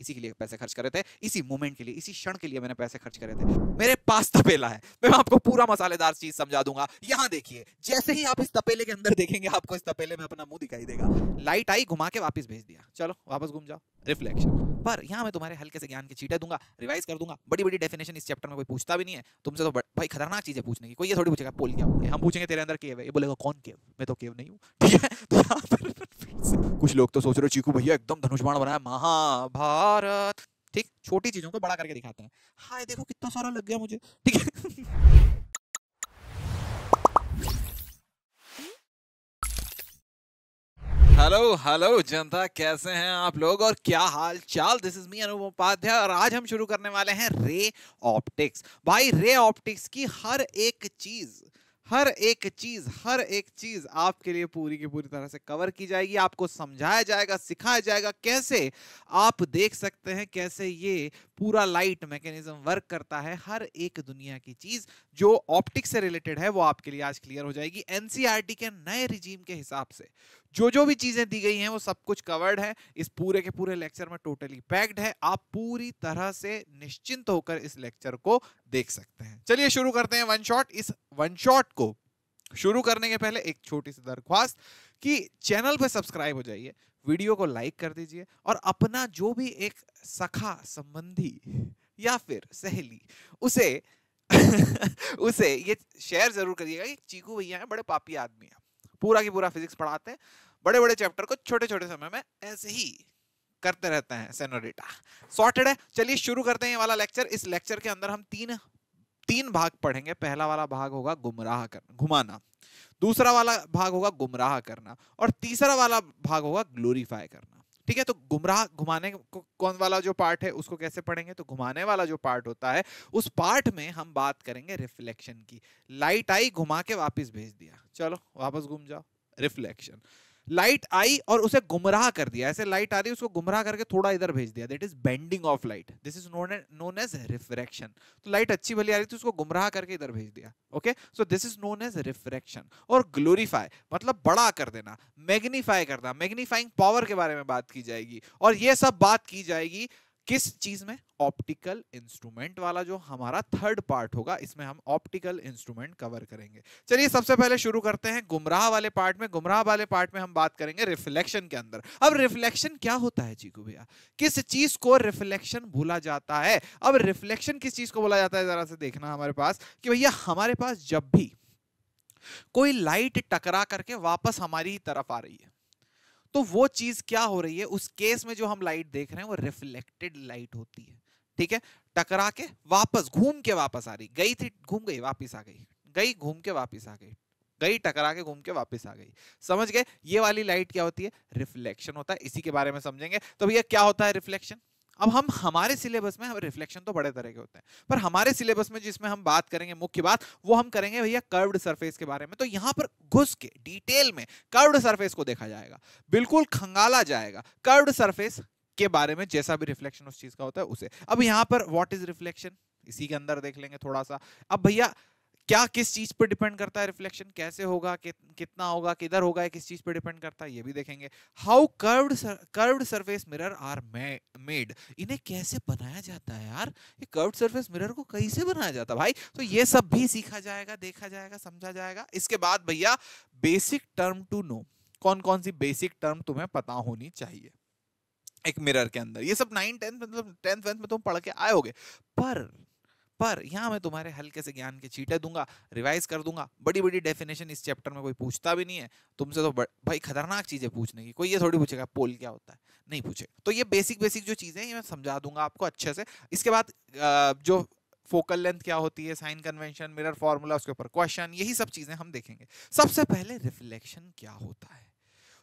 इसी के लिए पैसे खर्च करे थे इसी मोमेंट के लिए इसी क्षण के लिए मैंने पैसे खर्च करे थे मेरे पास तपेला है मैं आपको पूरा मसालेदार चीज समझा दूंगा यहाँ देखिए जैसे ही आप इस तपेले के अंदर देखेंगे आपको इस तपेले में अपना मुंह दिखाई देगा लाइट आई घुमा के वापस भेज दिया चलो वापस घूम जाओ रिफ्लेक्शन पर यहाँ मैं तुम्हारे हल्के से ज्ञान की चीटे दूंगा रिवाइज कर दूंगा बड़ी बड़ी डेफिनेशन इस चैप्टर में कोई पूछता भी नहीं है तुमसे तो भाई खतरनाक चीज़ें पूछने की कोई ये थोड़ी पूछेगा पोल क्या हम पूछेंगे तेरे अंदर केव है ये बोलेगा कौन केव मैं तो केव नहीं हूँ ठीक है तो यहाँ पर कुछ लोग तो सोच रहे हो चीकू भैया एकदम बाण बनाया महाभारत ठीक छोटी चीज़ों को बड़ा करके दिखाते हैं हाय देखो कितना सारा लग गया मुझे ठीक है हेलो हेलो जनता कैसे हैं आप लोग और क्या हाल चाल this is me Anup Upadhyay और आज हम शुरू करने वाले हैं रे ऑप्टिक्स भाई रे ऑप्टिक्स की हर एक चीज़ हर एक चीज हर एक चीज आपके लिए पूरी की पूरी तरह से कवर की जाएगी आपको समझाया जाएगा सिखाया जाएगा कैसे आप देख सकते हैं कैसे ये पूरा लाइट मैकेनिज्म वर्क करता है हर एक दुनिया की चीज जो ऑप्टिक से रिलेटेड है वो आपके लिए आज क्लियर हो जाएगी एनसीईआरटी e के नए रिजीम के हिसाब से जो जो भी चीजें दी गई हैं वो सब कुछ कवर्ड है इस पूरे के पूरे लेक्चर में टोटली पैक्ड है आप पूरी तरह से निश्चिंत होकर इस लेक्चर को देख सकते हैं चलिए शुरू करते हैं वन शॉट इस वन शॉट को शुरू करने के पहले एक छोटी सी दरख्वास्त कि चैनल पे सब्सक्राइब हो जाइए वीडियो को लाइक कर दीजिए और अपना जो भी एक सखा संबंधी या फिर सहेली उसे उसे ये शेयर जरूर करिएगा कि चीकू भैया हैं बड़े पापी आदमी हैं पूरा की पूरा फिजिक्स पढ़ाते हैं बड़े बड़े चैप्टर को छोटे छोटे समय में ऐसे ही करते रहते हैं सेनोरिटा सॉर्टेड है चलिए शुरू करते हैं ये वाला लेक्चर इस लेक्चर के अंदर हम तीन तीन भाग पढ़ेंगे पहला वाला भाग होगा गुमराह कर घुमाना दूसरा वाला भाग होगा गुमराह करना और तीसरा वाला भाग होगा ग्लोरीफाई करना ठीक है तो गुमराह घुमाने को कौन वाला जो पार्ट है उसको कैसे पढ़ेंगे तो घुमाने वाला जो पार्ट होता है उस पार्ट में हम बात करेंगे रिफ्लेक्शन की लाइट आई घुमा के वापस भेज दिया चलो वापस घूम जाओ रिफ्लेक्शन लाइट आई और उसे गुमराह कर दिया ऐसे लाइट आ रही उसको गुमराह करके थोड़ा इधर भेज दिया that is bending of light this is known as refraction तो लाइट अच्छी भली आ रही थी उसको गुमराह करके इधर भेज दिया okay so this is known as refraction और ग्लोरीफाई मतलब बड़ा कर देना मैग्नीफाई करना मैग्नीफाइंग पावर के बारे में बात की जाएगी और ये सब बात की जाएगी किस चीज में ऑप्टिकल इंस्ट्रूमेंट वाला जो हमारा थर्ड पार्ट होगा इसमें हम ऑप्टिकल इंस्ट्रूमेंट कवर करेंगे चलिए सबसे पहले शुरू करते हैं गुमराह वाले पार्ट में गुमराह वाले पार्ट में हम बात करेंगे रिफ्लेक्शन के अंदर अब रिफ्लेक्शन क्या होता है चीकू भैया किस चीज को रिफ्लेक्शन बोला जाता है अब रिफ्लेक्शन किस चीज को बोला जाता है जरा से देखना हमारे पास कि भैया हमारे पास जब भी कोई लाइट टकरा करके वापस हमारी तरफ आ रही है तो वो चीज क्या हो रही है उस केस में जो हम लाइट देख रहे हैं वो रिफ्लेक्टेड लाइट होती है ठीक है टकरा के वापस घूम के वापस आ रही गई थी घूम गई वापस आ गई गई घूम के वापस आ गई गई टकरा के घूम के वापस आ गई समझ गए ये वाली लाइट क्या होती है रिफ्लेक्शन होता है इसी के बारे में समझेंगे तो भैया क्या होता है रिफ्लेक्शन अब हम हमारे सिलेबस में हम रिफ्लेक्शन तो बड़े तरह के होते हैं पर हमारे सिलेबस में जिसमें हम बात करेंगे मुख्य बात वो हम करेंगे भैया कर्व्ड सरफेस के बारे में तो यहाँ पर घुस के डिटेल में कर्व्ड सरफेस को देखा जाएगा बिल्कुल खंगाला जाएगा कर्व्ड सरफेस के बारे में जैसा भी रिफ्लेक्शन उस चीज का होता है उसे अब यहाँ पर वॉट इज रिफ्लेक्शन इसी के अंदर देख लेंगे थोड़ा सा अब भैया क्या किस चीज पर डिपेंड करता है रिफ्लेक्शन कैसे होगा कि, कितना होगा किधर होगा किस चीज पर डिपेंड करता है ये भी देखेंगे how curved curved surface mirror are made इन्हें कैसे बनाया जाता है यार ये कर्व्ड सरफेस मिरर को कैसे बनाया जाता है भाई तो ये सब भी सीखा जाएगा देखा जाएगा समझा जाएगा इसके बाद भैया बेसिक टर्म टू नो कौन कौन सी बेसिक टर्म तुम्हें पता होनी चाहिए एक मिरर के अंदर ये सब नाइन टेंथ मतलब टेंथ वेंथ में तुम पढ़ के आए होगे पर पर यहाँ मैं तुम्हारे हल्के से ज्ञान के चीटे दूंगा रिवाइज कर दूंगा बड़ी बड़ी डेफिनेशन इस चैप्टर में कोई पूछता भी नहीं है तुमसे तो भाई खतरनाक चीज़ें पूछने की कोई ये थोड़ी पूछेगा पोल क्या होता है नहीं पूछे तो ये बेसिक बेसिक जो चीज़ें हैं ये मैं समझा दूंगा आपको अच्छे से इसके बाद जो फोकल लेंथ क्या होती है साइन कन्वेंशन मिरर फॉर्मूला उसके ऊपर क्वेश्चन यही सब चीज़ें हम देखेंगे सबसे पहले रिफ्लेक्शन क्या होता है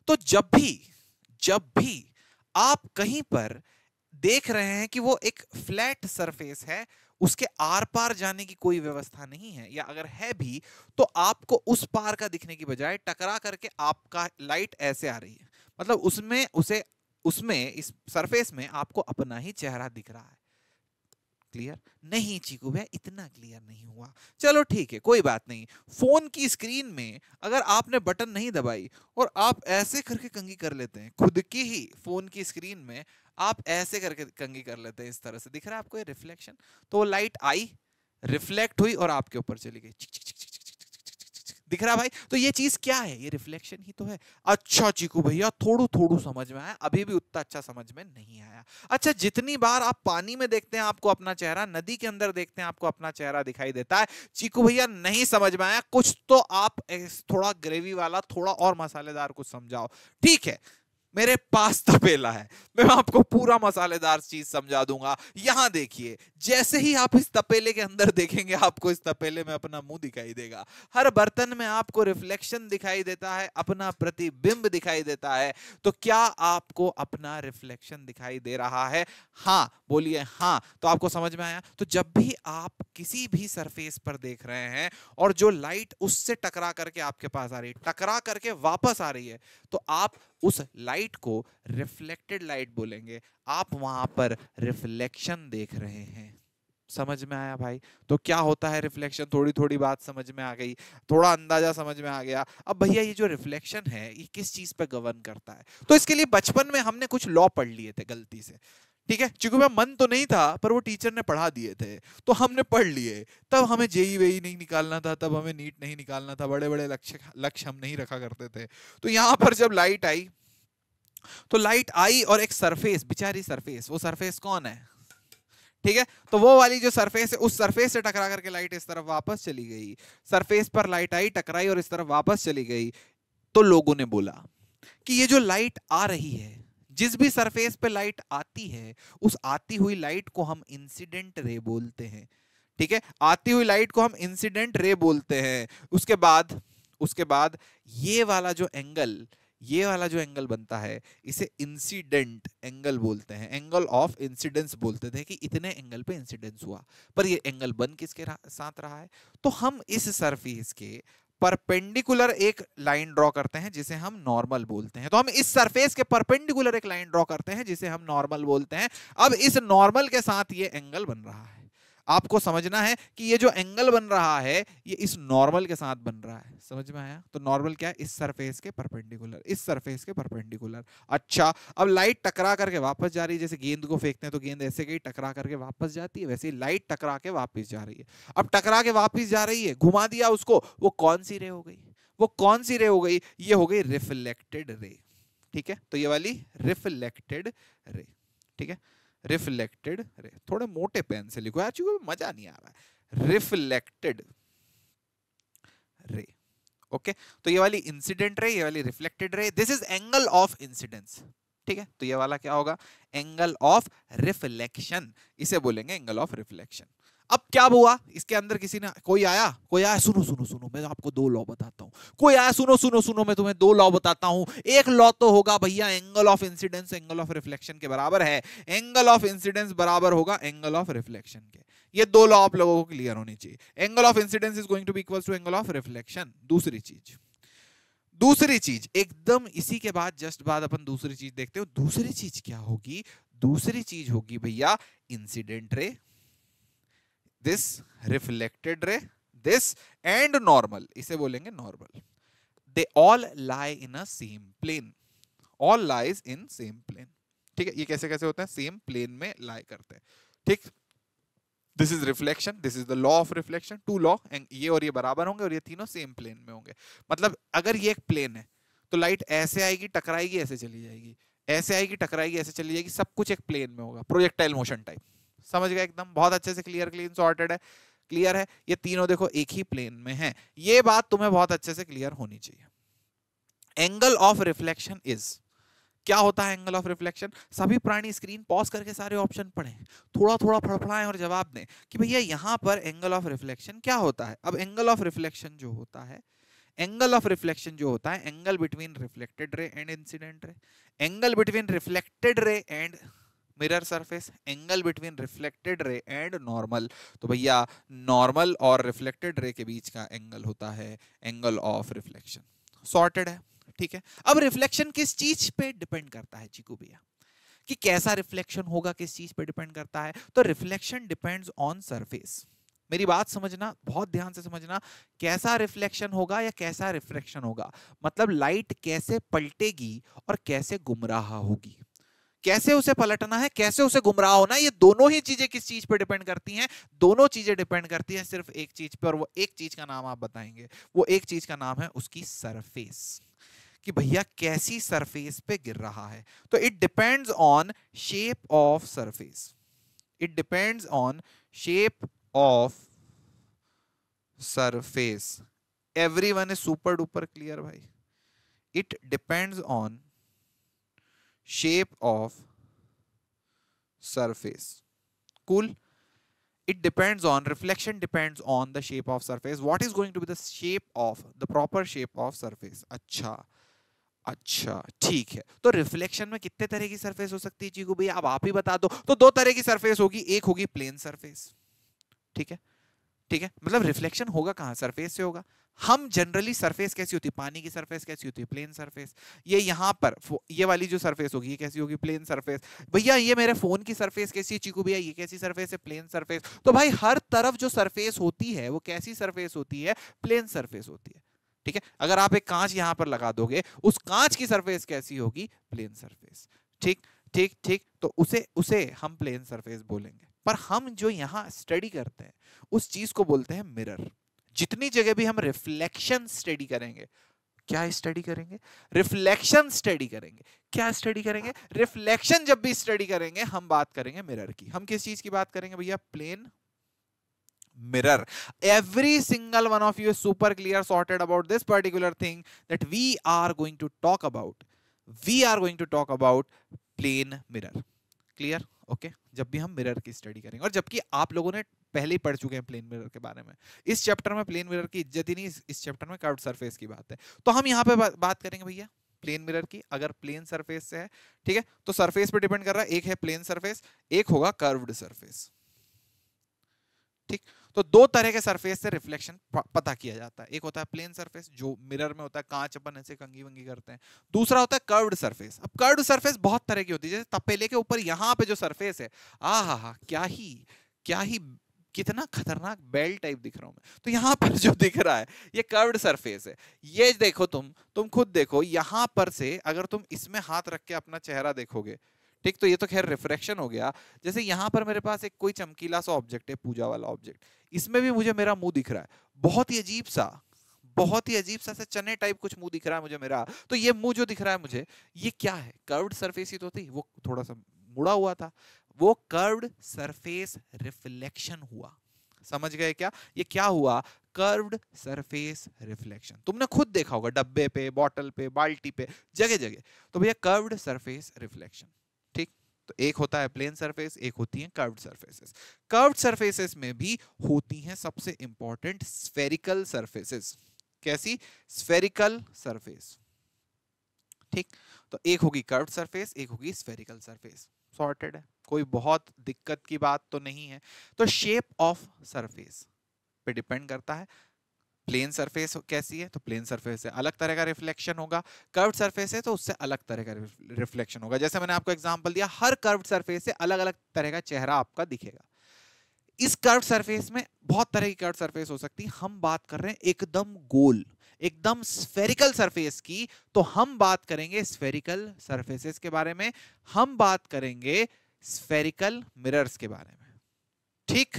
तो जब भी जब भी आप कहीं पर देख रहे हैं कि वो एक फ्लैट सरफेस है उसके आर पार जाने की कोई व्यवस्था नहीं है या अगर है भी तो आपको उस पार का दिखने की बजाय टकरा करके आपका लाइट ऐसे आ रही है मतलब उसमें उसे उसमें इस सरफेस में आपको अपना ही चेहरा दिख रहा है क्लियर नहीं चीकू भैया इतना क्लियर नहीं हुआ चलो ठीक है कोई बात नहीं फोन की स्क्रीन में अगर आपने बटन नहीं दबाई और आप ऐसे करके कंगी कर लेते हैं खुद की ही फोन की स्क्रीन में आप ऐसे करके कंगी कर लेते हैं इस तरह से दिख रहा है आपको ये रिफ्लेक्शन तो लाइट आई रिफ्लेक्ट हुई और आपके ऊपर चली गई दिख रहा भाई तो ये चीज क्या है ये रिफ्लेक्शन ही तो है अच्छा चीकू भैया थोड़ू थोड़ू समझ में आया अभी भी उतना अच्छा समझ में नहीं आया अच्छा जितनी बार आप पानी में देखते हैं आपको अपना चेहरा नदी के अंदर देखते हैं आपको अपना चेहरा दिखाई देता है चीकू भैया नहीं समझ में आया कुछ तो आप थोड़ा ग्रेवी वाला थोड़ा और मसालेदार कुछ समझाओ ठीक है मेरे पास तपेला तो है मैं आपको पूरा मसालेदार चीज समझा दूंगा यहां देखिए जैसे ही आप इस तपेले के अंदर देखेंगे आपको इस तपेले में अपना मुंह दिखाई देगा हर बर्तन में आपको रिफ्लेक्शन दिखाई देता है अपना प्रतिबिंब दिखाई देता है तो क्या आपको अपना रिफ्लेक्शन दिखाई दे रहा है हाँ बोलिए हाँ तो आपको समझ में आया तो जब भी आप किसी भी सरफेस पर देख रहे हैं और जो लाइट उससे टकरा करके आपके पास आ रही है टकरा करके वापस आ रही है तो आप उस लाइट लाइट को रिफ्लेक्टेड लाइट बोलेंगे आप वहां पर रिफ्लेक्शन देख रहे हैं समझ में आया भाई तो क्या होता है रिफ्लेक्शन थोड़ी थोड़ी बात समझ में आ गई थोड़ा अंदाजा समझ में आ गया अब भैया ये जो रिफ्लेक्शन है ये किस चीज पे गवर्न करता है तो इसके लिए बचपन में हमने कुछ लॉ पढ़ लिए थे गलती से ठीक है चूंकि मैं मन तो नहीं था पर वो टीचर ने पढ़ा दिए थे तो हमने पढ़ लिए तब हमें जेई वेई नहीं निकालना था तब हमें नीट नहीं निकालना था बड़े बड़े लक्ष्य लक्ष्य हम नहीं रखा करते थे तो यहाँ पर जब लाइट आई तो लाइट आई और एक सरफेस बिचारी सरफेस वो सरफेस कौन है ठीक है तो वो वाली जो सरफेस है उस सरफेस से टकरा करके लाइट इस तरफ वापस चली गई सरफेस पर लाइट आई टकराई और इस तरफ वापस चली गई तो लोगों ने बोला कि ये जो लाइट आ रही है जिस भी सरफेस पे लाइट आती है उस आती हुई लाइट को हम इंसिडेंट रे बोलते हैं ठीक है आती हुई लाइट को हम इंसिडेंट रे बोलते हैं उसके बाद उसके बाद ये वाला जो एंगल ये वाला जो एंगल बनता है इसे इंसिडेंट एंगल बोलते हैं एंगल ऑफ इंसिडेंस बोलते थे कि इतने एंगल पे इंसिडेंस हुआ पर ये एंगल बन किसके साथ रहा है तो हम इस सरफेस के परपेंडिकुलर एक लाइन ड्रॉ करते हैं जिसे हम नॉर्मल बोलते हैं तो हम इस सरफेस के परपेंडिकुलर एक लाइन ड्रॉ करते हैं जिसे हम नॉर्मल बोलते हैं अब इस नॉर्मल के साथ ये एंगल बन रहा है आपको समझना है कि ये जो एंगल बन रहा है ये इस नॉर्मल के साथ बन रहा है समझ में आया तो नॉर्मल क्या है इस सरफेस के परपेंडिकुलर इस सरफेस के परपेंडिकुलर अच्छा अब लाइट टकरा करके वापस जा रही है जैसे गेंद को फेंकते हैं तो गेंद ऐसे कहीं टकरा करके वापस जाती है वैसे ही लाइट टकरा के वापस जा रही है अब टकरा के वापस जा रही है घुमा दिया उसको वो कौन सी रे हो गई वो कौन सी रे हो गई ये हो गई रिफ्लेक्टेड रे ठीक है तो ये वाली रिफ्लेक्टेड रे ठीक है रिफ्लेक्टेड थोड़े मोटे पेन से लिखो यार मजा नहीं आ रहा है रिफ्लेक्टेड रे ओके तो ये वाली इंसिडेंट रे ये वाली reflected ray this is angle of incidence ठीक है तो ये वाला क्या होगा एंगल ऑफ रिफ्लेक्शन इसे बोलेंगे एंगल ऑफ रिफ्लेक्शन अब क्या हुआ इसके अंदर किसी ने कोई आया कोई आया सुनो सुनो सुनो मैं आपको दो लॉ बताता हूँ कोई आया सुनो सुनो सुनो मैं तुम्हें दो लॉ बताता हूँ एक लॉ तो होगा भैया angle of incidence angle of reflection के बराबर है एंगल ऑफ इंसिडेंस बराबर होगा एंगल ऑफ रिफ्लेक्शन के ये दो लॉ आप लोगों को क्लियर होनी चाहिए angle of incidence is going to be equal to angle of reflection दूसरी चीज दूसरी चीज एकदम इसी के बाद जस्ट बाद अपन दूसरी चीज देखते हो दूसरी चीज क्या होगी दूसरी चीज होगी भैया incident ray this reflected ray this and normal इसे बोलेंगे normal they all lie in a same plane all lies in same plane ठीक है ये कैसे कैसे होते हैं सेम प्लेन में लाई करते हैं ठीक this is reflection this is the law of reflection two law and ये और ये बराबर होंगे और ये तीनों सेम प्लेन में होंगे मतलब अगर ये एक प्लेन है तो लाइट ऐसे आएगी टकराएगी ऐसे चली जाएगी ऐसे आएगी टकराएगी ऐसे चली जाएगी सब कुछ एक प्लेन में होगा प्रोजेक्टाइल मोशन टाइप समझ गए एकदम बहुत अच्छे से क्लियर क्लीन सॉर्टेड है क्लियर है ये तीनों देखो एक ही प्लेन में है ये बात तुम्हें बहुत अच्छे से क्लियर होनी चाहिए एंगल ऑफ रिफ्लेक्शन इज क्या होता है एंगल ऑफ रिफ्लेक्शन सभी प्राणी स्क्रीन पॉज करके सारे ऑप्शन पढ़ें थोड़ा थोड़ा फड़फड़ाएं और जवाब दें कि भैया यहाँ पर एंगल ऑफ रिफ्लेक्शन क्या होता है अब एंगल ऑफ रिफ्लेक्शन जो होता है एंगल ऑफ रिफ्लेक्शन जो होता है angle between reflected ray and incident ray angle between reflected ray and mirror surface angle between reflected ray and normal तो भैया नॉर्मल और रिफ्लेक्टेड रे के बीच का एंगल होता है एंगल ऑफ रिफ्लेक्शन सॉर्टेड है ठीक है अब रिफ्लेक्शन किस चीज पे डिपेंड करता है चीकू भैया कि कैसा रिफ्लेक्शन होगा किस चीज पे डिपेंड करता है तो रिफ्लेक्शन डिपेंड्स ऑन सरफेस मेरी बात समझना बहुत ध्यान से समझना कैसा रिफ्लेक्शन होगा या कैसा रिफ्लेक्शन होगा मतलब लाइट कैसे पलटेगी और कैसे गुमराह होगी कैसे उसे पलटना है कैसे उसे गुमराह होना है ये दोनों ही चीजें किस चीज पे डिपेंड करती हैं दोनों चीजें डिपेंड करती हैं सिर्फ एक चीज पे और वो एक चीज का नाम आप बताएंगे वो एक चीज का नाम है उसकी सरफेस कि भैया कैसी सरफेस पे गिर रहा है तो it depends on shape of surface it depends on shape of surface every one is super duper clear भाई it depends on shape of surface. Cool? It depends on, reflection depends on the shape of surface. What is going to be the shape of, the proper shape of surface? अच्छा अच्छा ठीक है तो reflection में कितने तरह की surface हो सकती है चीकू भैया अब आप ही बता दो तो दो तरह की सरफेस होगी एक होगी प्लेन सरफेस ठीक है ठीक है मतलब रिफ्लेक्शन होगा कहाँ सरफेस से होगा हम जनरली सरफेस कैसी होती है पानी की सरफेस कैसी होती है प्लेन सरफेस ये यहाँ पर ये वाली जो सरफेस होगी ये कैसी होगी प्लेन सरफेस भैया ये मेरे फोन की सरफेस कैसी है चीकू भैया ये कैसी सरफेस है प्लेन सरफेस तो भाई हर तरफ जो सरफेस होती है वो कैसी सरफेस होती है प्लेन सरफेस होती है ठीक है अगर आप एक कांच यहाँ पर लगा दोगे उस कांच की सरफेस कैसी होगी प्लेन सरफेस ठीक ठीक ठीक तो उसे उसे हम प्लेन सरफेस बोलेंगे पर हम जो यहाँ स्टडी करते हैं उस चीज को बोलते हैं मिरर जितनी जगह भी हम रिफ्लेक्शन स्टडी करेंगे क्या स्टडी करेंगे रिफ्लेक्शन स्टडी करेंगे क्या स्टडी करेंगे रिफ्लेक्शन जब भी स्टडी करेंगे हम बात करेंगे मिरर की हम किस चीज की बात करेंगे भैया plane mirror every single one of you super clear sorted about this particular thing that we are going to talk about we are going to talk about plane mirror clear okay जब भी हम mirror की study करेंगे और जबकि आप लोगों ने पहले ही पढ़ चुके हैं प्लेन मिरर के बारे में इस चैप्टर में प्लेन मिरर की इज्जत ही नहीं इस चैप्टर में कर्व सरफेस की बात है तो हम यहाँ पे बात करेंगे भैया प्लेन मिरर की अगर प्लेन सरफेस से है ठीक है तो सरफेस पर डिपेंड कर रहा है एक है प्लेन सरफेस एक होगा कर्व्ड सरफेस ठीक तो दो तरह के सरफेस से रिफ्लेक्शन पता किया जाता है एक होता है प्लेन सरफेस जो मिरर में होता है कांच अपन ऐसे कंगी वंगी करते हैं दूसरा होता है कर्व्ड सरफेस अब कर्व्ड सरफेस बहुत तरह की होती है जैसे तपेले के ऊपर यहाँ पे जो सरफेस है आ हा हा क्या ही क्या ही कितना खतरनाक बेल टाइप दिख रहा हूं मैं तो यहाँ पर जो दिख रहा है ये कर्व्ड सरफेस है ये देखो तुम तुम खुद देखो यहाँ पर से अगर तुम इसमें हाथ रख के अपना चेहरा देखोगे ठीक तो ये तो खैर रिफ्रेक्शन हो गया जैसे यहाँ पर मेरे पास एक कोई चमकीला सा ऑब्जेक्ट है पूजा वाला ऑब्जेक्ट इसमें भी मुझे मेरा मुंह दिख रहा है बहुत ही अजीब सा बहुत ही अजीब सा चने टाइप कुछ मुंह दिख रहा है मुझे मेरा तो ये मुंह जो दिख रहा है मुझे ये क्या है कर्व्ड सरफेस ही तो थी वो थोड़ा सा मुड़ा हुआ था वो कर्व्ड सरफेस रिफ्लेक्शन हुआ समझ गए क्या ये क्या हुआ कर्व्ड सरफेस रिफ्लेक्शन तुमने खुद देखा होगा डब्बे पे बॉटल पे बाल्टी पे जगह जगह तो भैया कर्व्ड सरफेस रिफ्लेक्शन तो एक होता है प्लेन सरफेस एक होती है कर्व सर्फेसिस कर्व सर्फेसिस में भी होती हैं सबसे इंपॉर्टेंट स्फेरिकल सर्फेसिस कैसी स्फेरिकल सरफेस ठीक तो एक होगी कर्व सरफेस एक होगी स्फेरिकल सरफेस सॉर्टेड है कोई बहुत दिक्कत की बात तो नहीं है तो शेप ऑफ सरफेस पे डिपेंड करता है प्लेन सरफेस कैसी है तो प्लेन सरफेस से अलग तरह का रिफ्लेक्शन होगा कर्व सरफेस है तो उससे अलग तरह का रिफ्लेक्शन होगा जैसे मैंने आपको एग्जाम्पल दिया हर कर्व सरफेस से अलग अलग तरह का चेहरा आपका दिखेगा इस कर्व सरफेस में बहुत तरह की कर्व सरफेस हो सकती है हम बात कर रहे हैं एकदम गोल एकदम स्फेरिकल सरफेस की तो हम बात करेंगे स्फेरिकल सरफेसेस के बारे में हम बात करेंगे स्फेरिकल मिरर्स के बारे में ठीक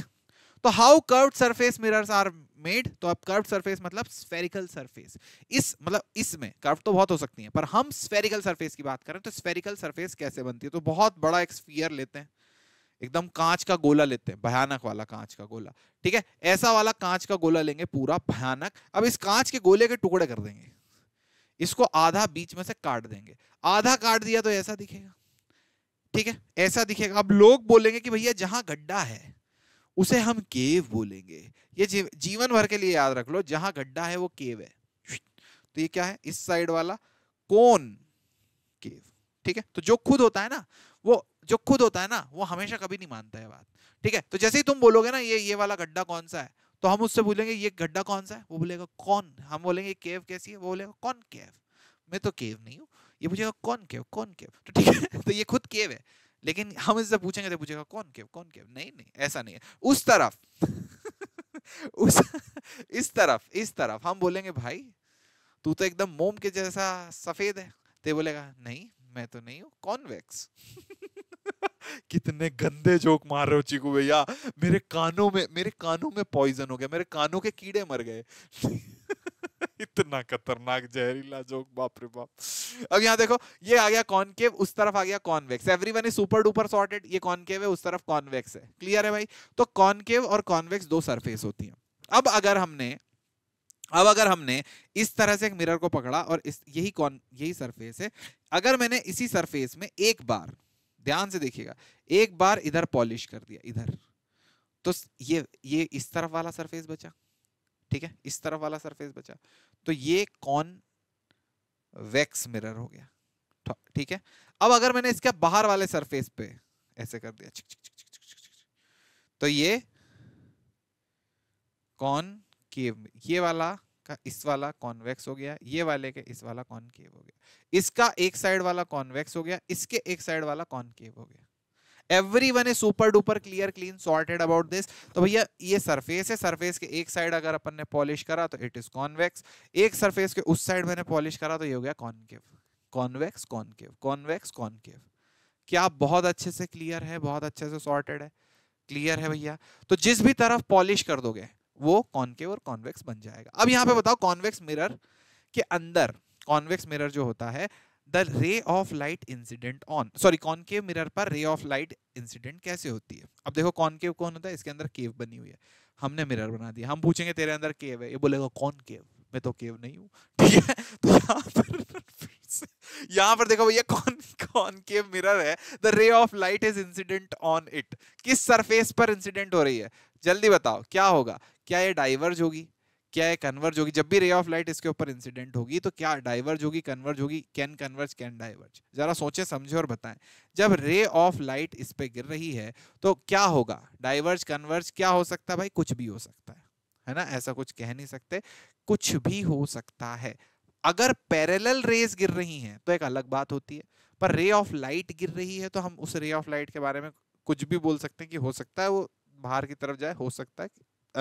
तो how curve surface mirrors are made तो अब कर्व सरफेस मतलब स्फेरिकल सरफेस इस मतलब इसमें कर्व तो बहुत हो सकती है पर हम स्फेरिकल सरफेस की बात करें तो स्फेरिकल सरफेस कैसे बनती है तो बहुत बड़ा एक स्फीयर लेते हैं एकदम कांच का गोला लेते हैं भयानक वाला कांच का गोला ठीक है ऐसा वाला कांच का गोला लेंगे पूरा भयानक अब इस कांच के गोले के टुकड़े कर देंगे इसको आधा बीच में से काट देंगे आधा काट दिया तो ऐसा दिखेगा ठीक है ऐसा दिखेगा अब लोग बोलेंगे कि भैया जहां गड्ढा है उसे हम केव बोलेंगे ये जीवन भर के लिए याद रख लो जहां गड्ढा है वो केव है तो ये क्या है इस साइड वाला कौन केव ठीक है तो जो खुद होता है ना वो जो खुद होता है ना वो हमेशा कभी नहीं मानता है बात ठीक है तो जैसे ही तुम बोलोगे ना ये ये वाला गड्ढा कौन सा है तो हम उससे बोलेंगे ये गड्ढा कौन सा है वो बोलेगा कौन हम बोलेंगे केव कैसी है वो बोलेगा कौन केव मैं तो केव नहीं हूँ ये पूछेगा कौन केव कौन केव तो ठीक है तो ये खुद केव है लेकिन हम इससे पूछेंगे तो पूछेगा कौन केव कौन केव नहीं नहीं ऐसा नहीं है उस तरफ उस इस तरफ इस तरफ हम बोलेंगे भाई तू तो एकदम मोम के जैसा सफेद है ते तो बोलेगा नहीं मैं तो नहीं हूँ कॉन्वेक्स कितने गंदे जोक मार रहे हो चीकू भैया मेरे कानों में मेरे कानों में पॉइजन हो गया मेरे कानों के कीड़े मर गए इतना खतरनाक जहरीला जोक बाप रे बाप अब यहाँ देखो ये आ गया कॉनकेव उस तरफ आ गया convex every one is super duper sorted ये कॉनकेव है उस तरफ कॉनवेक्स है क्लियर है भाई तो कॉनकेव और कॉनवेक्स दो सरफेस होती है अब अगर हमने अब अगर हमने इस तरह से एक मिरर को पकड़ा और इस यही कौन यही सरफेस है अगर मैंने इसी सरफेस में एक बार ध्यान से देखिएगा एक बार इधर पॉलिश कर दिया इधर तो ये ये इस तरफ वाला सरफेस बचा ठीक है इस तरफ वाला सरफेस बचा तो ये कौन वैक्स मिरर हो गया ठीक है अब अगर मैंने इसके बाहर वाले सरफेस पे ऐसे कर दिया चिक चिक चिक चिक चिक चिक तो ये कौन केव ये वाला का इस वाला कॉन्वेक्स हो गया ये वाले के इस वाला केव हो गया इसका एक साइड वाला कॉन्वेक्स हो गया इसके एक साइड वाला केव हो गया every one is super duper clear clean sorted about this तो भैया ये सरफेस है सरफेस के एक साइड अगर अपन ने पॉलिश करा तो इट इज कॉन्वेक्स एक सरफेस के उस साइड मैंने पॉलिश करा तो ये हो गया concave convex concave convex concave क्या बहुत अच्छे से क्लियर है बहुत अच्छे से सॉर्टेड है क्लियर है भैया तो जिस भी तरफ पॉलिश कर दोगे वो कॉनकेव और कॉन्वेक्स बन जाएगा अब यहाँ पे बताओ कॉन्वेक्स मिरर के अंदर कॉन्वेक्स मिरर जो होता है the ray of light incident on sorry concave mirror पर रे ऑफ लाइट इंसिडेंट कैसे होती है अब देखो कॉनकेव कौन होता है इसके अंदर केव बनी हुई है हमने मिरर बना दिया हम पूछेंगे तेरे अंदर केव है ये बोलेगा कौन केव मैं तो केव नहीं हूँ ठीक है तो यहाँ पर यहाँ पर देखो भैया कौन कौन केव मिरर है the ray of light is incident on it किस सरफेस पर इंसिडेंट हो रही है जल्दी बताओ क्या होगा क्या ये डाइवर्ज होगी क्या है कन्वर्ज होगी जब भी रे ऑफ लाइट इसके ऊपर इंसिडेंट होगी तो क्या डाइवर्ज होगी कन्वर्ज होगी कैन कन्वर्ज कैन डाइवर्ज जरा सोचे समझे और बताएं जब रे ऑफ लाइट इस पर गिर रही है तो क्या होगा डाइवर्ज कन्वर्ज क्या हो सकता है भाई कुछ भी हो सकता है है ना ऐसा कुछ कह नहीं सकते कुछ भी हो सकता है अगर पैरेलल रेज गिर रही हैं तो एक अलग बात होती है पर रे ऑफ लाइट गिर रही है तो हम उस रे ऑफ लाइट के बारे में कुछ भी बोल सकते हैं कि हो सकता है वो बाहर की तरफ जाए हो सकता है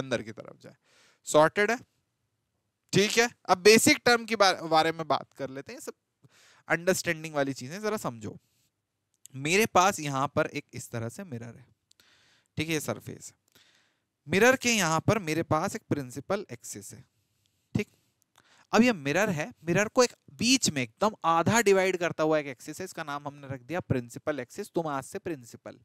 अंदर की तरफ जाए सॉर्टेड है ठीक है अब बेसिक टर्म के बारे में बात कर लेते हैं सब अंडरस्टैंडिंग वाली चीजें जरा समझो मेरे पास यहाँ पर एक इस तरह से मिरर है ठीक है सरफेस मिरर के यहाँ पर मेरे पास एक प्रिंसिपल एक्सिस है ठीक अब यह मिरर है मिरर को एक बीच में एकदम आधा डिवाइड करता हुआ एक एक्सिस है इसका नाम हमने रख दिया प्रिंसिपल एक्सिस तुम आज से प्रिंसिपल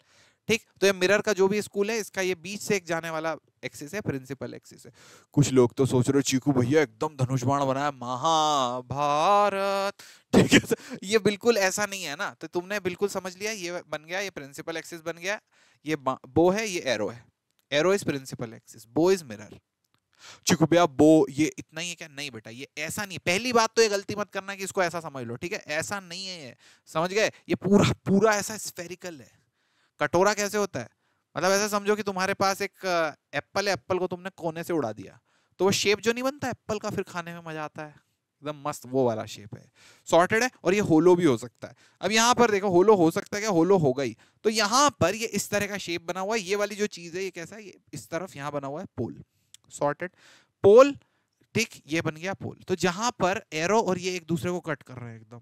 ठीक तो ये मिरर का जो भी स्कूल है इसका ये बीच से एक जाने वाला एक्सिस है प्रिंसिपल एक्सिस है कुछ लोग तो सोच रहे हो चीकू भैया एकदम धनुष बाण बनाया महाभारत ठीक है ये बिल्कुल ऐसा नहीं है ना तो तुमने बिल्कुल समझ लिया ये बन गया ये प्रिंसिपल एक्सिस बन गया ये बो है ये एरो है एरो इज प्रिंसिपल एक्सिस बो इज मिरर चिकू भैया बो ये इतना ही है क्या नहीं बेटा ये ऐसा नहीं पहली बात तो ये गलती मत करना कि इसको ऐसा समझ लो ठीक है ऐसा नहीं है ये समझ गए ये पूरा पूरा ऐसा स्फेरिकल है कटोरा कैसे होता है मतलब ऐसा समझो कि तुम्हारे पास एक एप्पल है एप्पल को तुमने कोने से उड़ा दिया तो वो शेप जो नहीं बनता एप्पल का फिर खाने में मजा आता है एकदम मस्त वो वाला शेप है सॉर्टेड है और ये होलो भी हो सकता है अब यहाँ पर देखो होलो हो सकता है क्या होलो हो गई तो यहाँ पर ये इस तरह का शेप बना हुआ है ये वाली जो चीज़ है ये कैसा है ये इस तरफ यहाँ बना हुआ है पोल सॉर्टेड पोल ठीक ये बन गया पोल तो जहां पर एरो और ये एक दूसरे को कट कर रहे हैं एकदम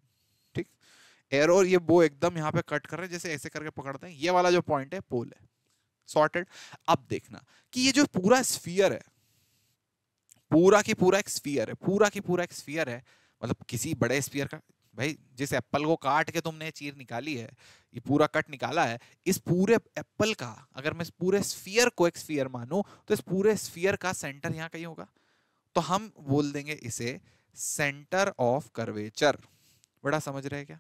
एरो और ये बो एकदम यहाँ पे कट कर रहे हैं जैसे ऐसे करके पकड़ते हैं ये वाला जो पॉइंट है पोल है सॉर्टेड अब देखना कि ये जो पूरा स्फीयर है पूरा की पूरा एक स्फीयर है पूरा की पूरा एक स्फीयर है मतलब किसी बड़े स्फीयर का भाई जिस एप्पल को काट के तुमने चीर निकाली है ये पूरा कट निकाला है इस पूरे एप्पल का अगर मैं इस पूरे स्फीयर को एक स्फीयर मानूं तो इस पूरे स्फीयर का सेंटर यहाँ कहीं होगा तो हम बोल देंगे इसे सेंटर ऑफ कर्वेचर बड़ा समझ रहे क्या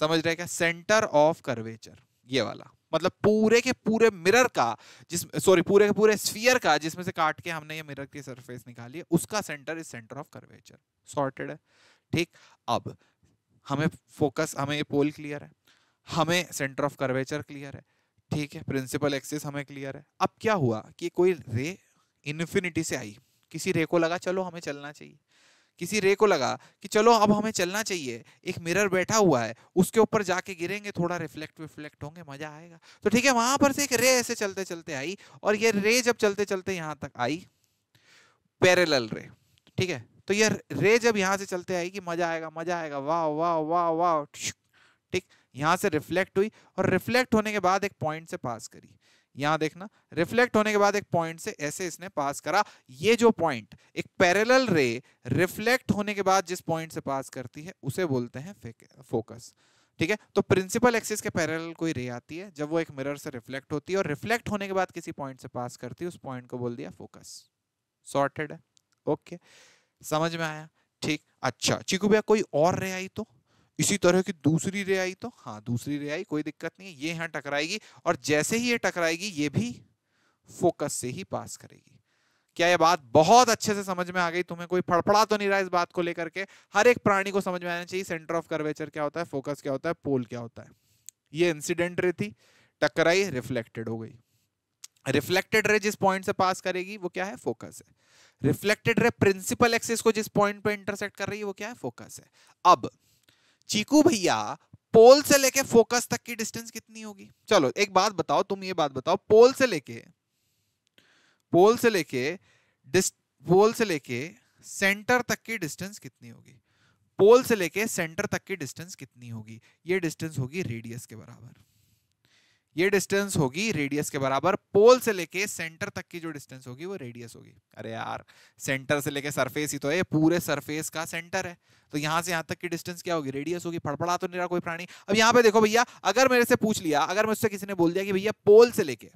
समझ रहे क्या सेंटर ऑफ कर्वेचर ये वाला मतलब पूरे के पूरे मिरर का जिस सॉरी पूरे के पूरे स्फीयर का जिसमें से काट के हमने ये मिरर की सरफेस निकाली है उसका centre is centre of curvature sorted है ठीक अब हमें फोकस हमें ये पोल क्लियर है हमें सेंटर ऑफ कर्वेचर क्लियर है ठीक है प्रिंसिपल एक्सिस हमें क्लियर है अब क्या हुआ कि कोई रे इन्फिनिटी से आई किसी रे को लगा चलो हमें चलना चाहिए किसी रे को लगा कि चलो अब हमें चलना चाहिए एक मिरर बैठा हुआ है उसके ऊपर जाके गिरेंगे थोड़ा रिफ्लेक्ट विफ्लेक्ट होंगे मजा आएगा तो ठीक है वहां पर से एक रे ऐसे चलते चलते आई और ये रे जब चलते चलते यहाँ तक आई पैरल रे ठीक है तो ये रे जब यहाँ से चलते आएगी मजा आएगा मजा आएगा वाह वाह वाह वाह ठीक यहाँ से रिफ्लेक्ट हुई और रिफ्लेक्ट होने के बाद एक पॉइंट से पास करी यहां देखना रिफ्लेक्ट होने के बाद एक पॉइंट से ऐसे इसने पास करा ये जो पॉइंट एक पैरेलल रे रिफ्लेक्ट होने के बाद जिस पॉइंट से पास करती है उसे बोलते हैं फोकस ठीक है तो प्रिंसिपल एक्सिस के पैरेलल कोई रे आती है जब वो एक मिरर से रिफ्लेक्ट होती है और रिफ्लेक्ट होने के बाद किसी पॉइंट से पास करती है उस पॉइंट को बोल दिया फोकस सॉर्टेड है ओके समझ में आया ठीक अच्छा चीकू भैया कोई और रे आई तो इसी तरह की दूसरी रे आई तो हाँ दूसरी रे आई कोई दिक्कत नहीं है ये यहाँ टकराएगी और जैसे ही ये टकराएगी ये भी फोकस से ही पास करेगी क्या ये बात बहुत अच्छे से समझ में आ गई तुम्हें कोई फड़फड़ा तो नहीं रहा इस बात को लेकर के हर एक प्राणी को समझ में आना चाहिए सेंटर ऑफ कर्वेचर क्या होता है फोकस क्या होता है पोल क्या होता है ये इंसिडेंट रे थी टकराई रिफ्लेक्टेड हो गई रिफ्लेक्टेड रे जिस पॉइंट से पास करेगी वो क्या है फोकस है रिफ्लेक्टेड रे प्रिंसिपल एक्सिस को जिस पॉइंट पे इंटरसेक्ट कर रही है वो क्या है फोकस है अब चीकू भैया पोल से लेके फोकस तक की डिस्टेंस कितनी होगी चलो एक बात बताओ तुम ये बात बताओ पोल से लेके पोल से लेके पोल से लेके सेंटर तक की डिस्टेंस कितनी होगी पोल से लेके सेंटर तक की डिस्टेंस कितनी होगी ये डिस्टेंस होगी रेडियस के बराबर ये डिस्टेंस होगी रेडियस के बराबर पोल से लेके सेंटर तक की जो डिस्टेंस होगी वो रेडियस होगी अरे यार सेंटर से लेके सरफेस ही तो है पूरे सरफेस का सेंटर है तो यहां से यहां तक की डिस्टेंस क्या होगी रेडियस होगी फड़फड़ा तो नहीं रहा कोई प्राणी अब यहाँ पे देखो भैया अगर मेरे से पूछ लिया अगर मुझसे किसी ने बोल दिया कि भैया पोल से लेके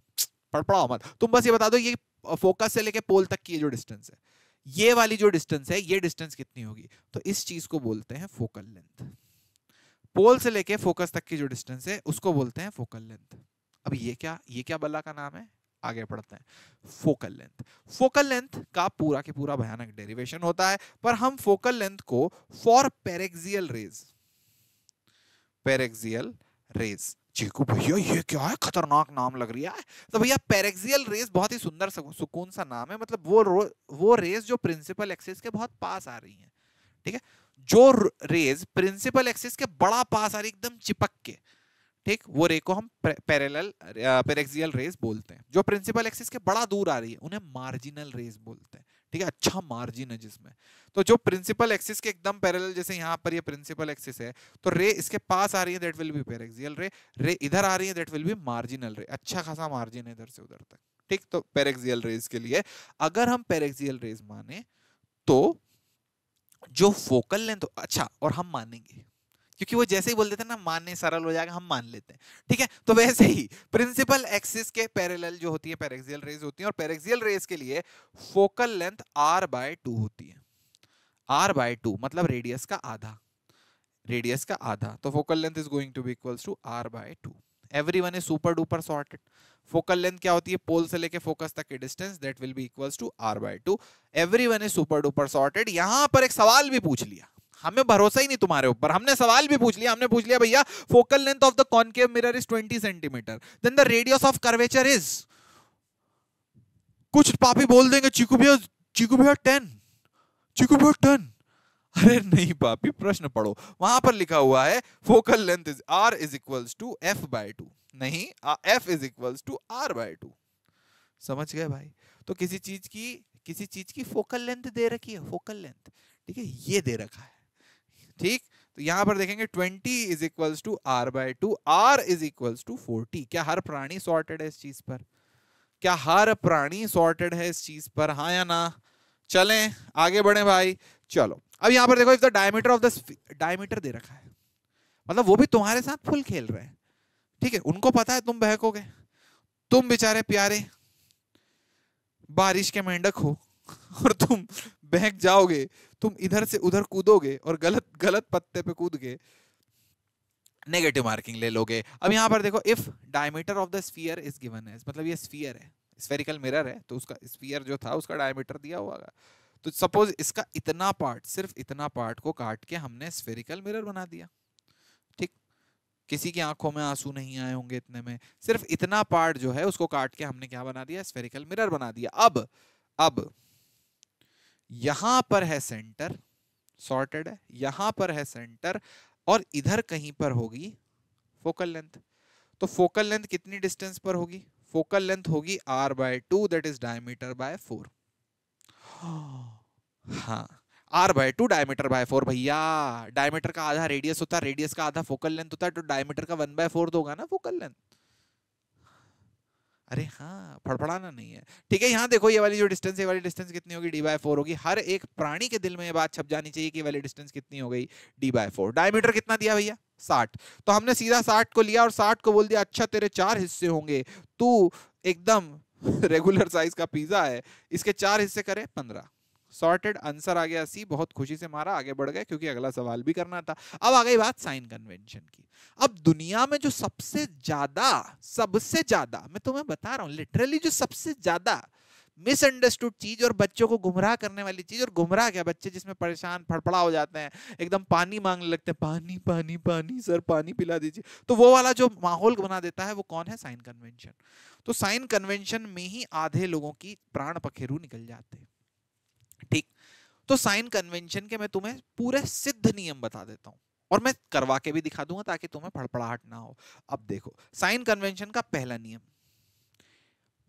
फड़फड़ा मत तुम बस ये बता दो ये फोकस से लेके पोल तक की जो डिस्टेंस है ये वाली जो डिस्टेंस है ये डिस्टेंस कितनी होगी तो इस चीज को बोलते हैं फोकल लेंथ पोल से लेके फोकस तक की जो डिस्टेंस है उसको बोलते हैं फोकल लेंथ अब ये क्या ये क्या बल्ला का नाम है आगे पढ़ते हैं फोकल लेंथ फोकल लेंथ का पूरा के पूरा भयानक डेरिवेशन होता है पर हम फोकल लेंथ को for paraxial rays paraxial rays चीकू भैया ये क्या है खतरनाक नाम लग रहा है तो भैया पेरेक्सियल रेज बहुत ही सुंदर सुकून सा नाम है मतलब वो वो रेज जो प्रिंसिपल एक्सिस के बहुत पास आ रही है ठीक है जो रेज प्रिंसिपल एक्सिस के बड़ा पास आ रही एकदम चिपक के ठीक वो रे को हम पैरेलल पेरेक्सियल रेस बोलते हैं जो प्रिंसिपल एक्सिस के बड़ा दूर आ रही है उन्हें मार्जिनल रेस बोलते हैं ठीक है अच्छा मार्जिन है जिसमें तो जो प्रिंसिपल एक्सिस के एकदम पैरेलल जैसे यहाँ पर ये प्रिंसिपल एक्सिस है तो रे इसके पास आ रही है दैट विल बी पेरेक्सियल रे रे इधर आ रही है दैट विल बी मार्जिनल रे अच्छा खासा मार्जिन है इधर से उधर तक ठीक तो पेरेक्सियल रेस के लिए अगर हम पेरेक्सियल रेस माने तो जो फोकल लेंथ अच्छा और हम मानेंगे क्योंकि वो जैसे ही बोल देते हैं ना मानने सरल हो जाएगा हम मान लेते हैं ठीक है तो वैसे ही प्रिंसिपल एक्सिस के पैरेलल जो होती है पेरेक्सियल रेज होती है और पेरेक्सियल रेज के लिए focal length R by two होती है आर बाय टू मतलब रेडियस का आधा रेडियस का आधा तो focal length is going to be equals to R by two every one is super duper sorted focal length क्या होती है पोल से लेके फोकस तक के distance that will be equals to R by two every one is super duper sorted यहां पर एक सवाल भी पूछ लिया हमें भरोसा ही नहीं तुम्हारे ऊपर हमने सवाल भी पूछ लिया हमने पूछ लिया भैया focal length of the concave mirror is 20 centimetre then the radius of curvature is कुछ पापी बोल देंगे चीकू भैया चीकू भैया टेन चीकू भैया टेन अरे नहीं पापी प्रश्न पढ़ो वहां पर लिखा हुआ है focal length is R is equals to F by two नहीं F is equals to R by two समझ गए भाई तो किसी चीज की किसी चीज की फोकल लेंथ दे रखी है फोकल लेंथ ठीक है ये दे रखा है ठीक तो यहां पर देखेंगे 20 is equals to R by two R is equals to forty क्या हर प्राणी सॉर्टेड है इस चीज पर क्या हर प्राणी सॉर्टेड है इस चीज पर हाँ या ना चलें आगे बढ़े भाई चलो अब यहां पर देखो if the diameter of the diameter दे रखा है मतलब वो भी तुम्हारे साथ फुल खेल रहे हैं ठीक है उनको पता है तुम बहकोगे तुम बेचारे प्यारे बारिश के मेंढक हो और तुम बहक जाओगे तुम इधर से उधर कूदोगे और गलत गलत पत्ते पे कूद के नेगेटिव मार्किंग ले लोगे अब यहाँ पर देखो if diameter of the sphere is given है मतलब ये स्फीयर है स्फेरिकल मिरर है तो उसका स्फीयर जो था उसका डायमीटर दिया हुआ है तो सपोज इसका इतना पार्ट सिर्फ इतना पार्ट को काट के हमने स्फेरिकल मिरर बना दिया ठीक किसी की आंखों में आंसू नहीं आए होंगे इतने में सिर्फ इतना पार्ट जो है उसको काट के हमने क्या बना दिया स्फेरिकल मिरर बना दिया अब अब यहां पर है सेंटर सॉर्टेड है यहां पर है सेंटर और इधर कहीं पर होगी फोकल लेंथ तो फोकल लेंथ कितनी डिस्टेंस पर होगी फोकल लेंथ होगी R by two that is diameter by four हाँ R by two diameter by four भैया डायमीटर का आधा रेडियस होता है रेडियस का आधा फोकल लेंथ होता है तो डायमीटर का वन बाय फोर होगा ना फोकल लेंथ अरे हाँ फड़फड़ाना नहीं है ठीक है यहाँ देखो ये वाली जो डिस्टेंस ये वाली डिस्टेंस कितनी होगी डी बाय फोर होगी हर एक प्राणी के दिल में ये बात छप जानी चाहिए कि वाली डिस्टेंस कितनी हो गई डी बाय फोर डायमीटर कितना दिया भैया साठ तो हमने सीधा साठ को लिया और साठ को बोल दिया अच्छा तेरे चार हिस्से होंगे तू एकदम रेगुलर साइज का पिज्जा है इसके चार हिस्से करे पंद्रह सॉर्टेड आंसर आ गया सी बहुत खुशी से मारा आगे बढ़ गए क्योंकि अगला सवाल भी करना था अब आ गई बात साइन कन्वेंशन की अब दुनिया में जो सबसे ज्यादा सबसे ज्यादा मैं तुम्हें बता रहा हूँ लिटरली जो सबसे ज्यादा मिसअंडरस्टूड चीज और बच्चों को गुमराह करने वाली चीज और गुमराह क्या बच्चे जिसमें परेशान फड़फड़ा हो जाते हैं एकदम पानी मांगने लगते हैं पानी पानी पानी सर पानी पिला दीजिए तो वो वाला जो माहौल बना देता है वो कौन है साइन कन्वेंशन तो साइन कन्वेंशन में ही आधे लोगों की प्राण पखेरु निकल जाते हैं ठीक तो साइन कन्वेंशन के मैं तुम्हें पूरे सिद्ध नियम बता देता हूँ और मैं करवा के भी दिखा दूंगा ताकि तुम्हें फड़फड़ाहट ना हो अब देखो साइन कन्वेंशन का पहला नियम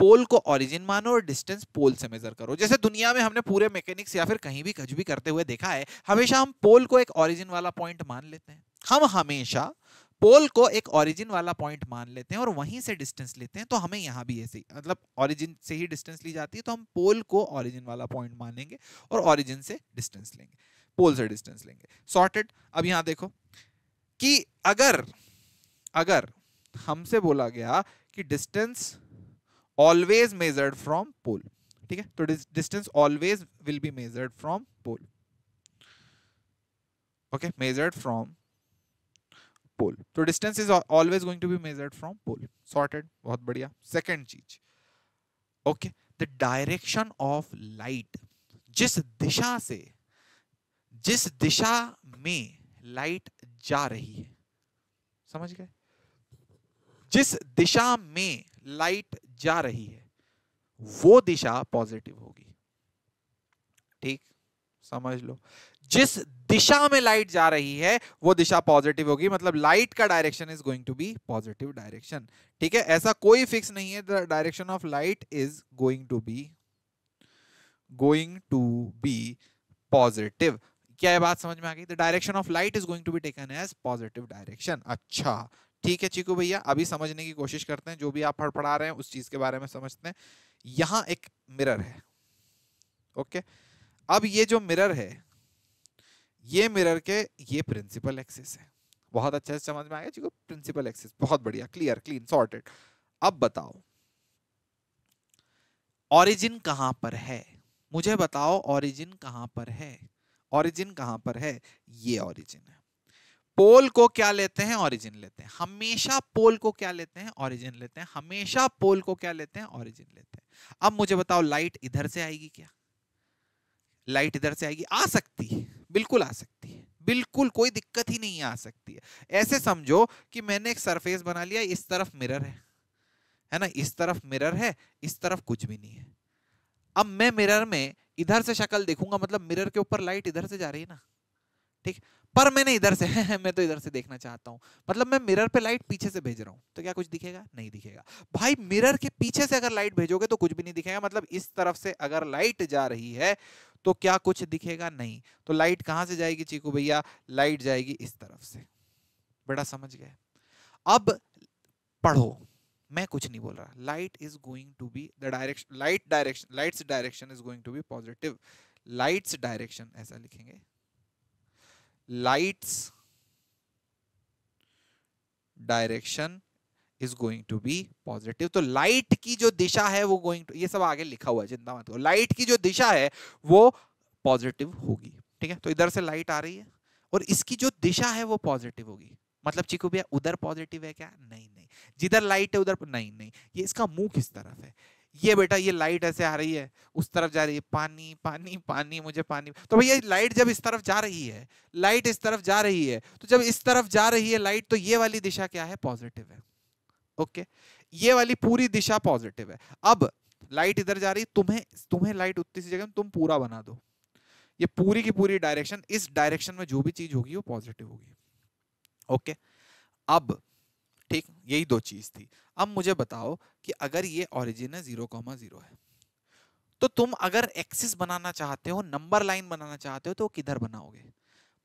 पोल को ओरिजिन मानो और डिस्टेंस पोल से मेजर करो जैसे दुनिया में हमने पूरे मैकेनिक्स या फिर कहीं भी कुछ भी करते हुए देखा है हमेशा हम पोल को एक ओरिजिन वाला पॉइंट मान लेते हैं हम हमेशा पोल को एक ओरिजिन वाला पॉइंट मान लेते हैं और वहीं से डिस्टेंस लेते हैं तो हमें यहाँ भी ऐसे मतलब ओरिजिन से ही डिस्टेंस ली जाती है तो हम पोल को ओरिजिन वाला पॉइंट मानेंगे और ओरिजिन से डिस्टेंस लेंगे पोल से डिस्टेंस लेंगे सॉर्टेड अब यहाँ देखो कि अगर अगर हमसे बोला गया कि distance always measured from pole ठीक है तो distance always will be measured from pole okay measured from pole तो distance is always going to be measured from pole sorted बहुत बढ़िया सेकेंड चीज okay the direction of light जिस दिशा से जिस दिशा में लाइट जा रही है समझ गए जिस दिशा में लाइट जा रही है वो दिशा पॉजिटिव होगी ठीक समझ लो जिस दिशा में लाइट जा रही है वो दिशा पॉजिटिव होगी मतलब लाइट का direction is going to be positive direction ठीक है ऐसा कोई फिक्स नहीं है direction of light is going to be going to be positive क्या बात समझ में आ गई the direction of light is going to be taken as positive direction अच्छा ठीक है चीकू भैया अभी समझने की कोशिश करते हैं जो भी आप पढ़ा रहे हैं उस चीज के बारे में समझते हैं यहां एक मिरर है ओके अब ये जो मिरर है ये मिरर के ये प्रिंसिपल एक्सिस है बहुत अच्छे से समझ में आया जी प्रिंसिपल एक्सिस बहुत बढ़िया क्लियर क्लीन सॉर्टेड अब बताओ ऑरिजिन कहां पर है मुझे बताओ ऑरिजिन कहां पर है ऑरिजिन कहां पर है ये ऑरिजिन है पोल को क्या लेते हैं ऑरिजिन लेते हैं हमेशा पोल को क्या लेते हैं ऑरिजिन लेते हैं हमेशा पोल को क्या लेते हैं ऑरिजिन लेते हैं अब मुझे बताओ लाइट इधर से आएगी क्या लाइट इधर से आएगी आ सकती है बिल्कुल आ सकती है बिल्कुल कोई दिक्कत ही नहीं आ सकती है ऐसे समझो कि मैंने एक सरफेस बना लिया इस तरफ मिरर है है ना इस तरफ मिरर है इस तरफ कुछ भी नहीं है अब मैं मिरर में इधर से शक्ल देखूंगा मतलब मिरर के ऊपर लाइट इधर से जा रही है ना ठीक पर मैंने इधर से मैं तो इधर से देखना चाहता हूँ मतलब मैं मिरर पे लाइट पीछे से भेज रहा हूँ तो क्या कुछ दिखेगा नहीं दिखेगा भाई मिरर के पीछे से अगर लाइट भेजोगे तो कुछ भी नहीं दिखेगा मतलब इस तरफ से अगर लाइट जा रही है तो क्या कुछ दिखेगा नहीं तो लाइट कहां से जाएगी चीकू भैया लाइट जाएगी इस तरफ से बड़ा समझ गए अब पढ़ो मैं कुछ नहीं बोल रहा light is going to be the direction light direction lights direction is going to be positive lights direction ऐसा लिखेंगे lights direction is going to be positive तो लाइट की जो दिशा है वो गोइंग टू ये सब आगे लिखा हुआ है चिंता मत करो लाइट की जो दिशा है वो पॉजिटिव होगी ठीक है तो इधर से लाइट आ रही है और इसकी जो दिशा है वो पॉजिटिव होगी मतलब चिकू भैया उधर पॉजिटिव है क्या नहीं नहीं जिधर लाइट है उधर नहीं नहीं ये इसका मुंह किस तरफ है ये बेटा ये लाइट ऐसे आ रही है उस तरफ जा रही है पानी पानी पानी मुझे पानी तो भैया लाइट जब इस तरफ जा रही है लाइट इस तरफ जा रही है तो जब इस तरफ जा रही है लाइट तो ये वाली दिशा क्या है पॉजिटिव है ओके ये वाली पूरी दिशा पॉजिटिव है अब लाइट इधर जा रही तुम्हें तुम्हें लाइट उतनी सी जगह तुम पूरा बना दो ये पूरी की पूरी डायरेक्शन इस डायरेक्शन में जो भी चीज होगी वो पॉजिटिव होगी ओके अब ठीक यही दो चीज थी अब मुझे बताओ कि अगर ये ओरिजिन है जीरो कॉमा जीरो है तो तुम अगर एक्सिस बनाना चाहते हो नंबर लाइन बनाना चाहते हो तो किधर बनाओगे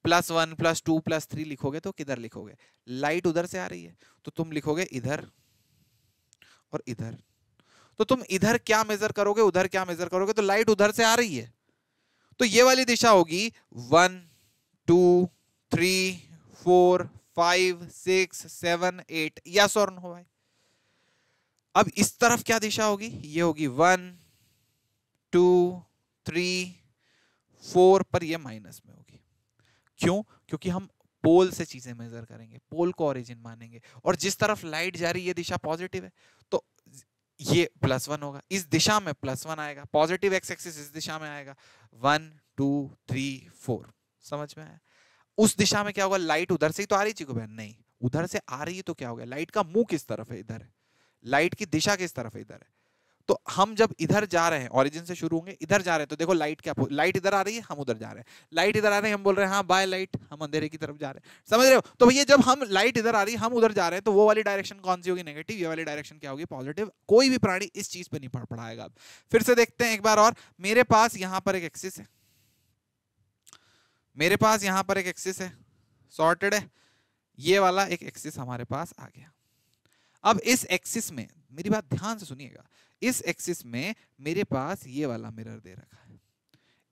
plus one plus two plus three लिखोगे तो किधर लिखोगे लाइट उधर से आ रही है तो तुम लिखोगे इधर और इधर तो तुम इधर क्या मेजर करोगे उधर क्या मेजर करोगे तो लाइट उधर से आ रही है तो ये वाली दिशा होगी one two three four five six seven eight या और हो भाई अब इस तरफ क्या दिशा होगी ये होगी वन टू थ्री फोर पर ये माइनस में क्यों क्योंकि हम पोल से चीज़ें मेज़र करेंगे पोल को ओरिजिन मानेंगे और जिस तरफ लाइट जा रही है दिशा पॉजिटिव है तो ये प्लस वन होगा इस दिशा में प्लस वन आएगा पॉजिटिव एक्स एक्सिस इस दिशा में आएगा वन टू थ्री फोर समझ में आया उस दिशा में क्या होगा लाइट उधर से ही तो आ रही चीजों बहन नहीं उधर से आ रही है तो क्या हो गया लाइट का मुंह किस तरफ है इधर है लाइट की दिशा किस तरफ है इधर है तो हम जब इधर जा रहे हैं ऑरिजिन से शुरू होंगे इधर जा रहे हैं तो देखो लाइट क्या लाइट इधर आ रही है हम उधर जा रहे हैं लाइट इधर आ रही है हम बोल रहे हैं हाँ बाय लाइट हम अंधेरे की तरफ जा रहे हैं समझ रहे हो तो भैया जब हम लाइट इधर आ रही है हम उधर जा रहे हैं तो वो वाली डायरेक्शन कौन सी होगी नेगेटिव ये वाली डायरेक्शन क्या होगी पॉजिटिव कोई भी प्राणी इस चीज पर नहीं पढ़ पढ़ाएगा फिर से देखते हैं एक बार और मेरे पास यहाँ पर एक एक्सिस है मेरे पास यहाँ पर एक एक्सिस है सॉर्टेड है ये वाला एक एक्सिस हमारे पास आ गया अब इस एक्सिस में मेरी बात ध्यान से सुनिएगा इस एक्सिस में मेरे पास ये वाला मिरर दे रखा है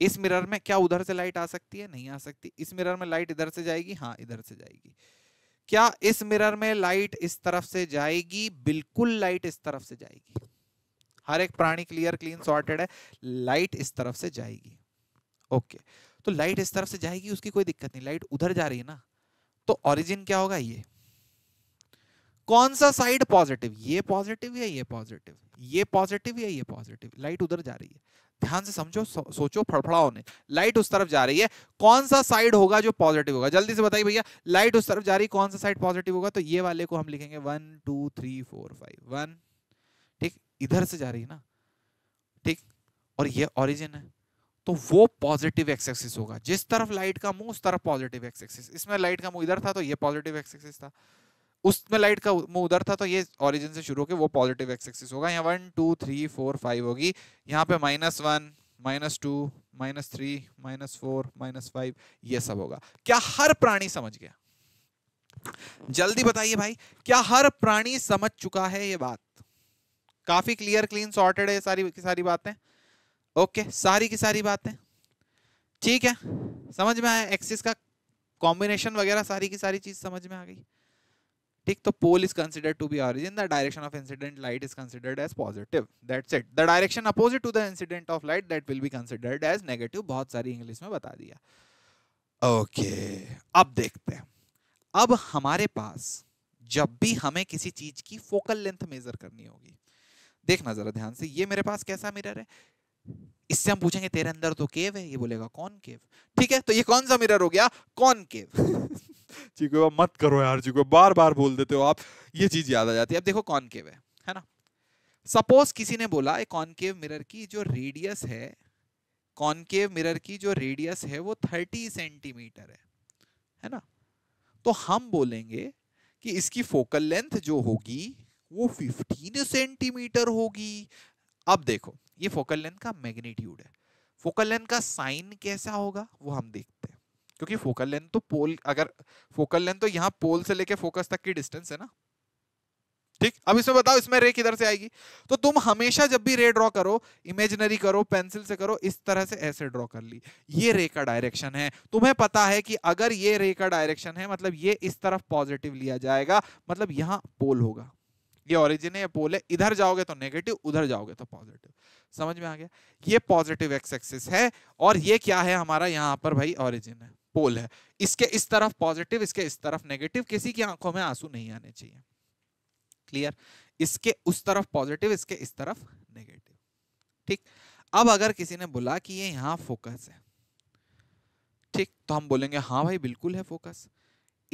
इस मिरर में क्या उधर से लाइट आ सकती है नहीं आ सकती इस मिरर में लाइट इधर से जाएगी हाँ इधर से जाएगी क्या इस मिरर में लाइट इस तरफ से जाएगी बिल्कुल लाइट इस तरफ से जाएगी हर एक प्राणी क्लियर क्लीन सॉर्टेड है लाइट इस तरफ से जाएगी ओके तो लाइट इस तरफ से जाएगी उसकी कोई दिक्कत नहीं लाइट उधर जा रही है ना तो ऑरिजिन क्या होगा ये कौन सा साइड पॉजिटिव ये पॉजिटिव या ये पॉजिटिव ये पॉजिटिव या ये पॉजिटिव लाइट उधर जा रही है ध्यान से समझो सो, सोचो फड़फड़ा होने लाइट उस तरफ जा रही है कौन सा साइड होगा जो पॉजिटिव होगा जल्दी से बताइए भैया लाइट उस तरफ जा रही है कौन सा साइड पॉजिटिव होगा तो ये वाले को हम लिखेंगे one two three four five one ठीक इधर से जा रही है ना ठीक और ये ओरिजिन है तो वो पॉजिटिव एक्सेक्सिस होगा जिस तरफ लाइट का मुंह उस तरफ पॉजिटिव एक्सेक्सिस इसमें लाइट का मुंह इधर था तो ये पॉजिटिव एक्सेक्सिस था उसमें लाइट का मुंह उधर था तो ये ऑरिजिन से शुरू होकर वो पॉजिटिव एक्स एक्सिस होगा यहाँ one two three four five होगी यहाँ पे minus one minus two minus three minus four minus five ये सब होगा क्या हर प्राणी समझ गया जल्दी बताइए भाई क्या हर प्राणी समझ चुका है ये बात काफी क्लियर क्लीन सॉर्टेड है सारी की सारी बातें ओके सारी की सारी बातें ठीक है समझ में आया एक्सिस का कॉम्बिनेशन वगैरह सारी की सारी चीज समझ में आ गई ठीक तो pole is considered to be origin the direction of incident light is considered as positive that's it the direction opposite to the incident of light that will be considered as negative बहुत सारी English में बता दिया okay okay, अब देखते हैं अब हमारे पास जब भी हमें किसी चीज की फोकल लेंथ मेजर करनी होगी देखना जरा ध्यान से ये मेरे पास कैसा मिरर है इससे हम पूछेंगे तेरे अंदर तो केव है ये बोलेगा कौन केव ठीक है तो ये कौन सा मिरर हो गया कौन केव चीको मत करो यार चीको बार बार बोल देते हो आप ये चीज याद आ जाती है अब देखो कॉनकेव है है ना सपोज किसी ने बोला एक कॉनकेव मिरर की जो रेडियस है कॉनकेव मिरर की जो रेडियस है वो थर्टी सेंटीमीटर है है ना तो हम बोलेंगे कि इसकी फोकल लेंथ जो होगी वो फिफ्टीन सेंटीमीटर होगी अब देखो ये फोकल लेंथ का मैग्नीट्यूड है फोकल लेंथ का साइन कैसा होगा वो हम देखते क्योंकि फोकल लेंथ तो पोल अगर फोकल लेंथ तो यहाँ पोल से लेके फोकस तक की डिस्टेंस है ना ठीक अब इसमें बताओ इसमें रे किधर से आएगी तो तुम हमेशा जब भी रे ड्रॉ करो इमेजिनरी करो पेंसिल से करो इस तरह से ऐसे ड्रॉ कर ली ये रे का डायरेक्शन है तुम्हें पता है कि अगर ये रे का डायरेक्शन है मतलब ये इस तरफ पॉजिटिव लिया जाएगा मतलब यहाँ पोल होगा ये ओरिजिन है ये पोल है इधर जाओगे तो नेगेटिव उधर जाओगे तो पॉजिटिव समझ में आ गया ये पॉजिटिव एक्स एक्सिस है और ये क्या है हमारा यहाँ पर भाई ओरिजिन है पोल है इसके इस तरफ पॉजिटिव इसके इस तरफ नेगेटिव किसी की आंखों में आंसू नहीं आने चाहिए क्लियर इसके उस तरफ पॉजिटिव इसके इस तरफ नेगेटिव ठीक अब अगर किसी ने बोला कि ये यहाँ फोकस है ठीक तो हम बोलेंगे हाँ भाई बिल्कुल है फोकस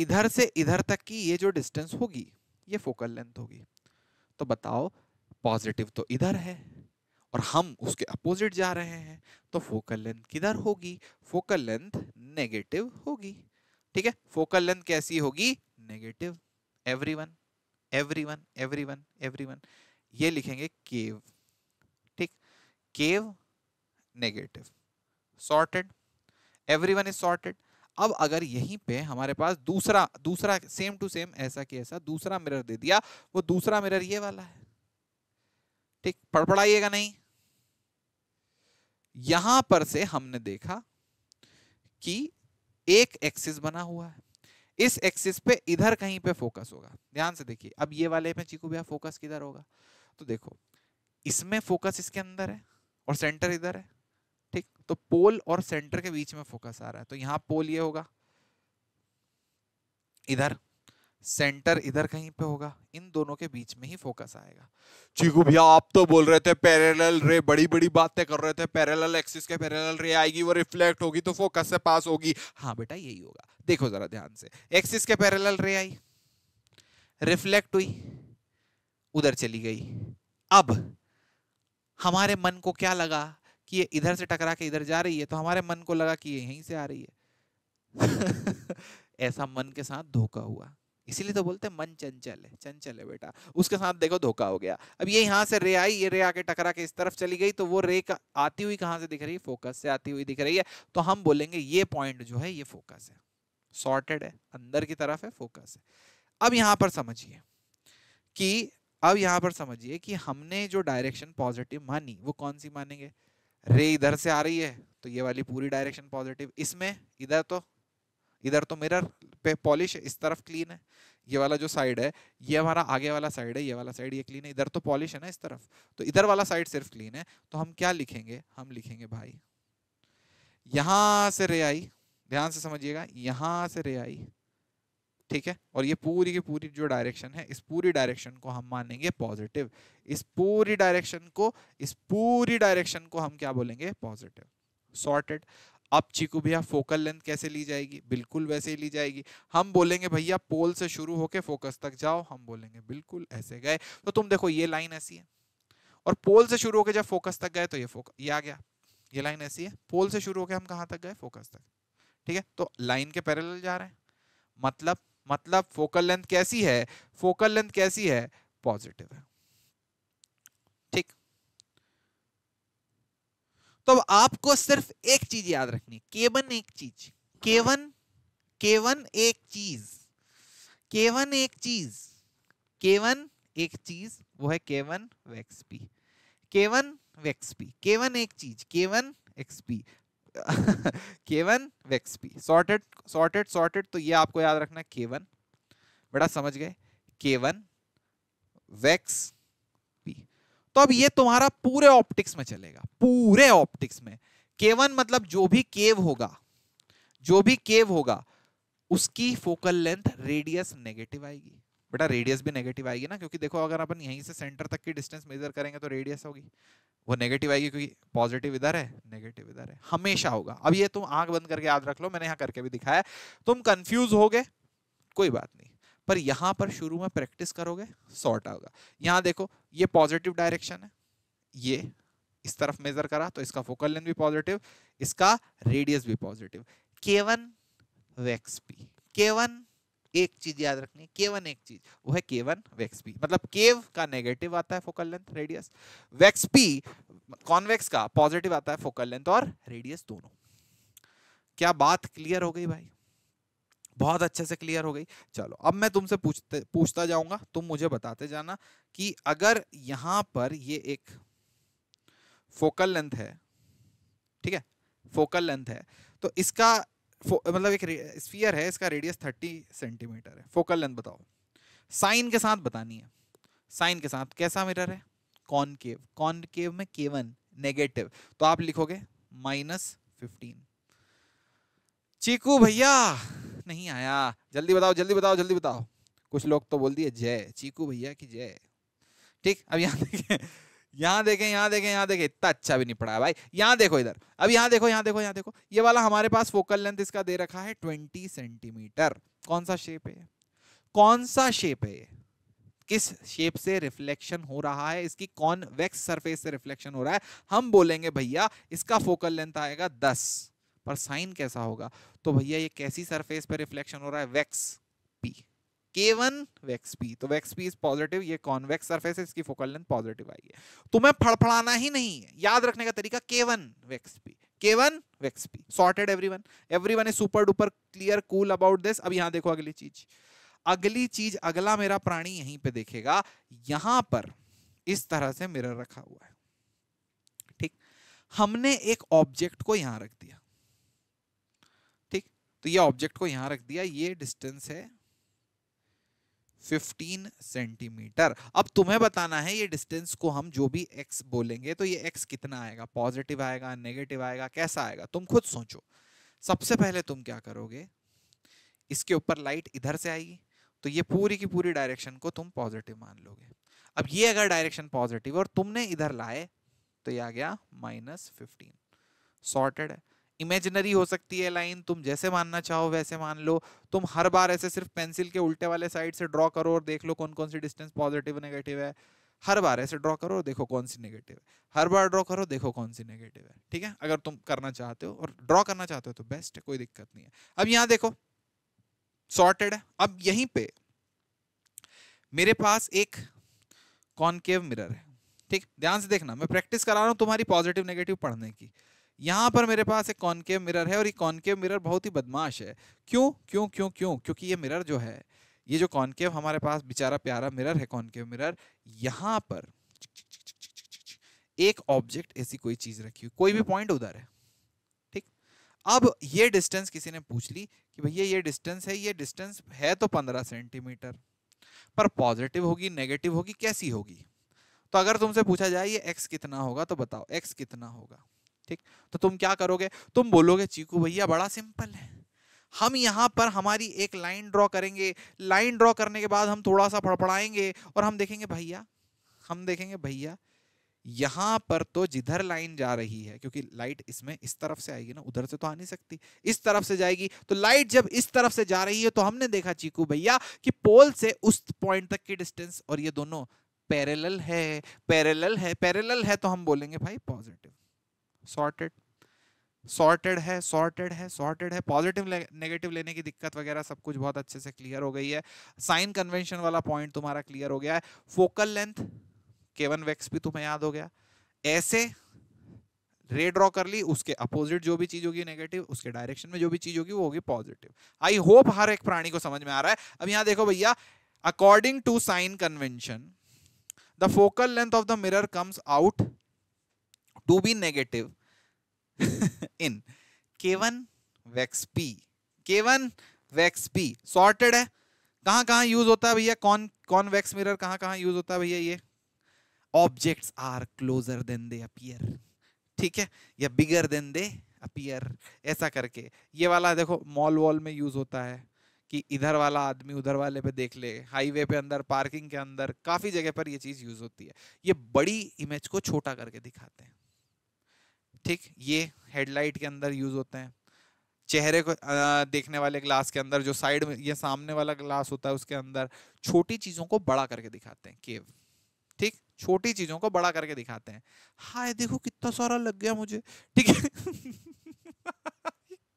इधर से इधर तक की ये जो डिस्टेंस होगी ये फोकल लेंथ होगी तो बताओ पॉजिटिव तो इधर है और हम उसके अपोजिट जा रहे हैं तो फोकल लेंथ किधर होगी फोकल लेंथ नेगेटिव होगी ठीक है फोकल लेंथ कैसी होगी negative everyone everyone everyone everyone ये लिखेंगे केव ठीक cave negative sorted everyone is sorted अब अगर यहीं पे हमारे पास दूसरा दूसरा सेम टू सेम ऐसा कि ऐसा दूसरा मिरर दे दिया वो दूसरा मिरर ये वाला है ठीक पढ़ाइएगा नहीं यहां पर से हमने देखा कि एक एक्सिस बना हुआ है इस एक्सिस पे इधर कहीं पे फोकस होगा ध्यान से देखिए अब ये वाले में चीकू भैया फोकस किधर होगा तो देखो इसमें फोकस इसके अंदर है और सेंटर इधर है ठीक तो पोल और सेंटर के बीच में फोकस आ रहा है तो यहां पोल ये होगा इधर सेंटर इधर कहीं पे होगा इन दोनों के बीच में ही फोकस आएगा चीकू भैया आप तो बोल रहे थे पैरेलल रे बड़ी बड़ी बातें कर रहे थे पैरेलल एक्सिस के पैरेलल रे आएगी वो रिफ्लेक्ट होगी तो फोकस से पास होगी हाँ बेटा यही होगा देखो जरा ध्यान से एक्सिस के पैरेलल रे आई रिफ्लेक्ट हुई उधर चली गई अब हमारे मन को क्या लगा कि ये इधर से टकरा के इधर जा रही है तो हमारे मन को लगा कि ये यहीं से आ रही है ऐसा मन के साथ धोखा हुआ इसीलिए तो बोलते हैं मन चंचल है चंचल है बेटा उसके साथ देखो धोखा हो गया अब ये यहाँ से रे आई ये रे आके टकरा के इस तरफ चली गई तो वो रे का आती हुई कहाँ से दिख रही है फोकस से आती हुई दिख रही है तो हम बोलेंगे ये पॉइंट जो है ये फोकस है सॉर्टेड है अंदर की तरफ है फोकस है अब यहाँ पर समझिए कि अब यहाँ पर समझिए कि हमने जो डायरेक्शन पॉजिटिव मानी वो कौन सी मानेंगे रे इधर से आ रही है तो ये वाली पूरी डायरेक्शन पॉजिटिव इसमें इधर तो इधर तो मिरर पे पॉलिश इस तरफ क्लीन है ये वाला जो साइड है ये हमारा आगे वाला साइड है ये वाला साइड ये क्लीन है इधर तो पॉलिश है ना इस तरफ तो इधर वाला साइड सिर्फ क्लीन है तो हम क्या लिखेंगे हम लिखेंगे भाई यहां से रे आई ध्यान से समझिएगा यहां से रे आई ठीक है और ये पूरी की पूरी जो डायरेक्शन है इस पूरी डायरेक्शन को हम मानेंगे पॉजिटिव इस पूरी डायरेक्शन को इस पूरी डायरेक्शन को हम क्या बोलेंगे पॉजिटिव सॉर्टेड अब चीकू भैया फोकल लेंथ कैसे ली जाएगी बिल्कुल वैसे ही ली जाएगी हम बोलेंगे भैया पोल से शुरू होके फोकस तक जाओ हम बोलेंगे बिल्कुल ऐसे गए तो तुम देखो ये लाइन ऐसी है और पोल से शुरू होकर जब फोकस तक गए तो ये फोकस ये आ गया ये लाइन ऐसी है पोल से शुरू होकर हम कहाँ तक गए फोकस तक ठीक है तो लाइन के पैरेलल जा रहे हैं मतलब मतलब फोकल लेंथ कैसी है फोकल लेंथ कैसी है पॉजिटिव है तो आपको सिर्फ एक चीज याद रखनी केवन एक चीज केवन केवन एक चीज केवन एक चीज केवन एक चीज वो है केवन वेक्सपी केवन वेक्सपी केवन एक चीज cave one x P cave one vex P sorted sorted sorted तो ये आपको याद रखना केवन बड़ा समझ गए केवन वेक्स तो अब ये तुम्हारा पूरे ऑप्टिक्स में चलेगा पूरे ऑप्टिक्स में केवन मतलब जो भी केव होगा जो भी केव होगा उसकी फोकल लेंथ रेडियस नेगेटिव आएगी बेटा रेडियस भी नेगेटिव आएगी ना क्योंकि देखो अगर अपन यहीं से सेंटर तक की डिस्टेंस मेजर करेंगे तो रेडियस होगी वो नेगेटिव आएगी क्योंकि पॉजिटिव इधर है नेगेटिव इधर है हमेशा होगा अब ये तुम आंख बंद करके याद रख लो मैंने यहाँ करके भी दिखाया तुम कंफ्यूज हो गए कोई बात नहीं पर यहाँ पर शुरू में प्रैक्टिस करोगे सॉर्ट आएगा यहाँ देखो ये पॉजिटिव डायरेक्शन है ये इस तरफ मेजर करा तो इसका फोकल लेंथ भी पॉजिटिव इसका रेडियस भी positive cave one wax P cave one एक चीज याद रखनी है केवन एक चीज वो है केवन वैक्स पी मतलब केव का नेगेटिव आता है focal length radius vex P convex का पॉजिटिव आता है फोकल लेंथ और रेडियस दोनों क्या बात क्लियर हो गई भाई बहुत अच्छे से क्लियर हो गई चलो अब मैं तुमसे पूछते पूछता जाऊंगा तुम मुझे बताते जाना कि अगर यहां पर ये एक फोकल लेंथ है ठीक है फोकल लेंथ है तो इसका मतलब एक स्फीयर है इसका रेडियस थर्टी सेंटीमीटर है फोकल लेंथ बताओ साइन के साथ बतानी है साइन के साथ कैसा मिरर है कॉनकेव कॉनकेव में केवन नेगेटिव तो आप लिखोगे माइनस फिफ्टीन चीकू भैया नहीं आया जल्दी बताओ जल्दी बताओ जल्दी बताओ कुछ लोग तो बोल दिए जय चीकू भैया की जय ठीक अब यहाँ देखें यहाँ देखें यहाँ देखें यहाँ देखें इतना अच्छा भी नहीं पड़ा भाई यहाँ देखो इधर अब यहाँ देखो यहाँ देखो यहाँ देखो ये वाला हमारे पास फोकल लेंथ इसका दे रखा है ट्वेंटी सेंटीमीटर कौन सा शेप है कौन सा शेप है किस शेप से रिफ्लेक्शन हो रहा है इसकी कॉन्वेक्स सरफेस से रिफ्लेक्शन हो रहा है हम बोलेंगे भैया इसका फोकल लेंथ आएगा दस पर साइन कैसा होगा तो भैया ये कैसी सरफेस पर रिफ्लेक्शन हो रहा है vex P cave one wax P तो वैक्स पी इज पॉजिटिव ये कॉन्वेक्स सरफेस है इसकी फोकल लेंथ पॉजिटिव आई है तुम्हें तो फड़फड़ाना ही नहीं है याद रखने का तरीका cave one wax P cave one wax P sorted every one every one is super duper clear cool about this अब यहां देखो अगली चीज अगली चीज अगला मेरा प्राणी यहीं पे देखेगा यहां पर इस तरह से मिरर रखा हुआ है ठीक हमने एक ऑब्जेक्ट को यहां रख दिया तो ये ऑब्जेक्ट को यहां रख दिया ये डिस्टेंस है 15 सेंटीमीटर अब तुम्हें बताना है ये डिस्टेंस को हम जो भी x बोलेंगे तो ये x कितना आएगा पॉजिटिव आएगा नेगेटिव आएगा कैसा आएगा तुम खुद सोचो सबसे पहले तुम क्या करोगे इसके ऊपर लाइट इधर से आएगी तो ये पूरी की पूरी डायरेक्शन को तुम पॉजिटिव मान लोगे अब ये अगर डायरेक्शन पॉजिटिव और तुमने इधर लाए तो ये आ गया माइनस फिफ्टीन सॉर्टेड है इमेजिनरी हो सकती है लाइन तुम जैसे मानना चाहो वैसे मान लो तुम हर बार ऐसे सिर्फ पेंसिल के उल्टे वाले साइड से ड्रॉ करो और देख लो कौन कौन सी डिस्टेंस पॉजिटिव नेगेटिव है हर बार ऐसे ड्रॉ करो और देखो कौन सी नेगेटिव है हर बार ड्रॉ करो देखो कौन सी नेगेटिव है ठीक है अगर तुम करना चाहते हो और ड्रॉ करना चाहते हो तो बेस्ट है कोई दिक्कत नहीं है अब यहाँ देखो सॉर्टेड है अब यहीं पे मेरे पास एक कॉनकेव मिरर है ठीक ध्यान से देखना मैं प्रैक्टिस करा रहा हूँ तुम्हारी पॉजिटिव नेगेटिव पढ़ने की यहाँ पर मेरे पास एक कॉनकेव मिरर है और ये कॉन्केव मिरर बहुत ही बदमाश है क्यों क्यों क्यों क्यों क्योंकि ये मिरर जो है ये जो कॉनकेव हमारे पास बेचारा प्यारा मिरर है कॉनकेव मिरर यहाँ पर एक ऑब्जेक्ट ऐसी कोई चीज रखी हुई कोई भी पॉइंट उधर है ठीक अब ये डिस्टेंस किसी ने पूछ ली कि भैया ये डिस्टेंस है ये डिस्टेंस है तो पंद्रह सेंटीमीटर पर पॉजिटिव होगी नेगेटिव होगी कैसी होगी तो अगर तुमसे पूछा जाए ये एक्स कितना होगा तो बताओ एक्स कितना होगा ठीक तो तुम क्या करोगे तुम बोलोगे चीकू भैया बड़ा सिंपल है हम यहाँ पर हमारी एक लाइन ड्रॉ करेंगे लाइन ड्रॉ करने के बाद हम थोड़ा सा फड़फड़ाएंगे और हम देखेंगे भैया हम देखेंगे भैया यहाँ पर तो जिधर लाइन जा रही है क्योंकि लाइट इसमें इस तरफ से आएगी ना उधर से तो आ नहीं सकती इस तरफ से जाएगी तो लाइट जब इस तरफ से जा रही है तो हमने देखा चीकू भैया कि पोल से उस पॉइंट तक की डिस्टेंस और ये दोनों पैरेलल है पैरेलल है पैरेलल है तो हम बोलेंगे भाई पॉजिटिव सॉर्टेड सॉर्टेड है सॉर्टेड है सॉर्टेड है पॉजिटिव नेगेटिव लेने की दिक्कत वगैरह सब कुछ बहुत अच्छे से क्लियर हो गई है साइन कन्वेंशन वाला पॉइंट तुम्हारा क्लियर हो गया है फोकल लेंथ केवन वेक्स भी तुम्हें याद हो गया ऐसे रे ड्रॉ कर ली उसके अपोजिट जो भी चीज होगी नेगेटिव उसके डायरेक्शन में जो भी चीज होगी वो होगी पॉजिटिव आई होप हर एक प्राणी को समझ में आ रहा है अब यहां देखो भैया according to sign convention the focal length of the mirror comes out do be negative in K1 vex P. K1 vex P sorted है कहां कहां यूज होता है भैया कौन कौन वैक्स मिरर कहां कहां यूज होता है भैया ये objects are closer than they appear ठीक है या बिगर देन दे अपियर ऐसा करके ये वाला देखो मॉल वॉल में यूज होता है कि इधर वाला आदमी उधर वाले पे देख ले हाईवे पे अंदर पार्किंग के अंदर काफी जगह पर ये चीज यूज होती है ये बड़ी इमेज को छोटा करके दिखाते हैं ठीक ये हेडलाइट के अंदर यूज होते हैं चेहरे को देखने वाले ग्लास के अंदर जो साइड में ये सामने वाला ग्लास होता है उसके अंदर छोटी चीज़ों को बड़ा करके दिखाते हैं केव ठीक छोटी चीज़ों को बड़ा करके दिखाते हैं हाय देखो कितना सारा लग गया मुझे ठीक है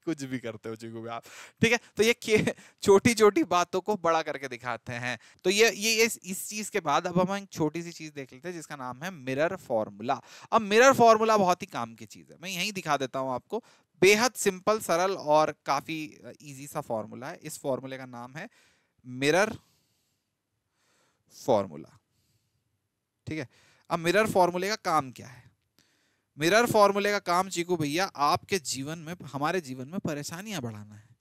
कुछ भी करते हो भी आप ठीक है तो ये छोटी छोटी बातों को बड़ा करके दिखाते हैं तो ये ये इस, इस चीज के बाद अब हम एक छोटी सी चीज देख लेते हैं जिसका नाम है मिरर फॉर्मूला अब मिरर फॉर्मूला बहुत ही काम की चीज है मैं यही दिखा देता हूँ आपको बेहद सिंपल सरल और काफी इजी सा फॉर्मूला है इस फॉर्मूले का नाम है मिरर फॉर्मूला ठीक है अब मिरर फॉर्मूले का काम क्या है मिरर फॉर्मूले का काम चीकू भैया आपके जीवन में हमारे जीवन में परेशानियां बढ़ाना है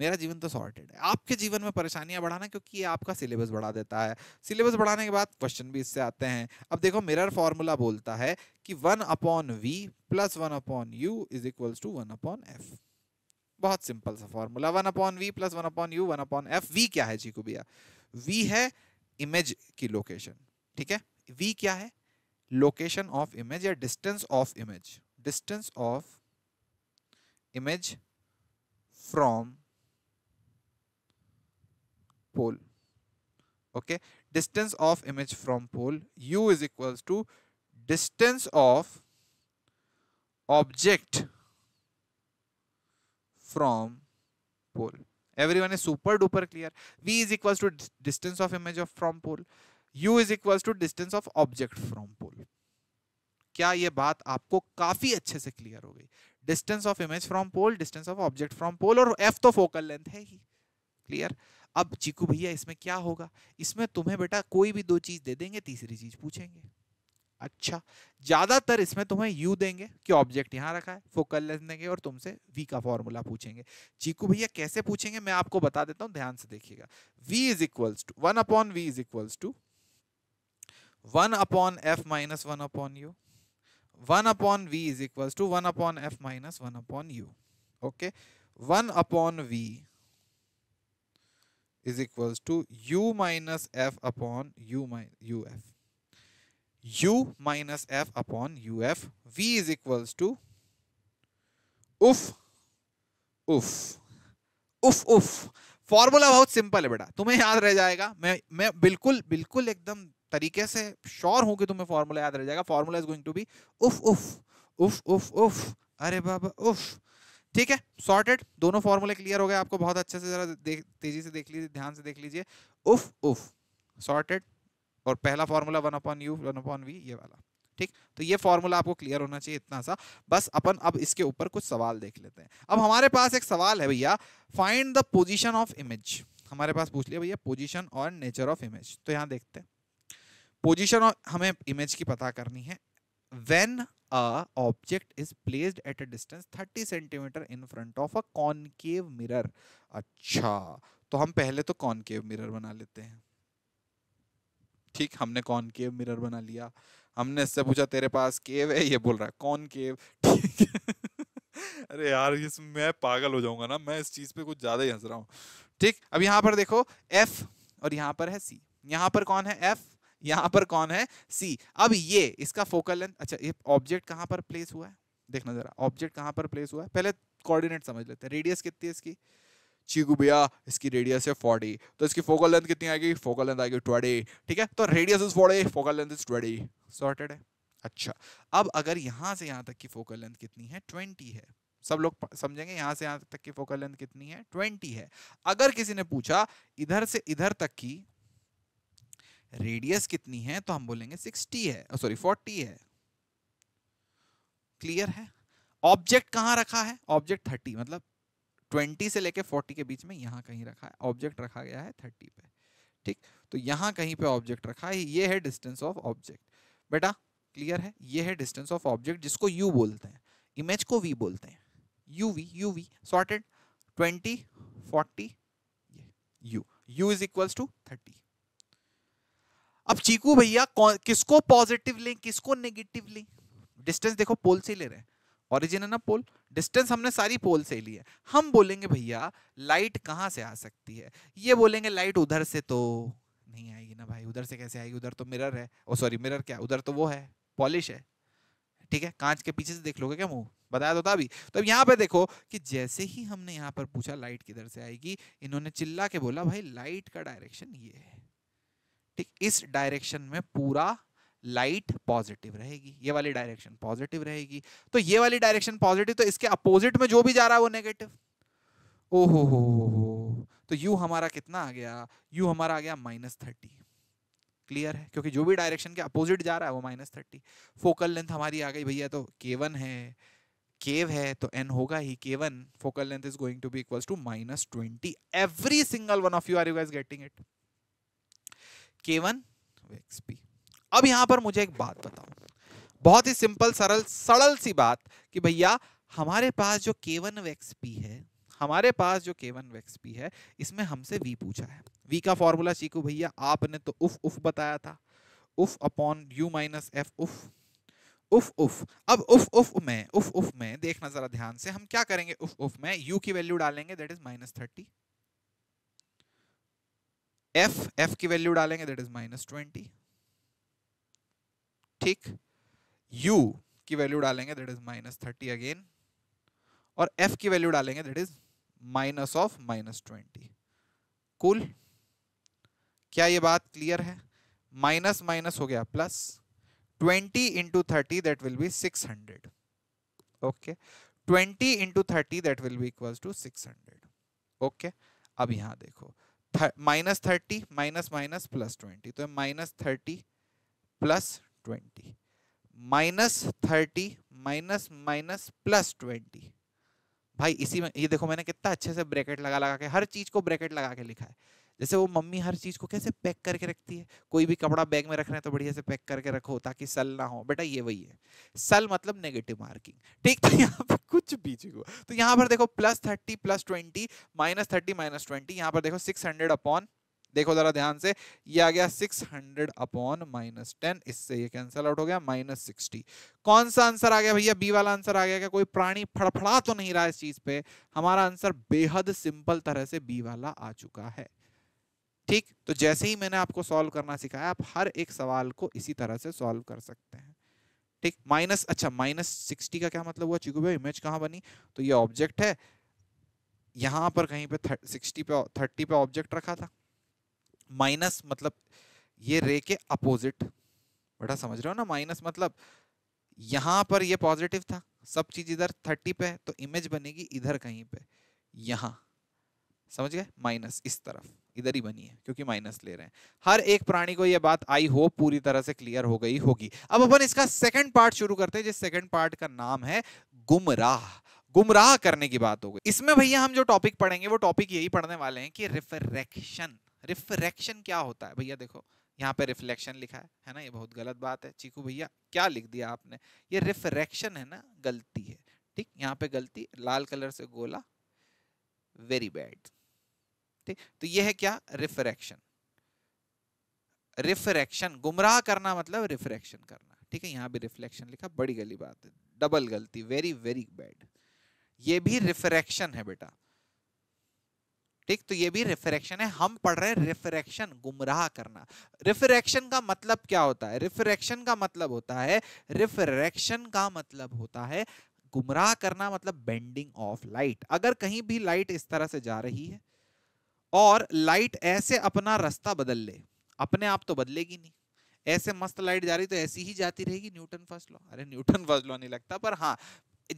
मेरा जीवन तो सॉर्टेड है आपके जीवन में परेशानियां बढ़ाना क्योंकि ये आपका सिलेबस बढ़ा देता है सिलेबस बढ़ाने के बाद क्वेश्चन भी इससे आते हैं अब देखो मिरर फॉर्मूला बोलता है कि one upon v plus one upon you is equals to one upon f बहुत सिंपल सा formula one upon v plus one upon u one upon f v क्या है चीकू भैया वी है इमेज की लोकेशन ठीक है वी क्या है location of image or distance of image distance of image from pole okay distance of image from pole u is equals to distance of object from pole everyone is super duper clear v is equals to distance of image of from pole u is equal to distance of object from pole क्या ये बात आपको काफी अच्छे से clear हो गई distance of image from pole distance of object from pole और एफ तो फोकल लेंथ है ही क्लियर अब चीकू भैया इसमें क्या होगा इसमें तुम्हें बेटा कोई भी दो चीज दे देंगे तीसरी चीज पूछेंगे अच्छा ज्यादातर इसमें तुम्हें यू देंगे कि ऑब्जेक्ट यहाँ रखा है फोकल लेंथ देंगे और तुमसे वी का फॉर्मूला पूछेंगे चीकू भैया कैसे पूछेंगे मैं आपको बता देता हूँ ध्यान से देखिएगा v is equals to one upon v is equals to one upon f minus one upon u one upon v is equal to one upon f minus one upon u okay one upon v is equal to u minus f upon u my u f u minus f upon uf v is equals to उफ u f u f उफ formula बहुत simple है बेटा तुम्हें याद रह जाएगा मैं मैं बिल्कुल बिल्कुल एकदम तरीके से श्योर हूँ कि तुम्हें फॉर्मूला याद रह जाएगा formula is going to be u f u f u f u f उफ अरे बाबा उफ ठीक है सॉर्टेड दोनों फॉर्मूले क्लियर हो गए आपको बहुत अच्छे से जरा देख तेजी से देख लीजिए ध्यान से देख लीजिए उफ उफ सॉर्टेड और पहला formula one upon u one upon v ये वाला ठीक तो ये फॉर्मूला आपको क्लियर होना चाहिए इतना सा बस अपन अब इसके ऊपर कुछ सवाल देख लेते हैं अब हमारे पास एक सवाल है भैया find the position of image हमारे पास पूछ लिया भैया पोजिशन और नेचर ऑफ इमेज तो यहाँ देखते हैं पोजिशन हमें इमेज की पता करनी है when a object is placed at a distance thirty centimetre in front of a concave mirror अच्छा तो हम पहले तो कॉनकेव मिरर बना लेते हैं ठीक हमने कॉनकेव मिरर बना लिया हमने इससे पूछा तेरे पास केव है ये बोल रहा है concave ठीक अरे यार इस मैं पागल हो जाऊंगा ना मैं इस चीज पे कुछ ज्यादा ही हंस रहा हूँ ठीक अब यहाँ पर देखो F और यहाँ पर है C यहाँ पर कौन है F यहाँ पर कौन है सी अब ये इसका फोकल लेंथ अच्छा ये ऑब्जेक्ट कहाँ पर प्लेस हुआ है देखना जरा ऑब्जेक्ट कहाँ पर प्लेस हुआ है पहले कोऑर्डिनेट समझ लेते हैं रेडियस कितनी है इसकी चीकू भैया इसकी रेडियस है फोर्टी तो इसकी फोकल लेंथ कितनी आएगी फोकल लेंथ आएगी ट्वेंटी ठीक है तो radius is forty focal length is twenty sorted है अच्छा अब अगर यहाँ से यहाँ तक की फोकल लेंथ कितनी है ट्वेंटी है सब लोग समझेंगे यहाँ से यहाँ तक की फोकल लेंथ कितनी है ट्वेंटी है अगर किसी ने पूछा इधर से इधर तक की रेडियस कितनी है तो हम बोलेंगे सिक्सटी है सॉरी oh, फोर्टी है क्लियर है ऑब्जेक्ट कहाँ रखा है ऑब्जेक्ट थर्टी मतलब ट्वेंटी से लेके फोर्टी के बीच में यहाँ कहीं रखा है ऑब्जेक्ट रखा गया है थर्टी पे ठीक तो यहाँ कहीं पे ऑब्जेक्ट रखा है ये है डिस्टेंस ऑफ ऑब्जेक्ट बेटा क्लियर है ये है डिस्टेंस ऑफ ऑब्जेक्ट जिसको यू बोलते हैं इमेज को वी बोलते हैं u v u v sorted twenty forty u u is equals to thirty अब चीकू भैया किसको पॉजिटिव लें किसको नेगेटिव लें डिस्टेंस देखो पोल से ले रहे हैं ऑरिजिन है ना पोल डिस्टेंस हमने सारी पोल से ली है हम बोलेंगे भैया लाइट कहाँ से आ सकती है ये बोलेंगे लाइट उधर से तो नहीं आएगी ना भाई उधर से कैसे आएगी उधर तो मिरर है ओ सॉरी मिरर क्या उधर तो वो है पॉलिश है ठीक है कांच के पीछे से देख लोगे क्या मुंह बताया तो था अभी तो अब यहाँ पे देखो कि जैसे ही हमने यहाँ पर पूछा लाइट किधर से आएगी इन्होंने चिल्ला के बोला भाई लाइट का डायरेक्शन ये है ठीक इस डायरेक्शन में पूरा लाइट पॉजिटिव रहेगी ये वाली डायरेक्शन पॉजिटिव रहेगी तो ये वाली डायरेक्शन पॉजिटिव तो इसके अपोजिट में जो भी जा रहा है वो नेगेटिव ओहो हो हो तो यू हमारा कितना आ गया यू हमारा आ गया माइनस थर्टी क्लियर है क्योंकि जो भी डायरेक्शन के अपोजिट जा रहा है वो माइनस थर्टी फोकल लेंथ हमारी आ गई भैया तो के है केव है तो एन होगा ही के focal length is going to be equals to minus twenty every single one of you are you guys getting it cave one x P अब यहां पर मुझे एक बात बताओ बहुत ही सिंपल सरल सरल सी बात कि भैया हमारे पास जो के वन पी है हमारे पास जो के वन पी है इसमें हमसे वी पूछा है वी का फॉर्मूला सीखो भैया आपने तो उफ उफ बताया था उफ अपॉन यू माइनस एफ उफ उफ उफ अब उफ उफ में उफ उफ में देखना जरा ध्यान से हम क्या करेंगे उफ उफ में यू की वैल्यू डालेंगे that is minus thirty f f की वैल्यू डालेंगे दैट इज माइनस ट्वेंटी ठीक यू की वैल्यू डालेंगे that is minus thirty again और एफ की वैल्यू डालेंगे that is minus of minus twenty cool क्या ये बात क्लियर है माइनस माइनस हो गया plus twenty into thirty that will be six hundred okay twenty into thirty that will be equal to six hundred okay अब यहां देखो minus thirty minus minus plus twenty तो minus thirty plus twenty minus thirty minus minus plus twenty भाई इसी में ये देखो मैंने कितना अच्छे से ब्रैकेट लगा लगा के हर चीज को ब्रैकेट लगा के लिखा है जैसे वो मम्मी हर चीज़ को कैसे पैक करके रखती है कोई भी कपड़ा बैग में रख रहे हैं तो बढ़िया से पैक करके रखो ताकि सल ना हो बेटा ये वही है सल मतलब नेगेटिव मार्किंग ठीक तो यहाँ पर कुछ चीज हुआ तो यहाँ पर देखो plus thirty plus twenty minus thirty minus twenty यहाँ पर देखो सिक्स हंड्रेड अपॉन देखो जरा ध्यान से ये आ गया six hundred upon minus ten इससे ये कैंसिल आउट हो गया माइनस सिक्सटी कौन सा आंसर आ गया भैया बी वाला आंसर आ गया क्या कोई प्राणी फड़फड़ा तो नहीं रहा इस चीज पे हमारा आंसर बेहद सिंपल तरह से बी वाला आ चुका है ठीक तो जैसे ही मैंने आपको सॉल्व करना सिखाया आप हर एक सवाल को इसी तरह से सॉल्व कर सकते हैं ठीक माइनस अच्छा माइनस सिक्सटी का क्या मतलब हुआ चिकू भाई इमेज कहाँ बनी तो ये ऑब्जेक्ट है यहाँ पर कहीं पे सिक्सटी पे थर्टी पे ऑब्जेक्ट रखा था माइनस मतलब ये रे के अपोजिट बेटा समझ रहे हो ना माइनस मतलब यहाँ पर ये पॉजिटिव था सब चीज इधर थर्टी पे है तो इमेज बनेगी इधर कहीं पे यहाँ समझ गए माइनस इस तरफ इधर ही बनी है क्योंकि माइनस ले रहे हैं हर एक प्राणी को यह बात आई होप पूरी तरह से क्लियर हो गई होगी अब अपन इसका सेकंड पार्ट शुरू करते हैं जिस सेकंड पार्ट का नाम है गुमराह गुमराह करने की बात हो गई इसमें भैया हम जो टॉपिक पढ़ेंगे वो टॉपिक यही पढ़ने वाले हैं कि रिफ्रेक्शन रिफ्रेक्शन क्या होता है भैया देखो यहाँ पे रिफ्लेक्शन लिखा है है ना ये बहुत गलत बात है चीकू भैया क्या लिख दिया आपने ये रिफ्रेक्शन है ना गलती है ठीक यहाँ पे गलती लाल कलर से गोला वेरी बैड ठीक तो ये है क्या रिफ्रैक्शन रिफ्रैक्शन गुमराह करना मतलब रिफ्रैक्शन करना ठीक है यहाँ भी रिफ्लेक्शन लिखा बड़ी गली बात है डबल गलती वेरी वेरी बैड ये भी रिफ्रैक्शन है बेटा ठीक तो ये भी रिफ्रैक्शन है हम पढ़ रहे हैं रिफ्रैक्शन गुमराह करना रिफ्रैक्शन का मतलब क्या होता है रिफ्रैक्शन का मतलब होता है रिफ्रैक्शन का मतलब होता है गुमराह करना मतलब बेंडिंग ऑफ लाइट अगर कहीं भी लाइट इस तरह से जा रही है और लाइट ऐसे अपना रास्ता बदल ले अपने आप तो बदलेगी नहीं ऐसे मस्त लाइट जा रही तो ऐसी ही जाती रहेगी न्यूटन फर्स्ट लॉ अरे न्यूटन फर्स्ट लॉ नहीं लगता पर हाँ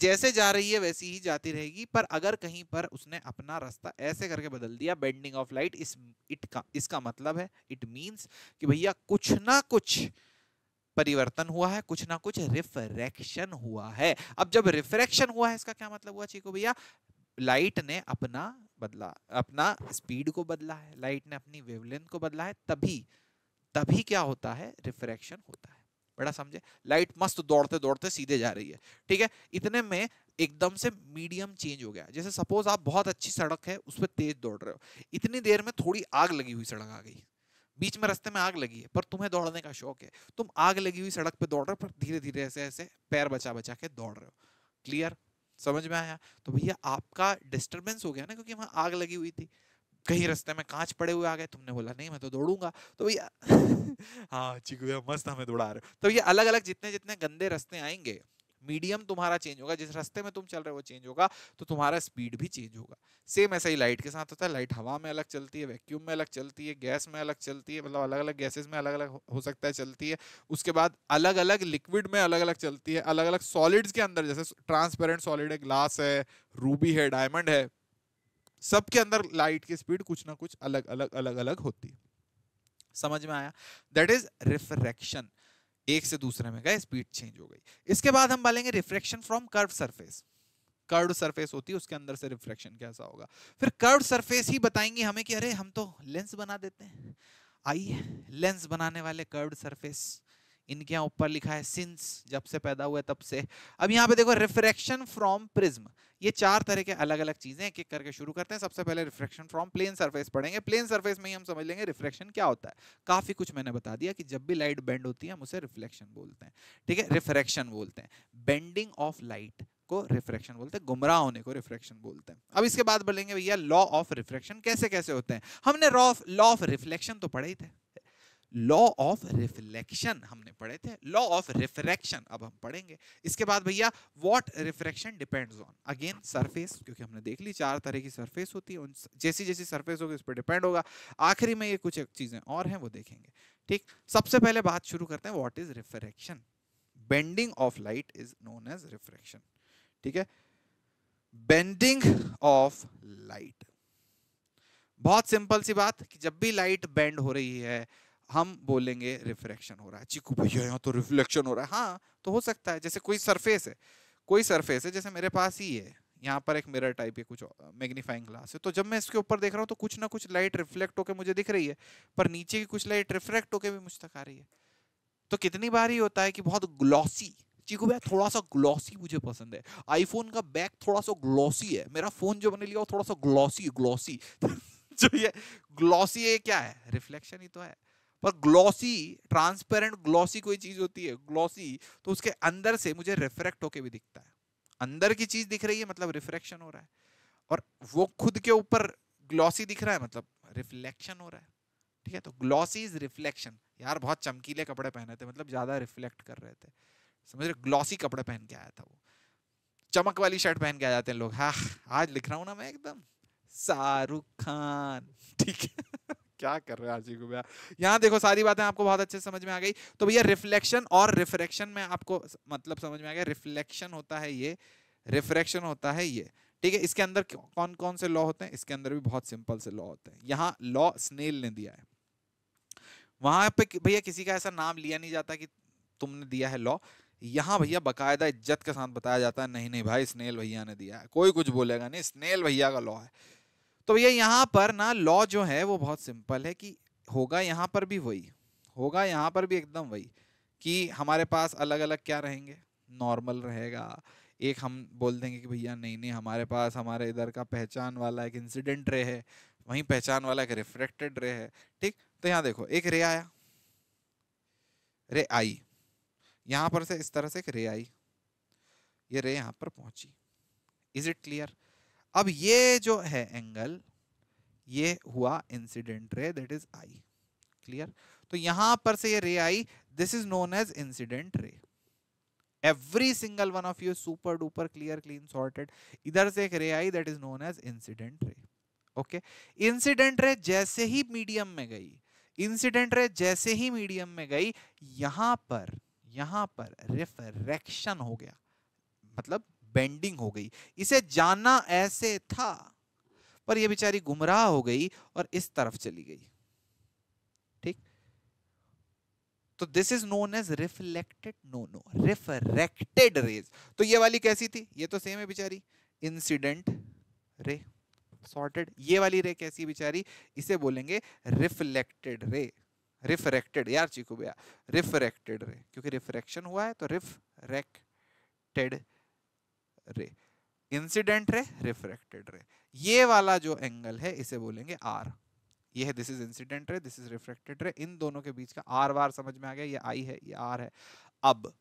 जैसे जा रही है वैसी ही जाती रहेगी पर अगर कहीं पर उसने अपना रास्ता ऐसे करके बदल दिया बेंडिंग ऑफ लाइट इस इट का इसका मतलब है इट मींस कि भैया कुछ ना कुछ परिवर्तन हुआ है कुछ ना कुछ रिफ्रैक्शन हुआ है अब जब रिफ्रैक्शन हुआ है इसका क्या मतलब हुआ चीको भैया लाइट ने अपना बदला अपना स्पीड को बदला है लाइट ने अपनी वेवलेंथ को बदला है तभी तभी क्या होता है रिफ्रैक्शन होता है बड़ा समझे लाइट मस्त दौड़ते दौड़ते सीधे जा रही है ठीक है इतने में एकदम से मीडियम चेंज हो गया जैसे सपोज आप बहुत अच्छी सड़क है उस पर तेज दौड़ रहे हो इतनी देर में थोड़ी आग लगी हुई सड़क आ गई बीच में रास्ते में आग लगी है पर तुम्हें दौड़ने का शौक है तुम आग लगी हुई सड़क पर दौड़ रहे हो पर धीरे धीरे ऐसे ऐसे पैर बचा बचा के दौड़ रहे हो क्लियर समझ में आया तो भैया आपका डिस्टर्बेंस हो गया ना क्योंकि वहाँ आग लगी हुई थी कहीं रास्ते में कांच पड़े हुए आ गए तुमने बोला नहीं मैं तो दौड़ूंगा तो भैया हाँ चिकू भैया मस्त हमें दौड़ा रहे तो भैया अलग अलग जितने जितने गंदे रास्ते आएंगे मीडियम तुम्हारा चेंज होगा जिस रास्ते में तुम चल रहे हो चेंज होगा तो तुम्हारा स्पीड भी चेंज होगा सेम ऐसा ही लाइट के साथ होता है लाइट हवा में अलग चलती है वैक्यूम में अलग चलती है गैस में अलग चलती है मतलब अलग अलग गैसेज में अलग अलग हो सकता है चलती है उसके बाद अलग अलग लिक्विड में अलग अलग चलती है अलग अलग सॉलिड्स के अंदर जैसे ट्रांसपेरेंट सॉलिड है ग्लास है रूबी है डायमंड है सबके अंदर लाइट की स्पीड कुछ ना कुछ अलग अलग अलग अलग होती है समझ में आया दैट इज रिफ्रैक्शन एक से दूसरे में गए स्पीड चेंज हो गई इसके बाद हम बोलेंगे reflection from curve surface curve surface होती है उसके अंदर से रिफ्लेक्शन कैसा होगा फिर कर्व सरफेस ही बताएंगे हमें कि अरे हम तो लेंस बना देते हैं आइए लेंस बनाने वाले कर्व सरफेस इनके यहाँ ऊपर लिखा है सिंस जब से पैदा हुआ तब से अब यहाँ पे देखो रिफ्रैक्शन फ्रॉम प्रिज्म ये चार तरह के अलग अलग चीज़ें एक एक करके शुरू करते हैं सबसे पहले रिफ्रैक्शन फ्रॉम प्लेन सरफेस पढ़ेंगे प्लेन सरफेस में ही हम समझ लेंगे रिफ्रैक्शन क्या होता है काफ़ी कुछ मैंने बता दिया कि जब भी लाइट बेंड होती है हम उसे रिफ्लेक्शन बोलते हैं ठीक है रिफ्रैक्शन बोलते हैं बेंडिंग ऑफ लाइट को रिफ्रैक्शन बोलते हैं गुमराह होने को रिफ्रैक्शन बोलते हैं अब इसके बाद बोलेंगे भैया लॉ ऑफ रिफ्रैक्शन कैसे कैसे होते हैं हमने लॉ ऑफ रिफ्लेक्शन तो पढ़े ही थे लॉ ऑफ रिफ्लेक्शन हमने पढ़े थे लॉ ऑफ रिफ्रैक्शन अब हम पढ़ेंगे इसके बाद भैया what refraction depends on again surface क्योंकि हमने देख ली चार तरह की सरफेस होती है उन जैसी जैसी सरफेस होगी उस पर डिपेंड होगा आखिरी में ये कुछ चीज़ें और हैं वो देखेंगे ठीक सबसे पहले बात शुरू करते हैं what is refraction bending of light is known as refraction ठीक है बेंडिंग ऑफ लाइट बहुत सिंपल सी बात कि जब भी लाइट बेंड हो रही है हम बोलेंगे रिफ्लेक्शन हो रहा है चीकू भैया यहाँ तो रिफ्लेक्शन हो रहा है हाँ तो हो सकता है जैसे कोई सरफेस है कोई सरफेस है जैसे मेरे पास ही है यहाँ पर एक मिरर टाइप है कुछ मैग्नीफाइंग ग्लास है तो जब मैं इसके ऊपर देख रहा हूँ तो कुछ ना कुछ लाइट रिफ्लेक्ट होकर मुझे दिख रही है पर नीचे की कुछ लाइट रिफ्लेक्ट होकर भी मुझ तक आ रही है तो कितनी बार ही होता है कि बहुत ग्लॉसी चीकू भैया थोड़ा सा ग्लॉसी मुझे पसंद है आईफोन का बैक थोड़ा सा ग्लॉसी है मेरा फोन जो मैंने लिया वो थोड़ा सा ग्लॉसी ग्लॉसी जो ये ग्लॉसी है क्या है रिफ्लेक्शन ही तो है पर ग्लॉसी ट्रांसपेरेंट ग्लॉसी कोई चीज होती है ग्लॉसी तो उसके अंदर से मुझे रिफ्रेक्ट होके भी दिखता है अंदर की चीज दिख रही है मतलब रिफ्रेक्शन हो रहा है और वो खुद के ऊपर ग्लॉसी दिख रहा है मतलब रिफ्लेक्शन हो रहा है ठीक है तो ग्लॉसी इज रिफ्लेक्शन यार बहुत चमकीले कपड़े पहने थे मतलब ज्यादा रिफ्लेक्ट कर रहे थे समझ रहे ग्लॉसी कपड़े पहन के आया था वो चमक वाली शर्ट पहन के आ जाते हैं लोग हाँ आज लिख रहा हूँ ना मैं एकदम शाहरुख खान ठीक है क्या कर रहे हो आज भैया यहाँ देखो सारी बातें आपको बहुत अच्छे समझ में आ गई तो भैया रिफ्लेक्शन और रिफ्रेक्शन में आपको मतलब समझ में आ गया रिफ्लेक्शन होता है ये रिफ्रेक्शन होता है ये ठीक है इसके अंदर कौन कौन से लॉ होते हैं इसके अंदर भी बहुत सिंपल से लॉ होते हैं यहाँ लॉ स्नेल ने दिया है वहां पे भैया किसी का ऐसा नाम लिया नहीं जाता कि तुमने दिया है लॉ यहाँ भैया बकायदा इज्जत के साथ बताया जाता है नहीं नहीं भाई स्नेल भैया ने दिया है कोई कुछ बोलेगा नहीं स्नेल भैया का लॉ है तो भैया यहाँ पर ना लॉ जो है वो बहुत सिंपल है कि होगा यहाँ पर भी वही होगा यहाँ पर भी एकदम वही कि हमारे पास अलग अलग क्या रहेंगे नॉर्मल रहेगा एक हम बोल देंगे कि भैया नहीं नहीं हमारे पास हमारे इधर का पहचान वाला एक इंसिडेंट रे है वहीं पहचान वाला एक रिफ्रेक्टेड रे है ठीक तो यहाँ देखो एक रे आया रे आई यहाँ पर से इस तरह से एक रे आई ये रे यहाँ पर पहुंची इज इट क्लियर अब ये जो है एंगल ये हुआ incident ray that is I clear तो यहां पर से ये रे आई this is known as incident ray every single one of you super duper clear clean sorted इधर से एक रे आई that is known as incident ray okay incident ray जैसे ही मीडियम में गई इंसिडेंट रे जैसे ही मीडियम में गई यहां पर यहां पर रिफ्रैक्शन हो गया मतलब बेंडिंग हो गई इसे जाना ऐसे था पर यह बेचारी गुमराह हो गई और इस तरफ चली गई ठीक तो this is known as reflected no no refracted rays तो ये वाली कैसी थी ये तो सेम है बेचारी इंसिडेंट रे सॉर्टेड ये वाली रे कैसी बेचारी इसे बोलेंगे रिफ्लेक्टेड रे रिफ्रेक्टेड यार चीकू भैया रिफ्रेक्टेड रे क्योंकि रिफ्रैक्शन हुआ है तो refracted ray incident ray refracted रे ये वाला जो एंगल है इसे बोलेंगे आर ये है this is incident ray this is refracted ray इन दोनों के बीच का आर वार समझ में आ गया ये आई है ये आर है अब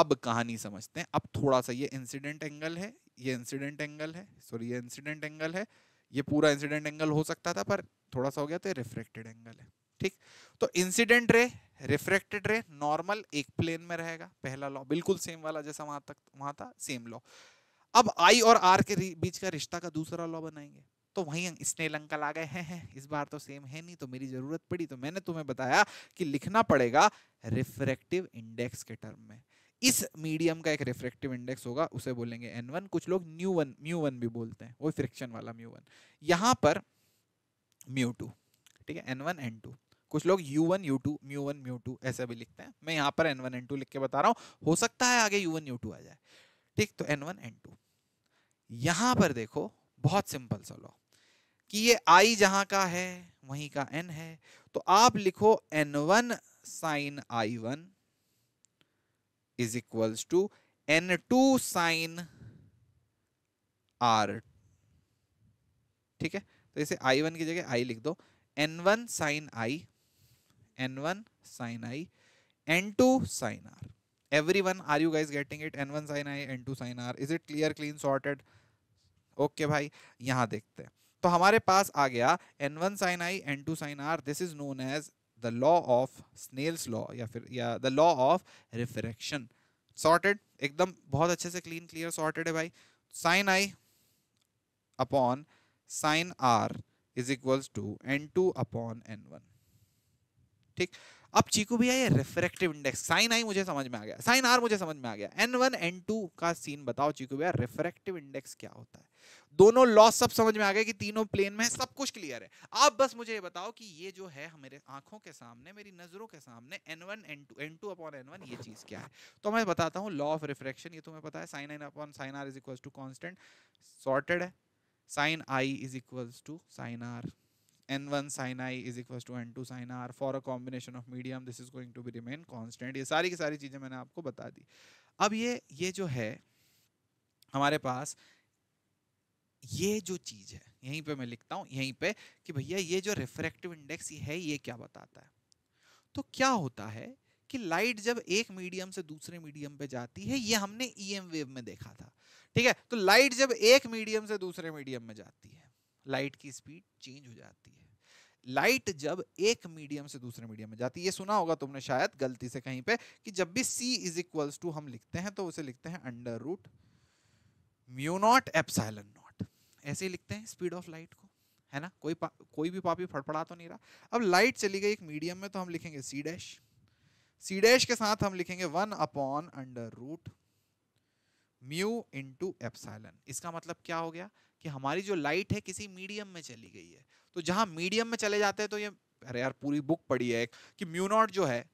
अब कहानी समझते हैं अब थोड़ा सा ये इंसिडेंट एंगल है ये इंसिडेंट एंगल है सॉरी ये इंसिडेंट एंगल है ये पूरा इंसिडेंट एंगल हो सकता था पर थोड़ा सा हो गया तो रिफ्रेक्टेड एंगल है ठीक तो इंसिडेंट रे रिफ्रेक्टेड रे नॉर्मल एक प्लेन में रहेगा पहला लॉ बिल्कुल सेम वाला जैसा वहां तक वहां था सेम लॉ अब आई और आर के बीच का रिश्ता का दूसरा लॉ बनाएंगे तो वही स्नेल अंकल आ गए हैं है, इस बार तो सेम है नहीं तो मेरी जरूरत पड़ी तो मैंने तुम्हें बताया कि लिखना पड़ेगा रिफ्रेक्टिव इंडेक्स के टर्म में इस मीडियम का एक रिफ्रेक्टिव इंडेक्स होगा उसे बोलेंगे एन वन कुछ लोग न्यू वन म्यू वन भी बोलते हैं वो फ्रिक्शन वाला म्यू वन यहां पर म्यू टू ठीक है एन वन एन टू कुछ लोग u one u two mu one mu two ऐसे भी लिखते हैं मैं यहाँ पर एन वन एन टू लिख के बता रहा हूँ हो सकता है आगे यू वन यू टू आ जाए ठीक तो एन वन एन टू यहाँ पर देखो बहुत सिंपल सा कि ये आई जहाँ का है वहीं का एन है तो आप लिखो n one sine I one is equals to n two sine r ठीक है तो इसे आई वन की जगह आई लिख दो n one sine i n one sine i n two sine r every one are you guys getting it n one sine i n two sine r is it clear clean sorted okay भाई यहाँ देखते हैं तो हमारे पास आ गया n one sine i n two sine r this is known as the law of Snell's law या फिर या the law of refraction sorted एकदम बहुत अच्छे से क्लीन क्लियर सॉर्टेड है भाई sine i upon sine r is equals to n two upon n one ठीक अब चीकू भी i refractive index sine i मुझे समझ में आ गया साइन आर मुझे समझ में आ गया एन वन एन टू का सीन बताओ चीकू भैया रिफ्रेक्टिव इंडेक्स क्या होता है दोनों लॉस सब समझ में आ गए कि तीनों प्लेन में सब कुछ क्लियर है आप बस मुझे ये बताओ कि ये जो है हमारे आंखों के सामने मेरी नजरों के सामने n one n two n two upon n one ये चीज क्या है तो मैं बताता हूँ लॉ ऑफ रिफ्रेक्शन ये तुम्हें पता है sine n upon sine r is equal to constant sorted है sine I is equals to sine r n1 sin i is equals to n2 sin r for a combination of medium this is going to be remain constant ये सारी की सारी चीज़ें मैंने आपको बता दी अब ये ये जो है हमारे पास ये जो चीज़ है यहीं पे मैं लिखता हूँ यहीं पे कि भैया ये जो रिफ्रैक्टिव इंडेक्स है ये क्या बताता है तो क्या होता है कि लाइट जब एक मीडियम से दूसरे मीडियम पे जाती है ये हमने ई e वेव में देखा था ठीक है तो लाइट जब एक मीडियम से दूसरे मीडियम में जाती है लाइट की स्पीड चेंज हो जाती है लाइट जब एक मीडियम से दूसरे मीडियम में जाती है ये सुना होगा तुमने शायद गलती से कहीं पे कि जब भी सी इज इक्वल्स टू हम लिखते हैं तो उसे लिखते हैं under root mu naught epsilon naught ऐसे ही लिखते हैं स्पीड ऑफ लाइट को है ना कोई कोई भी पापी फड़फड़ा तो नहीं रहा अब लाइट चली गई एक मीडियम में तो हम लिखेंगे सी डैश सी डैश के साथ हम लिखेंगे one upon under root mu into epsilon इसका मतलब क्या हो गया कि हमारी जो लाइट है किसी मीडियम में चली गई है तो जहाँ मीडियम में चले जाते हैं तो ये अरे यार पूरी बुक पड़ी है एक कि म्यू नॉट जो है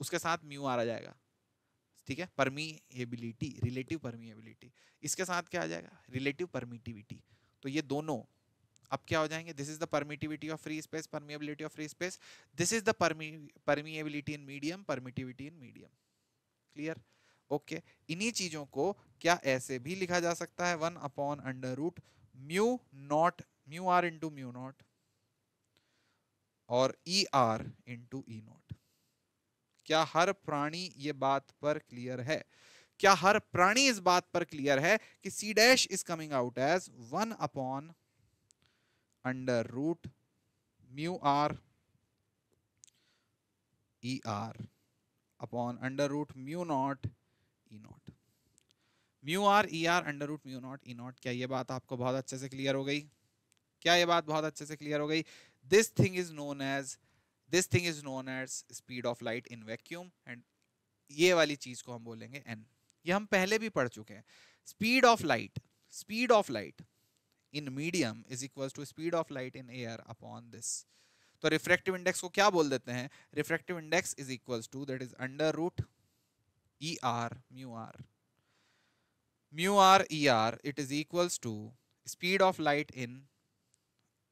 उसके साथ म्यू आ जाएगा ठीक है परमीएबिलिटी रिलेटिव परमीएबिलिटी इसके साथ क्या आ जाएगा रिलेटिव परमिटिविटी तो ये दोनों अब क्या हो जाएंगे this is the permittivity of free space permeability of free space this is the permeability in medium permittivity in medium clear okay इन्हीं चीजों को क्या ऐसे भी लिखा जा सकता है one upon under root mu naught mu r into mu naught और e r into e naught क्या हर प्राणी ये बात पर क्लियर है क्या हर प्राणी इस बात पर क्लियर है कि c dash is coming out as one upon under root mu r e r upon under root mu naught e naught mu r e r under root mu naught e naught क्या ये बात आपको बहुत अच्छे से clear हो गई क्या ये बात बहुत अच्छे से क्लियर हो गई this thing is known as this thing is known as speed of light in vacuum and ये वाली चीज को हम बोलेंगे एन ये हम पहले भी पढ़ चुके हैं speed of light speed of light in medium is equal to speed of light in air upon this तो रिफ्रैक्टिव इंडेक्स को क्या बोल देते हैं refractive index is equal to that is under root e r mu r mu r e r it is equals to speed of light in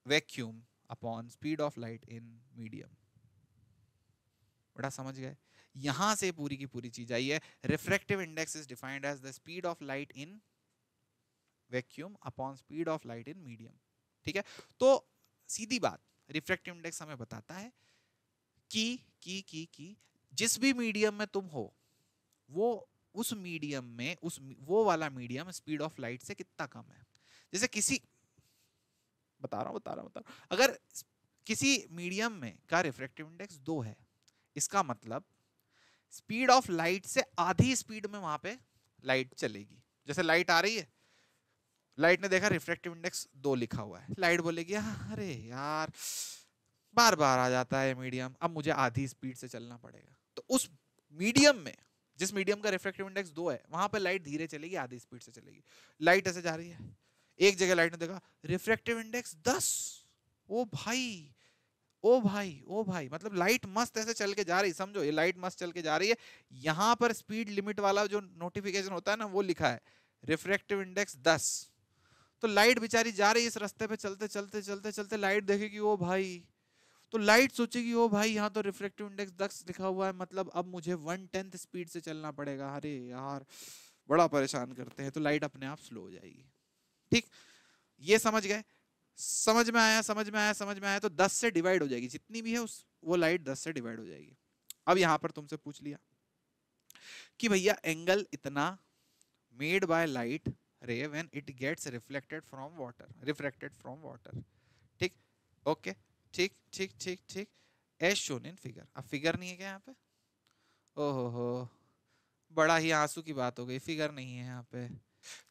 vacuum upon speed of light in medium बड़ा समझ गए यहां से पूरी की पूरी चीज आई है refractive index is defined as the speed of light in vacuum upon speed of light in medium ठीक है तो सीधी बात रिफ्रेक्टिव इंडेक्स हमें बताता है कि की की की जिस भी मीडियम में तुम हो वो उस मीडियम में उस वो वाला मीडियम स्पीड ऑफ लाइट से कितना कम है जैसे किसी बता रहा हूँ बता रहा हूँ बता रहा हूँ अगर किसी मीडियम में का रिफ्रैक्टिव इंडेक्स दो है इसका मतलब स्पीड ऑफ लाइट से आधी स्पीड में वहां पे लाइट चलेगी जैसे लाइट आ रही है लाइट ने देखा रिफ्रैक्टिव इंडेक्स दो लिखा हुआ है लाइट बोलेगी हाँ, अरे यार बार बार आ जाता है मीडियम अब मुझे आधी स्पीड से चलना पड़ेगा तो उस मीडियम में जिस मीडियम का रिफ्रेक्टिव इंडेक्स दो है वहां पर लाइट धीरे चलेगी आधी स्पीड से चलेगी लाइट ऐसे जा रही है एक जगह लाइट ने देखा रिफ्रेक्टिव इंडेक्स दस ओ भाई ओ भाई ओ भाई मतलब लाइट मस्त ऐसे चल के जा रही समझो ये लाइट मस्त चल के जा रही है यहाँ पर स्पीड लिमिट वाला जो नोटिफिकेशन होता है ना वो लिखा है रिफ्रेक्टिव इंडेक्स दस तो लाइट बेचारी जा रही है इस रास्ते पे चलते चलते चलते चलते लाइट देखेगी ओ भाई तो लाइट सोचेगी ओ भाई यहाँ तो रिफ्लेक्टिव इंडेक्स दस लिखा हुआ है मतलब अब मुझे वन टेंथ स्पीड से चलना पड़ेगा अरे यार बड़ा परेशान करते हैं तो लाइट अपने आप स्लो हो जाएगी ठीक ये समझ गए समझ में आया समझ में आया समझ में आया तो दस से डिवाइड हो जाएगी जितनी भी है उस वो लाइट दस से डिवाइड हो जाएगी अब यहाँ पर तुमसे पूछ लिया कि भैया एंगल इतना made by light ray when it gets reflected from water reflected from water ठीक ओके ठीक ठीक ठीक ठीक एज शोन इन फिगर अब फिगर नहीं है क्या यहाँ पे ओहो हो बड़ा ही आंसू की बात हो गई फिगर नहीं है यहाँ पे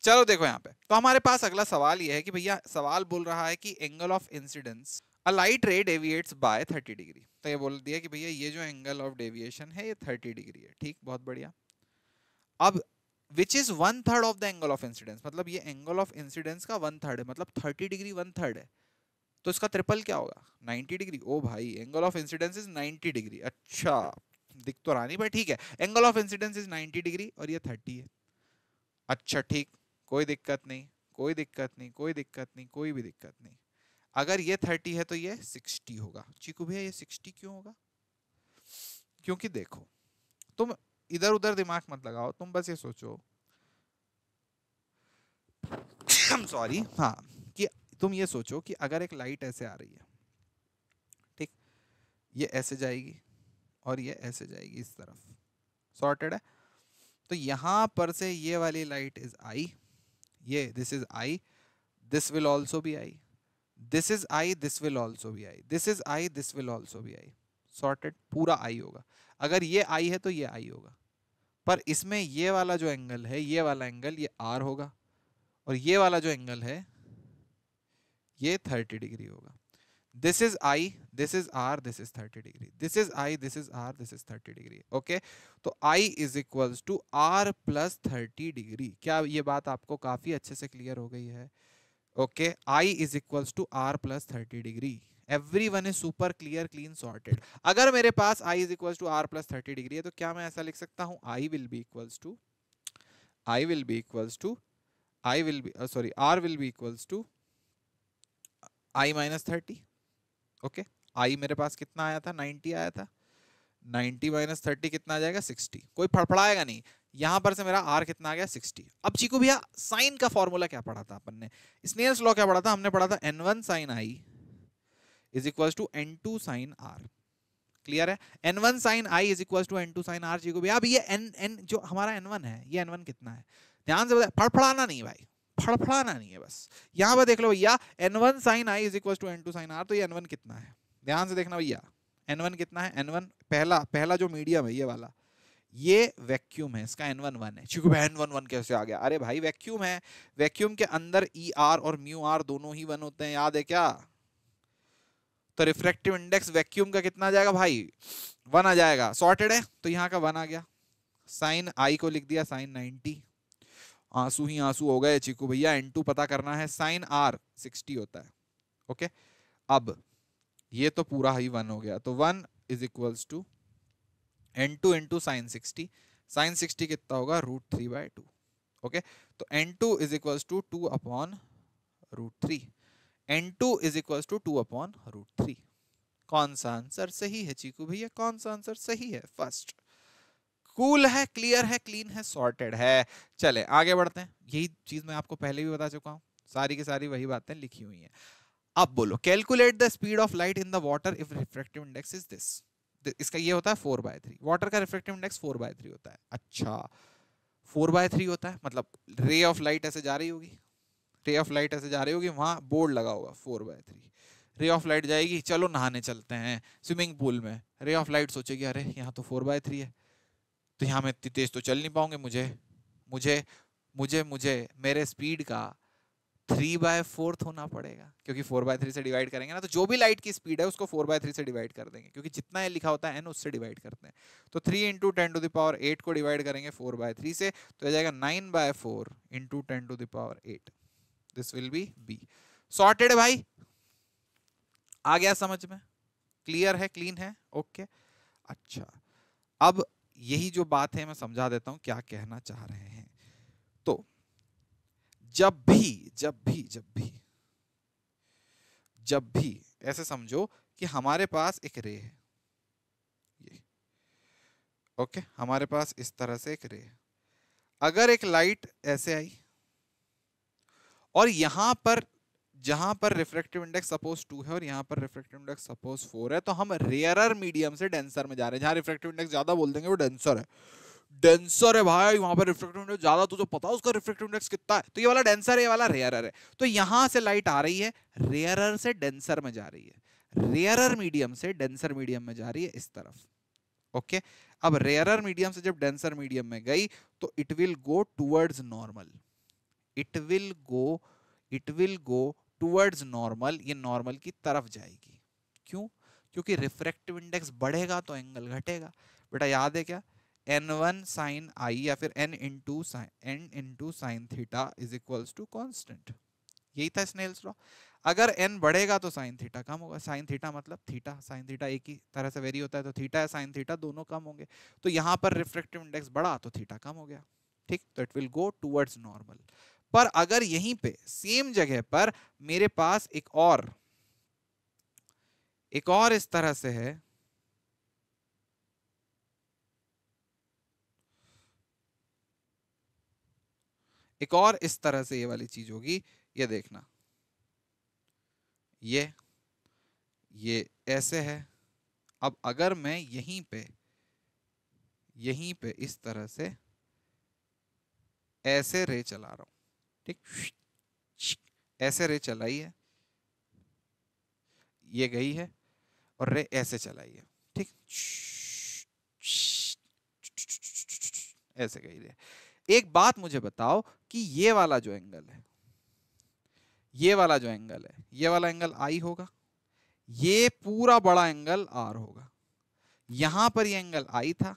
चलो देखो यहाँ पे तो हमारे पास अगला सवाल ये है कि भैया सवाल बोल रहा है कि angle of incidence a light ray deviates by 30 degree तो ये बोल दिया कि भैया ये जो एंगल ऑफ डेविएशन है ये 30 डिग्री है ठीक बहुत बढ़िया अब which is one third of the angle of incidence मतलब ये एंगल ऑफ इंसिडेंस का वन थर्ड है मतलब 30 डिग्री वन थर्ड है तो इसका ट्रिपल क्या होगा 90 डिग्री ओ भाई angle of incidence is 90 degree अच्छा दिख तो रहा नहीं ठीक है angle of incidence is 90 degree और ये 30 है अच्छा ठीक कोई दिक्कत नहीं कोई दिक्कत नहीं कोई दिक्कत नहीं कोई भी दिक्कत नहीं अगर ये 30 है तो ये 60 होगा चीकू भैया ये 60 क्यों होगा क्योंकि देखो तुम इधर उधर दिमाग मत लगाओ तुम बस ये सोचो सॉरी हाँ तुम ये सोचो कि अगर एक लाइट ऐसे आ रही है ठीक ये ऐसे जाएगी और ये ऐसे जाएगी इस तरफ सॉर्टेड है तो यहां पर से ये वाली लाइट इज आई ये this is i this will also भी i this is i this will also भी i this is i this will also भी आई सॉर्टेड पूरा आई होगा अगर ये आई है तो ये आई होगा पर इसमें ये वाला जो एंगल है ये वाला एंगल ये आर होगा और ये वाला जो एंगल है ये थर्टी डिग्री होगा this is i this is r this is thirty degree this is i this is r this is thirty degree okay तो i is equals to r plus thirty degree क्या ये बात आपको काफी अच्छे से clear हो गई है okay i is equals to r plus thirty degree every one is super clear clean sorted अगर मेरे पास i is equals to r plus thirty degree है तो क्या मैं ऐसा लिख सकता हूँ i will be equals to i will be equals to i will be sorry r will be equals to I minus thirty okay i मेरे पास कितना आया था नाइन्टी आया था नाइन्टी माइनस थर्टी कितना आ जाएगा सिक्सटी कोई फड़फड़ाएगा नहीं यहां पर से मेरा आर कितना आ गया सिक्सटी अब चीको भैया साइन का फॉर्मूला क्या पढ़ा था अपन ने स्नेल्स लॉ क्या पढ़ा था हमने पढ़ा था n one sine I is equal to n two sine r clear है n one sine I is equal to n two sine r Chiku भैया अब ये एन एन जो हमारा एन वन है ये एन वन कितना है ध्यान से बताया फड़फड़ाना नहीं भाई फड़फड़ाना नहीं है बस यहाँ पर देख लो भैया n one sine I is equal to n two sine r तो ये एन वन कितना है ध्यान से देखना भैया एन वन कितना है एन वन पहला पहला जो मीडियम है ये वाला ये वैक्यूम है इसका एन वन वन है चूंकि एन वन वन कैसे आ गया अरे भाई वैक्यूम है वैक्यूम के अंदर ई e, आर और म्यू आर दोनों ही वन होते हैं याद है क्या तो रिफ्लेक्टिव इंडेक्स वैक्यूम का कितना आ जाएगा भाई वन आ जाएगा सॉर्टेड है तो यहाँ का वन आ गया साइन आई को लिख दिया साइन नाइनटी आंसू ही आंसू हो गए चिकू भैया इनटू पता करना है साइन आर सिक्सटी होता है ओके अब ये तो पूरा ही वन हो गया तो one is equals to n two into sine sixty sine sixty कितना होगा root three by two okay तो n two is equals to two upon root three n two is equals to two upon root three कौन सा answer सही है चीकू भैया कौन सा आंसर सही है फर्स्ट कूल है क्लियर है क्लीन है सॉर्टेड है चले आगे बढ़ते हैं यही चीज मैं आपको पहले भी बता चुका हूँ सारी की सारी वही बातें लिखी हुई हैं अब बोलो calculate the speed of light in the if refractive index is this इसका ये होता है फोर बाय थ्री वाटर का refractive index four by three होता है अच्छा फोर बाय थ्री होता है मतलब रे ऑफ लाइट ऐसे जा रही होगी रे ऑफ लाइट ऐसे जा रही होगी वहां बोर्ड लगा होगा four by three ray of light जाएगी चलो नहाने चलते हैं स्विमिंग पूल में रे ऑफ लाइट सोचेगी अरे यहाँ तो फोर बाय थ्री है तो यहाँ मैं इतनी तेज़ तो चल नहीं पाऊंगे मुझे मुझे मुझे मुझे मेरे स्पीड का थ्री बाय फोर्थ होना पड़ेगा क्योंकि फोर बाय थ्री से डिवाइड करेंगे ना तो जो भी लाइट की स्पीड है उसको फोर बाय थ्री से डिवाइड कर देंगे क्योंकि जितना है लिखा होता है एन उससे डिवाइड करते हैं तो three into ten to the power eight को डिवाइड करेंगे फोर बाय थ्री से तो आ जाएगा nine by four into ten to the power eight this will be be sorted भाई आ गया समझ में क्लियर है क्लीन है ओके अच्छा अब यही जो बात है मैं समझा देता हूं क्या कहना चाह रहे हैं तो जब भी जब भी जब भी जब भी ऐसे समझो कि हमारे पास एक रे है ये ओके हमारे पास इस तरह से एक रे है अगर एक लाइट ऐसे आई और यहां पर जहां पर रिफ्रेक्टिव इंडेक्स सपोज टू है और यहाँ पर रिफ्रेक्टिव इंडेक्स सपोज फोर है तो हम रेयरर मीडियम से डेंसर में जा रहे हैं जहां रिफ्रेक्टिव इंडेक्स ज्यादा बोल देंगे वो डेंसर है डेंसर है भाई वहां पर रिफ्रेक्टिव इंडेक्स ज्यादा तो जो पता उसका रिफ्रेक्टिव इंडेक्स कितना है तो ये वाला डेंसर है ये वाला रेयरर है तो यहाँ से लाइट आ रही है रेयरर से डेंसर में जा रही है रेयरर मीडियम से डेंसर मीडियम में जा रही है इस तरफ ओके अब रेयरर मीडियम से जब डेंसर मीडियम में गई तो it will go towards normal it will go it will go towards normal ये नॉर्मल की तरफ जाएगी क्यों क्योंकि रिफ्रैक्टिव इंडेक्स बढ़ेगा तो एंगल घटेगा बेटा याद है क्या एन वन साइन आई या फिर n into sine n into sine theta is equals to constant यही था स्नेल्स लॉ अगर एन बढ़ेगा तो साइन थीटा कम होगा साइन थीटा मतलब थीटा साइन थीटा एक ही तरह से वेरी होता है तो थीटा या साइन थीटा दोनों कम होंगे तो यहाँ पर रिफ्रेक्टिव इंडेक्स बढ़ा तो थीटा कम हो गया ठीक तो it will go towards normal पर अगर यहीं पे सेम जगह पर मेरे पास एक और एक और इस तरह से है एक और इस तरह से ये वाली चीज होगी ये देखना ये ये ऐसे है अब अगर मैं यहीं पे यहीं पे इस तरह से ऐसे रे चला रहा हूं एक ऐसे रे चलाई है ये गई है और रे ऐसे चलाई है ठीक ऐसे गई रे एक बात मुझे बताओ कि ये वाला जो एंगल है ये वाला जो एंगल है ये वाला एंगल आई होगा ये पूरा बड़ा एंगल आर होगा यहां पर ये एंगल आई था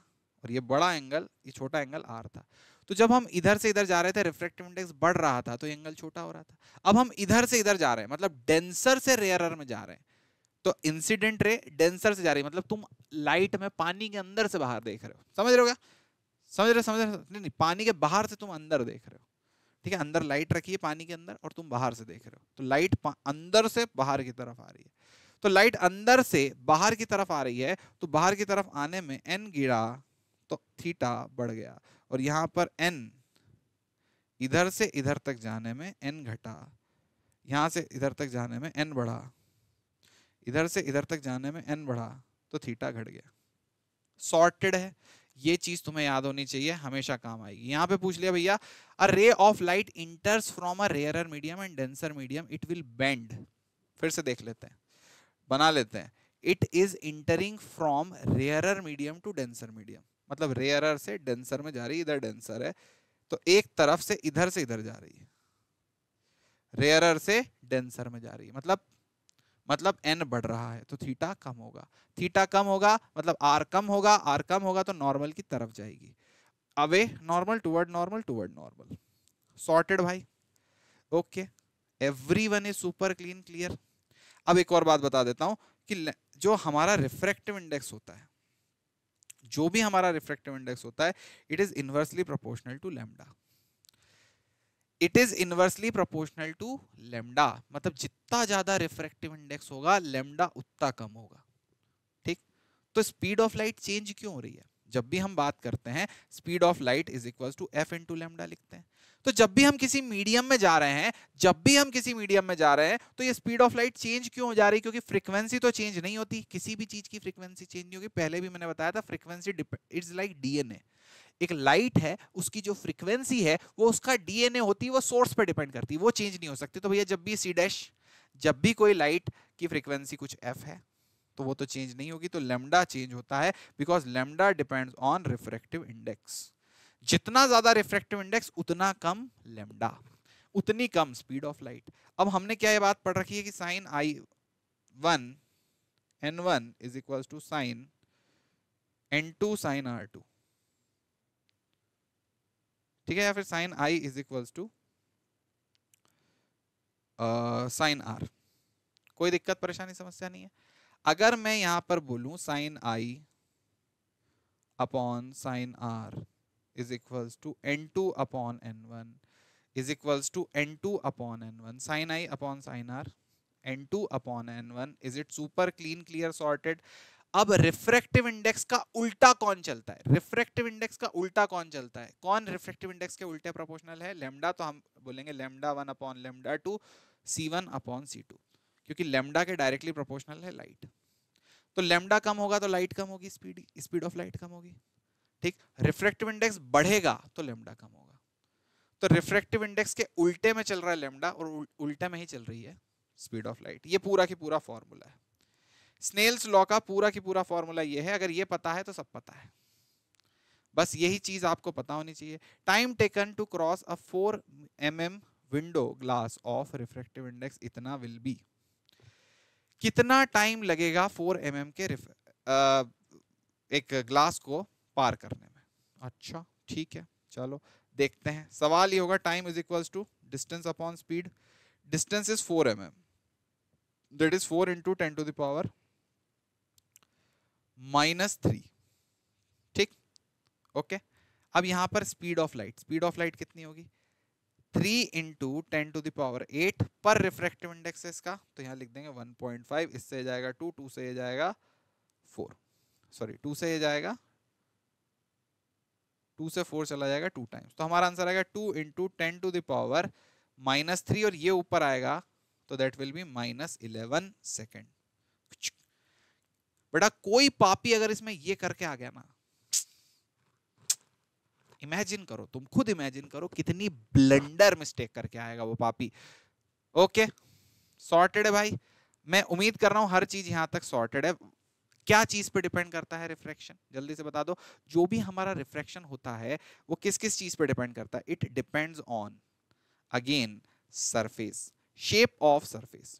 और ये बड़ा एंगल ये छोटा एंगल आर था तो जब हम इधर से इधर जा रहे थे रिफ्रेक्टिव इंडेक्स बढ़ रहा था तो एंगल छोटा हो रहा था अब हम इधर से इधर जा रहे हैं मतलब डेंसर से रेयरर में जा रहे हैं तो इंसिडेंट रे डेंसर से जा रही है मतलब तुम लाइट में पानी के अंदर से बाहर देख रहे हो समझ रहे हो क्या समझ रहे समझ रहे नहीं नहीं पानी के बाहर से तुम अंदर देख रहे हो ठीक है अंदर लाइट रखी है पानी के अंदर और तुम बाहर से देख रहे हो तो लाइट अंदर से बाहर की तरफ आ रही है तो लाइट अंदर से बाहर की तरफ आ रही है तो बाहर की तरफ आने में एन गिरा तो थीटा बढ़ गया और यहाँ पर एन इधर से इधर तक जाने में एन घटा यहाँ से इधर तक जाने में एन बढ़ा इधर से इधर तक जाने में एन बढ़ा तो थीटा घट गया सॉर्टेड है ये चीज तुम्हें याद होनी चाहिए हमेशा काम आएगी यहाँ पे पूछ लिया भैया a ray of light enters from a rarer medium and denser medium it will bend फिर से देख लेते हैं बना लेते हैं it is entering from rarer medium to denser medium मतलब रेयरर से डेंसर में जा रही है इधर डेंसर है तो एक तरफ से इधर से इधर जा रही है रेयरर से डेंसर में जा रही है मतलब मतलब एन बढ़ रहा है तो थीटा कम होगा थीटा कम होगा मतलब आर कम होगा आर कम होगा तो नॉर्मल की तरफ जाएगी away normal toward normal toward normal sorted भाई okay every one is super clean clear अब एक और बात बता देता हूँ कि जो हमारा रिफ्रैक्टिव इंडेक्स होता है जो भी हमारा रिफ्रेक्टिव इंडेक्स होता है it is inversely proportional to lambda it is inversely proportional to lambda मतलब जितना ज्यादा रिफ्रेक्टिव इंडेक्स होगा लेमडा उतना कम होगा ठीक तो स्पीड ऑफ लाइट चेंज क्यों हो रही है जब भी हम बात करते हैं speed of light is equal to f into lambda लिखते हैं तो जब भी हम किसी मीडियम में जा रहे हैं जब भी हम किसी मीडियम में जा रहे हैं तो ये स्पीड ऑफ लाइट चेंज क्यों हो जा रही है क्योंकि फ्रीक्वेंसी तो चेंज नहीं होती किसी भी चीज की फ्रीक्वेंसी चेंज नहीं होगी पहले भी मैंने बताया था फ्रीक्वेंसी इट्स लाइक डीएनए एक लाइट है उसकी जो फ्रीक्वेंसी है वो उसका डीएनए होती है वो सोर्स पर डिपेंड करती है वो चेंज नहीं हो सकती तो भैया जब भी सी डैश जब भी कोई लाइट की फ्रीक्वेंसी कुछ एफ है तो वो तो चेंज नहीं होगी तो लेमडा चेंज होता है because lambda depends on refractive index जितना ज्यादा रिफ्रेक्टिव इंडेक्स उतना कम लेमडा उतनी कम स्पीड ऑफ लाइट अब हमने क्या ये बात पढ़ रखी है कि sine I one n one is equal to sine n two sine are two ठीक है या फिर sine I is equal to sine r कोई दिक्कत परेशानी समस्या नहीं है अगर मैं यहां पर बोलूं sine i upon sine r is equals to n2 upon n1 is equals to n2 upon n1 sin i upon sin r n2 upon n1 is it super clean clear sorted अब refractive index का उल्टा कौन चलता है refractive index का उल्टा कौन चलता है कौन रिफ्रेक्टिव इंडेक्स के उल्टे प्रोपोर्शनल है लेमडा तो हम बोलेंगे lambda one upon lambda two c one upon c two क्योंकि लेमडा के डायरेक्टली प्रोपोर्शनल है लाइट तो लेमडा कम होगा तो लाइट कम होगी स्पीड स्पीड ऑफ लाइट कम होगी ठीक रिफ्रेक्टिव इंडेक्स बढ़ेगा तो लेमडा कम होगा तो रिफ्रेक्टिव इंडेक्स के उल्टे में चल रहा है लेमडा और उल्टे में ही चल रही है स्पीड ऑफ लाइट ये पूरा की पूरा फॉर्मूला है स्नेल्स लॉ का पूरा की पूरा फॉर्मूला ये है अगर ये पता है तो सब पता है बस यही चीज आपको पता होनी चाहिए time taken to cross a four m m window glass of refractive index इतना विल बी कितना टाइम लगेगा फोर एम mm के आ, एक ग्लास को पार करने में अच्छा ठीक है चलो देखते हैं सवाल ये होगा time is equals to distance upon speed distance is four m m that is four into ten to the power minus three ठीक ओके अब यहां पर speed of light speed of light कितनी होगी three into ten to the power eight पर refractive index है इसका तो यहां लिख देंगे वन पॉइंट फाइव इससे जाएगा टू टू से जाएगा फोर सॉरी टू से जाएगा टू से फोर चला जाएगा टू टाइम्स तो हमारा आंसर आएगा two into ten to the power minus three और ये ऊपर आएगा तो that will be minus eleven second बेटा कोई पापी अगर इसमें ये करके आ गया ना इमेजिन करो तुम खुद इमेजिन करो कितनी ब्लंडर मिस्टेक करके आएगा वो पापी ओके सॉर्टेड है भाई मैं उम्मीद कर रहा हूं हर चीज यहां तक सॉर्टेड है क्या चीज पे डिपेंड करता है रिफ्रैक्शन जल्दी से बता दो जो भी हमारा रिफ्रैक्शन होता है वो किस किस चीज पे डिपेंड करता है it depends on again surface shape of surface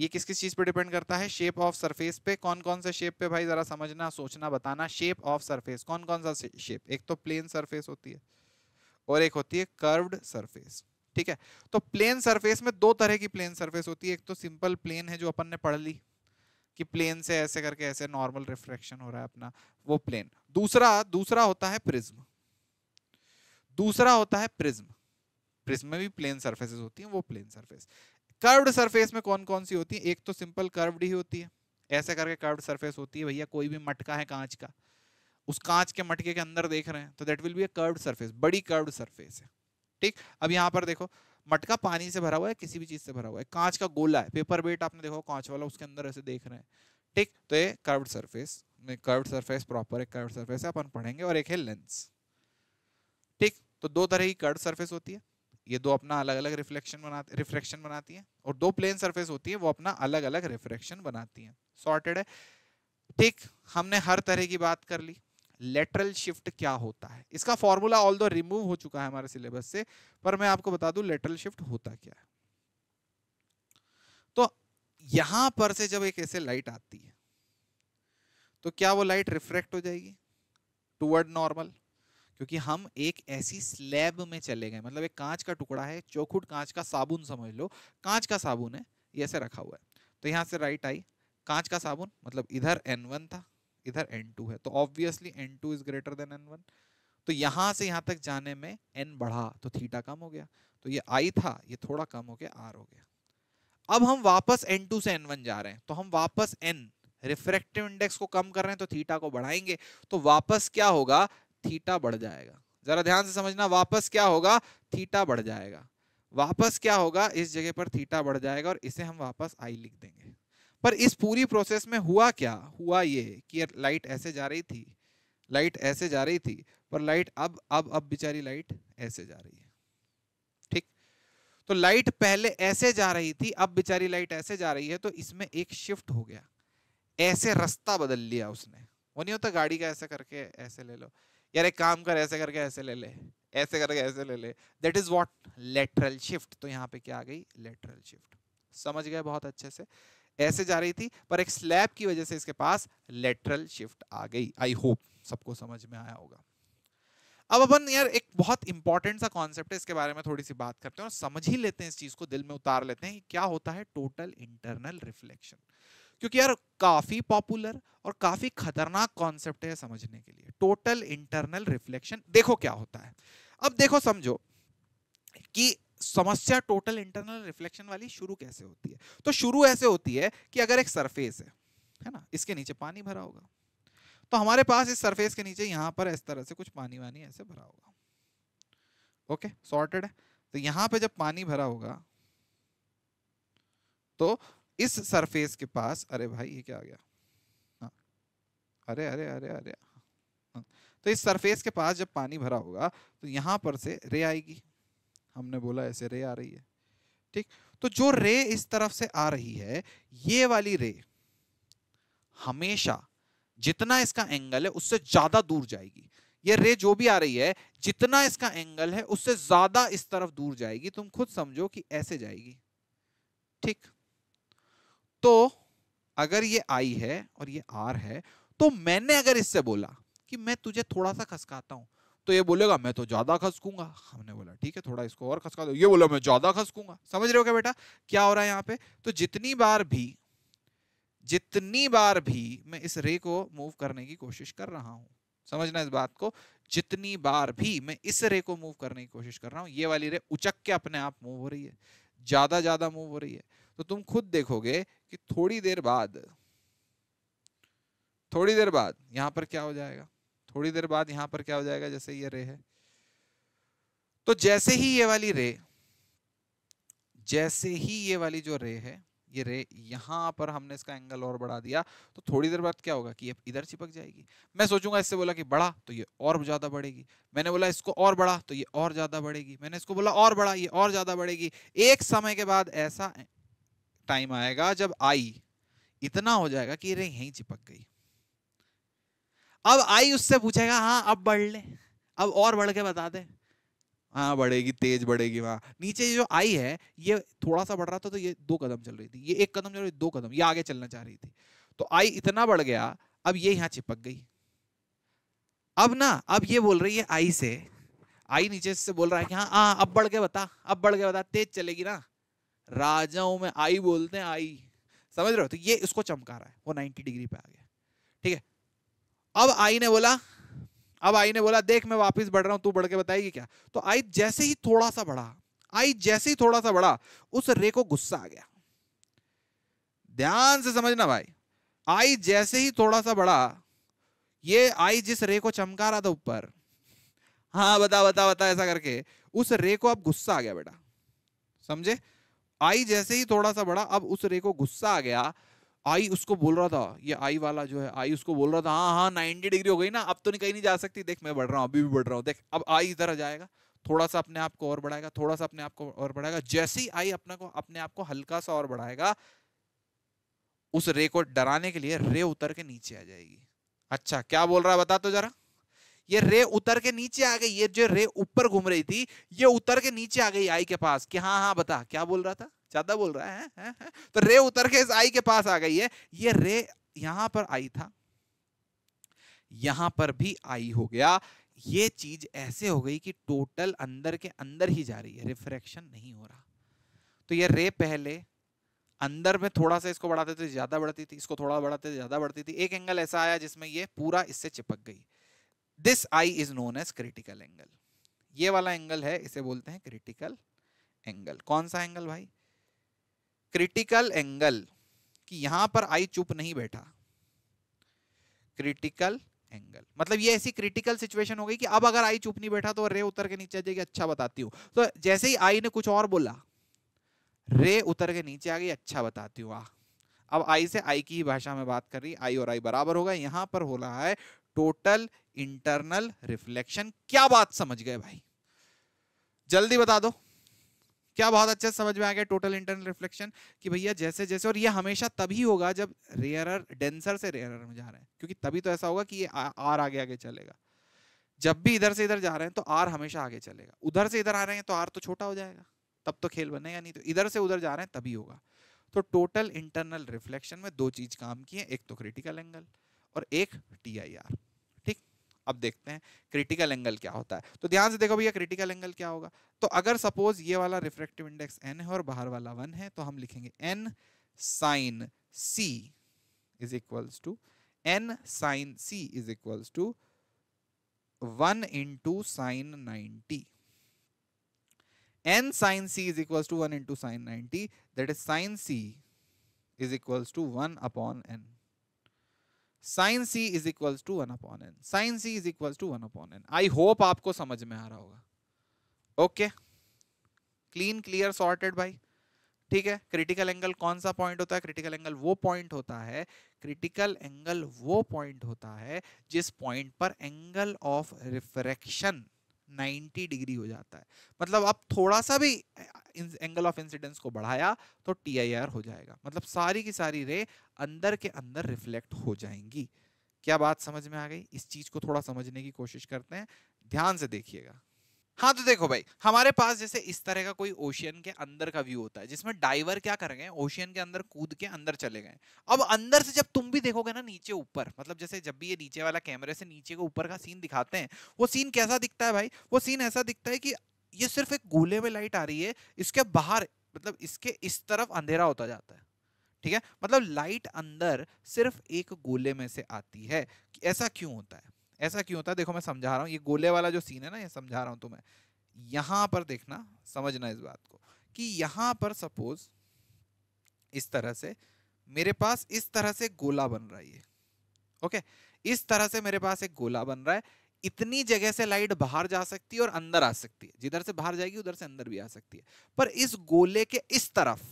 ये किस किस चीज पे डिपेंड करता है शेप ऑफ सरफेस पे कौन कौन से शेप पे भाई जरा समझना सोचना बताना शेप ऑफ सरफेस कौन कौन सा शेप एक तो प्लेन सरफेस होती है और एक होती है कर्व्ड सरफेस ठीक है तो प्लेन सरफेस में दो तरह की प्लेन सरफेस होती है एक तो सिंपल प्लेन है जो अपन ने पढ़ ली कि प्लेन से ऐसे करके ऐसे नॉर्मल रिफ्रैक्शन हो रहा है अपना वो प्लेन दूसरा दूसरा होता है प्रिज्म दूसरा होता है प्रिज्म प्रिज्म में भी प्लेन सरफेसेस होती हैं वो प्लेन सरफेस कर्व्ड सरफेस में कौन कौन सी होती है एक तो सिंपल कर्व्ड ही होती है ऐसे करके कर्व्ड सरफेस होती है भैया कोई भी मटका है कांच का उस कांच के मटके के अंदर देख रहे हैं तो that will be a curved surface बड़ी कर्व्ड सरफेस है ठीक अब यहाँ पर देखो मटका पानी से भरा हुआ है किसी भी चीज से भरा हुआ है कांच का गोला है पेपर वेट आपने देखो कांच वाला उसके अंदर ऐसे देख रहे हैं ठीक तो ये curve surface curve surface proper एक कर्व सर्फेस है अपन पढ़ेंगे और एक है लेंस ठीक तो दो तरह की कर्ड सर्फेस होती है ये दो अपना अलग अलग रिफ्लेक्शन बनाती रिफ्लेक्शन बनाती है और दो प्लेन सरफेस होती है वो अपना अलग अलग रिफ्लेक्शन बनाती है सॉर्टेड है ठीक हमने हर तरह की बात कर ली लेटरल शिफ्ट क्या होता है इसका फॉर्मूला ऑल दो रिमूव हो चुका है हमारे सिलेबस से पर मैं आपको बता दू लेटरल शिफ्ट होता क्या है तो यहां पर से जब एक ऐसे लाइट आती है तो क्या वो लाइट रिफ्रेक्ट हो जाएगी टूवर्ड नॉर्मल क्योंकि हम एक ऐसी स्लैब में चले गए मतलब एक कांच का टुकड़ा है चौखुट कांच का साबुन समझ लो कांच का साबुन है ये ऐसे रखा हुआ है तो यहां से राइट आई कांच का साबुन मतलब इधर एन वन था इधर एन टू है तो obviously n two is greater than n one तो यहाँ से यहाँ तक जाने में एन बढ़ा तो थीटा कम हो गया तो ये आई था ये थोड़ा कम हो गया आर हो गया अब हम वापस एन टू से एन वन जा रहे हैं तो हम वापस एन रिफ्रेक्टिव इंडेक्स को कम कर रहे हैं तो थीटा को बढ़ाएंगे तो वापस क्या होगा थीटा बढ़ जाएगा जरा ध्यान से समझना वापस क्या होगा थीटा बढ़ जाएगा वापस क्या होगा इस जगह पर थीटा बढ़ जाएगा और इसे हम वापस आई लिख देंगे पर इस पूरी प्रोसेस में हुआ क्या हुआ ये कि लाइट ऐसे जा रही थी लाइट ऐसे जा रही थी पर लाइट अब अब अब बेचारी लाइट ऐसे जा रही है ठीक तो लाइट पहले ऐसे जा रही थी अब बेचारी लाइट ऐसे जा रही है तो इसमें एक शिफ्ट हो गया ऐसे रास्ता बदल लिया उसने वो नहीं होता गाड़ी का ऐसे करके ऐसे ले लो यार एक काम कर ऐसे करके ऐसे ले ले ऐसे करके ऐसे ले ले that is what lateral shift तो यहाँ पे क्या आ गई लेटरल शिफ्ट समझ गए बहुत अच्छे से ऐसे जा रही थी पर एक स्लैब की वजह से इसके पास लेटरल शिफ्ट आ गई आई होप सबको समझ में आया होगा अब अपन यार एक बहुत इंपॉर्टेंट सा कॉन्सेप्ट है इसके बारे में थोड़ी सी बात करते हैं और समझ ही लेते हैं इस चीज को दिल में उतार लेते हैं कि क्या होता है टोटल इंटरनल रिफ्लेक्शन क्योंकि यार काफी पॉपुलर और काफी खतरनाक कॉन्सेप्ट है समझने के लिए टोटल इंटरनल रिफ्लेक्शन देखो क्या होता है अब देखो समझो कि समस्या टोटल इंटरनल रिफ्लेक्शन वाली शुरू कैसे होती है तो शुरू ऐसे होती है कि अगर एक सरफेस है है ना इसके नीचे पानी भरा होगा तो हमारे पास इस सरफेस के नीचे यहाँ पर इस तरह से कुछ पानी वानी ऐसे भरा होगा ओके सॉर्टेड है तो यहाँ पे जब पानी भरा होगा तो इस सरफेस के पास अरे भाई ये क्या आ गया हाँ। अरे अरे अरे अरे हाँ। हाँ। तो इस सरफेस के पास जब पानी भरा होगा तो यहाँ पर से रे आएगी हमने बोला ऐसे रे आ रही है ठीक तो जो रे इस तरफ से आ रही है ये वाली रे हमेशा जितना इसका एंगल है उससे ज्यादा दूर जाएगी ये रे जो भी आ रही है जितना इसका एंगल है उससे ज्यादा इस तरफ दूर जाएगी तुम खुद समझो कि ऐसे जाएगी ठीक तो अगर ये आई है और ये आर है तो मैंने अगर इससे बोला कि मैं तुझे थोड़ा सा खसकाता हूं तो ये बोलेगा मैं तो ज्यादा खसकूंगा हमने बोला ठीक है थोड़ा इसको और खसका दो ये बोला मैं ज्यादा खसकूंगा समझ रहे हो क्या बेटा क्या हो रहा है यहाँ पे तो जितनी बार भी जितनी बार भी मैं इस रे को मूव करने की कोशिश कर रहा हूँ समझना इस बात को जितनी बार भी मैं इस रे को मूव करने की कोशिश कर रहा हूँ ये वाली रे उचक के अपने आप मूव हो रही है ज्यादा ज्यादा मूव हो रही है तो तुम खुद देखोगे कि थोड़ी देर बाद थोड़ी देर बाद यहाँ पर क्या हो जाएगा थोड़ी देर बाद यहां पर क्या हो जाएगा जैसे ये रे है तो जैसे ही ये वाली रे जैसे ही ये वाली जो रे है ये रे यहां पर हमने इसका एंगल और बढ़ा दिया तो थोड़ी देर बाद क्या होगा कि ये इधर चिपक जाएगी मैं सोचूंगा इससे बोला कि बड़ा तो ये और ज़्यादा बढ़ेगी मैंने बोला इसको और बढ़ा तो ये और ज़्यादा बढ़ेगी मैंने इसको बोला और बढ़ा ये और ज़्यादा बढ़ेगी एक समय के बाद ऐसा टाइम आएगा जब आई इतना हो जाएगा कि रे यही चिपक गई अब आई उससे पूछेगा हाँ अब बढ़ ले अब और बढ़ के बता दे हाँ बढ़ेगी तेज बढ़ेगी वहाँ नीचे जो आई है ये थोड़ा सा बढ़ रहा था तो ये दो कदम चल रही थी ये एक कदम चल रही दो कदम ये आगे चलना चाह रही थी तो आई इतना बढ़ गया अब ये यहाँ चिपक गई अब ना अब ये बोल रही है आई से आई नीचे से बोल रहा है कि हाँ हाँ अब बढ़ के बता अब बढ़ के बता तेज चलेगी ना राजाओं में आई बोलते हैं आई समझ रहे हो तो ये इसको चमका रहा है वो 90 डिग्री पे आ गया ठीक है अब आई ने बोला अब आई ने बोला देख मैं वापस बढ़ रहा हूं तू बढ़ के बताएगी क्या तो आई जैसे ही थोड़ा सा बढ़ा आई जैसे ही थोड़ा सा बढ़ा उस रे को गुस्सा आ गया ध्यान से समझना भाई आई जैसे ही थोड़ा सा बढ़ा ये आई जिस रे को चमका रहा था ऊपर हाँ बता बता बता ऐसा करके उस रे को अब गुस्सा आ गया बेटा समझे आई जैसे ही थोड़ा सा बढ़ा अब उस रे को गुस्सा आ गया आई उसको बोल रहा था ये आई वाला जो है आई उसको बोल रहा था हाँ हाँ नाइन्टी डिग्री हो गई ना अब तो नहीं कहीं नहीं जा सकती देख मैं बढ़ रहा हूँ अभी भी बढ़ रहा हूँ देख अब आई इधर आ जाएगा थोड़ा सा अपने आप को और बढ़ाएगा थोड़ा सा अपने आप को और बढ़ाएगा जैसे ही आई अपना को अपने आप को हल्का सा और बढ़ाएगा उस रे को डराने के लिए रे उतर के नीचे आ जाएगी अच्छा क्या बोल रहा है बता तो जरा ये रे उतर के नीचे आ गई ये जो रे ऊपर घूम रही थी ये उतर के नीचे आ गई आई के पास कि हाँ हाँ बता क्या बोल रहा था ज्यादा बोल रहा है, है, है तो रे उतर के इस आई के पास आ गई है ये रे यहां पर आई था यहां पर भी आई हो गया ये चीज ऐसे हो गई कि टोटल अंदर के अंदर ही जा रही है रिफ्रैक्शन नहीं हो रहा तो ये रे पहले अंदर में थोड़ा सा इसको बढ़ाते थे ज्यादा बढ़ती थी इसको थोड़ा बढ़ाते थे ज्यादा बढ़ती थी एक एंगल ऐसा आया जिसमें ये पूरा इससे चिपक गई this i is known as critical angle ये वाला एंगल है इसे बोलते हैं क्रिटिकल एंगल कौन सा एंगल भाई क्रिटिकल एंगल कि यहां पर आई चुप नहीं बैठा क्रिटिकल एंगल मतलब ये ऐसी क्रिटिकल सिचुएशन हो गई कि अब अगर आई चुप नहीं बैठा तो रे उतर के नीचे आ जाएगी अच्छा बताती हूँ तो जैसे ही आई ने कुछ और बोला रे उतर के नीचे आ गई अच्छा बताती हूँ आ अब आई से आई की ही भाषा में बात कर रही आई और आई बराबर होगा यहां पर हो रहा है टोटल इंटरनल रिफ्लेक्शन क्या बात समझ गए भाई जल्दी बता दो क्या बहुत अच्छे समझ में आ गया टोटल इंटरनल रिफ्लेक्शन कि भैया जैसे जैसे और ये हमेशा तभी होगा जब रेयरर डेंसर से रेयरर में जा रहे हैं क्योंकि तभी तो ऐसा होगा कि ये आर आगे आगे चलेगा जब भी इधर से इधर जा रहे हैं तो आर हमेशा आगे चलेगा उधर से इधर आ रहे हैं तो आर तो छोटा हो जाएगा तब तो खेल बनेगा नहीं तो इधर से उधर जा रहे हैं तभी होगा तो टोटल इंटरनल रिफ्लेक्शन में दो चीज काम की है एक तो क्रिटिकल एंगल और एक टी आई आर अब देखते हैं क्रिटिकल एंगल क्या होता है तो ध्यान से देखो भैया क्रिटिकल एंगल क्या होगा तो अगर सपोज ये वाला रिफ्रेक्टिव इंडेक्स एन है और बाहर वाला वन है तो हम लिखेंगे n sine c is equals to N sine c is equals to one into sine ninety n sine c is equals to one into sine ninety that is sine c is equals to one upon n sine c is equal to one upon n sine c is equal to one upon n I hope आपको समझ में आ रहा होगा okay clean clear sorted भाई ठीक है critical angle कौन सा पॉइंट होता है क्रिटिकल एंगल वो पॉइंट होता है क्रिटिकल एंगल वो पॉइंट होता है जिस पॉइंट पर एंगल ऑफ रिफ्रैक्शन 90 डिग्री हो जाता है मतलब आप थोड़ा सा भी एंगल ऑफ इंसिडेंस को बढ़ाया तो टी हो जाएगा मतलब सारी की सारी रे अंदर के अंदर रिफ्लेक्ट हो जाएंगी क्या बात समझ में आ गई इस चीज को थोड़ा समझने की कोशिश करते हैं ध्यान से देखिएगा हाँ तो देखो भाई हमारे पास जैसे इस तरह का कोई ओशियन के अंदर का व्यू होता है जिसमें डाइवर क्या कर गए ओशियन के अंदर कूद के अंदर चले गए अब अंदर से जब तुम भी देखोगे ना नीचे ऊपर मतलब जैसे जब भी ये नीचे वाला कैमरे से नीचे के ऊपर का सीन दिखाते हैं वो सीन कैसा दिखता है भाई वो सीन ऐसा दिखता है कि ये सिर्फ एक गोले में लाइट आ रही है इसके बाहर मतलब इसके इस तरफ अंधेरा होता जाता है ठीक है मतलब लाइट अंदर सिर्फ एक गोले में से आती है ऐसा क्यों होता है ऐसा क्यों होता है देखो मैं समझा रहा हूँ ये गोले वाला जो सीन है ना ये समझा रहा हूँ तुम्हें यहाँ पर देखना समझना इस बात को कि यहाँ पर सपोज इस तरह से मेरे पास इस तरह से गोला बन रहा है ये ओके इस तरह से मेरे पास एक गोला बन रहा है इतनी जगह से लाइट बाहर जा सकती है और अंदर आ सकती है जिधर से बाहर जाएगी उधर से अंदर भी आ सकती है पर इस गोले के इस तरफ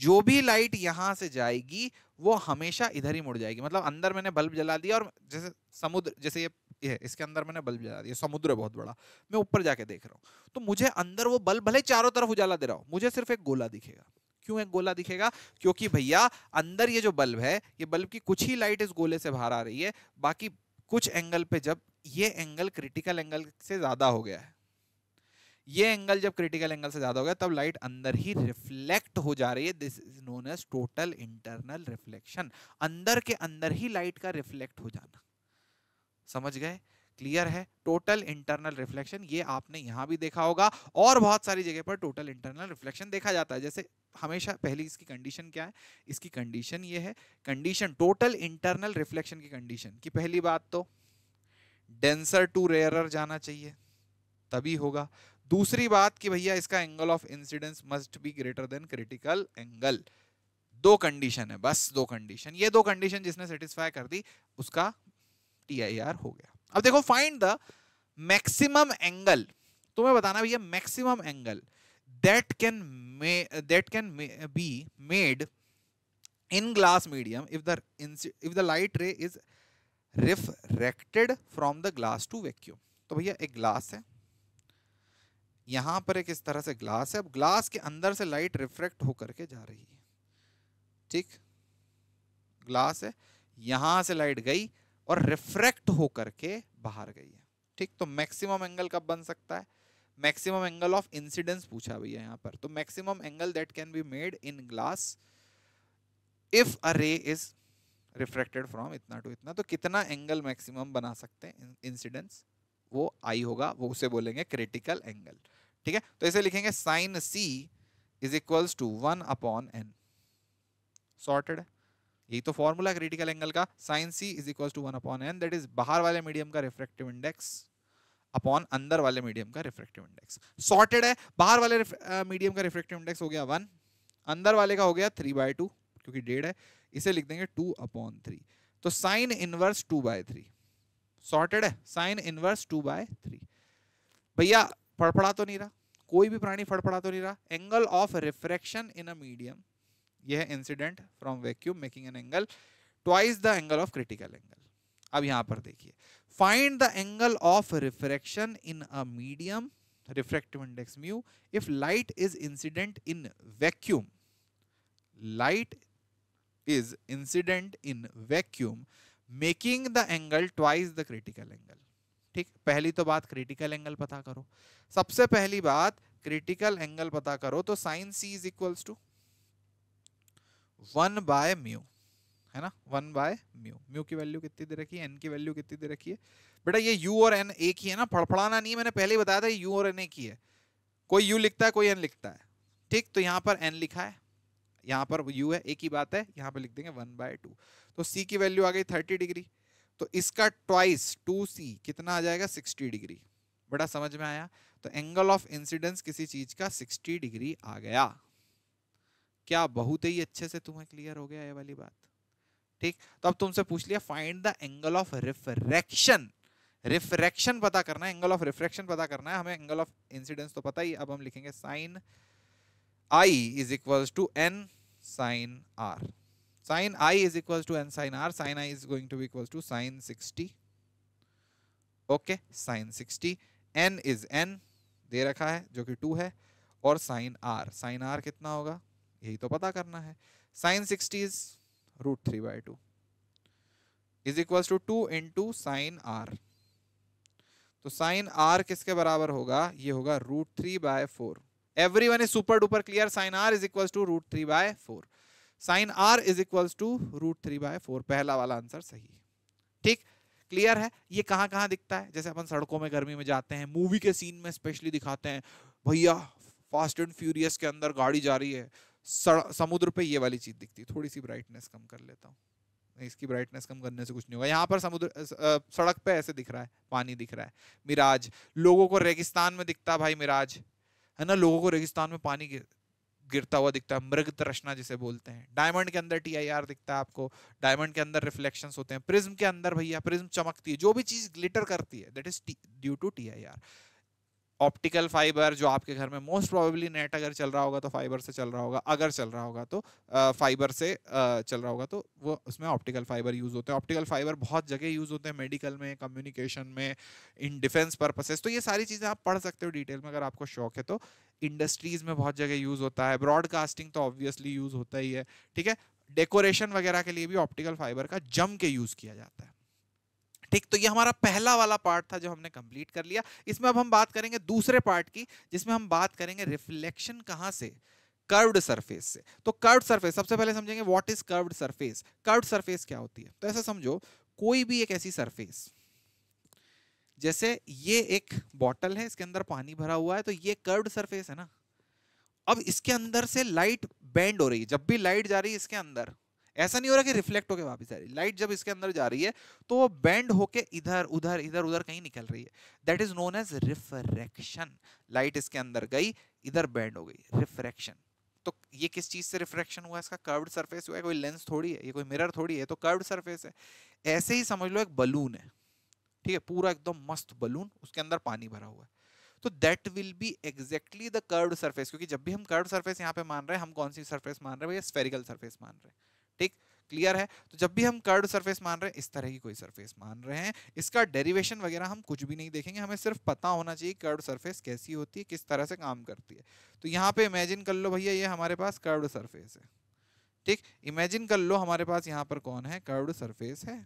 जो भी लाइट यहाँ से जाएगी वो हमेशा इधर ही मुड़ जाएगी मतलब अंदर मैंने बल्ब जला दिया और जैसे समुद्र जैसे ये ये इसके अंदर मैंने बल्ब जला दिया समुद्र है बहुत बड़ा मैं ऊपर जाके देख रहा हूँ तो मुझे अंदर वो बल्ब भले चारों तरफ उजाला दे रहा हूँ मुझे सिर्फ एक गोला दिखेगा क्यों एक गोला दिखेगा क्योंकि भैया अंदर ये जो बल्ब है ये बल्ब की कुछ ही लाइट इस गोले से बाहर आ रही है बाकी कुछ एंगल पे जब ये एंगल क्रिटिकल एंगल से ज्यादा हो गया है ये एंगल जब क्रिटिकल एंगल से ज़्यादा हो गया तब लाइट अंदर ही रिफ्लेक्ट हो जा रही है this is known as total internal reflection अंदर के अंदर ही लाइट का रिफ्लेक्ट हो जाना समझ गए क्लियर है टोटल इंटरनल रिफ्लेक्शन ये आपने यहां भी देखा होगा और बहुत सारी जगह पर टोटल इंटरनल रिफ्लेक्शन देखा जाता है जैसे हमेशा पहली इसकी कंडीशन क्या है इसकी कंडीशन ये है कंडीशन टोटल इंटरनल रिफ्लेक्शन की कंडीशन की पहली बात तो डेंसर टू रेयरर जाना चाहिए तभी होगा दूसरी बात कि भैया इसका angle of incidence must be greater than critical angle दो कंडीशन है बस दो कंडीशन ये दो कंडीशन जिसने सेटिस्फाई कर दी उसका टी हो गया अब देखो फाइंड द मैक्सिमम एंगल तुम्हें बताना भैया maximum angle that can that can be made in glass medium if the if the light ray is refracted from the glass to vacuum तो भैया एक ग्लास है यहाँ पर एक इस तरह से ग्लास है अब ग्लास के अंदर से लाइट रिफ्लेक्ट होकर के जा रही है ठीक ग्लास है यहाँ से लाइट गई और रिफ्रैक्ट होकर के बाहर गई है ठीक तो मैक्सिमम एंगल कब बन सकता है मैक्सिमम एंगल ऑफ इंसिडेंस पूछा भैया यहाँ पर तो maximum angle that can be made in glass if a ray is refracted from इतना टू इतना तो कितना एंगल मैक्सिमम बना सकते हैं इंसिडेंस वो आई होगा वो उसे बोलेंगे क्रिटिकल एंगल ठीक है तो इसे लिखेंगे sine c is equals to one upon n sorted है यही तो फॉर्मूला क्रिटिकल एंगल का sine c is equal to one upon n that is बाहर वाले मीडियम का रिफ्रेक्टिव इंडेक्स अपॉन अंदर वाले मीडियम का रिफ्रेक्टिव इंडेक्स सॉर्टेड है बाहर वाले मीडियम का रिफ्रेक्टिव इंडेक्स हो गया वन अंदर वाले का हो गया थ्री बाय टू क्योंकि डेढ़ है इसे लिख देंगे टू अपॉन थ्री तो sine inverse two by three sorted है sine inverse two by three भैया फड़फड़ा तो नहीं रहा कोई भी प्राणी फड़फड़ा तो नहीं रहा angle of refraction in a medium यह है incident from vacuum making an angle twice the angle of critical angle अब यहां पर देखिए find the angle of refraction in a medium refractive index mu if light is incident in vacuum light is incident in vacuum making the angle twice the critical angle ठीक पहली तो बात critical angle पता करो सबसे पहली बात critical angle पता करो तो sine c is equals to one by mu है ना वन बाय म्यू म्यू की वैल्यू कितनी दे रखी है एन की वैल्यू कितनी दे रखी है बेटा ये यू और एन एक ही है ना फड़फड़ाना नहीं है मैंने पहले ही बताया था यू और एन एक ही है कोई यू लिखता है कोई एन लिखता है ठीक तो यहाँ पर एन लिखा है यहाँ पर यू है एक ही बात है यहाँ पर लिख देंगे वन बाय टू तो सी की वैल्यू आ गई थर्टी डिग्री तो इसका ट्वाइस टू सी कितना आ जाएगा सिक्सटी डिग्री बड़ा समझ में आया तो एंगल ऑफ इंसिडेंस किसी चीज का सिक्सटी डिग्री आ गया क्या बहुत ही अच्छे से तुम्हें क्लियर हो गया ये वाली बात ठीक तो अब तुमसे पूछ लिया find the angle of refraction refraction पता करना है एंगल ऑफ रिफ्रैक्शन पता करना है हमें एंगल ऑफ इंसिडेंस तो पता ही अब हम लिखेंगे sine I is equal to N sine r sin i is equals to n sin r. sin i is going to be equals to sin 60. Okay, sin 60. n is n दे रखा है जो कि 2 है और sin r. sin r कितना होगा यही तो पता करना है sin 60 is root three by two is equals to two into sine r तो साइन आर किसके बराबर होगा ये होगा root three by four every one is super duper clear sine r is equal to root three by four sine r is equal to root three by four पहला वाला answer सही ठीक clear है ये कहाँ कहाँ दिखता है जैसे अपन सड़कों में गर्मी में जाते हैं मूवी के सीन में स्पेशली दिखाते हैं भैया फास्ट एंड फ्यूरियस के अंदर गाड़ी जा रही है समुद्र पे ये वाली चीज दिखती है थोड़ी सी ब्राइटनेस कम कर लेता हूँ इसकी ब्राइटनेस कम करने से कुछ नहीं होगा यहाँ पर समुद्र सड़क पे ऐसे दिख रहा है पानी दिख रहा है मिराज लोगों को रेगिस्तान में दिखता भाई मिराज है ना लोगों को रेगिस्तान में पानी गिरता हुआ दिखता है मृग रचना जिसे बोलते हैं डायमंड के अंदर टी दिखता है आपको डायमंड के अंदर रिफ्लेक्शन होते हैं प्रिज्म के अंदर भैया प्रिज्म चमकती है जो भी चीज ग्लिटर करती है that is due to T I optical fibre जो आपके घर में मोस्ट प्रोबेबली नेट अगर चल रहा होगा तो फाइबर से चल रहा होगा अगर चल रहा होगा तो फाइबर से चल रहा होगा तो वो उसमें ऑप्टिकल फाइबर यूज़ होते हैं ऑप्टिकल फाइबर बहुत जगह यूज़ होते हैं मेडिकल में कम्युनिकेशन में इन डिफेंस पर्पसेस तो ये सारी चीज़ें आप पढ़ सकते हो डिटेल में अगर आपको शौक है तो इंडस्ट्रीज़ में बहुत जगह यूज़ होता है ब्रॉडकास्टिंग तो ऑब्वियसली यूज़ होता ही है ठीक है डेकोरेशन वगैरह के लिए भी ऑप्टिकल फाइबर का जम के यूज़ किया जाता है ठीक तो ये हमारा पहला वाला पार्ट था जो हमने कंप्लीट कर लिया इसमें अब हम बात करेंगे दूसरे पार्ट की जिसमें हम बात करेंगे रिफ्लेक्शन कहाँ से कर्व्ड सरफेस से तो कर्व्ड सरफेस सबसे पहले समझेंगे what is curved surface curved surface क्या होती है तो ऐसा समझो कोई भी एक ऐसी सरफेस जैसे ये एक बॉटल है इसके अंदर पानी भरा हुआ है तो ये कर्व्ड सरफेस है ना अब इसके अंदर से लाइट बेंड हो रही है जब भी लाइट जा रही है इसके अंदर ऐसा नहीं हो रहा कि रिफ्लेक्ट होकर वापस आ रही है लाइट जब इसके अंदर जा रही है तो वो बैंड होके इधर उधर इधर उधर कहीं निकल रही है that is known as refraction light इसके अंदर गई इधर बैंड हो गई रिफ्रैक्शन तो ये किस चीज़ से रिफ्रैक्शन हुआ इसका कर्व्ड सरफेस हुआ है कोई लेंस थोड़ी है ये कोई मिरर थोड़ी है तो कर्व्ड सरफेस है ऐसे ही समझ लो एक बलून है ठीक है पूरा एकदम मस्त बलून उसके अंदर पानी भरा हुआ है तो that will be exactly the curved surface क्योंकि जब भी हम कर्व्ड सरफेस यहाँ पे मान रहे हैं हम कौन सी सरफेस मान रहे हैं भैया स्फेरिकल सरफेस मान रहे हैं स्टैटिक क्लियर है तो जब भी हम कर्ड सरफेस मान रहे हैं इस तरह की कोई सरफेस मान रहे हैं इसका डेरिवेशन वगैरह हम कुछ भी नहीं देखेंगे हमें सिर्फ पता होना चाहिए कर्ड सरफेस कैसी होती है किस तरह से काम करती है तो यहाँ पे इमेजिन कर लो भैया ये हमारे पास कर्ड सरफेस है ठीक इमेजिन कर लो हमारे पास यहाँ पर कौन है कर्ड सरफेस है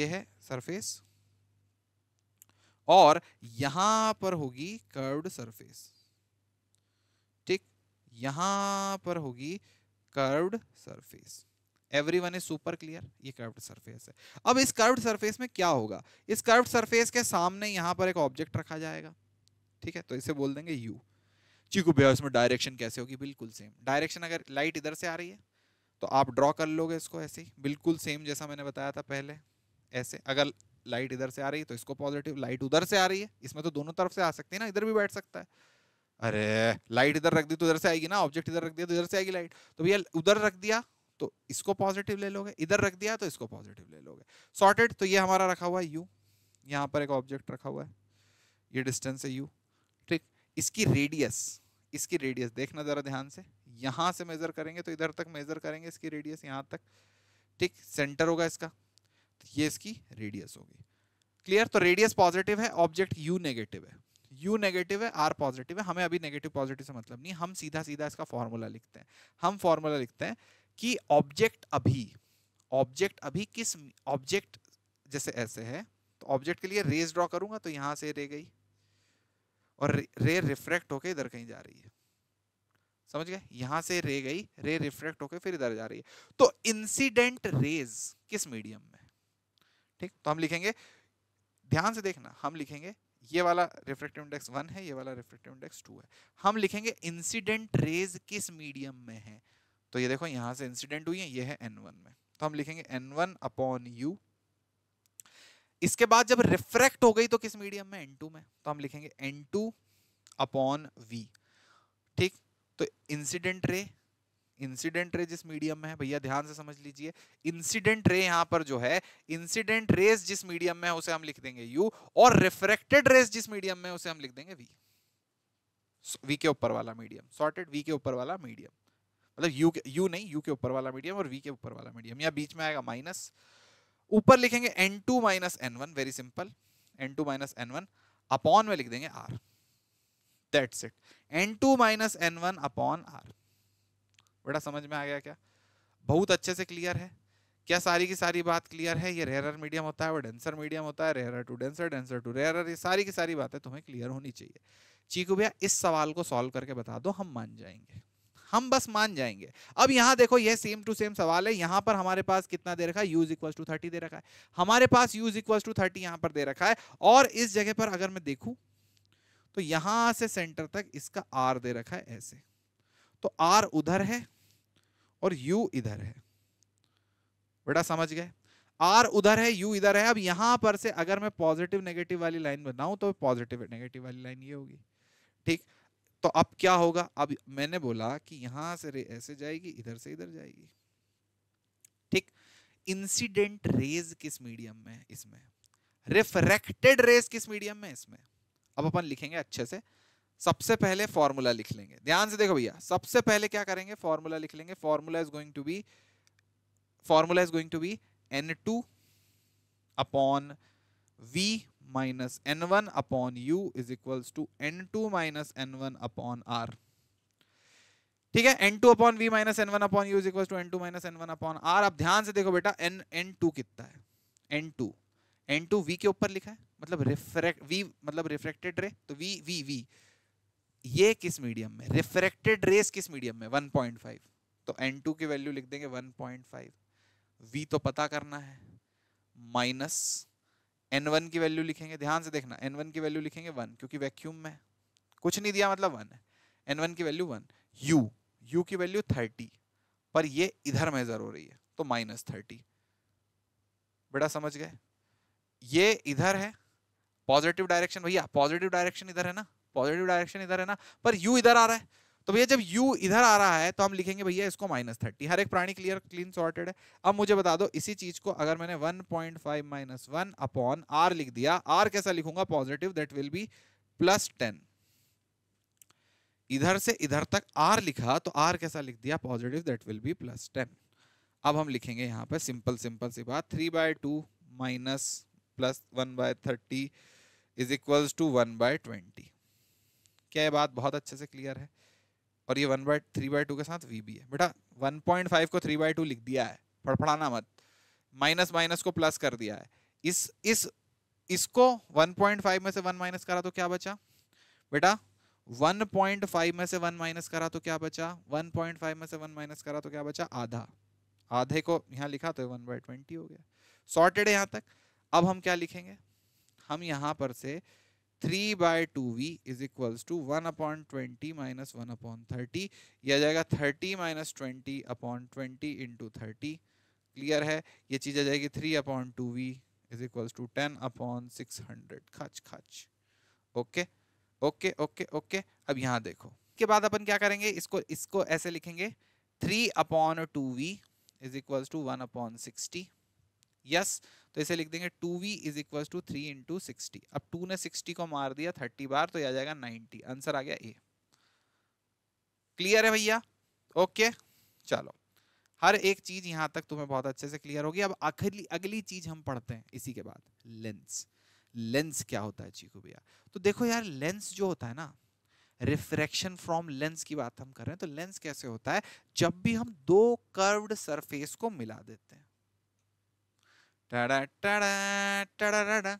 ये है सरफेस और यहां पर होगी कर्ड सरफेस ठीक यहां पर होगी curved surface every one is super clear ये कर्व्ड सरफेस है अब इस कर्व्ड सरफेस में क्या होगा इस कर्व्ड सरफेस के सामने यहाँ पर एक ऑब्जेक्ट रखा जाएगा ठीक है तो इसे बोल देंगे यू चीकू भैया इसमें डायरेक्शन कैसे होगी बिल्कुल सेम डायरेक्शन अगर लाइट इधर से आ रही है तो आप ड्रॉ कर लोगे इसको ऐसे ही बिल्कुल सेम जैसा मैंने बताया था पहले ऐसे अगर लाइट इधर से आ रही है तो इसको पॉजिटिव लाइट उधर से आ रही है इसमें तो दोनों तरफ से आ सकती है ना इधर भी बैठ सकता है अरे लाइट इधर रख दी तो उधर से आएगी ना ऑब्जेक्ट इधर रख दिया तो इधर से आएगी लाइट तो भैया उधर रख दिया तो इसको पॉजिटिव ले लोगे इधर रख दिया तो इसको पॉजिटिव ले लोगे सॉर्टेड तो ये हमारा रखा हुआ है यू यहाँ पर एक ऑब्जेक्ट रखा हुआ है ये डिस्टेंस है यू ठीक इसकी रेडियस इसकी रेडियस देखना ज़रा ध्यान से यहाँ से मेज़र करेंगे तो इधर तक मेज़र करेंगे इसकी रेडियस यहाँ तक ठीक सेंटर होगा इसका तो ये इसकी रेडियस होगी क्लियर तो रेडियस पॉजिटिव है ऑब्जेक्ट यू नेगेटिव है यू नेगेटिव है आर पॉजिटिव है हमें अभी नेगेटिव पॉजिटिव से मतलब नहीं हम सीधा सीधा इसका फॉर्मूला लिखते हैं हम फॉर्मूला लिखते हैं कि ऑब्जेक्ट अभी ऑब्जेक्ट अभी किस ऑब्जेक्ट जैसे ऐसे है तो ऑब्जेक्ट के लिए रेज ड्रॉ करूंगा तो यहां से रे गई और रे, रे रिफ्रैक्ट होके इधर कहीं जा रही है समझ गए यहां से रे गई रे रिफ्रैक्ट होके फिर इधर जा रही है तो इंसिडेंट रेज किस मीडियम में ठीक तो हम लिखेंगे ध्यान से देखना हम लिखेंगे ये वाला रिफ्रेक्टिव इंडेक्स वन है ये वाला रिफ्रेक्टिव इंडेक्स टू है हम लिखेंगे इंसिडेंट रेज किस मीडियम में है तो ये देखो यहाँ से इंसिडेंट हुई है ये है एन वन में तो हम लिखेंगे एन वन अपॉन यू इसके बाद जब रिफ्रेक्ट हो गई तो किस मीडियम में एन टू में तो हम लिखेंगे एन टू अपॉन वी ठीक तो इंसिडेंट रे इंसिडेंट रे जिस मीडियम में है भैया ध्यान से समझ लीजिए इंसिडेंट रे यहाँ पर जो है इंसिडेंट रेस जिस मीडियम में है उसे हम लिख देंगे यू और रिफ्रेक्टेड रेस जिस मीडियम में उसे हम लिख देंगे वी वी के ऊपर वाला मीडियम सॉर्टेड वी के ऊपर वाला मीडियम मतलब यू यू नहीं यू के ऊपर वाला मीडियम और वी के ऊपर वाला मीडियम या बीच में आएगा माइनस ऊपर लिखेंगे n two minus n one very simple n two minus n one upon में लिख देंगे r that's it n two minus n one upon r बेटा समझ में आ गया क्या बहुत अच्छे से क्लियर है क्या सारी की सारी बात क्लियर है ये रेयरर मीडियम होता है वो डेंसर मीडियम होता है rarer to denser denser to rarer ये सारी की सारी बातें तुम्हें क्लियर होनी चाहिए चीकू भैया इस सवाल को सॉल्व करके बता दो हम मान जाएंगे हम बस मान जाएंगे अब यहाँ देखो ये सेम टू सेम सवाल है यहाँ पर हमारे पास कितना दे रखा है यूज इक्वल टू थर्टी दे रखा है हमारे पास यूज इक्वल टू थर्टी यहाँ पर दे रखा है और इस जगह पर अगर मैं देखूँ तो यहाँ से सेंटर तक इसका आर दे रखा है ऐसे तो आर उधर है और यू इधर है बेटा समझ गए आर उधर है यू इधर है अब यहां पर से अगर मैं पॉजिटिव नेगेटिव वाली लाइन बनाऊं तो पॉजिटिव नेगेटिव वाली लाइन ये होगी ठीक तो अब क्या होगा अब मैंने बोला कि यहां से रे ऐसे जाएगी इधर से इधर जाएगी ठीक इंसिडेंट रेज किस मीडियम में इसमें रिफ्रैक्टेड रेज किस मीडियम में इसमें अब अपन लिखेंगे अच्छे से सबसे पहले फॉर्मूला लिख लेंगे ध्यान से देखो भैया सबसे पहले क्या करेंगे फॉर्मूला लिख लेंगे formula is going to be formula is going to be n two upon we minus n one upon you is equals to n two minus n one upon r ठीक है n two upon we minus n one upon you is equal to n two minus n one upon r अब ध्यान से देखो बेटा N N two कितना है n two n two v के ऊपर लिखा है मतलब रिफ्रेक्ट वी मतलब रिफ्रेक्टेड रे तो वी वी वी ये किस मीडियम में रिफ्रेक्टेड रेस किस मीडियम में 1.5 तो N2 की वैल्यू लिख देंगे 1.5 V तो पता करना है माइनस N1 की वैल्यू लिखेंगे ध्यान से देखना N1 की वैल्यू लिखेंगे 1 क्योंकि वैक्यूम में कुछ नहीं दिया मतलब 1 है N1 की वैल्यू 1 U U की वैल्यू 30 पर ये इधर मेजर हो रही है तो माइनस थर्टी बेटा समझ गए ये इधर है पॉजिटिव डायरेक्शन भैया पॉजिटिव डायरेक्शन इधर है ना पॉजिटिव डायरेक्शन इधर है ना पर यू इधर आ रहा है तो भैया जब यू इधर आ रहा है तो हम लिखेंगे भैया इसको माइनस थर्टी हर एक प्राणी क्लियर क्लीन सॉर्टेड है अब मुझे बता दो इसी चीज को अगर मैंने one point five minus one upon r लिख दिया आर कैसा लिखूंगा positive that will be plus ten इधर से इधर तक आर लिखा तो आर कैसा लिख दिया positive that will be plus ten अब हम लिखेंगे यहाँ पर सिंपल सिंपल सी बात three by two minus plus one by thirty is equals to one by twenty क्या ये बात बहुत अच्छे से क्लियर है और ये one by three by two के साथ वी भी है बेटा वन पॉइंट फाइव को थ्री बाई टू लिख दिया है फड़फड़ाना मत माइनस माइनस को प्लस कर दिया है इस इस इसको वन पॉइंट फाइव में से वन माइनस करा तो क्या बचा बेटा वन पॉइंट फाइव में से वन माइनस करा तो क्या बचा वन पॉइंट फाइव में से वन माइनस करा तो क्या बचा आधा आधे को यहाँ लिखा तो वन बाई ट्वेंटी हो गया सॉर्टेड है यहाँ तक अब हम क्या लिखेंगे हम यहाँ पर से three by two v is equals to one upon twenty minus one upon thirty यह आ जाएगा thirty minus twenty upon twenty into thirty clear है ये चीज़ आ जाएगी three upon two v is equals to ten upon six hundred खच खच ओके ओके ओके ओके अब यहाँ देखो के बाद अपन क्या करेंगे इसको इसको ऐसे लिखेंगे three upon two v is equals to one upon sixty yes तो इसे लिख देंगे two v is equal to three into sixty अब टू ने सिक्सटी को मार दिया थर्टी बार तो यह आ जाएगा नाइनटी आंसर आ गया ए क्लियर है भैया ओके चलो हर एक चीज यहां तक तुम्हें बहुत अच्छे से क्लियर होगी अब आखिरी अगली चीज हम पढ़ते हैं इसी के बाद लेंस लेंस क्या होता है चीकू भैया तो देखो यार लेंस जो होता है ना रिफ्रैक्शन फ्रॉम लेंस की बात हम कर रहे हैं तो लेंस कैसे होता है जब भी हम दो कर्व्ड सरफेस को मिला देते हैं टाड़ा टाड़ा टाड़ा टाड़ा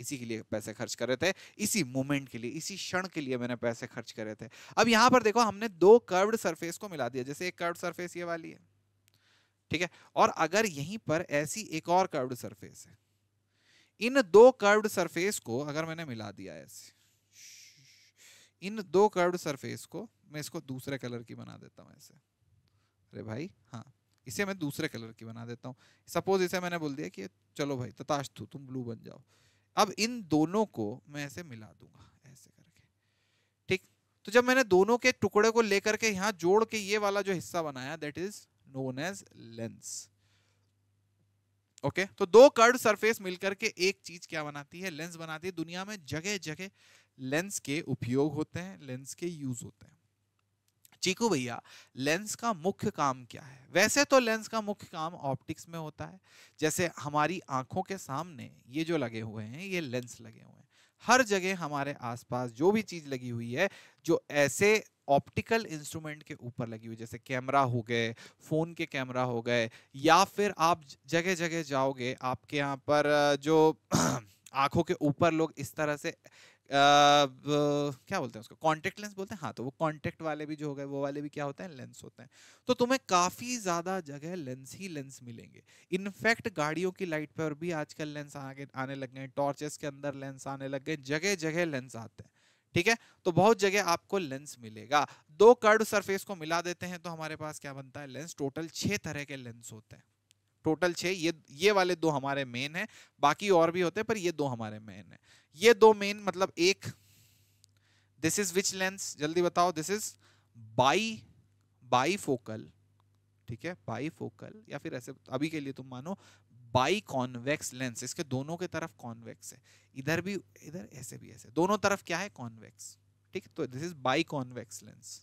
इसी के लिए पैसे खर्च कर रहे थे इसी मोमेंट के लिए इसी क्षण के लिए मैंने पैसे खर्च कर रहे थे अब यहाँ पर देखो हमने दो कर्व्ड सरफेस को मिला दिया जैसे एक कर्व्ड सरफेस ये वाली है ठीक है और अगर यहीं पर ऐसी एक और कर्व्ड सरफेस है इन दो कर्व्ड सरफेस को अगर मैंने मिला दिया ऐसे इन दो कर्व्ड सरफेस को मैं इसको दूसरे कलर की बना देता हूं ऐसे अरे भाई हाँ इसे मैं दूसरे कलर की बना देता हूँ सपोज इसे मैंने बोल दिया कि चलो भाई तताश तू तुम ब्लू बन जाओ अब इन दोनों को मैं ऐसे मिला दूंगा ऐसे करके ठीक तो जब मैंने दोनों के टुकड़े को लेकर के यहाँ जोड़ के ये वाला जो हिस्सा बनाया that is known as lens okay तो दो कर्ड सरफेस मिलकर के एक चीज क्या बनाती है लेंस बनाती है दुनिया में जगह जगह लेंस के उपयोग होते हैं लेंस के यूज होते हैं चीकू भैया लेंस का मुख्य काम क्या है वैसे तो लेंस का मुख्य काम ऑप्टिक्स में होता है जैसे हमारी आंखों के सामने ये जो लगे हुए हैं ये लेंस लगे हुए हैं हर जगह हमारे आसपास जो भी चीज़ लगी हुई है जो ऐसे ऑप्टिकल इंस्ट्रूमेंट के ऊपर लगी हुई जैसे कैमरा हो गए फ़ोन के कैमरा हो गए या फिर आप जगह जगह जाओगे आपके यहाँ पर जो आंखों के ऊपर लोग इस तरह से क्या बोलते हैं उसको कॉन्टेक्ट लेंस बोलते हैं हाँ तो वो कॉन्टेक्ट वाले भी जो हो गए वो वाले भी क्या होते हैं लेंस होते हैं तो तुम्हें काफ़ी ज़्यादा जगह लेंस ही लेंस मिलेंगे इनफैक्ट गाड़ियों की लाइट पर भी आजकल लेंस आगे आने लग गए टॉर्चेस के अंदर लेंस आने लग गए जगह जगह लेंस आते हैं ठीक है तो बहुत जगह आपको लेंस मिलेगा दो कर्ड सरफेस को मिला देते हैं तो हमारे पास क्या बनता है लेंस टोटल छः तरह के लेंस होते हैं टोटल छः ये ये वाले दो हमारे मेन हैं बाकी और भी होते हैं पर ये दो हमारे मेन हैं ये दो मेन मतलब एक दिस इज विच लेंस जल्दी बताओ this is bi bi focal ठीक है बाई फोकल या फिर ऐसे अभी के लिए तुम मानो बाई कॉन्वेक्स लेंस इसके दोनों के तरफ कॉन्वेक्स है इधर भी इधर ऐसे भी ऐसे दोनों तरफ क्या है कॉन्वेक्स ठीक है तो this is biconvex lens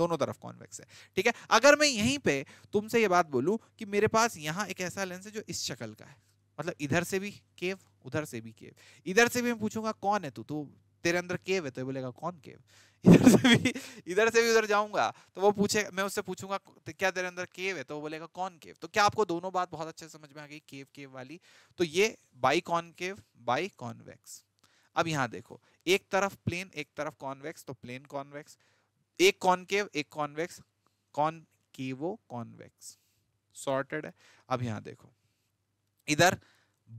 दोनों तरफ कॉन्वेक्स है ठीक है अगर मैं यहीं पे तुमसे ये बात बोलूं कि मेरे पास यहाँ एक ऐसा लेंस है जो इस शक्ल का है मतलब इधर से भी केव उधर से भी केव इधर से भी मैं पूछूंगा कौन है तू तू तो तेरे अंदर केव है तो बोलेगा कौन केव इधर से भी इधर से भी उधर जाऊंगा तो वो पूछे मैं उससे पूछूंगा क्या तेरे अंदर केव है तो वो बोलेगा कौन केव तो क्या आपको दोनों बात बहुत अच्छे समझ में आ गई केव केव वाली तो ये biconcave biconvex अब यहाँ देखो एक तरफ प्लेन एक तरफ कॉन्वेक्स तो प्लेन कॉन्वेक्स एक कॉनकेव एक कॉन्वेक्स केवो कॉन्वेक्स सॉर्टेड है अब यहाँ देखो इधर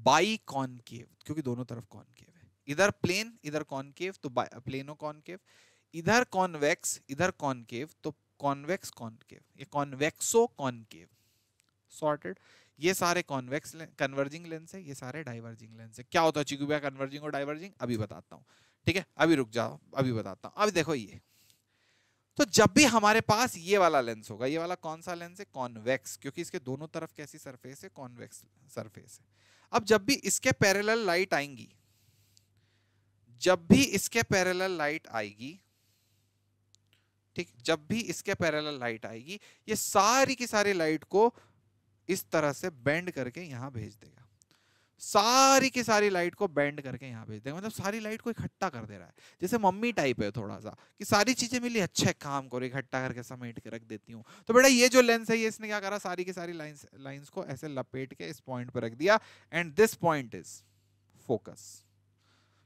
बाई कॉनकेव क्योंकि दोनों तरफ कॉनकेव है इधर प्लेन इधर कॉनकेव तो प्लेनो कॉनकेव इधर कॉनवेक्स इधर कॉनकेव तो कॉनवेक्स कॉनकेव ये कॉनवेक्सो कॉनकेव सॉर्टेड ये सारे कॉनवेक्स कन्वर्जिंग लेंस है ये सारे डाइवर्जिंग लेंस है क्या होता है चिकुबिया कन्वर्जिंग और डाइवर्जिंग अभी बताता हूँ ठीक है अभी रुक जाओ अभी बताता हूँ अभी देखो ये तो जब भी हमारे पास ये वाला लेंस होगा ये वाला कौन सा लेंस है कॉन्वेक्स क्योंकि इसके दोनों तरफ कैसी सरफेस है कॉन्वेक्स सरफेस है अब जब भी इसके पैरेलल लाइट आएंगी जब भी इसके पैरेलल लाइट आएगी ठीक जब भी इसके पैरेलल लाइट आएगी ये सारी की सारी लाइट को इस तरह से बेंड करके यहां भेज देगा सारी की सारी लाइट को बैंड करके यहाँ भेज देगा मतलब सारी लाइट को इकट्ठा कर दे रहा है जैसे मम्मी टाइप है थोड़ा सा कि सारी चीजें मिली अच्छे काम करो इकट्ठा करके समेट के रख देती हूँ तो बेटा ये जो लेंस है ये इसने क्या करा सारी की सारी लाइन लाइन्स को ऐसे लपेट के इस पॉइंट पर रख दिया and this point is focus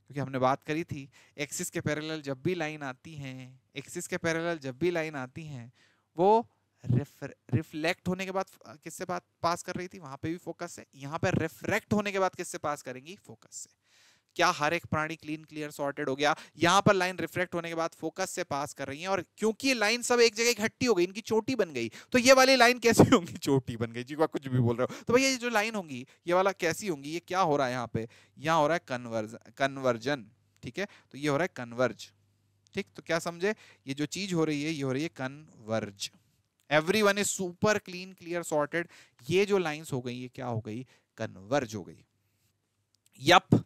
क्योंकि हमने बात करी थी एक्सिस के पैरेलल जब भी लाइन आती हैं एक्सिस के पैरेलल जब भी लाइन आती हैं वो रिफ्लेक्ट होने के बाद किससे बात पास कर रही थी वहां पे भी फोकस है यहाँ पे रिफ्लेक्ट होने के बाद किससे पास करेंगी फोकस से क्या हर एक प्राणी क्लीन क्लियर सॉर्टेड हो गया यहाँ पर लाइन रिफ्लेक्ट होने के बाद फोकस से पास कर रही है और क्योंकि लाइन सब एक जगह इकट्ठी हो गई इनकी चोटी बन गई तो ये वाली लाइन कैसी होंगी चोटी बन गई जी कुछ भी बोल रहे हो तो भैया ये जो लाइन होंगी ये वाला कैसी होंगी ये क्या हो रहा है यहाँ पे यहाँ हो रहा है कन्वर्ज कन्वर्जन ठीक है तो ये हो रहा है कन्वर्ज ठीक तो क्या समझे ये जो चीज हो रही है ये हो रही है converge every one is super clean clear sorted ये जो लाइन्स हो गई ये क्या हो गई कन्वर्ज हो गई यप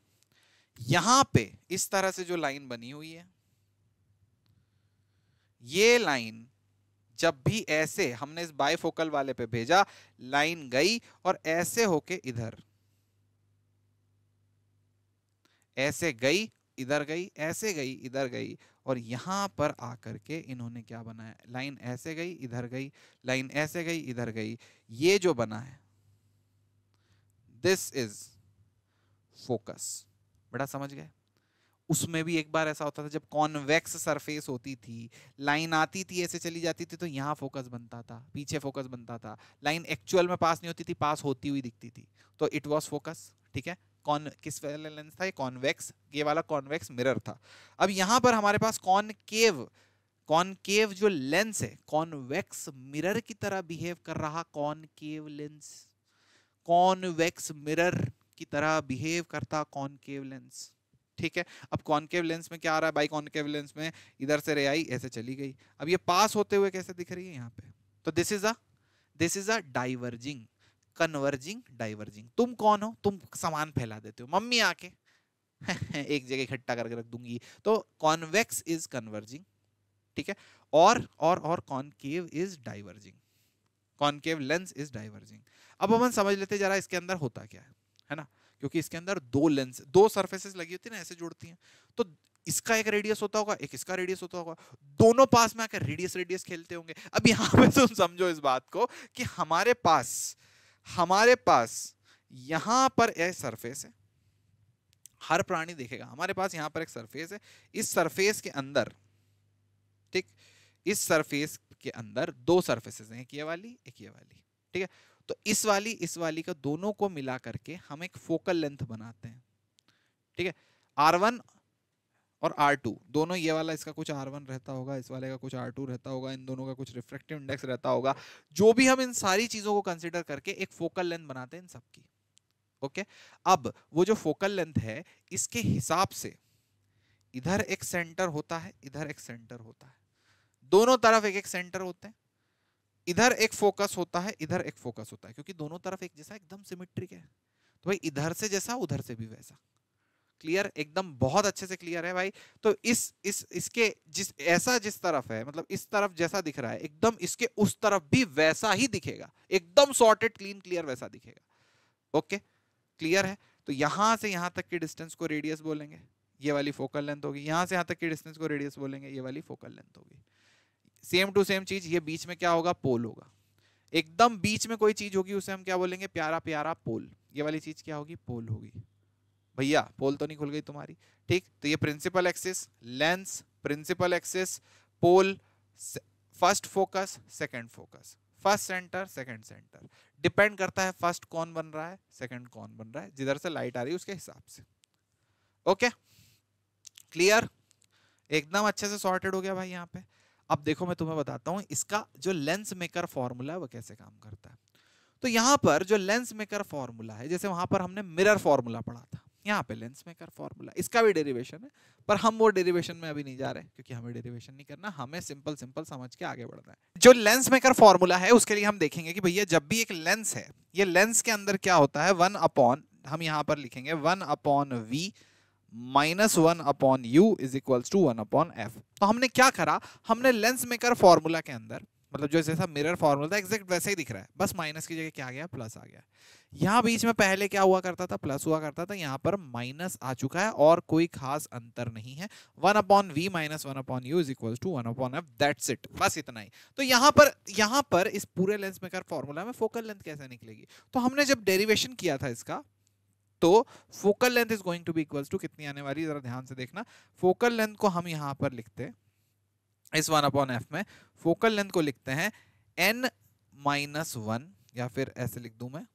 यहां पे इस तरह से जो लाइन बनी हुई है ये लाइन जब भी ऐसे हमने इस बायफोकल वाले पे भेजा लाइन गई और ऐसे होके इधर ऐसे गई इधर गई ऐसे गई इधर गई और यहाँ पर आकर के इन्होंने क्या बनाया लाइन ऐसे गई इधर गई लाइन ऐसे गई इधर गई ये जो बना है दिस इज फोकस बड़ा समझ गए उसमें भी एक बार ऐसा होता था जब कॉन्वेक्स सरफेस होती थी लाइन आती थी ऐसे चली जाती थी तो यहाँ फोकस बनता था पीछे फोकस बनता था लाइन एक्चुअल में पास नहीं होती थी पास होती हुई दिखती थी तो इट वॉज फोकस ठीक है कौन किस वाले लेंस था ये कॉन्वेक्स ये वाला कॉन्वेक्स मिरर था अब यहाँ पर हमारे पास कॉनकेव कॉनकेव जो लेंस है कॉन्वेक्स मिरर की तरह बिहेव कर रहा कॉनकेव लेंस कॉनवेक्स मिरर की तरह बिहेव करता कॉनकेव लेंस ठीक है अब कॉनकेव लेंस में क्या आ रहा है बाई कॉनकेव लेंस में इधर से रे आई ऐसे चली गई अब ये पास होते हुए कैसे दिख रही है यहाँ पे तो this is a this is a diverging converging diverging तुम कौन हो तुम सामान फैला देते हो मम्मी आके एक जगह इकट्ठा करके रख दूंगी तो कॉन्वेक्स इज कन्वर्जिंग ठीक है और और और concave is diverging concave lens is diverging अब अपन hmm. समझ लेते जरा इसके अंदर होता क्या है है ना क्योंकि इसके अंदर दो लेंस दो सर्फेसेस लगी होती है ना ऐसे जुड़ती हैं तो इसका एक रेडियस होता होगा एक इसका रेडियस होता होगा दोनों पास में आकर रेडियस रेडियस खेलते होंगे अब यहां पे तुम समझो इस बात को कि हमारे पास हमारे पास यहाँ पर एक सरफेस है हर प्राणी देखेगा हमारे पास यहाँ पर एक सरफेस है इस सरफेस के अंदर ठीक इस सरफेस के अंदर दो सरफेसेस हैं एक ये वाली एक ये वाली ठीक है तो इस वाली इस वाली का दोनों को मिला करके हम एक फोकल लेंथ बनाते हैं ठीक है आर वन और R2 दोनों ये वाला इसका कुछ R1 रहता होगा इस वाले का कुछ R2 रहता होगा इन दोनों का कुछ रिफ्रेक्टिव इंडेक्स रहता होगा जो भी हम इन सारी चीज़ों को कंसिडर करके एक फोकल लेंथ बनाते हैं इन सबकी ओके अब वो जो फोकल लेंथ है इसके हिसाब से इधर एक सेंटर होता है इधर एक सेंटर होता है दोनों तरफ एक एक सेंटर होते हैं इधर एक फोकस होता है इधर एक फोकस होता है क्योंकि दोनों तरफ एक जैसा एकदम सिमेट्रिक है तो भाई इधर से जैसा उधर से भी वैसा क्लियर एकदम बहुत अच्छे से क्लियर है भाई तो इस इस इसके जिस ऐसा जिस तरफ है मतलब इस तरफ जैसा दिख रहा है एकदम इसके उस तरफ भी वैसा ही दिखेगा एकदम सॉर्टेड क्लीन क्लियर वैसा दिखेगा ओके क्लियर है तो यहां से यहां तक की डिस्टेंस को रेडियस बोलेंगे ये वाली फोकल लेंथ होगी यहां से यहां तक की डिस्टेंस को रेडियस बोलेंगे ये वाली फोकल लेंथ होगी सेम टू सेम चीज ये बीच में क्या होगा पोल होगा एकदम बीच में कोई चीज होगी उसे हम क्या बोलेंगे प्यारा प्यारा पोल ये वाली चीज क्या होगी पोल होगी भैया पोल तो नहीं खुल गई तुम्हारी ठीक तो ये principal axis lens principal axis pole first focus second focus first centre second centre depend करता है फर्स्ट कौन बन रहा है सेकंड कौन बन रहा है जिधर से लाइट आ रही है उसके हिसाब से ओके क्लियर एकदम अच्छे से सॉर्टेड हो गया भाई यहाँ पे अब देखो मैं तुम्हें बताता हूँ इसका जो लेंस मेकर फॉर्मूला है वो कैसे काम करता है तो यहाँ पर जो लेंस मेकर फॉर्मूला है जैसे वहां पर हमने मिरर फॉर्मूला पढ़ा था यहाँ पे लेंस मेकर फॉर्मूला इसका भी डेरिवेशन है पर हम वो डेरिवेशन में अभी नहीं जा रहे क्योंकि हमें डेरिवेशन नहीं करना हमें सिंपल सिंपल समझ के आगे बढ़ना है जो लेंस मेकर फॉर्मूला है उसके लिए हम देखेंगे कि भैया जब भी एक लेंस है ये लेंस के अंदर क्या होता है वन अपॉन हम यहाँ पर लिखेंगे one upon we minus one upon you is equals to one upon F तो हमने क्या करा हमने लेंस मेकर फॉर्मूला के अंदर मतलब जो जैसा मिरर फॉर्मूला था एग्जैक्ट वैसे ही दिख रहा है बस माइनस की जगह क्या आ गया प्लस आ गया यहाँ बीच में पहले क्या हुआ करता था प्लस हुआ करता था यहाँ पर माइनस आ चुका है और कोई खास अंतर नहीं है one upon we minus one upon you is equal to one upon f that's it बस इतना ही तो यहाँ पर यहाँ पर इस पूरे लेंस में कर फॉर्मूला में फोकल लेंथ कैसे निकलेगी तो हमने जब डेरिवेशन किया था इसका तो focal length is going to be equals to कितनी आने वाली जरा ध्यान से देखना फोकल लेंथ को हम यहाँ पर लिखते इस वन अपॉन एफ में फोकल लेंथ को लिखते हैं एन माइनस वन या फिर ऐसे लिख दूं मैं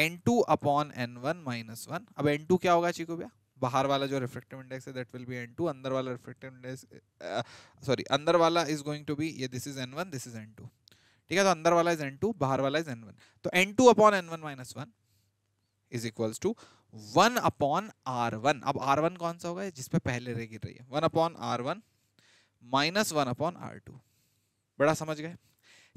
n two upon n one minus one अब एन टू क्या होगा चीको भैया बाहर वाला जो रिफ्लेक्टिव इंडेक्स है that will be n two अंदर वाला रिफ्लेक्टिव इंडेक्स सॉरी अंदर वाला इज गोइंग टू बी ये this is n one this is n two ठीक है तो अंदर वाला इज एन टू बाहर वाला इज एन वन तो n two upon n one minus one is equals to one upon r one अब आर वन कौन सा होगा जिसपे पहले रे गिर रही है one upon r one minus one upon r two बड़ा समझ गए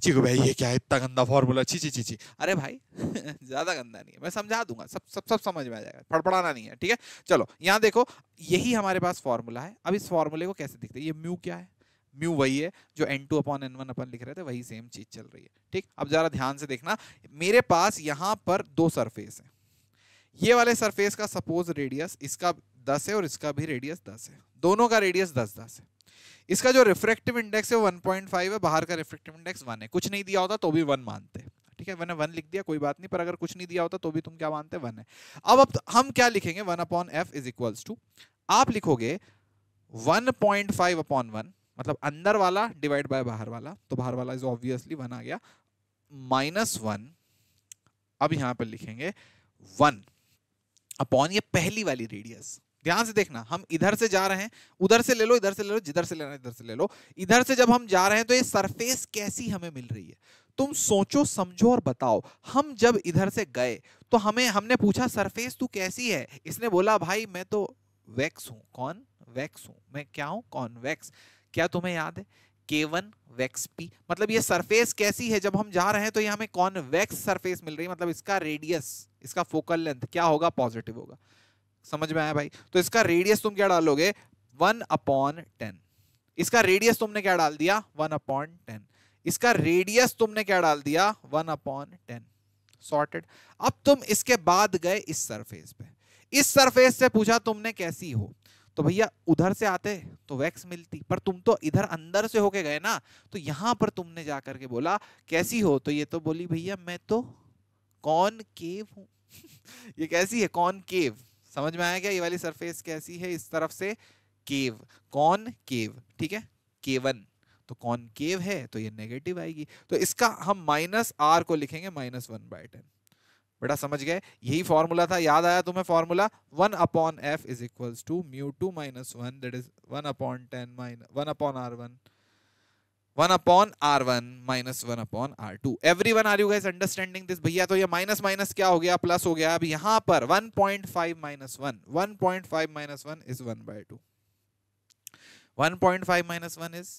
चीकू भाई ये क्या है इतना गंदा फॉर्मूला छी छी अरे भाई ज़्यादा गंदा नहीं है मैं समझा दूंगा सब सब सब समझ में आ जाएगा फड़फड़ाना नहीं है ठीक है चलो यहाँ देखो यही हमारे पास फॉर्मूला है अब इस फॉर्मूले को कैसे दिखते है ये म्यू क्या है म्यू वही है जो n two upon n one अपन लिख रहे थे वही सेम चीज़ चल रही है ठीक अब ज़रा ध्यान से देखना मेरे पास यहाँ पर दो सरफेस हैं ये वाले सरफेस का सपोज रेडियस इसका दस है और इसका भी रेडियस दस है दोनों का रेडियस दस दस है इसका जो रिफ्रेक्टिव इंडेक्स है वन पॉइंट फाइव है बाहर का रिफ्रेक्टिव इंडेक्स वन है कुछ नहीं दिया होता तो भी वन मानते ठीक है मैंने वन लिख दिया कोई बात नहीं पर अगर कुछ नहीं दिया होता तो भी तुम क्या मानते वन है अब अब हम क्या लिखेंगे one upon F is equals to आप लिखोगे one point five upon one मतलब अंदर वाला डिवाइड बाय बाहर वाला तो बाहर वाला इज ऑब्वियसली वन आ गया माइनस वन अब यहां पर लिखेंगे वन अपॉन ये पहली वाली रेडियस ध्यान से देखना हम इधर से जा रहे हैं उधर से ले लो इधर से ले लो जिधर से लेना इधर से ले लो इधर से जब हम जा रहे हैं तो ये सरफेस कैसी हमें मिल रही है तुम सोचो समझो और बताओ हम जब इधर से गए तो हमें हमने पूछा सरफेस तू कैसी है इसने बोला भाई मैं तो वैक्स हूँ कौन वैक्स हूँ मैं क्या हूँ कौन वैक्स क्या तुम्हें याद है K1 वैक्स P मतलब ये सरफेस कैसी है जब हम जा रहे हैं तो ये हमें कौन वैक्स सरफेस मिल रही है मतलब इसका रेडियस इसका फोकल लेंथ क्या होगा पॉजिटिव होगा समझ में आया भाई तो इसका रेडियस तुम क्या डालोगे वन अपॉन टेन इसका रेडियस तुमने क्या डाल दिया वन अपॉन टेन इसका रेडियस तुमने क्या डाल दिया वन अपॉन टेन सॉर्टेड अब तुम इसके बाद गए इस सरफेस पे इस सरफेस से पूछा तुमने कैसी हो तो भैया उधर से आते तो वैक्स मिलती पर तुम तो इधर अंदर से होके गए ना तो यहां पर तुमने जा करके बोला कैसी हो तो ये तो बोली भैया मैं तो कौन केव हूं ये कैसी है कौन केव समझ में आया क्या ये वाली सरफेस कैसी है इस तरफ से केव कौन केव ठीक है केवन तो कौन केव है तो ये नेगेटिव आएगी तो इसका हम माइनस आर को लिखेंगे माइनस वन बाई टेन बेटा समझ गए यही फॉर्मूला था याद आया तुम्हें formula one upon F is equal to mu two minus one that is one upon ten minus one upon r one one upon r one minus one upon r two every one are you guys understanding this भैया तो ये minus minus क्या हो गया plus हो गया अब यहां पर one point five minus one one point five minus one is one by two one point five minus one is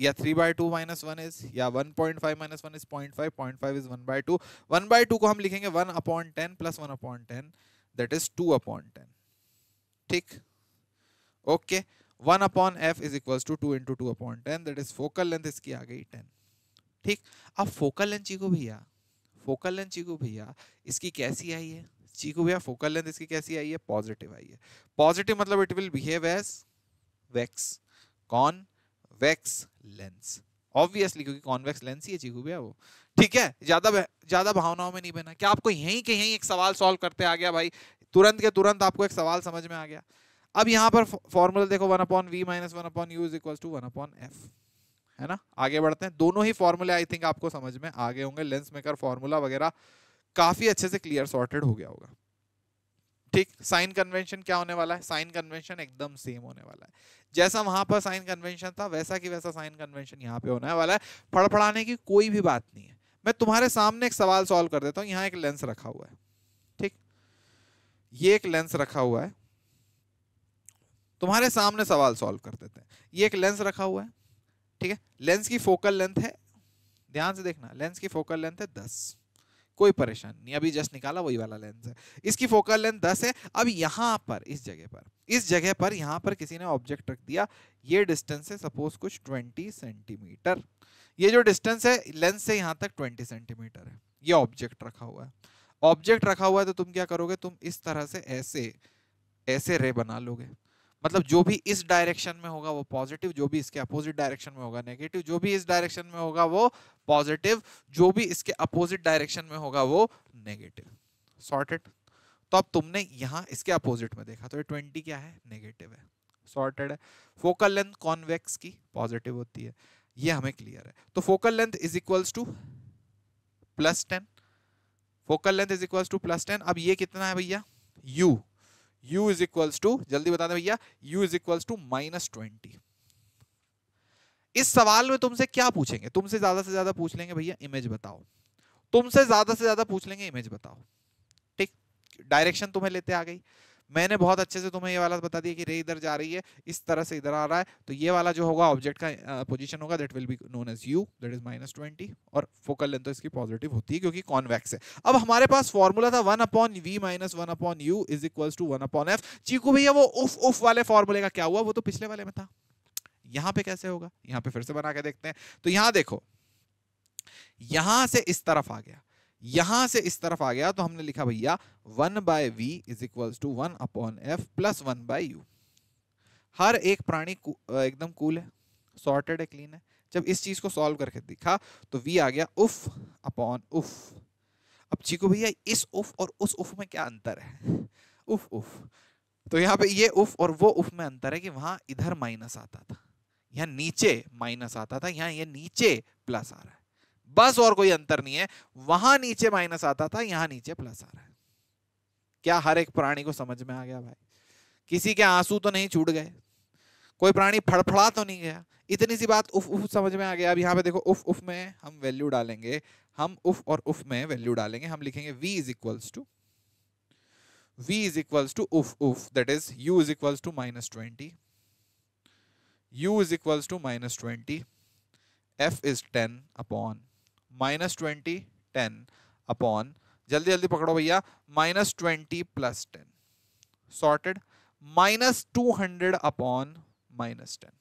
या three by two minus one is या one point five minus one is point five point five is one by two one by two को हम लिखेंगे one upon ten plus one upon ten that is two upon ten ठीक okay okay. One upon F is equal to two into two upon ten that is focal length इसकी आ गई ten ठीक अब focal length चीकू भैया focal length चीकू भैया इसकी कैसी आई है चीकू भैया फोकल लेंथ इसकी कैसी आई है पॉजिटिव आई है पॉजिटिव मतलब it will behave as vex convex lens obviously क्योंकि कॉन्वेक्स लेंस ही है चीकू भैया वो ठीक है ज्यादा ज्यादा भावनाओं में नहीं बना क्या आपको यहीं के यहीं एक सवाल सॉल्व करते आ गया भाई तुरंत के तुरंत आपको एक सवाल समझ में आ गया अब यहाँ पर फॉर्मूला देखो one upon we minus one upon you is equal to one upon f है ना आगे बढ़ते हैं दोनों ही फॉर्मूले आई थिंक आपको समझ में आगे होंगे लेंस मेकर फॉर्मूला वगैरह काफी अच्छे से क्लियर सॉर्टेड हो गया होगा ठीक साइन कन्वेंशन क्या होने वाला है साइन कन्वेंशन एकदम सेम होने वाला है जैसा वहां पर साइन कन्वेंशन था वैसा की वैसा साइन कन्वेंशन यहाँ पे होने वाला है फड़फड़ाने की कोई भी बात नहीं है मैं तुम्हारे सामने एक सवाल सॉल्व कर देता हूँ यहाँ एक लेंस रखा हुआ है ठीक ये एक लेंस रखा हुआ है तुम्हारे सामने सवाल सॉल्व कर देते हैं ये एक लेंस रखा हुआ है ठीक है लेंस की फोकल लेंथ है ध्यान से देखना लेंस की फोकल लेंथ है दस कोई परेशान नहीं अभी जस्ट निकाला वही वाला लेंस है इसकी फोकल लेंथ दस है अब यहाँ पर इस जगह पर इस जगह पर यहाँ पर किसी ने ऑब्जेक्ट रख दिया ये डिस्टेंस है सपोज कुछ ट्वेंटी सेंटीमीटर ये जो डिस्टेंस है लेंस से यहाँ तक ट्वेंटी सेंटीमीटर है ये ऑब्जेक्ट रखा हुआ है ऑब्जेक्ट रखा हुआ है तो तुम क्या करोगे तुम इस तरह से ऐसे ऐसे रे बना लोगे मतलब जो भी इस डायरेक्शन में होगा वो पॉजिटिव जो भी इसके अपोजिट डायरेक्शन में होगा नेगेटिव जो भी इस डायरेक्शन में होगा वो पॉजिटिव जो भी इसके अपोजिट डायरेक्शन में होगा वो नेगेटिव सॉर्टेड तो अब तुमने यहाँ इसके अपोजिट में देखा तो ये ट्वेंटी क्या है नेगेटिव है सॉर्टेड है फोकल लेंथ कॉन्वेक्स की पॉजिटिव होती है ये हमें क्लियर है तो focal length is equals to plus ten focal length is equals to plus ten अब ये कितना है भैया u u is equals to जल्दी बता दें भैया u is equals to minus twenty इस सवाल में तुमसे क्या पूछेंगे तुमसे ज्यादा से ज्यादा पूछ लेंगे भैया इमेज बताओ तुमसे ज्यादा से ज्यादा पूछ लेंगे इमेज बताओ ठीक डायरेक्शन तुम्हें लेते आ गई मैंने बहुत अच्छे से तुम्हें ये वाला बता दिया कि रे इधर जा रही है इस तरह से इधर आ रहा है तो ये वाला जो होगा ऑब्जेक्ट का पोजीशन होगा that will be known as u that is minus twenty और फोकल लेंथ तो इसकी पॉजिटिव होती है क्योंकि कॉन्वेक्स है अब हमारे पास फॉर्मूला था one upon we minus one upon you is equal to one upon f Cheeku भैया वो उफ उफ वाले फॉर्मूले का क्या हुआ वो तो पिछले वाले में था यहाँ पे कैसे होगा यहाँ पे फिर से बना के देखते हैं तो यहाँ देखो यहां से इस तरफ आ गया यहां से इस तरफ आ गया तो हमने लिखा भैया one by v is equal to one upon f plus one by u हर एक प्राणी एकदम कूल है सॉर्टेड है क्लीन है जब इस चीज को सॉल्व करके दिखा तो वी आ गया उफ अपॉन उफ अब चीको भैया इस उफ और उस उफ में क्या अंतर है उफ उफ तो यहाँ पे ये उफ और वो उफ में अंतर है कि वहां इधर माइनस आता था यहाँ नीचे माइनस आता था यहाँ ये नीचे प्लस आ रहा है बस और कोई अंतर नहीं है वहां नीचे माइनस आता था यहां नीचे प्लस आ रहा है क्या हर एक प्राणी को समझ में आ गया भाई किसी के आंसू तो नहीं छूट गए कोई प्राणी फड़फड़ा तो नहीं गया इतनी सी बात उफ उफ समझ में आ गया अब यहाँ पे देखो उफ उफ में हम वैल्यू डालेंगे हम उफ और उफ में वैल्यू डालेंगे हम लिखेंगे v is equals to v is equals to उफ उफ that is u is equals to minus twenty u is equals to minus twenty f is ten upon minus twenty ten upon जल्दी जल्दी पकड़ो भैया minus twenty plus ten sorted minus two hundred upon minus ten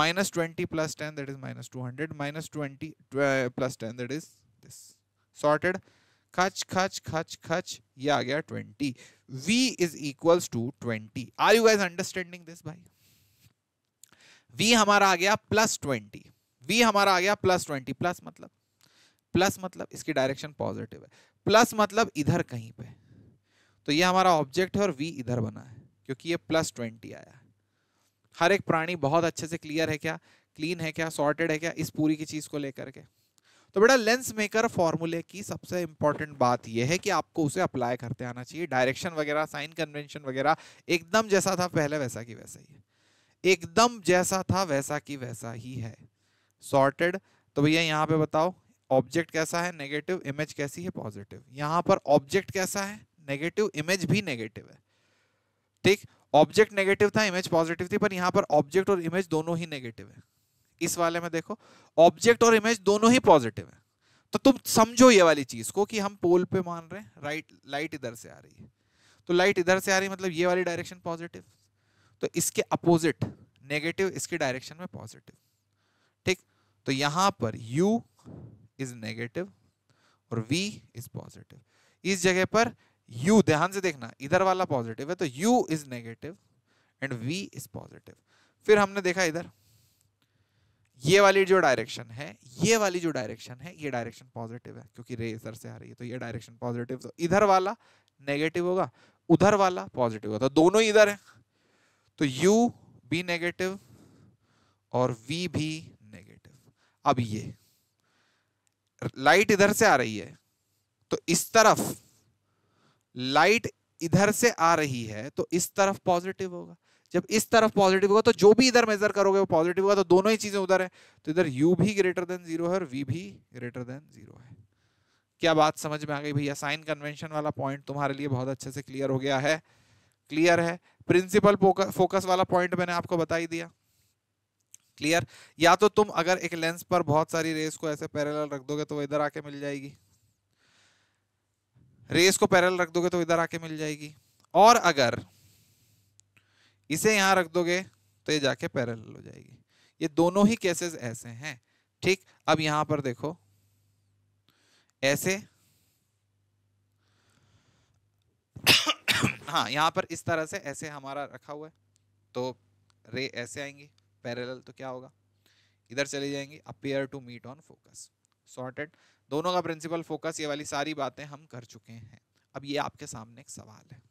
minus twenty plus ten that is minus two hundred minus twenty plus ten that is this sorted खच खच खच खच ये आ गया twenty v is equals to twenty are you guys understanding this भाई v हमारा आ गया प्लस ट्वेंटी बी हमारा आ गया प्लस ट्वेंटी प्लस मतलब प्लस मतलब इसकी डायरेक्शन पॉजिटिव है प्लस मतलब इधर कहीं पे तो ये हमारा ऑब्जेक्ट है और वी इधर बना है क्योंकि ये प्लस ट्वेंटी आया है हर एक प्राणी बहुत अच्छे से क्लियर है क्या क्लीन है क्या सॉर्टेड है क्या इस पूरी की चीज को लेकर के तो बेटा लेंस मेकर फॉर्मूले की सबसे इंपॉर्टेंट बात यह है कि आपको उसे अप्लाई करते आना चाहिए डायरेक्शन वगैरह साइन कन्वेंशन वगैरह एकदम जैसा था पहले वैसा की वैसा ही है एकदम जैसा था वैसा की वैसा ही है सॉर्टेड तो भैया यहाँ पे बताओ ऑब्जेक्ट कैसा है नेगेटिव इमेज कैसी है पॉजिटिव यहाँ पर ऑब्जेक्ट कैसा है नेगेटिव इमेज भी नेगेटिव है ठीक ऑब्जेक्ट नेगेटिव था इमेज पॉजिटिव थी पर यहाँ पर ऑब्जेक्ट और इमेज दोनों ही नेगेटिव है इस वाले में देखो ऑब्जेक्ट और इमेज दोनों ही पॉजिटिव है तो तुम समझो ये वाली चीज को कि हम पोल पे मान रहे हैं राइट लाइट इधर से आ रही है तो लाइट इधर से आ रही है मतलब ये वाली डायरेक्शन पॉजिटिव तो इसके अपोजिट नेगेटिव इसके डायरेक्शन में पॉजिटिव तो यहां पर U इज नेगेटिव और V इज पॉजिटिव इस जगह पर U ध्यान से देखना इधर वाला पॉजिटिव है तो U is negative and V is positive फिर हमने देखा इधर ये वाली जो डायरेक्शन है ये वाली जो डायरेक्शन है ये डायरेक्शन पॉजिटिव है क्योंकि रे इधर से आ रही है तो ये डायरेक्शन पॉजिटिव तो इधर वाला नेगेटिव होगा उधर वाला पॉजिटिव होगा तो दोनों इधर है तो U भी नेगेटिव और V भी अब ये लाइट इधर से आ रही है तो इस तरफ लाइट इधर से आ रही है तो इस तरफ पॉजिटिव होगा जब इस तरफ पॉजिटिव होगा तो जो भी इधर मेजर करोगे वो पॉजिटिव होगा तो दोनों ही चीजें उधर है तो इधर u भी ग्रेटर देन जीरो है और v भी ग्रेटर देन जीरो है क्या बात समझ में आ गई भैया साइन कन्वेंशन वाला पॉइंट तुम्हारे लिए बहुत अच्छे से क्लियर हो गया है क्लियर है प्रिंसिपल फोकस वाला पॉइंट मैंने आपको बता ही दिया क्लियर या तो तुम अगर एक लेंस पर बहुत सारी रेस को ऐसे पैरल रख दोगे तो वो इधर आके मिल जाएगी रेस को पैरल रख दोगे तो इधर आके मिल जाएगी और अगर इसे यहां रख दोगे तो ये जाके पैरल हो जाएगी ये दोनों ही केसेस ऐसे हैं ठीक अब यहां पर देखो ऐसे हाँ यहां पर इस तरह से ऐसे हमारा रखा हुआ है तो रे ऐसे आएंगी पैरेलल तो क्या होगा इधर चले जाएंगे appear to meet on focus sorted दोनों का प्रिंसिपल फोकस ये वाली सारी बातें हम कर चुके हैं अब ये आपके सामने एक सवाल है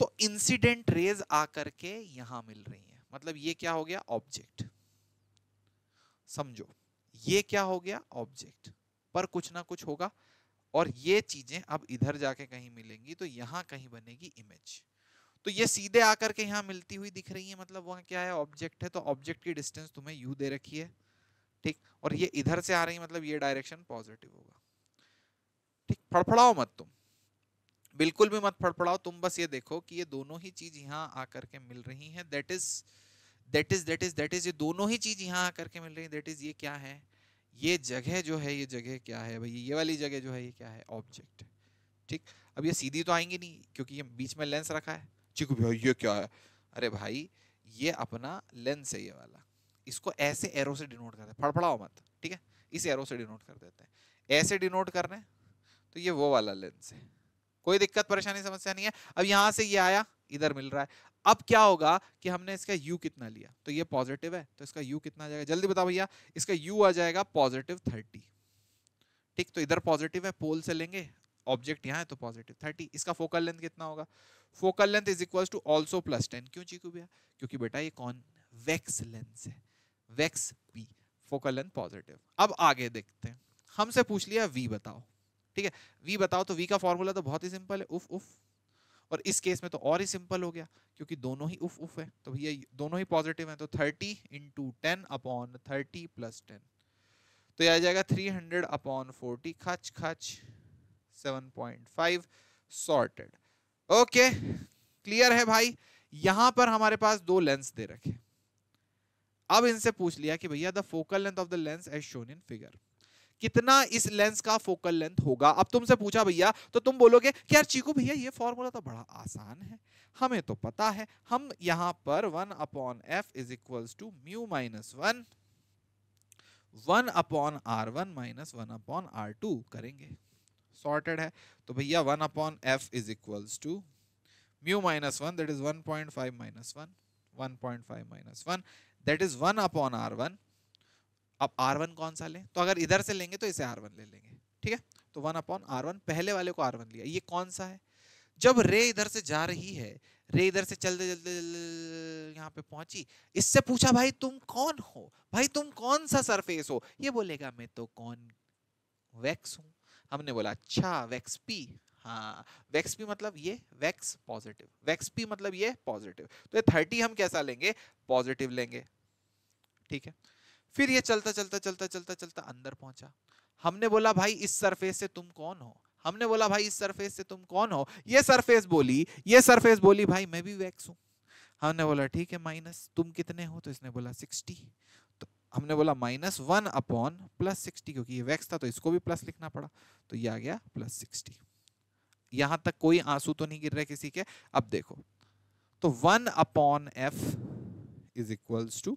तो इंसिडेंट रेज आकर के यहां मिल रही है मतलब ये क्या हो गया ऑब्जेक्ट समझो ये क्या हो गया ऑब्जेक्ट पर कुछ ना कुछ होगा और ये चीजें अब इधर जाके कहीं मिलेंगी तो यहां कहीं बनेगी इमेज तो ये सीधे आकर के यहाँ मिलती हुई दिख रही है मतलब वहाँ क्या है ऑब्जेक्ट है तो ऑब्जेक्ट की डिस्टेंस तुम्हें यू दे रखी है ठीक और ये इधर से आ रही है मतलब ये डायरेक्शन पॉजिटिव होगा ठीक फड़फड़ाओ मत तुम बिल्कुल भी मत फड़फड़ाओ तुम बस ये देखो कि ये दोनों ही चीज यहाँ आकर के मिल रही है that is that is that is that is ये दोनों ही चीज यहाँ आकर के मिल रही है दैट इज ये क्या है ये जगह जो है ये जगह क्या है भाई ये वाली जगह जो है ये क्या है ऑब्जेक्ट ठीक अब ये सीधी तो आएंगी नहीं क्योंकि ये बीच में लेंस रखा है चिकू भाई ये क्या है अरे भाई ये अपना लेंस है ये वाला इसको ऐसे एरो से डिनोट करते हैं फड़फड़ाओ मत ठीक है इस एरो से डिनोट कर देते हैं ऐसे डिनोट कर रहे हैं तो ये वो वाला लेंस है कोई दिक्कत परेशानी समस्या नहीं है अब यहाँ से ये आया इधर मिल रहा है अब क्या होगा कि हमने इसका यू कितना लिया तो ये पॉजिटिव है तो इसका यू कितना जाएगा जल्दी बताओ भैया इसका यू आ जाएगा पॉजिटिव थर्टी ठीक तो इधर पॉजिटिव है पोल से लेंगे ऑब्जेक्ट यहाँ है तो पॉजिटिव थर्टी इसका फोकल लेंथ कितना होगा focal length is equal to also plus ten क्यों चीकू भैया क्योंकि बेटा ये कौन वैक्स लेंस है vex p focal length positive अब आगे देखते हैं हमसे पूछ लिया वी बताओ ठीक है वी बताओ तो वी का फॉर्मूला तो बहुत ही सिंपल है उफ उफ और इस केस में तो और ही सिंपल हो गया क्योंकि दोनों ही उफ उफ है तो भैया दोनों ही पॉजिटिव हैं तो 30 into ten upon thirty plus ten तो यह आ जाएगा 300 अपॉन फोर्टी खच खच seven point five sorted okay clear है भाई यहां पर हमारे पास दो लेंस दे रखे अब इनसे पूछ लिया कि भैया the focal length of the lens as shown in figure कितना इस लेंस का फोकल लेंथ होगा अब तुमसे पूछा भैया तो तुम बोलोगे कि यार चीकू भैया ये फॉर्मूला तो बड़ा आसान है हमें तो पता है हम यहां पर one upon F is equal to mu minus one one upon r one minus one upon r two करेंगे सॉर्टेड है तो भैया one upon F is equals to mu minus one that is one point five minus one one point five minus one that is one upon r one अब r one कौन सा लें तो अगर इधर से लेंगे तो इसे आर वन ले लेंगे ठीक है तो वन अपॉन आर वन पहले वाले को आर वन लिया ये कौन सा है जब रे इधर से जा रही है रे इधर से चलते चलते यहाँ पे पहुंची इससे पूछा भाई तुम कौन हो भाई तुम कौन सा सरफेस हो ये बोलेगा मैं तो कौन वैक्स हूँ हमने बोला अच्छा वैक्स पी हाँ वैक्स पी मतलब ये वैक्स पॉजिटिव वैक्स पी मतलब ये पॉजिटिव तो ये थर्टी हम कैसा लेंगे पॉजिटिव लेंगे ठीक है फिर ये चलता चलता चलता चलता चलता अंदर पहुंचा हमने बोला भाई इस सरफेस से तुम कौन हो हमने बोला भाई इस सरफेस से तुम कौन हो ये सरफेस बोली ये सरफेस बोली भाई मैं भी वैक्स हूँ हमने बोला ठीक है माइनस तुम कितने हो तो इसने बोला सिक्सटी हमने बोला minus one upon plus sixty क्योंकि ये वैक्स था तो इसको भी प्लस लिखना पड़ा तो ये आ गया प्लस सिक्सटी यहां तक कोई आंसू तो नहीं गिर रहे किसी के अब देखो तो one upon F is equals to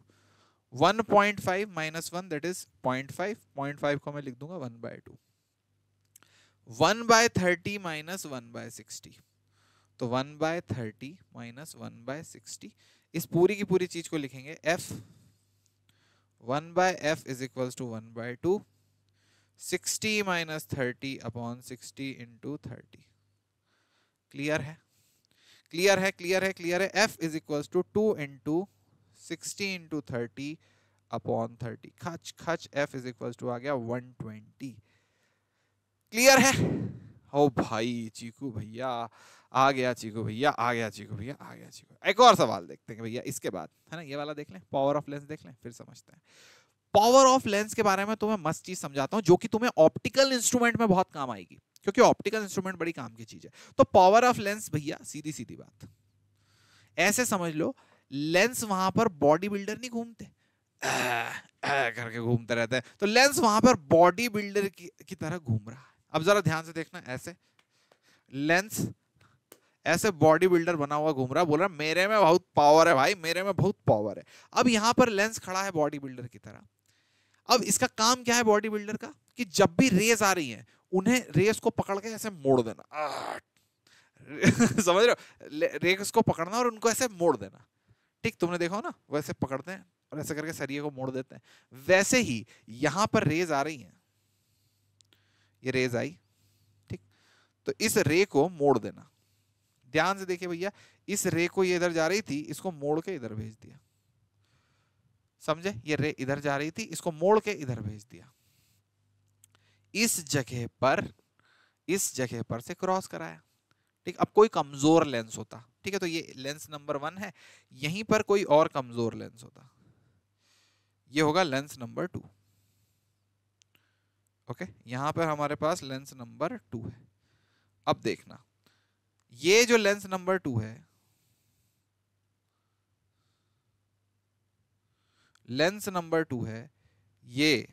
one point five minus one that is point five point five को मैं लिख दूंगा one by two one by thirty minus one by sixty तो one by thirty minus one by sixty इस पूरी की पूरी चीज को लिखेंगे f one by f is equals to one by two sixty minus thirty upon sixty into thirty clear है clear है क्लियर है क्लियर है f is equals to two into sixty into thirty upon thirty खच खच f is equals to आ गया one twenty clear है ओ भाई चीकू भैया आ गया चीकू भैया आ गया चीकू भैया आ गया चीकू एक और सवाल देखते हैं भैया इसके बाद है ना ये वाला देख लें पावर ऑफ लेंस देख लें फिर समझते हैं पावर ऑफ लेंस के बारे में तुम्हें तो मस्त चीज समझाता हूँ जो कि तुम्हें ऑप्टिकल इंस्ट्रूमेंट में बहुत काम आएगी क्योंकि ऑप्टिकल इंस्ट्रूमेंट बड़ी काम की चीज है तो पावर ऑफ लेंस भैया सीधी सीधी बात ऐसे समझ लो लेंस वहां पर बॉडी बिल्डर नहीं घूमते करके घूमते रहते हैं तो लेंस वहां पर बॉडी बिल्डर की, की तरह घूम रहा है अब जरा ध्यान से देखना ऐसे लेंस ऐसे बॉडी बिल्डर बना हुआ घूम रहा बोल रहा मेरे में बहुत पावर है भाई मेरे में बहुत पावर है अब यहाँ पर लेंस खड़ा है बॉडी बिल्डर की तरह अब इसका काम क्या है बॉडी बिल्डर का कि जब भी रेस आ रही है उन्हें रेस को पकड़ के ऐसे मोड़ देना समझ रहे हो रेस को पकड़ना और उनको ऐसे मोड़ देना ठीक तुमने देखो ना वैसे पकड़ते हैं और ऐसे करके सरिये को मोड़ देते हैं वैसे ही यहां पर रेज आ रही है ये रेज आई ठीक तो इस रे को मोड़ देना ध्यान से देखिए भैया इस रे को ये इधर जा रही थी इसको मोड़ के इधर भेज दिया समझे ये रे इधर जा रही थी इसको मोड़ के इधर भेज दिया इस जगह पर इस जगह पर से क्रॉस कराया ठीक अब कोई कमजोर लेंस होता ठीक है तो ये लेंस नंबर वन है यहीं पर कोई और कमजोर लेंस होता ये होगा लेंस नंबर टू ओके यहां पर हमारे पास लेंस नंबर टू है अब देखना ये जो लेंस नंबर टू है लेंस नंबर टू है ये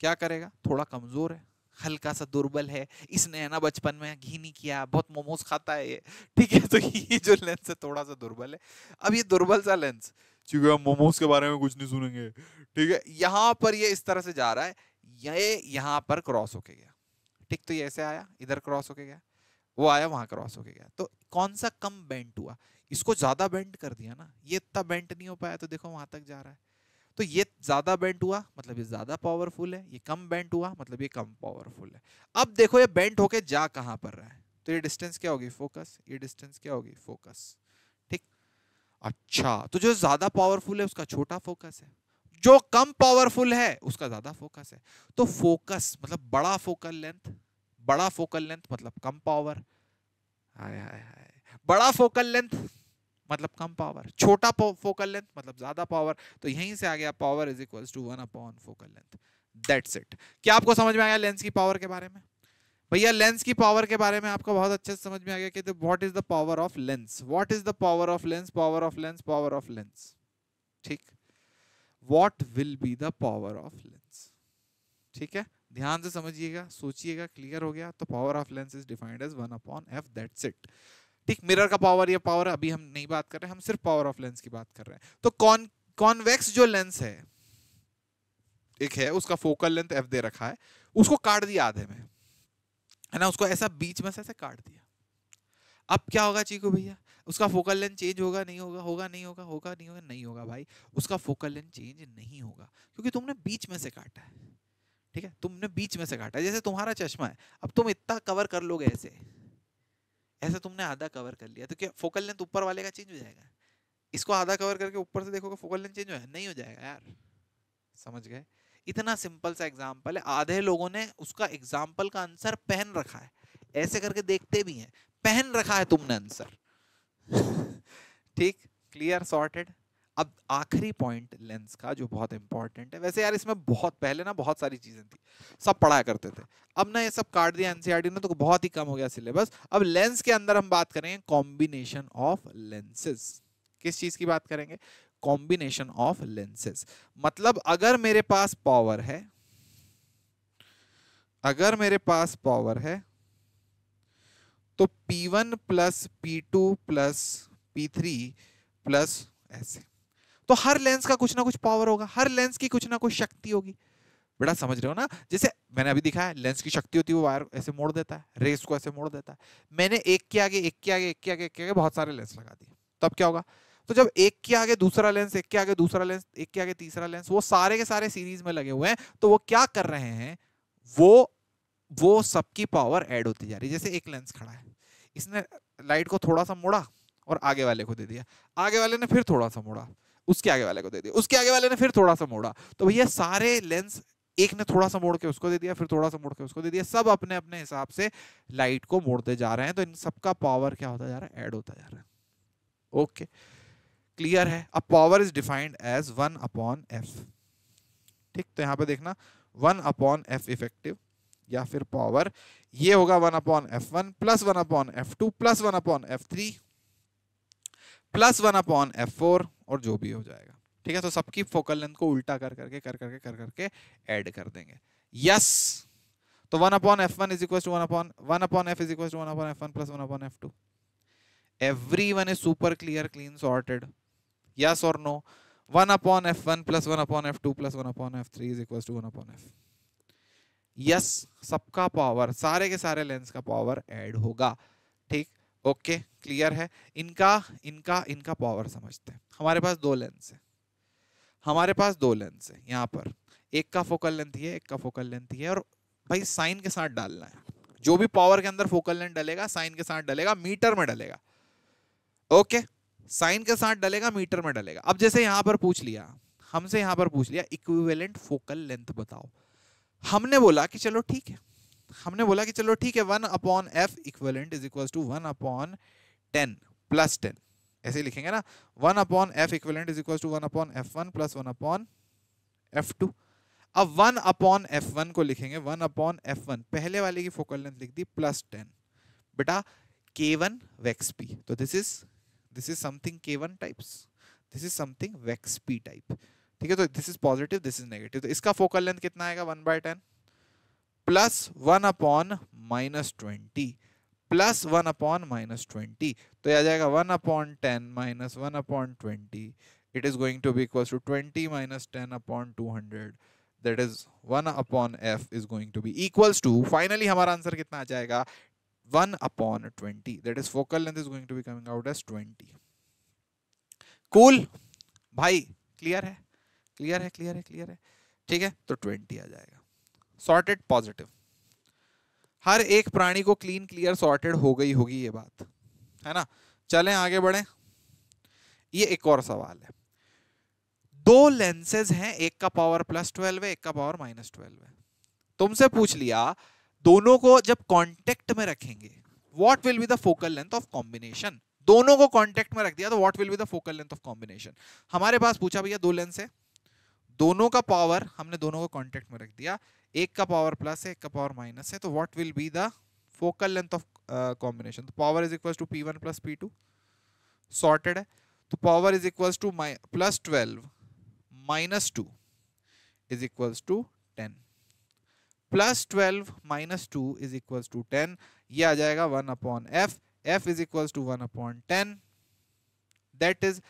क्या करेगा थोड़ा कमजोर है हल्का सा दुर्बल है इसने है ना बचपन में घी नहीं किया बहुत मोमोज खाता है ये ठीक है तो ये जो लेंस है थोड़ा सा दुर्बल है अब ये दुर्बल सा लेंस क्योंकि हम मोमोज के बारे में कुछ नहीं सुनेंगे ठीक है यहां पर ये इस तरह से जा रहा है ये यहां पर क्रॉस होके गया ठीक तो ये ऐसे आया इधर क्रॉस होके गया वो आया वहां क्रॉस होके गया तो कौन सा कम बेंट हुआ इसको ज्यादा बेंट कर दिया ना ये इतना बेंट नहीं हो पाया तो देखो वहां तक जा रहा है तो ये ज्यादा बेंट हुआ मतलब ये ज्यादा पावरफुल है ये कम बेंट हुआ मतलब ये कम पावरफुल है अब देखो ये बेंट होके जा कहां पर रहा है तो ये डिस्टेंस क्या होगी फोकस ये डिस्टेंस क्या होगी फोकस ठीक अच्छा तो जो ज्यादा पावरफुल है उसका छोटा फोकस है जो कम पावरफुल है उसका ज्यादा फोकस है तो फोकस मतलब बड़ा फोकल लेंथ बड़ा फोकल लेंथ मतलब कम पावर हाय हाय हाय बड़ा फोकल लेंथ मतलब कम पावर छोटा फोकल लेंथ मतलब ज्यादा पावर तो यहीं से आ गया power is equal to one upon focal length that's it क्या आपको समझ में आया लेंस की पावर के बारे में भैया लेंस की पावर के बारे में आपको बहुत अच्छे से समझ में आ गया कि what is the power of lens what is the power of lens power of lens power of lens ठीक what will be the power of lens ठीक है ध्यान से समझिएगा सोचिएगा क्लियर हो गया तो power of lens is defined as one upon f that's it ठीक मिरर का पावर या पावर अभी हम नहीं बात कर रहे हैं हम सिर्फ पावर ऑफ लेंस की बात कर रहे हैं तो कॉन कॉनवेक्स जो लेंस है एक है उसका फोकल लेंथ एफ दे रखा है उसको काट दिया आधे में है ना उसको ऐसा बीच में से ऐसे काट दिया अब क्या होगा चीकू भैया उसका फोकल लेंथ चेंज होगा नहीं होगा होगा नहीं होगा होगा नहीं होगा नहीं होगा भाई उसका फोकल लेंथ चेंज नहीं होगा क्योंकि तुमने बीच में से काटा है ठीक है तुमने बीच में से काटा जैसे तुम्हारा चश्मा है अब तुम इतना कवर कर लोगे ऐसे ऐसे तुमने आधा कवर कर लिया तो क्या फोकल लेंथ ऊपर वाले का चेंज हो जाएगा इसको आधा कवर करके ऊपर से देखोगे फोकल लेंथ चेंज हो जाएगा नहीं हो जाएगा यार समझ गए इतना सिंपल सा एग्जाम्पल है आधे लोगों ने उसका एग्जाम्पल का आंसर पहन रखा है ऐसे करके देखते भी हैं पहन रखा है तुमने आंसर ठीक क्लियर सॉर्टेड अब आखिरी पॉइंट लेंस का जो बहुत इंपॉर्टेंट है वैसे यार इसमें बहुत पहले ना बहुत सारी चीज़ें थी सब पढ़ाया करते थे अब ना ये सब काट दिया एनसीआर e ने तो बहुत ही कम हो गया सिलेबस अब लेंस के अंदर हम बात करेंगे कॉम्बिनेशन ऑफ लेंसेज किस चीज़ की बात करेंगे कॉम्बिनेशन ऑफ लेंसेज मतलब अगर मेरे पास पावर है अगर मेरे पास पावर है तो p one plus P two plus p three plus ऐसे तो हर लेंस का कुछ ना कुछ पावर होगा हर लेंस की कुछ ना कुछ शक्ति होगी बेटा समझ रहे हो ना जैसे मैंने अभी दिखाया लेंस की शक्ति होती है वो वायर ऐसे मोड़ देता है रेस को ऐसे मोड़ देता है मैंने एक के आगे एक के आगे एक के आगे एक के आगे बहुत सारे लेंस लगा दिए तब तो क्या होगा तो जब एक के आगे दूसरा लेंस एक के आगे दूसरा लेंस एक के आगे तीसरा लेंस वो सारे के सारे सीरीज में लगे हुए हैं तो वो क्या कर रहे हैं वो वो सबकी पावर ऐड होती जा रही है जैसे एक लेंस खड़ा है इसने लाइट को थोड़ा सा मोड़ा और आगे वाले को दे दिया आगे वाले ने फिर थोड़ा सा मोड़ा उसके आगे वाले को दे दिया उसके आगे वाले ने फिर थोड़ा सा मोड़ा तो भैया सारे लेंस एक ने थोड़ा सा मोड़ के उसको दे दिया फिर थोड़ा सा मोड़ के उसको दे दिया सब अपने अपने हिसाब से लाइट को मोड़ते जा रहे हैं तो इन सबका पावर क्या होता जा रहा है एड होता जा रहा है ओके क्लियर है अब power is defined as one upon f ठीक तो यहां पे देखना वन अपॉन एफ इफेक्टिव या फिर पावर ये होगा one upon F one plus one upon F two plus one upon f three plus one upon f four और जो भी हो जाएगा ठीक है तो सबकी फोकल लेंथ को उल्टा कर करके कर करके कर करके ऐड कर देंगे यस तो one upon F one is equal to one upon one upon F is equal to one upon F one plus one upon F two every one is super clear clean sorted yes और no one upon F one plus one upon F two plus one upon f three is equal to one upon f yes सबका power सारे के सारे lens का power add होगा ठीक okay clear है इनका इनका इनका पावर समझते हैं हमारे पास दो लेंस है हमारे पास दो लेंस है यहाँ पर एक का फोकल लेंथ है एक का फोकल लेंथ है और भाई साइन के साथ डालना है जो भी पावर के अंदर फोकल लेंथ डलेगा साइन के साथ डलेगा मीटर में डलेगा ओके साइन के साथ डलेगा मीटर में डलेगा अब जैसे यहाँ पर पूछ लिया हमसे यहाँ पर पूछ लिया इक्विवेलेंट फोकल लेंथ बताओ हमने बोला कि चलो ठीक है हमने बोला कि चलो ठीक है one upon F equivalent is equal to one upon ten plus ten ऐसे लिखेंगे ना one upon F equivalent is equal to one upon F one plus one upon F two अब वन अपॉन एफ वन को लिखेंगे one upon F one पहले वाले की focal length लिख दी प्लस टेन बेटा के वन वैक्स पी तो this is this is something के वन टाइप्स दिस इज समथिंग वैक्स पी टाइप ठीक है तो this is positive this is negative तो इसका फोकल लेंथ कितना आएगा one by ten plus one upon minus twenty plus one upon minus twenty तो यह आ जाएगा one upon ten minus one upon twenty it is going to be equal to twenty minus ten upon two hundred that is one upon F is going to be equal to finally हमारा answer कितना आ जाएगा one upon twenty that is focal length is going to be coming out as twenty cool भाई clear है clear है clear है clear है ठीक है तो ट्वेंटी आ जाएगा सॉर्टेड पॉजिटिव हर एक प्राणी को क्लीन क्लियर सॉर्टेड हो गई होगी ये बात है ना चलें आगे बढ़े ये एक और सवाल है दो लेंसेज हैं एक का पावर प्लस ट्वेल्व है एक का पावर माइनस ट्वेल्व है तुमसे पूछ लिया दोनों को जब कॉन्टेक्ट में रखेंगे what will be the focal length of combination दोनों को कॉन्टेक्ट में रख दिया तो what will be the focal length of combination हमारे पास पूछा भैया दो लेंस है दोनों का पावर हमने दोनों को कॉन्टेक्ट में रख दिया एक का पावर प्लस है एक का पावर माइनस है तो what will be the focal length of combination तो power is equal to P one plus P two sorted है तो power is equal to my plus twelve minus two is equal to ten plus twelve minus two is equal to ten ये आ जाएगा one upon F F is equal to one upon ten that is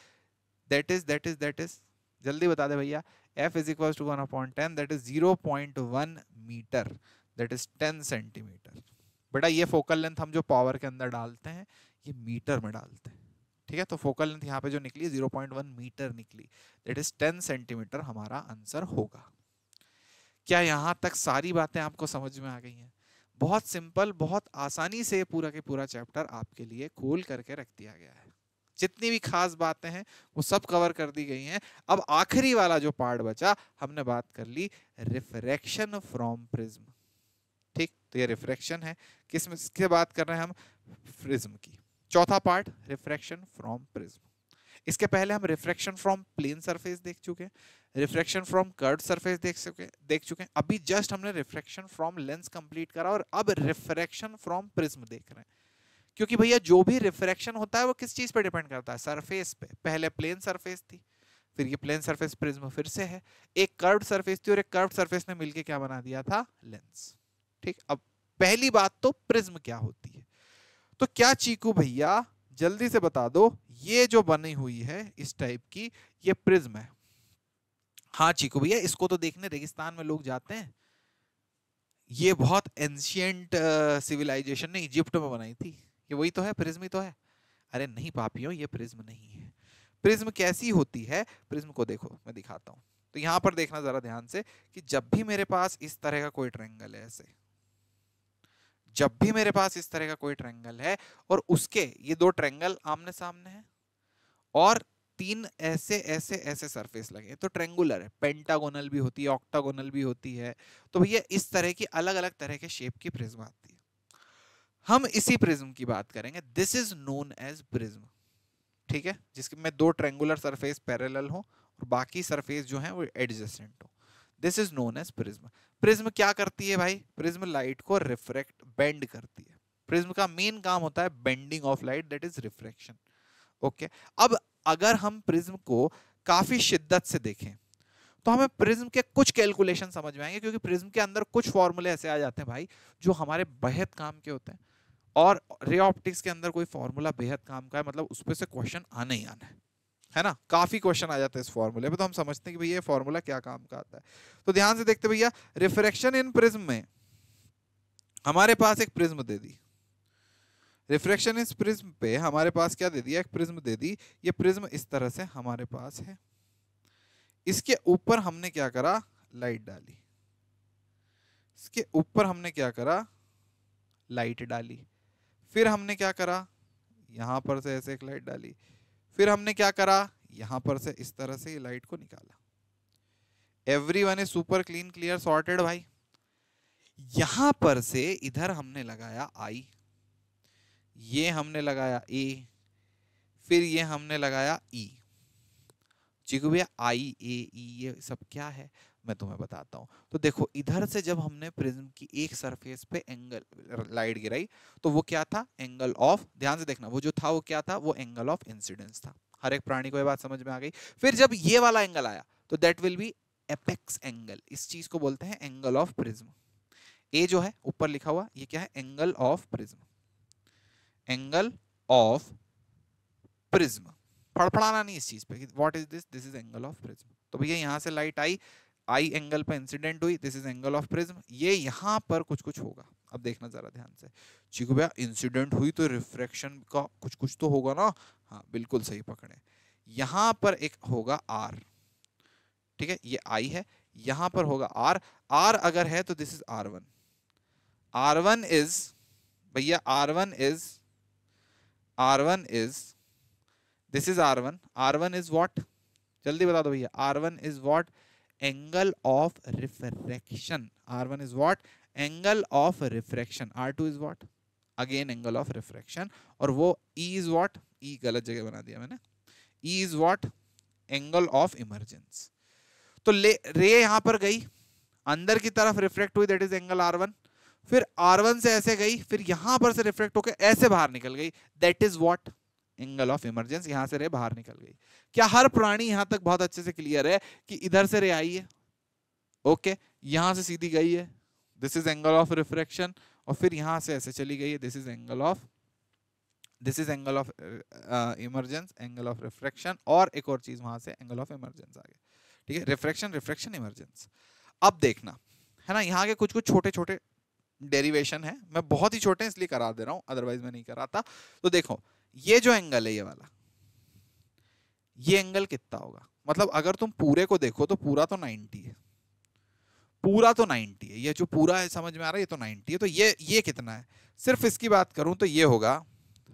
that is that is that is जल्दी बता दे भैया f is equals to 1 upon 10 that is 0.1 metre that is 10 centimetre बेटा ये focal length हम जो power के अंदर डालते हैं ये मीटर में डालते हैं ठीक है तो फोकल लेंथ यहाँ पे जो निकली 0.1 मीटर निकली दैट इज 10 सेंटीमीटर हमारा आंसर होगा क्या यहाँ तक सारी बातें आपको समझ में आ गई हैं बहुत सिंपल बहुत आसानी से पूरा के पूरा चैप्टर आपके लिए खोल करके रख दिया गया है जितनी भी खास बातें हैं वो सब कवर कर दी गई हैं अब आखिरी वाला जो पार्ट बचा हमने बात कर ली रिफ्रैक्शन फ्रॉम प्रिज्म ठीक तो ये रिफ्रैक्शन है किस में किसके बात कर रहे हैं हम प्रिज्म की चौथा पार्ट रिफ्रैक्शन फ्रॉम प्रिज्म इसके पहले हम रिफ्रैक्शन फ्रॉम प्लेन सरफेस देख चुके हैं रिफ्रैक्शन फ्रॉम कर्ड सरफेस देख चुके देख चुके हैं अभी जस्ट हमने रिफ्रैक्शन फ्रॉम लेंस कंप्लीट करा और अब रिफ्रैक्शन फ्रॉम प्रिज्म देख रहे हैं क्योंकि भैया जो भी रिफ्रैक्शन होता है वो किस चीज़ पे डिपेंड करता है सरफेस पे पहले प्लेन सरफेस थी फिर ये प्लेन सरफेस प्रिज्म फिर से है एक कर्व्ड सरफेस थी और एक कर्व्ड सरफेस ने मिलके क्या बना दिया था लेंस ठीक अब पहली बात तो प्रिज्म क्या होती है तो क्या चीकू भैया जल्दी से बता दो ये जो बनी हुई है इस टाइप की ये प्रिज्म है हाँ चीकू भैया इसको तो देखने रेगिस्तान में लोग जाते हैं ये बहुत एंशियंट सिविलाइजेशन ने इजिप्ट में बनाई थी कि वही तो है प्रिज्म ही तो है अरे नहीं पापियों ये प्रिज्म नहीं है प्रिज्म कैसी होती है प्रिज्म को देखो मैं दिखाता हूँ तो यहाँ पर देखना ज़रा ध्यान से कि जब भी मेरे पास इस तरह का कोई ट्रेंगल है ऐसे जब भी मेरे पास इस तरह का कोई ट्रेंगल है और उसके ये दो ट्रेंगल आमने सामने हैं और तीन ऐसे ऐसे ऐसे सरफेस लगे तो ट्रेंगुलर है पेंटागोनल भी होती है ऑक्टागोनल भी होती है तो भैया इस तरह की अलग अलग तरह के शेप की प्रिज्म आती है हम इसी प्रिज्म की बात करेंगे this is known as prism ठीक है जिसके में दो ट्रेंगुलर सरफेस पैरेलल हो और बाकी सरफेस जो है वो एडजस्टेंट हो this is known as prism prism क्या करती है भाई प्रिज्म लाइट को रिफ्रैक्ट बेंड करती है प्रिज्म का मेन काम होता है bending of light that is refraction okay अब अगर हम प्रिज्म को काफी शिद्दत से देखें तो हमें प्रिज्म के कुछ कैलकुलेशन समझ में आएंगे क्योंकि प्रिज्म के अंदर कुछ फॉर्मूले ऐसे आ जाते हैं भाई जो हमारे बेहद काम के होते हैं और रे ऑप्टिक्स के अंदर कोई फॉर्मूला बेहद काम का है मतलब उस पर से क्वेश्चन आने ही आना है है ना काफ़ी क्वेश्चन आ जाते हैं इस फॉर्मूले में तो हम समझते हैं कि भैया ये फॉर्मूला क्या काम का आता है तो ध्यान से देखते भैया रिफ्रेक्शन इन प्रिज्म में हमारे पास एक प्रिज्म दे दी रिफ्रेक्शन इस प्रिज्म पे हमारे पास क्या दे दिया एक प्रिज्म दे दी ये प्रिज्म इस तरह से हमारे पास है इसके ऊपर हमने क्या करा लाइट डाली इसके ऊपर हमने क्या करा लाइट डाली फिर हमने क्या करा यहाँ पर से ऐसे एक लाइट डाली फिर हमने क्या करा यहाँ पर से इस तरह से लाइट को निकाला every one is super clean clear sorted भाई यहां पर से इधर हमने लगाया आई ये हमने लगाया ए फिर ये हमने लगाया ई e. चिकू भैया आई ए ई ये सब क्या है मैं तुम्हें बताता हूँ तो देखो इधर से जब हमने प्रिज्म की एक सरफेस पे एंगल लाइट गिराई तो वो क्या था एंगल ऑफ ध्यान से देखना वो जो था वो क्या था वो एंगल ऑफ इंसिडेंस था हर एक प्राणी को ये बात समझ में आ गई फिर जब ये वाला एंगल आया तो that will be apex angle इस चीज को बोलते हैं एंगल ऑफ प्रिज्म ए जो है ऊपर लिखा हुआ ये क्या है angle of prism angle of prism फड़फड़ाना नहीं इस चीज पे what is this this is angle of prism तो भैया यहां से लाइट आई आई एंगल पर इंसिडेंट हुई this is angle of prism ये यहाँ पर कुछ कुछ होगा अब देखना जरा ध्यान से चीकू भैया इंसिडेंट हुई तो रिफ्रैक्शन का कुछ कुछ तो होगा ना हाँ बिल्कुल सही पकड़े यहाँ पर एक होगा आर ठीक है ये आई है यहाँ पर होगा आर आर अगर है तो this is R one R one is भैया R one is R one is this is R one R one is what जल्दी बता दो भैया R one is what angle of refraction R one is what angle of refraction R two is what again angle of refraction और वो ई is what ई गलत जगह बना दिया मैंने E is what angle of emergence तो ले रे यहां पर गई अंदर की तरफ रिफ्लेक्ट हुई that is angle R one फिर आर वन से ऐसे गई फिर यहां पर से रिफ्लेक्ट होकर ऐसे बाहर निकल गई that is what angle of emergence यहां से रे बाहर निकल गई क्या हर प्राणी यहां तक बहुत अच्छे से क्लियर है कि इधर से रे आई है ओके यहां से सीधी गई है this is angle of refraction और फिर यहां से ऐसे चली गई है this is angle of this is angle of emergence angle of refraction और एक और चीज वहां से एंगल ऑफ इमरजेंस आ गया ठीक है रिफ्रेक्शन रिफ्रेक्शन इमरजेंस अब देखना है ना यहाँ के कुछ कुछ छोटे छोटे डेरिवेशन है मैं बहुत ही छोटे इसलिए करा दे रहा हूँ अदरवाइज मैं नहीं कराता तो देखो ये जो एंगल है ये वाला ये एंगल कितना होगा मतलब अगर तुम पूरे को देखो तो पूरा तो 90 है पूरा तो 90 है ये जो पूरा है समझ में आ रहा है ये तो 90 है तो ये ये कितना है सिर्फ इसकी बात करूं तो ये होगा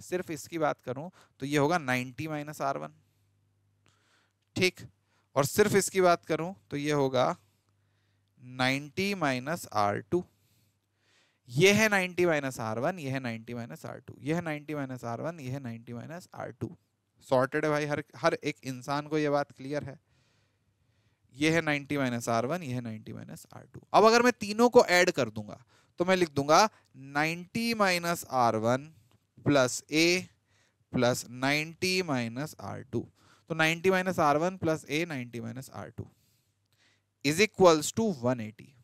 सिर्फ इसकी बात करूं तो ये होगा 90 माइनस आर वन ठीक और सिर्फ इसकी बात करूं तो ये होगा 90 माइनस आर टू ये है 90 माइनस आर वन ये है 90 माइनस आर टू ये है 90 माइनस आर वन ये है 90 माइनस आर टू सॉर्टेड है भाई हर हर एक इंसान को ये बात क्लियर है ये है 90 माइनस आर वन ये है 90 माइनस आर टू अब अगर मैं तीनों को ऐड कर दूंगा तो मैं लिख दूंगा 90 minus R one plus A plus ninety minus R two तो 90 minus R one plus A ninety minus R two is equals to one eighty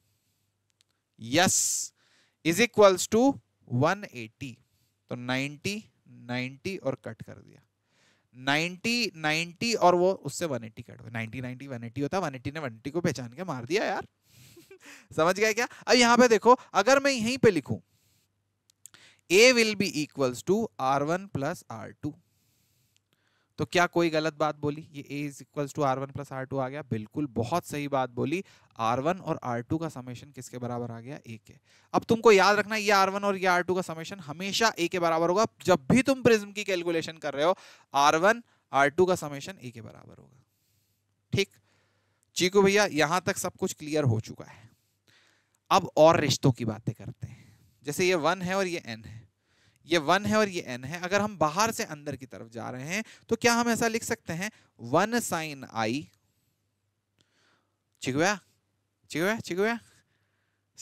yes is equals to 180 तो 90 90 और कट कर दिया 90 90 और वो उससे 180 कट हुआ 90 90 180 होता 180 ने 180 को पहचान के मार दिया यार समझ गया क्या अब यहां पे देखो अगर मैं यहीं पे लिखूं a will be equals to r1 one plus R two तो क्या कोई गलत बात बोली ये A is equals to R one plus R two आ गया बिल्कुल बहुत सही बात बोली आर वन और आर टू का समेशन किसके बराबर आ गया ए के अब तुमको याद रखना ये आर वन और ये आर टू का समेशन हमेशा ए के बराबर होगा जब भी तुम प्रिज्म की कैलकुलेशन कर रहे हो आर वन आर टू का समेशन ए के बराबर होगा ठीक चीकू भैया यहाँ तक सब कुछ क्लियर हो चुका है अब और रिश्तों की बातें करते हैं जैसे ये वन है और ये एन है ये वन है और ये एन है अगर हम बाहर से अंदर की तरफ जा रहे हैं तो क्या हम ऐसा लिख सकते हैं वन साइन आई चिगुआ चिगुआ चिगुआ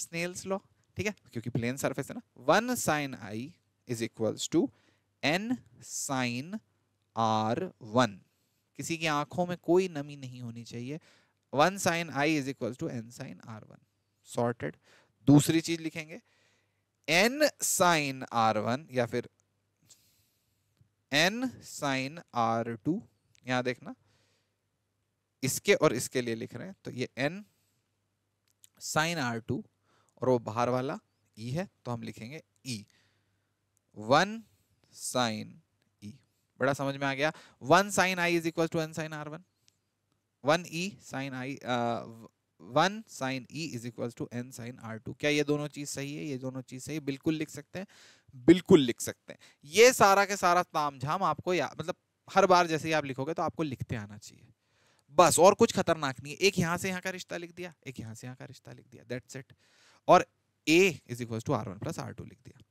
स्नेल्स लो ठीक है क्योंकि प्लेन सरफेस है ना one sine I is equals to N sine R one किसी की आंखों में कोई नमी नहीं होनी चाहिए one sine I is equal to N sine R one sorted दूसरी चीज लिखेंगे एन साइन आर वन या फिर एन साइन आर टू यहां देखना इसके और इसके लिए लिख रहे हैं तो ये एन साइन आर टू और वो बाहर वाला ई e है तो हम लिखेंगे ई वन साइन ई बड़ा समझ में आ गया one sine I is equal to N sine R one one E sine I one sine E is equal to N sine are two क्या ये दोनों चीज सही है ये दोनों चीज सही बिल्कुल लिख सकते हैं बिल्कुल लिख सकते हैं ये सारा के सारा ताम झाम आपको या मतलब हर बार जैसे ही आप लिखोगे तो आपको लिखते आना चाहिए बस और कुछ खतरनाक नहीं है एक यहाँ से यहाँ का रिश्ता लिख दिया एक यहाँ से यहाँ का रिश्ता लिख दिया दैट्स इट और A is equal to R one plus R two लिख दिया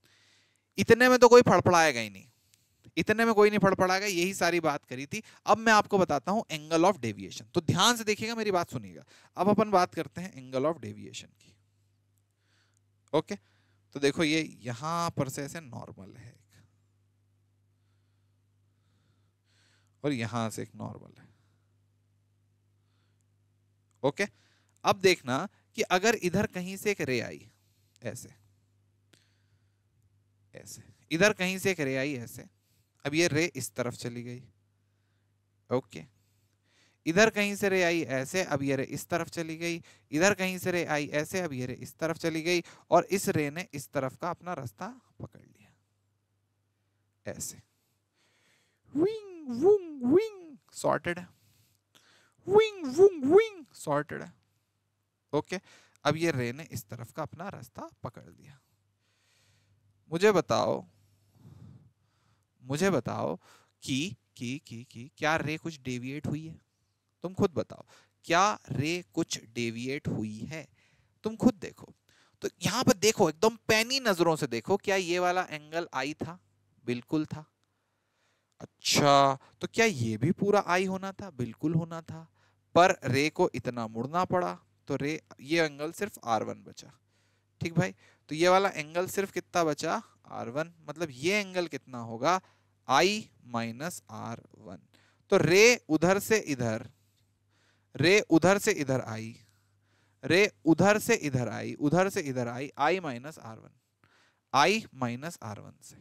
इतने में तो कोई फड़फड़ाएगा ही नहीं इतने में कोई नहीं पढ़ पड़ागा यही सारी बात करी थी अब मैं आपको बताता हूं एंगल ऑफ डेविएशन तो ध्यान से देखिएगा मेरी बात सुनिएगा अब अपन बात करते हैं एंगल ऑफ डेविएशन की ओके तो देखो ये यहां पर से ऐसे नॉर्मल है और यहां से एक नॉर्मल है ओके अब देखना कि अगर इधर कहीं से एक रे आई ऐसे ऐसे इधर कहीं से एक रे आई ऐसे अब ये रे इस तरफ चली गई ओके इधर कहीं से रे आई ऐसे अब ये रे इस तरफ चली गई इधर कहीं से रे आई ऐसे अब ये रे इस तरफ चली गई और इस रे ने इस तरफ का अपना रास्ता पकड़ लिया ऐसे विंग वुंग विंग सॉर्टेड है विंग वुंग विंग सॉर्टेड ओके अब ये रे ने इस तरफ का अपना रास्ता पकड़ लिया मुझे बताओ मुझे बताओ कि कि कि कि क्या रे कुछ डेविएट हुई है तुम खुद बताओ क्या रे कुछ डेविएट हुई है तुम खुद देखो तो यहां पर देखो एकदम पैनी नजरों से देखो क्या ये वाला एंगल आई था बिल्कुल था अच्छा तो क्या ये भी पूरा आई होना था बिल्कुल होना था पर रे को इतना मुड़ना पड़ा तो रे ये एंगल सिर्फ आर वन बचा ठीक भाई तो ये वाला एंगल सिर्फ कितना बचा आर वन मतलब ये एंगल कितना होगा आई माइनस आर वन तो रे उधर से इधर रे उधर से इधर आई रे उधर से इधर आई उधर से इधर आई I minus R one I minus R one से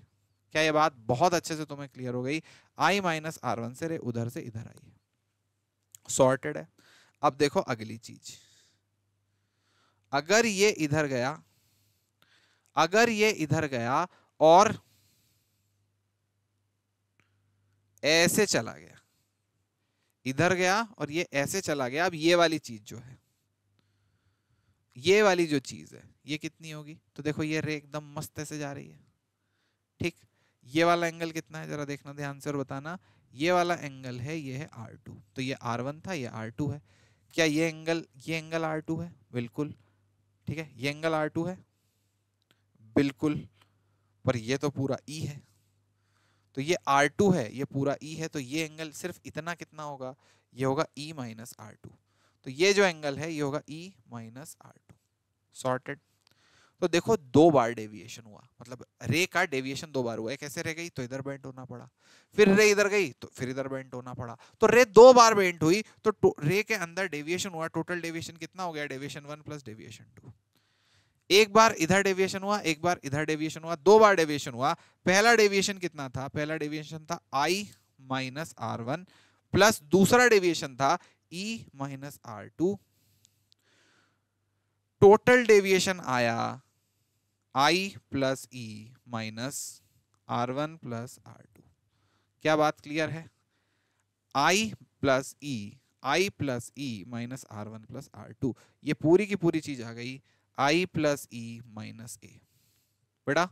क्या ये बात बहुत अच्छे से तुम्हें क्लियर हो गई आई माइनस आर वन से रे उधर से इधर आई सॉर्टेड है अब देखो अगली चीज अगर ये इधर गया अगर ये इधर गया और ऐसे चला गया इधर गया और ये ऐसे चला गया अब ये वाली चीज जो है ये वाली जो चीज है ये कितनी होगी तो देखो ये रे एकदम मस्त ऐसे जा रही है ठीक ये वाला एंगल कितना है जरा देखना ध्यान से और बताना ये वाला एंगल है ये है आर टू तो ये आर वन था ये आर टू है क्या ये एंगल ये एंगल आर टू है बिल्कुल ठीक है ये एंगल आर टू है बिल्कुल पर ये तो पूरा ई है तो ये आर टू है ये पूरा ई है तो ये एंगल सिर्फ इतना कितना होगा ये होगा ई माइनस आर टू तो ये जो एंगल है ये होगा E minus R two sorted तो देखो दो बार डेविएशन हुआ मतलब रे का डेविएशन दो बार हुआ एक ऐसे रह गई तो इधर बेंट होना पड़ा फिर रे इधर गई तो फिर इधर बेंट होना पड़ा तो रे दो बार बेंट हुई तो रे के अंदर डेविएशन हुआ टोटल डेविएशन कितना हो गया deviation one plus deviation two एक बार इधर डेविएशन हुआ एक बार इधर डेविएशन हुआ दो बार डेविएशन हुआ पहला डेविएशन कितना था पहला डेविएशन था I minus R one plus दूसरा डेविएशन था E minus R two total deviation आया I plus E minus R one plus R two क्या बात क्लियर है I plus E I plus E minus R one plus R two ये पूरी की पूरी चीज आ गई आई प्लस ई माइनस ए बेटा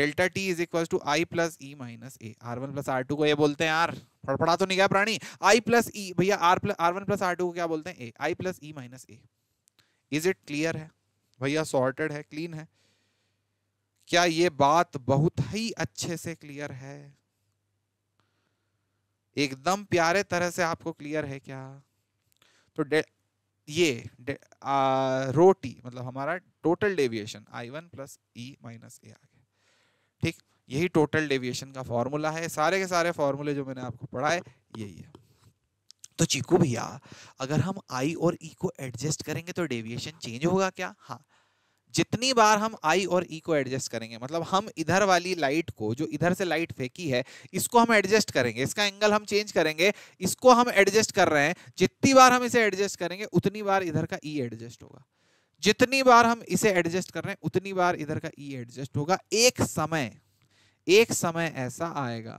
delta T is equal to I plus E minus A R one plus R two को ये बोलते हैं यार फड़फड़ा तो नहीं गया प्राणी आई प्लस ई भैया R plus R one plus R two को क्या बोलते हैं A I plus E minus A is it clear है भैया सॉर्टेड है क्लीन है क्या ये बात बहुत ही अच्छे से क्लियर है एकदम प्यारे तरह से आपको क्लियर है क्या तो ये रोटी मतलब हमारा total deviation I one plus E minus A आ गया ठीक यही टोटल डेविएशन का फॉर्मूला है सारे के सारे फॉर्मूले जो मैंने आपको पढ़ाए यही है तो चीकू भैया अगर हम आई और ई e को एडजस्ट करेंगे तो डेविएशन चेंज होगा क्या हाँ जितनी बार हम आई और ई e को एडजस्ट करेंगे मतलब हम इधर वाली लाइट को जो इधर से लाइट फेंकी है इसको हम एडजस्ट करेंगे इसका एंगल हम चेंज करेंगे इसको हम एडजस्ट कर रहे हैं जितनी बार हम इसे एडजस्ट करेंगे उतनी बार इधर का ई e एडजस्ट होगा जितनी बार हम इसे एडजस्ट कर रहे हैं उतनी बार इधर का ई e एडजस्ट होगा एक समय एक समय ऐसा आएगा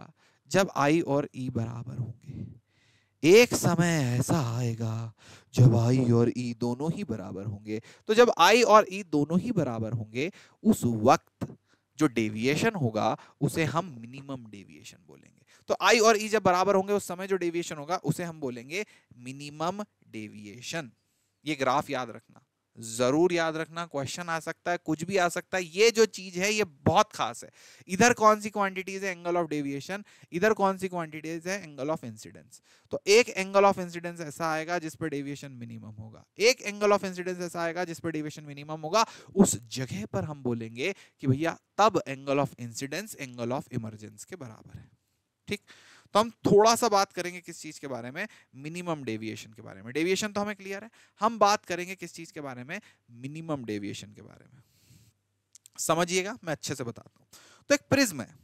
जब आई और ई e बराबर होंगे एक समय ऐसा आएगा जब आई हाँ। और ई दोनों ही बराबर होंगे तो जब आई और ई दोनों ही बराबर होंगे उस वक्त जो डेविएशन होगा उसे हम मिनिमम डेविएशन बोलेंगे तो आई और ई जब बराबर होंगे उस समय जो डेविएशन होगा उसे हम बोलेंगे मिनिमम डेविएशन ये ग्राफ याद रखना जरूर याद रखना क्वेश्चन आ सकता है कुछ भी आ सकता है ये जो चीज है ये बहुत खास है इधर कौन सी क्वांटिटीज है एंगल ऑफ डेविएशन इधर कौन सी क्वांटिटीज है एंगल ऑफ इंसिडेंस तो एक एंगल ऑफ इंसिडेंस ऐसा आएगा जिस पर डेविएशन मिनिमम होगा एक एंगल ऑफ इंसिडेंस ऐसा आएगा जिस पर डेविएशन मिनिमम होगा उस जगह पर हम बोलेंगे कि भैया तब angle of incidence angle of emergence के बराबर है ठीक तो हम थोड़ा सा बात करेंगे किस चीज़ के बारे में मिनिमम डेविएशन के बारे में डेविएशन तो हमें क्लियर है हम बात करेंगे किस चीज़ के बारे में मिनिमम डेविएशन के बारे में समझिएगा मैं अच्छे से बताता हूँ तो एक प्रिज्म है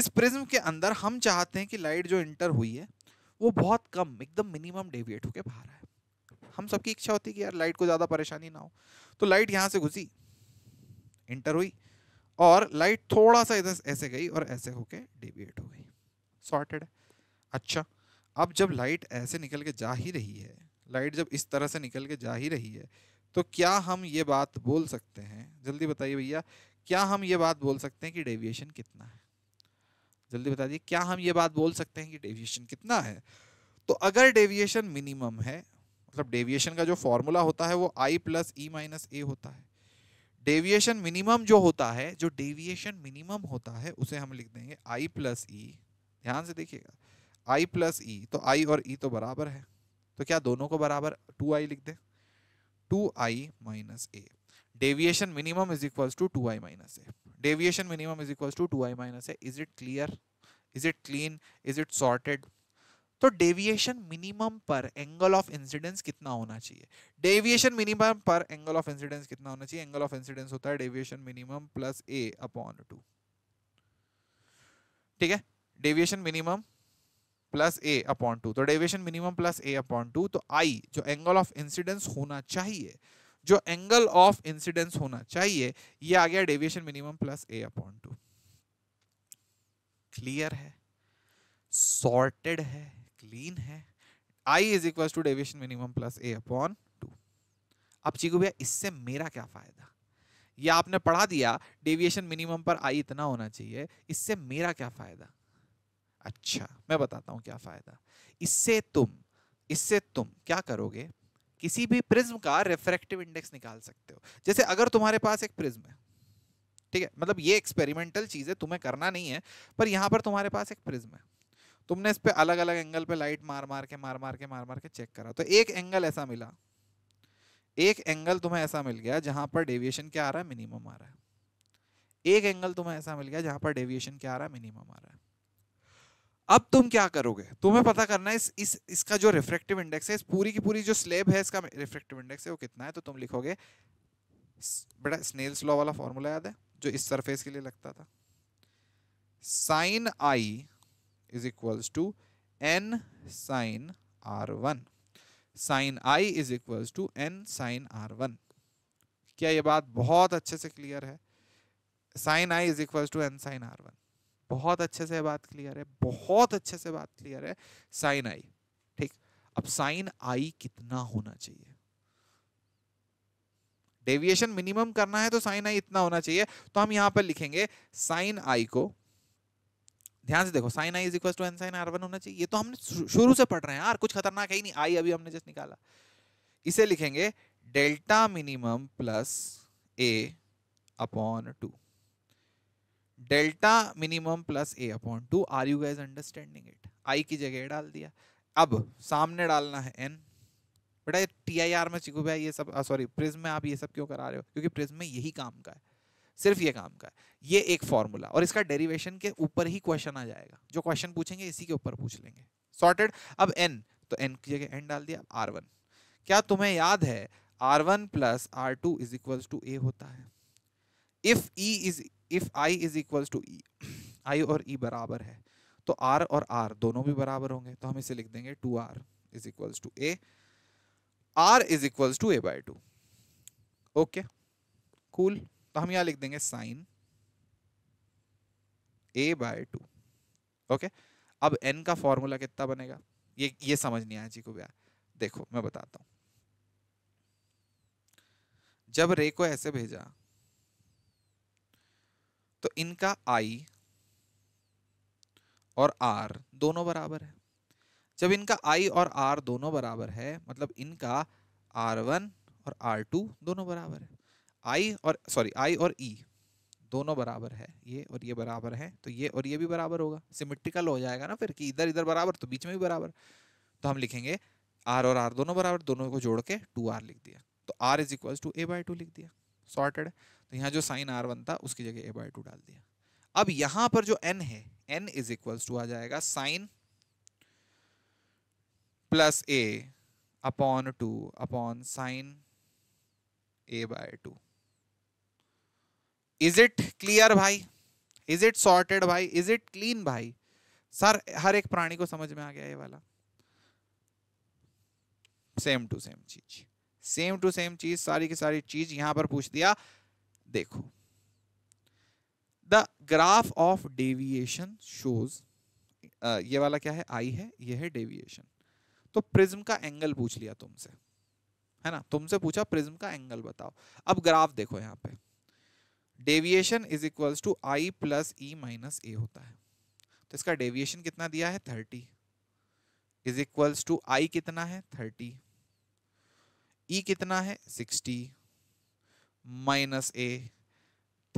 इस प्रिज्म के अंदर हम चाहते हैं कि लाइट जो इंटर हुई है वो बहुत कम एकदम मिनिमम डेविएट होकर बाहर आए हम सबकी इच्छा होती है कि यार लाइट को ज़्यादा परेशानी ना हो तो लाइट यहाँ से घुसी इंटर हुई और लाइट थोड़ा सा इधर ऐसे गई और ऐसे होके डेविएट हो गई सॉर्टेड है अच्छा अब जब लाइट ऐसे निकल के जा ही रही है लाइट जब इस तरह से निकल के जा ही रही है तो क्या हम ये बात बोल सकते हैं जल्दी बताइए भैया क्या हम ये बात बोल सकते हैं कि डेविएशन कितना है जल्दी बता दिए क्या हम ये बात बोल सकते हैं कि डेविएशन कितना है तो अगर डेविएशन मिनिमम है मतलब डेविएशन का जो फॉर्मूला होता है वो आई प्लस ई माइनस ए होता है डेविएशन मिनिमम जो होता है जो डेविएशन मिनिमम होता है उसे हम लिख देंगे आई प्लस ई ध्यान से देखिएगा आई प्लस ई तो आई और ई e तो बराबर है तो क्या दोनों को बराबर टू आई लिख दें two I minus A deviation minimum is equal to two I minus A deviation minimum is equal to two I minus A is it clear is it clean is it sorted तो deviation minimum पर angle of incidence कितना होना चाहिए deviation minimum पर angle of incidence कितना होना चाहिए angle of incidence होता है deviation minimum plus A upon two ठीक है deviation minimum plus A upon two तो deviation minimum plus A upon two तो आई जो एंगल ऑफ इंसिडेंस होना चाहिए जो एंगल ऑफ इंसिडेंस होना चाहिए ये आ गया deviation minimum plus A upon two clear है सॉर्टेड है क्लीन है I is equal to deviation minimum plus A upon two अब चीकू भैया इससे मेरा क्या फायदा ये आपने पढ़ा दिया डेविएशन मिनिमम पर आई इतना होना चाहिए इससे मेरा क्या फायदा अच्छा मैं बताता हूँ क्या फायदा इससे तुम इससे तुम क्या करोगे किसी भी प्रिज्म का रिफ्रैक्टिव इंडेक्स निकाल सकते हो जैसे अगर तुम्हारे पास एक प्रिज्म है ठीक है मतलब ये एक्सपेरिमेंटल चीज़ है तुम्हें करना नहीं है पर यहाँ पर तुम्हारे पास एक प्रिज्म है तुमने इस पर अलग अलग एंगल पे लाइट मार मार के मार मार के मार मार के चेक करा तो एक एंगल ऐसा मिला एक एंगल तुम्हें ऐसा मिल गया जहां पर डेविएशन क्या आ रहा है मिनिमम आ रहा है एक एंगल तुम्हें ऐसा मिल गया जहां पर डेविएशन क्या आ रहा है मिनिमम आ रहा है अब तुम क्या करोगे तुम्हें पता करना है इस, इस इसका जो रिफ्रेक्टिव इंडेक्स है इस पूरी की पूरी जो स्लेब है इसका रिफ्रेक्टिव इंडेक्स है वो कितना है तो तुम लिखोगे बड़ा स्नेल्स लॉ वाला फॉर्मूला याद है जो इस सरफेस के लिए लगता था sine I is equals to n sine r1 sine I is equals to N sine R one क्या ये बात बहुत अच्छे से क्लियर है sine I is equals to N sine R one बहुत अच्छे से बात क्लियर है बहुत अच्छे से बात क्लियर है साइन आई ठीक अब साइन आई कितना होना चाहिए डेविएशन मिनिमम करना है तो साइन आई इतना होना चाहिए तो हम यहां पर लिखेंगे साइन आई को ध्यान से देखो sine I is equal to N sine R one होना चाहिए ये तो हमने शुरू से पढ़ रहे हैं यार कुछ खतरनाक है ही नहीं आई अभी हमने जस्ट निकाला इसे लिखेंगे delta minimum plus A upon two delta minimum plus A upon two are you guys understanding it I की जगह डाल दिया अब सामने डालना है एन बेटा टी आई आर में चिकू भाई ये सब सॉरी प्रिज्म में आप ये सब क्यों करा रहे हो क्योंकि प्रिज्म में यही काम का है सिर्फ ये काम का ये एक फॉर्मूला और इसका डेरिवेशन के ऊपर ही क्वेश्चन आ जाएगा जो क्वेश्चन पूछेंगे इसी के ऊपर पूछ लेंगे सॉर्टेड अब एन तो एन की जगह एन डाल दिया आर वन क्या तुम्हें याद है R one plus R two is equal to A होता है if E is if I is equal to E I और ई e बराबर है तो आर और आर दोनों भी बराबर होंगे तो हम इसे लिख देंगे two R is equal to A R is equal to A by two okay cool तो हम यहां लिख देंगे sine A by two okay अब एन का फॉर्मूला कितना बनेगा ये ये समझ नहीं आया जी को भैया देखो मैं बताता हूं जब रे को ऐसे भेजा तो इनका आई और आर दोनों बराबर है जब इनका आई और आर दोनों बराबर है मतलब इनका आर वन और आर टू दोनों बराबर है आई और सॉरी आई और ई e, दोनों बराबर है ये और ये बराबर है तो ये और ये भी बराबर होगा सिमेट्रिकल हो जाएगा ना फिर कि इधर इधर बराबर तो बीच में भी बराबर तो हम लिखेंगे आर और आर दोनों बराबर दोनों को जोड़ के टू आर लिख दिया तो R is equal to A by two लिख दिया सॉर्टेड तो यहाँ जो साइन आर बनता उसकी जगह ए बाई टू डाल दिया अब यहाँ पर जो एन है एन इज इक्वल टू आ जाएगा sine plus A upon two upon sine A by two is it clear भाई इज इट सॉर्टेड भाई इज इट क्लीन भाई सर हर एक प्राणी को समझ में आ गया ये वाला सेम टू सेम चीज सेम टू सेम चीज सारी की सारी चीज यहां पर पूछ दिया देखो the graph of deviation shows ये वाला क्या है आई है ये है डेविएशन तो प्रिज्म का एंगल पूछ लिया तुमसे है ना तुमसे पूछा प्रिज्म का एंगल बताओ अब ग्राफ देखो यहाँ पे deviation is equals to I plus E minus A होता है तो इसका डेविएशन कितना दिया है thirty is equals to I कितना है थर्टी ई e कितना है सिक्सटी माइनस ए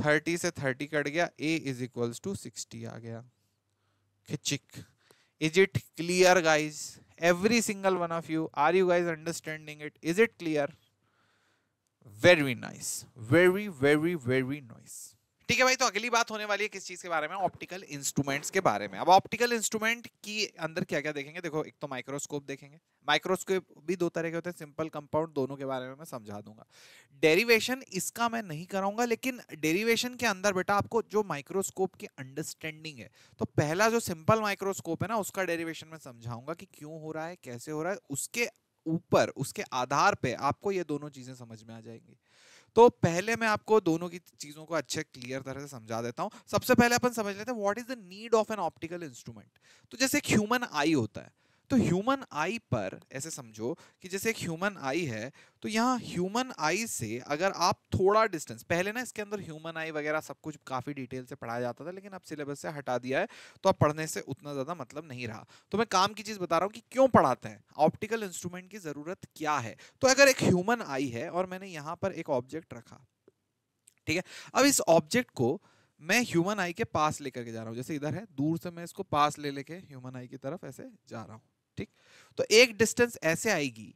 थर्टी से थर्टी कट गया A is equals to sixty आ गया खिचिक is it clear guys every single one of you are you guys understanding it is it clear very nice very very very nice ठीक है भाई तो अगली बात होने वाली है किस चीज के बारे में ऑप्टिकल इंस्ट्रूमेंट्स के बारे में अब ऑप्टिकल इंस्ट्रूमेंट की अंदर क्या क्या देखेंगे देखो एक तो माइक्रोस्कोप देखेंगे माइक्रोस्कोप भी दो तरह के होते हैं सिंपल कंपाउंड दोनों के बारे में मैं समझा दूंगा डेरिवेशन इसका मैं नहीं कराऊंगा लेकिन डेरिवेशन के अंदर बेटा आपको जो माइक्रोस्कोप की अंडरस्टैंडिंग है तो पहला जो सिंपल माइक्रोस्कोप है ना उसका डेरिवेशन मैं समझाऊंगा कि क्यों हो रहा है कैसे हो रहा है उसके ऊपर उसके आधार पे आपको ये दोनों चीज़ें समझ में आ जाएंगी तो पहले मैं आपको दोनों की चीज़ों को अच्छे क्लियर तरह से समझा देता हूँ सबसे पहले अपन समझ लेते हैं what is the need of an optical instrument तो जैसे एक ह्यूमन आई होता है तो ह्यूमन आई पर ऐसे समझो कि जैसे एक ह्यूमन आई है तो यहाँ ह्यूमन आई से अगर आप थोड़ा डिस्टेंस पहले ना इसके अंदर ह्यूमन आई वगैरह सब कुछ काफ़ी डिटेल से पढ़ाया जाता था लेकिन अब सिलेबस से हटा दिया है तो अब पढ़ने से उतना ज़्यादा मतलब नहीं रहा तो मैं काम की चीज़ बता रहा हूँ कि क्यों पढ़ाते हैं ऑप्टिकल इंस्ट्रूमेंट की ज़रूरत क्या है तो अगर एक ह्यूमन आई है और मैंने यहाँ पर एक ऑब्जेक्ट रखा ठीक है अब इस ऑब्जेक्ट को मैं ह्यूमन आई के पास लेकर के जा रहा हूँ जैसे इधर है दूर से मैं इसको पास ले लेके ह्यूमन आई की तरफ ऐसे जा रहा हूँ ठीक तो एक डिस्टेंस ऐसे आएगी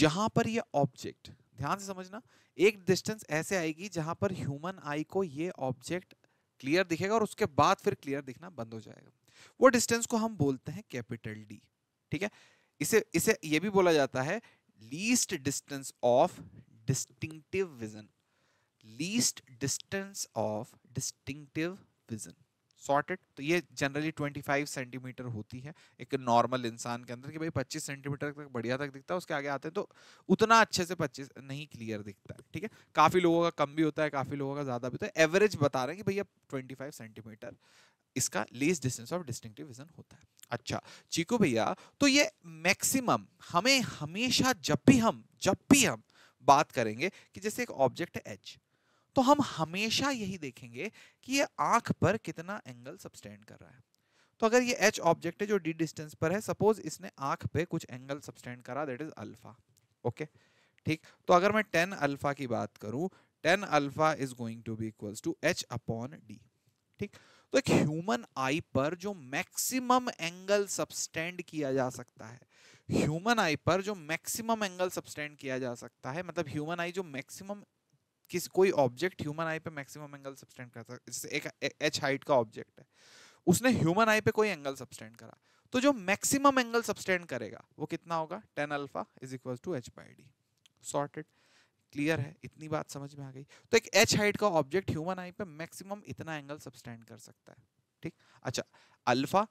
जहां पर ये ऑब्जेक्ट ध्यान से समझना एक डिस्टेंस ऐसे आएगी जहां पर ह्यूमन आई को ये ऑब्जेक्ट क्लियर दिखेगा और उसके बाद फिर क्लियर दिखना बंद हो जाएगा वो डिस्टेंस को हम बोलते हैं कैपिटल डी ठीक है इसे इसे ये भी बोला जाता है least distance of distinctive vision least distance of distinctive vision sorted तो ये जनरली 25 सेंटीमीटर होती है एक नॉर्मल इंसान के अंदर कि भाई 25 सेंटीमीटर तक बढ़िया तक दिखता है उसके आगे आते हैं तो उतना अच्छे से 25 नहीं क्लियर दिखता है ठीक है काफ़ी लोगों का कम भी होता है काफ़ी लोगों का ज़्यादा भी होता है एवरेज बता रहे हैं कि भैया ट्वेंटी सेंटीमीटर इसका least distance of distinctive vision होता है अच्छा चीकू भैया तो ये मैक्सिमम हमें हमेशा जब भी हम जब भी हम बात करेंगे कि जैसे एक ऑब्जेक्ट है एच तो हम हमेशा यही देखेंगे कि ये आंख पर कितना एंगल सब्सटेंड कर रहा है तो अगर ये एच ऑब्जेक्ट है जो डी डिस्टेंस पर है सपोज इसने आंख पे कुछ एंगल सब्सटेंड करा दैट इज अल्फा ओके ठीक तो अगर मैं टेन अल्फा की बात करूं tan alpha is going to be equals to H upon D ठीक तो एक ह्यूमन आई पर जो मैक्सिमम एंगल सब्सटेंड किया जा सकता है ह्यूमन आई पर जो मैक्सिमम एंगल सब्सटेंड किया जा सकता है मतलब ह्यूमन आई जो मैक्सिमम किस कोई ऑब्जेक्ट ह्यूमन आई पे मैक्सिमम एंगल सब्सटेंड कर सकता जैसे एक एच हाइट का ऑब्जेक्ट है उसने ह्यूमन आई पे कोई एंगल सब्सटेंड करा तो जो मैक्सिमम एंगल सब्सटेंड करेगा वो कितना होगा tan alpha is equal to H by D sorted clear है इतनी बात समझ में आ गई तो एक एच हाइट का ऑब्जेक्ट ह्यूमन आई पे मैक्सिमम इतना एंगल सब्सटेंड कर सकता है ठीक अच्छा अल्फा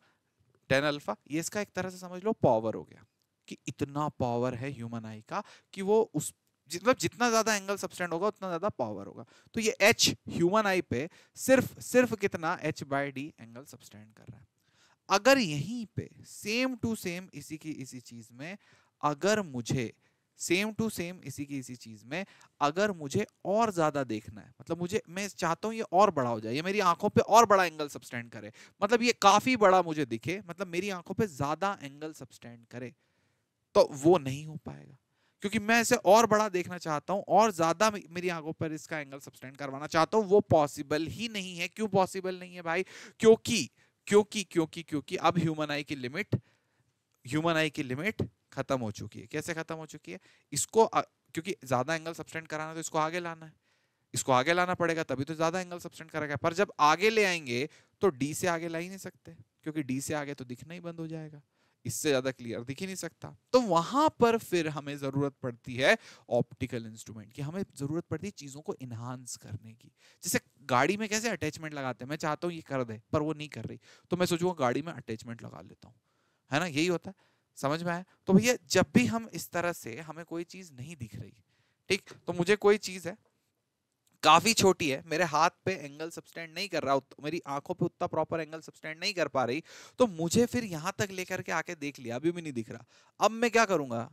टेन अल्फा ये इसका एक तरह से समझ लो पावर हो गया कि इतना पावर है ह्यूमन आई का कि वो उस मतलब जितना ज्यादा एंगल सब्सटेंट होगा उतना ज्यादा पावर होगा तो ये एच ह्यूमन आई पे सिर्फ सिर्फ कितना H by D angle subtend कर रहा है अगर यहीं पे सेम टू सेम इसी की इसी चीज में अगर मुझे सेम टू सेम इसी की इसी चीज में अगर मुझे और ज्यादा देखना है मतलब मुझे मैं चाहता हूँ ये और बड़ा हो जाए ये मेरी आंखों पे और बड़ा एंगल सब्सटेंड करे मतलब ये काफी बड़ा मुझे दिखे मतलब मेरी आंखों पे ज्यादा एंगल सब्सटेंड करे तो वो नहीं हो पाएगा क्योंकि मैं इसे और बड़ा देखना चाहता हूँ और ज़्यादा मेरी आंखों पर इसका एंगल सब्सटेंड करवाना चाहता हूँ वो पॉसिबल ही नहीं है क्यों पॉसिबल नहीं है भाई क्योंकि क्योंकि क्योंकि क्योंकि अब ह्यूमन आई की लिमिट ह्यूमन आई की लिमिट खत्म हो चुकी है कैसे खत्म हो चुकी है इसको क्योंकि ज़्यादा एंगल सब्सटेंड कराना तो इसको आगे लाना है इसको आगे लाना पड़ेगा तभी तो ज़्यादा एंगल सब्सटेंड करेगा पर जब आगे ले आएंगे तो डी से आगे ला ही नहीं सकते क्योंकि डी से आगे तो दिखना ही बंद हो जाएगा इससे ज्यादा क्लियर दिख ही नहीं सकता तो वहां पर फिर हमें जरूरत पड़ती है ऑप्टिकल इंस्ट्रूमेंट की हमें जरूरत पड़ती है चीजों को इन्हांस करने की जैसे गाड़ी में कैसे अटैचमेंट लगाते हैं मैं चाहता हूँ ये कर दे पर वो नहीं कर रही तो मैं सोचूंगा गाड़ी में अटैचमेंट लगा लेता हूँ है ना यही होता है समझ में आया तो भैया जब भी हम इस तरह से हमें कोई चीज नहीं दिख रही ठीक तो मुझे कोई चीज है काफ़ी छोटी है मेरे हाथ पे एंगल सब्सटेंड नहीं कर रहा मेरी आंखों पे उतना प्रॉपर एंगल सब्सटेंड नहीं कर पा रही तो मुझे फिर यहां तक लेकर के आके देख लिया अभी भी नहीं दिख रहा अब मैं क्या करूंगा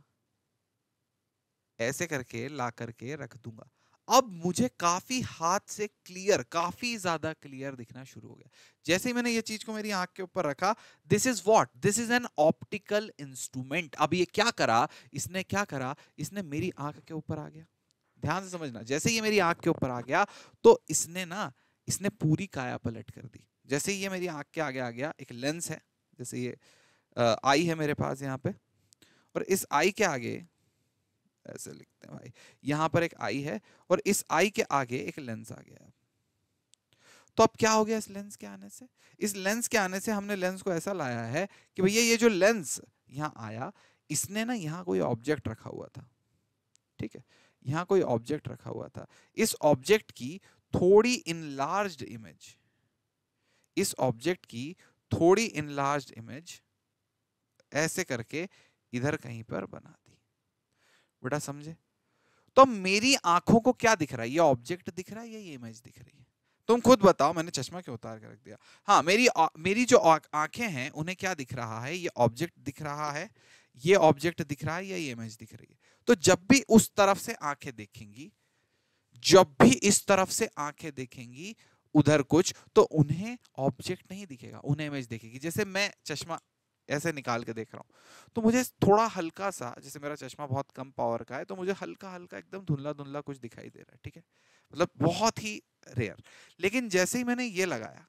ऐसे करके ला करके रख दूंगा अब मुझे काफ़ी हाथ से क्लियर काफ़ी ज़्यादा क्लियर दिखना शुरू हो गया जैसे ही मैंने ये चीज़ को मेरी आंख के ऊपर रखा this is what this is an optical instrument अब ये क्या करा इसने क्या करा इसने मेरी आंख के ऊपर आ गया ध्यान से समझना जैसे ये मेरी आँख के ऊपर आ गया तो इसने ना इसने पूरी काया पलट कर दी जैसे ये मेरी आँख के आगे आ गया एक लेंस है जैसे ये आई है मेरे पास यहाँ पे और इस आई के आगे ऐसे लिखते हैं भाई यहाँ पर एक आई है और इस आई के आगे एक लेंस आ गया तो अब क्या हो गया इस लेंस के आने से इस लेंस के आने से हमने लेंस को ऐसा लाया है कि भैया ये जो लेंस यहाँ आया इसने ना यहाँ कोई ऑब्जेक्ट रखा हुआ था ठीक है यहाँ कोई ऑब्जेक्ट रखा हुआ था इस ऑब्जेक्ट की थोड़ी इनलार्ज इमेज इस ऑब्जेक्ट की थोड़ी इनलार्ज इमेज ऐसे करके इधर कहीं पर बना दी बेटा समझे तो मेरी आंखों को क्या दिख रहा है ये ऑब्जेक्ट दिख रहा है या ये इमेज दिख रही है तुम खुद बताओ मैंने चश्मा क्यों उतार कर रख दिया हाँ मेरी आ, मेरी जो आंखें हैं उन्हें क्या दिख रहा है ये ऑब्जेक्ट दिख रहा है ये ऑब्जेक्ट दिख रहा है या ये इमेज दिख रही है तो जब भी उस तरफ से आंखें देखेंगी जब भी इस तरफ से आंखें देखेंगी उधर कुछ तो उन्हें ऑब्जेक्ट नहीं दिखेगा उन्हें इमेज दिखेगी जैसे मैं चश्मा ऐसे निकाल के देख रहा हूँ तो मुझे थोड़ा हल्का सा जैसे मेरा चश्मा बहुत कम पावर का है तो मुझे हल्का हल्का एकदम धुंधला धुंधला कुछ दिखाई दे रहा है ठीक है मतलब बहुत ही रेयर लेकिन जैसे ही मैंने ये लगाया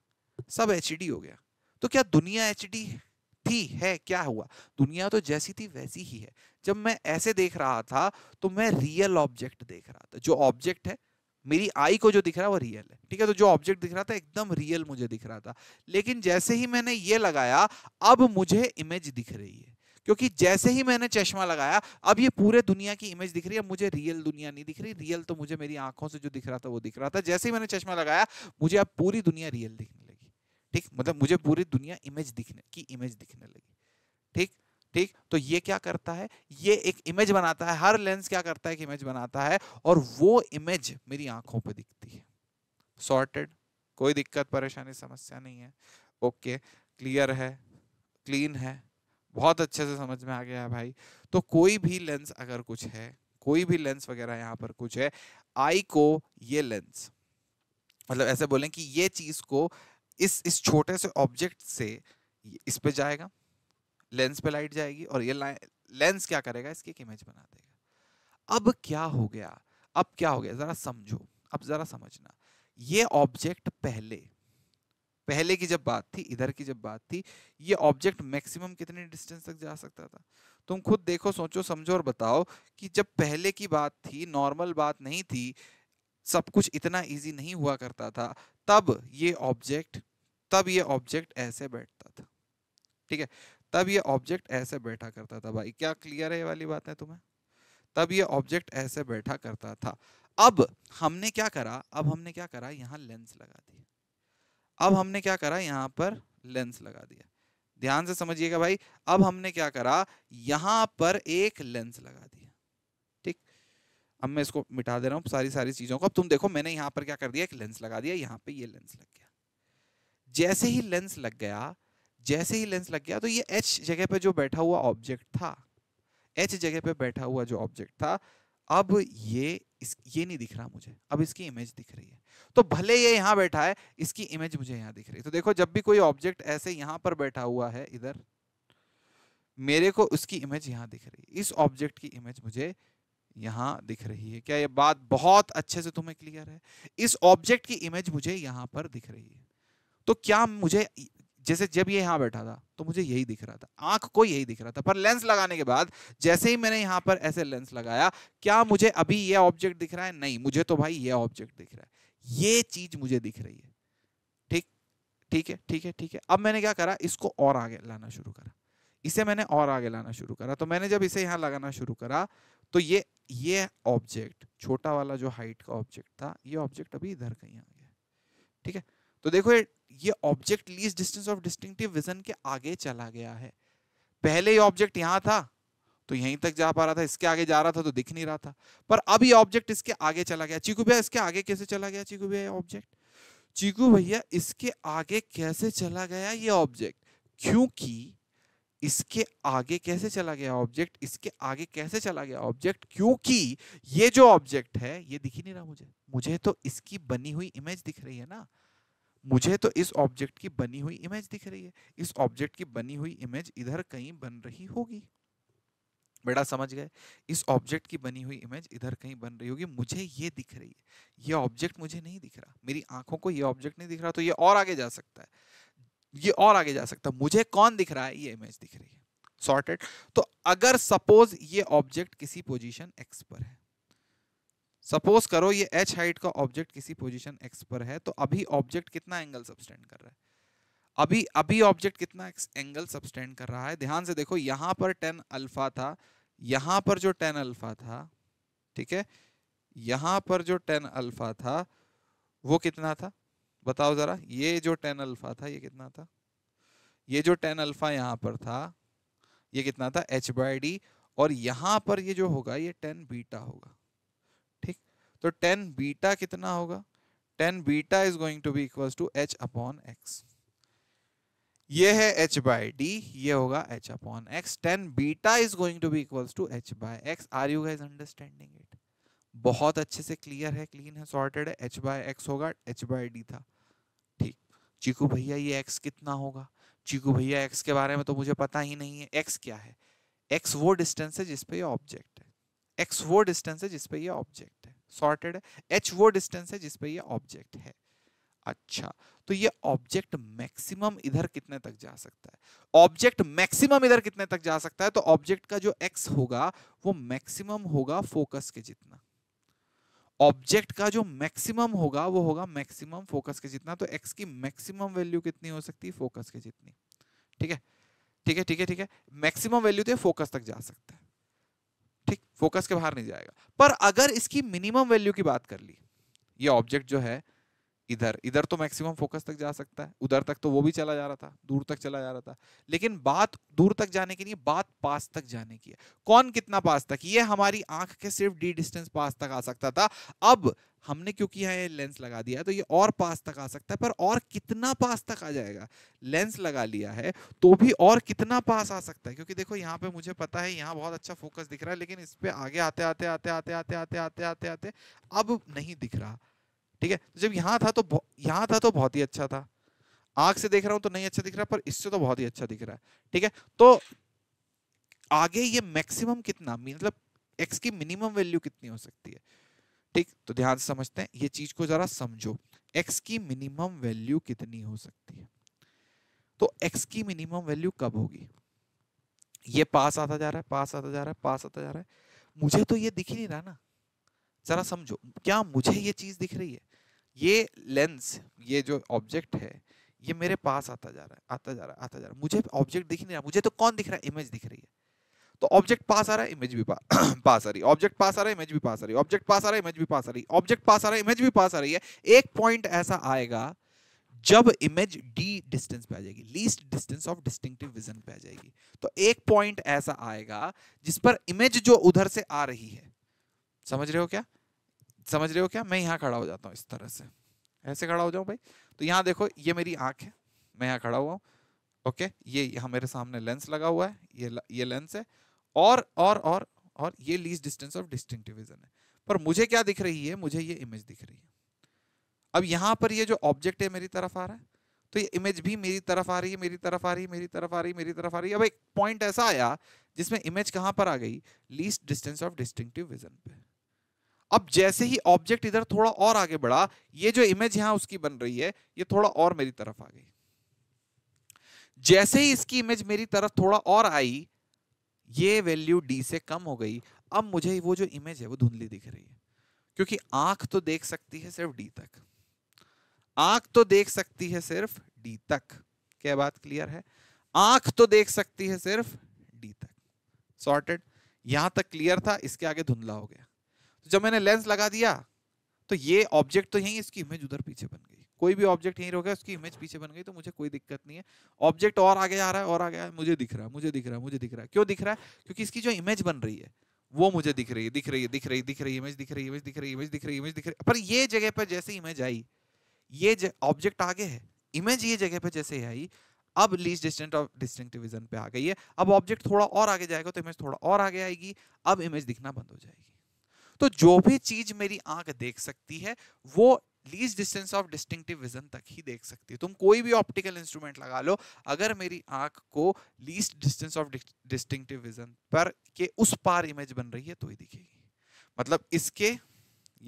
सब एच हो गया तो क्या दुनिया एच है थी है क्या हुआ दुनिया तो जैसी थी वैसी ही है जब मैं ऐसे देख रहा था तो मैं रियल ऑब्जेक्ट देख रहा था जो ऑब्जेक्ट है मेरी आई को जो दिख रहा है वो रियल है ठीक है तो जो ऑब्जेक्ट दिख रहा था एकदम रियल मुझे दिख रहा था लेकिन जैसे ही मैंने ये लगाया अब मुझे इमेज दिख रही है क्योंकि जैसे ही मैंने चश्मा लगाया अब ये पूरे दुनिया की इमेज दिख रही है मुझे रियल दुनिया नहीं दिख रही रियल तो मुझे मेरी आंखों से जो दिख रहा था वो दिख रहा था जैसे ही मैंने चश्मा लगाया मुझे अब पूरी दुनिया रियल दिखने लगी ठीक मतलब मुझे पूरी दुनिया इमेज दिखने की इमेज दिखने लगी ठीक ठीक तो ये क्या करता है ये एक इमेज बनाता है हर लेंस क्या करता है एक इमेज बनाता है और वो इमेज मेरी आंखों पे दिखती है सॉर्टेड कोई दिक्कत परेशानी समस्या नहीं है ओके क्लियर है क्लीन है बहुत अच्छे से समझ में आ गया है भाई तो कोई भी लेंस अगर कुछ है कोई भी लेंस वगैरह यहाँ पर कुछ है आई को ये लेंस मतलब ऐसे बोलें कि ये चीज को इस इस छोटे से ऑब्जेक्ट से इस पे जाएगा लेंस पे लाइट जाएगी और ये लेंस क्या करेगा इसकी एक इमेज बना देगा अब क्या हो गया अब क्या हो गया ज़रा समझो अब ज़रा समझना ये ऑब्जेक्ट पहले पहले की जब बात थी इधर की जब बात थी ये ऑब्जेक्ट मैक्सिमम कितने डिस्टेंस तक जा सकता था तुम खुद देखो सोचो समझो और बताओ कि जब पहले की बात थी नॉर्मल बात नहीं थी सब कुछ इतना इजी नहीं हुआ करता था तब ये ऑब्जेक्ट तब ये ऑब्जेक्ट ऐसे बैठता था ठीक है तब ये ऑब्जेक्ट ऐसे बैठा करता था भाई क्या क्लियर है ये वाली बात है तुम्हें तब ये ऑब्जेक्ट ऐसे बैठा करता था अब हमने क्या करा अब हमने क्या करा यहाँ लेंस लगा दी अब हमने क्या करा यहाँ पर लेंस लगा दिया ध्यान से समझिएगा भाई अब हमने क्या करा यहाँ पर एक लेंस लगा दिया अब मैं इसको मिटा दे रहा हूँ सारी सारी चीज़ों को अब तुम देखो मैंने यहाँ पर क्या कर दिया एक लेंस लगा दिया यहाँ पे ये लेंस लग गया जैसे ही लेंस लग गया जैसे ही लेंस लग गया तो ये एच जगह पे जो बैठा हुआ ऑब्जेक्ट था एच जगह पे बैठा हुआ जो ऑब्जेक्ट था अब ये इस ये नहीं दिख रहा मुझे अब इसकी इमेज दिख रही है तो भले ये यहाँ बैठा है इसकी इमेज मुझे यहाँ दिख रही है तो देखो जब भी कोई ऑब्जेक्ट ऐसे यहाँ पर बैठा हुआ है इधर मेरे को उसकी इमेज यहाँ दिख रही है इस ऑब्जेक्ट की इमेज मुझे यहाँ दिख रही है क्या ये बात बहुत अच्छे से तुम्हें क्लियर है इस ऑब्जेक्ट की इमेज मुझे यहाँ पर दिख रही है तो क्या मुझे जैसे जब ये यहाँ बैठा था तो मुझे यही दिख रहा था आंख को यही दिख रहा था पर लेंस लगाने के बाद जैसे ही मैंने यहाँ पर ऐसे लेंस लगाया क्या मुझे अभी यह ऑब्जेक्ट दिख रहा है नहीं मुझे तो भाई यह ऑब्जेक्ट दिख रहा है ये चीज मुझे दिख रही है ठीक ठीक है ठीक है ठीक है अब मैंने क्या करा इसको और आगे लाना शुरू करा इसे मैंने और आगे लाना शुरू करा तो मैंने जब इसे यहाँ लगाना शुरू करा तो ये ये ऑब्जेक्ट छोटा वाला जो हाइट का ऑब्जेक्ट था ये ऑब्जेक्ट अभी इधर कहीं आ गया ठीक है तो देखो ये object least distance of distinctive vision के आगे चला गया है पहले ये ऑब्जेक्ट यहाँ था तो यहीं तक जा पा रहा था इसके आगे जा रहा था तो दिख नहीं रहा था पर अब ये ऑब्जेक्ट इसके आगे चला गया चीकू भैया इसके आगे कैसे चला गया चीकू भैया ऑब्जेक्ट चीकू भैया इसके आगे कैसे चला गया ये ऑब्जेक्ट क्योंकि इसके आगे कैसे चला गया ऑब्जेक्ट इसके आगे कैसे चला गया ऑब्जेक्ट क्योंकि ये जो ऑब्जेक्ट है ये दिख ही नहीं रहा मुझे मुझे तो इसकी बनी हुई इमेज दिख रही है ना मुझे तो इस ऑब्जेक्ट की बनी हुई इमेज दिख रही है इस ऑब्जेक्ट की बनी हुई इमेज इधर कहीं बन रही होगी बेटा समझ गए इस ऑब्जेक्ट की बनी हुई इमेज इधर कहीं बन रही होगी मुझे ये दिख रही है ये ऑब्जेक्ट मुझे नहीं दिख रहा मेरी आंखों को ये ऑब्जेक्ट नहीं दिख रहा तो ये और आगे जा सकता है ये और आगे जा सकता मुझे कौन दिख रहा है ये इमेज दिख रही है सॉर्टेड तो अगर सपोज ये ऑब्जेक्ट किसी पोजीशन एक्स पर है सपोज करो ये एच हाइट का ऑब्जेक्ट किसी पोजीशन एक्स पर है तो अभी ऑब्जेक्ट कितना एंगल सबस्टेंड कर रहा है अभी अभी ऑब्जेक्ट कितना एंगल सबस्टेंड कर रहा है ध्यान से देखो यहां पर टेन अल्फा था यहां पर जो टेन अल्फा था ठीक है यहां पर जो टेन अल्फा था वो कितना था बताओ ज़रा ये जो टेन अल्फ़ा था ये कितना था ये जो टेन अल्फ़ा यहाँ पर था ये कितना था एच बाई डी और यहाँ पर ये जो होगा ये टेन बीटा होगा ठीक तो टेन बीटा कितना होगा tan beta is going to be equal to H upon X ये है एच बाई डी ये होगा H upon X tan beta is going to be equal to H by X are you guys understanding it बहुत अच्छे से clear है clean है sorted है एच बाई एक्स होगा एच बाई डी था चीकू भैया ये एक्स कितना होगा चीकू भैया एक्स के बारे में तो मुझे पता ही नहीं है एक्स क्या है एक्स वो डिस्टेंस है जिसपे ये ऑब्जेक्ट है एक्स वो डिस्टेंस है जिसपे ये ऑब्जेक्ट है सॉर्टेड है एच वो डिस्टेंस है जिसपे ये ऑब्जेक्ट है अच्छा तो ये ऑब्जेक्ट मैक्सिमम इधर कितने तक जा सकता है ऑब्जेक्ट मैक्सिमम इधर कितने तक जा सकता है तो ऑब्जेक्ट का जो एक्स होगा वो मैक्सिमम होगा फोकस के जितना ऑब्जेक्ट का जो मैक्सिमम होगा वो होगा मैक्सिमम फोकस के जितना तो एक्स की मैक्सिमम वैल्यू कितनी हो सकती है फोकस के जितनी ठीक है ठीक है ठीक है ठीक है मैक्सिमम वैल्यू तो फोकस तक जा सकता है ठीक फोकस के बाहर नहीं जाएगा पर अगर इसकी मिनिमम वैल्यू की बात कर ली ये ऑब्जेक्ट जो है इधर इधर तो मैक्सिमम फोकस तक जा सकता है उधर तक तो वो भी चला जा रहा था दूर तक चला जा रहा था लेकिन बात दूर तक जाने की नहीं बात पास तक जाने की है कौन कितना पास तक ये हमारी आंख के सिर्फ डी डिस्टेंस पास तक आ सकता था अब हमने क्योंकि यहाँ ये लेंस लगा दिया है तो ये और पास तक आ सकता है पर और कितना पास तक आ जाएगा लेंस लगा लिया है तो भी और कितना पास आ सकता है क्योंकि देखो यहाँ पे मुझे पता है यहाँ बहुत अच्छा फोकस दिख रहा है लेकिन इस पर आगे आते आते आते आते आते आते आते आते आते अब नहीं दिख रहा ठीक है तो जब यहाँ था तो यहाँ था तो बहुत ही अच्छा था आग से देख रहा हूं तो नहीं अच्छा दिख रहा पर इससे तो बहुत ही अच्छा दिख रहा है ठीक है तो आगे ये मैक्सिमम कितना मतलब एक्स की मिनिमम वैल्यू कितनी हो सकती है ठीक तो ध्यान से समझते हैं ये चीज को जरा समझो एक्स की मिनिमम वैल्यू कितनी हो सकती है तो एक्स की मिनिमम वैल्यू कब होगी ये पास आता जा रहा है पास आता जा रहा है पास आता जा रहा है मुझे तो ये दिख ही नहीं रहा ना जरा समझो क्या मुझे ये चीज़ दिख रही है ये लेंस ये जो ऑब्जेक्ट है ये मेरे पास आता जा रहा है आता जा रहा है आता जा रहा है मुझे ऑब्जेक्ट दिख नहीं रहा मुझे तो कौन दिख रहा है इमेज दिख रही है तो ऑब्जेक्ट पास आ रहा है इमेज भी पास आ रही है ऑब्जेक्ट पास आ रहा है इमेज भी पास आ रही है ऑब्जेक्ट पास आ रहा है इमेज भी पास आ रही है ऑब्जेक्ट पास आ रहा है इमेज भी पास आ रही है एक पॉइंट ऐसा आएगा जब इमेज डी डिस्टेंस पे आ जाएगी least distance of distinctive vision पे आ जाएगी तो एक पॉइंट ऐसा आएगा जिस पर इमेज जो उधर से आ रही है समझ रहे हो क्या समझ रहे हो क्या मैं यहाँ खड़ा हो जाता हूँ इस तरह से ऐसे खड़ा हो जाऊँ भाई तो यहाँ देखो ये मेरी आँख है मैं यहाँ खड़ा हुआ हूँ ओके ये यहाँ मेरे सामने लेंस लगा हुआ है ये ये लेंस है और और और और ये least distance of distinctive vision vision है पर मुझे क्या दिख रही है मुझे ये इमेज दिख रही है अब यहाँ पर ये जो ऑब्जेक्ट है मेरी तरफ आ रहा है तो ये इमेज भी मेरी तरफ आ रही है मेरी तरफ आ रही है मेरी तरफ आ रही है मेरी तरफ आ रही है अब एक पॉइंट ऐसा आया जिसमें इमेज कहाँ पर आ गई least distance of distinctive vision पे अब जैसे ही ऑब्जेक्ट इधर थोड़ा और आगे बढ़ा ये जो इमेज यहां उसकी बन रही है ये थोड़ा और मेरी तरफ आ गई जैसे ही इसकी इमेज मेरी तरफ थोड़ा और आई ये वैल्यू डी से कम हो गई अब मुझे वो जो इमेज है वो धुंधली दिख रही है क्योंकि आंख तो देख सकती है सिर्फ डी तक आंख तो देख सकती है सिर्फ डी तक क्या बात क्लियर है आंख तो देख सकती है सिर्फ डी तक सॉर्टेड यहां तक क्लियर था इसके आगे धुंधला हो गया तो जब मैंने लेंस लगा दिया तो ये ऑब्जेक्ट तो यही इसकी इमेज उधर पीछे बन गई कोई भी ऑब्जेक्ट यहीं रोक उसकी इमेज पीछे बन गई तो मुझे कोई दिक्कत नहीं है ऑब्जेक्ट और आगे आ रहा है और आगे आ मुझे दिख रहा है मुझे दिख रहा है मुझे दिख रहा है क्यों दिख रहा है क्योंकि इसकी जो इमेज बन रही है वो मुझे दिख रही है दिख रही है दिख रही दिख रही इमेज दिख रही इमेज दिख रही इमेज दिख रही इमेज दिख रही पर ये जगह पर जैसे इमेज आई ये ऑब्जेक्ट आगे है इमेज ये जगह पर जैसे आई अब least distant of distinctive vision पे आ गई है अब ऑब्जेक्ट थोड़ा और आगे जाएगा तो इमेज थोड़ा और आगे आएगी अब इमेज दिखना बंद हो जाएगी तो जो भी चीज मेरी आंख देख सकती है वो least distance of distinctive vision तक ही देख सकती है तुम कोई भी ऑप्टिकल इंस्ट्रूमेंट लगा लो अगर मेरी आंख को least distance of distinctive vision पर के उस पार इमेज बन रही है तो ही दिखेगी मतलब इसके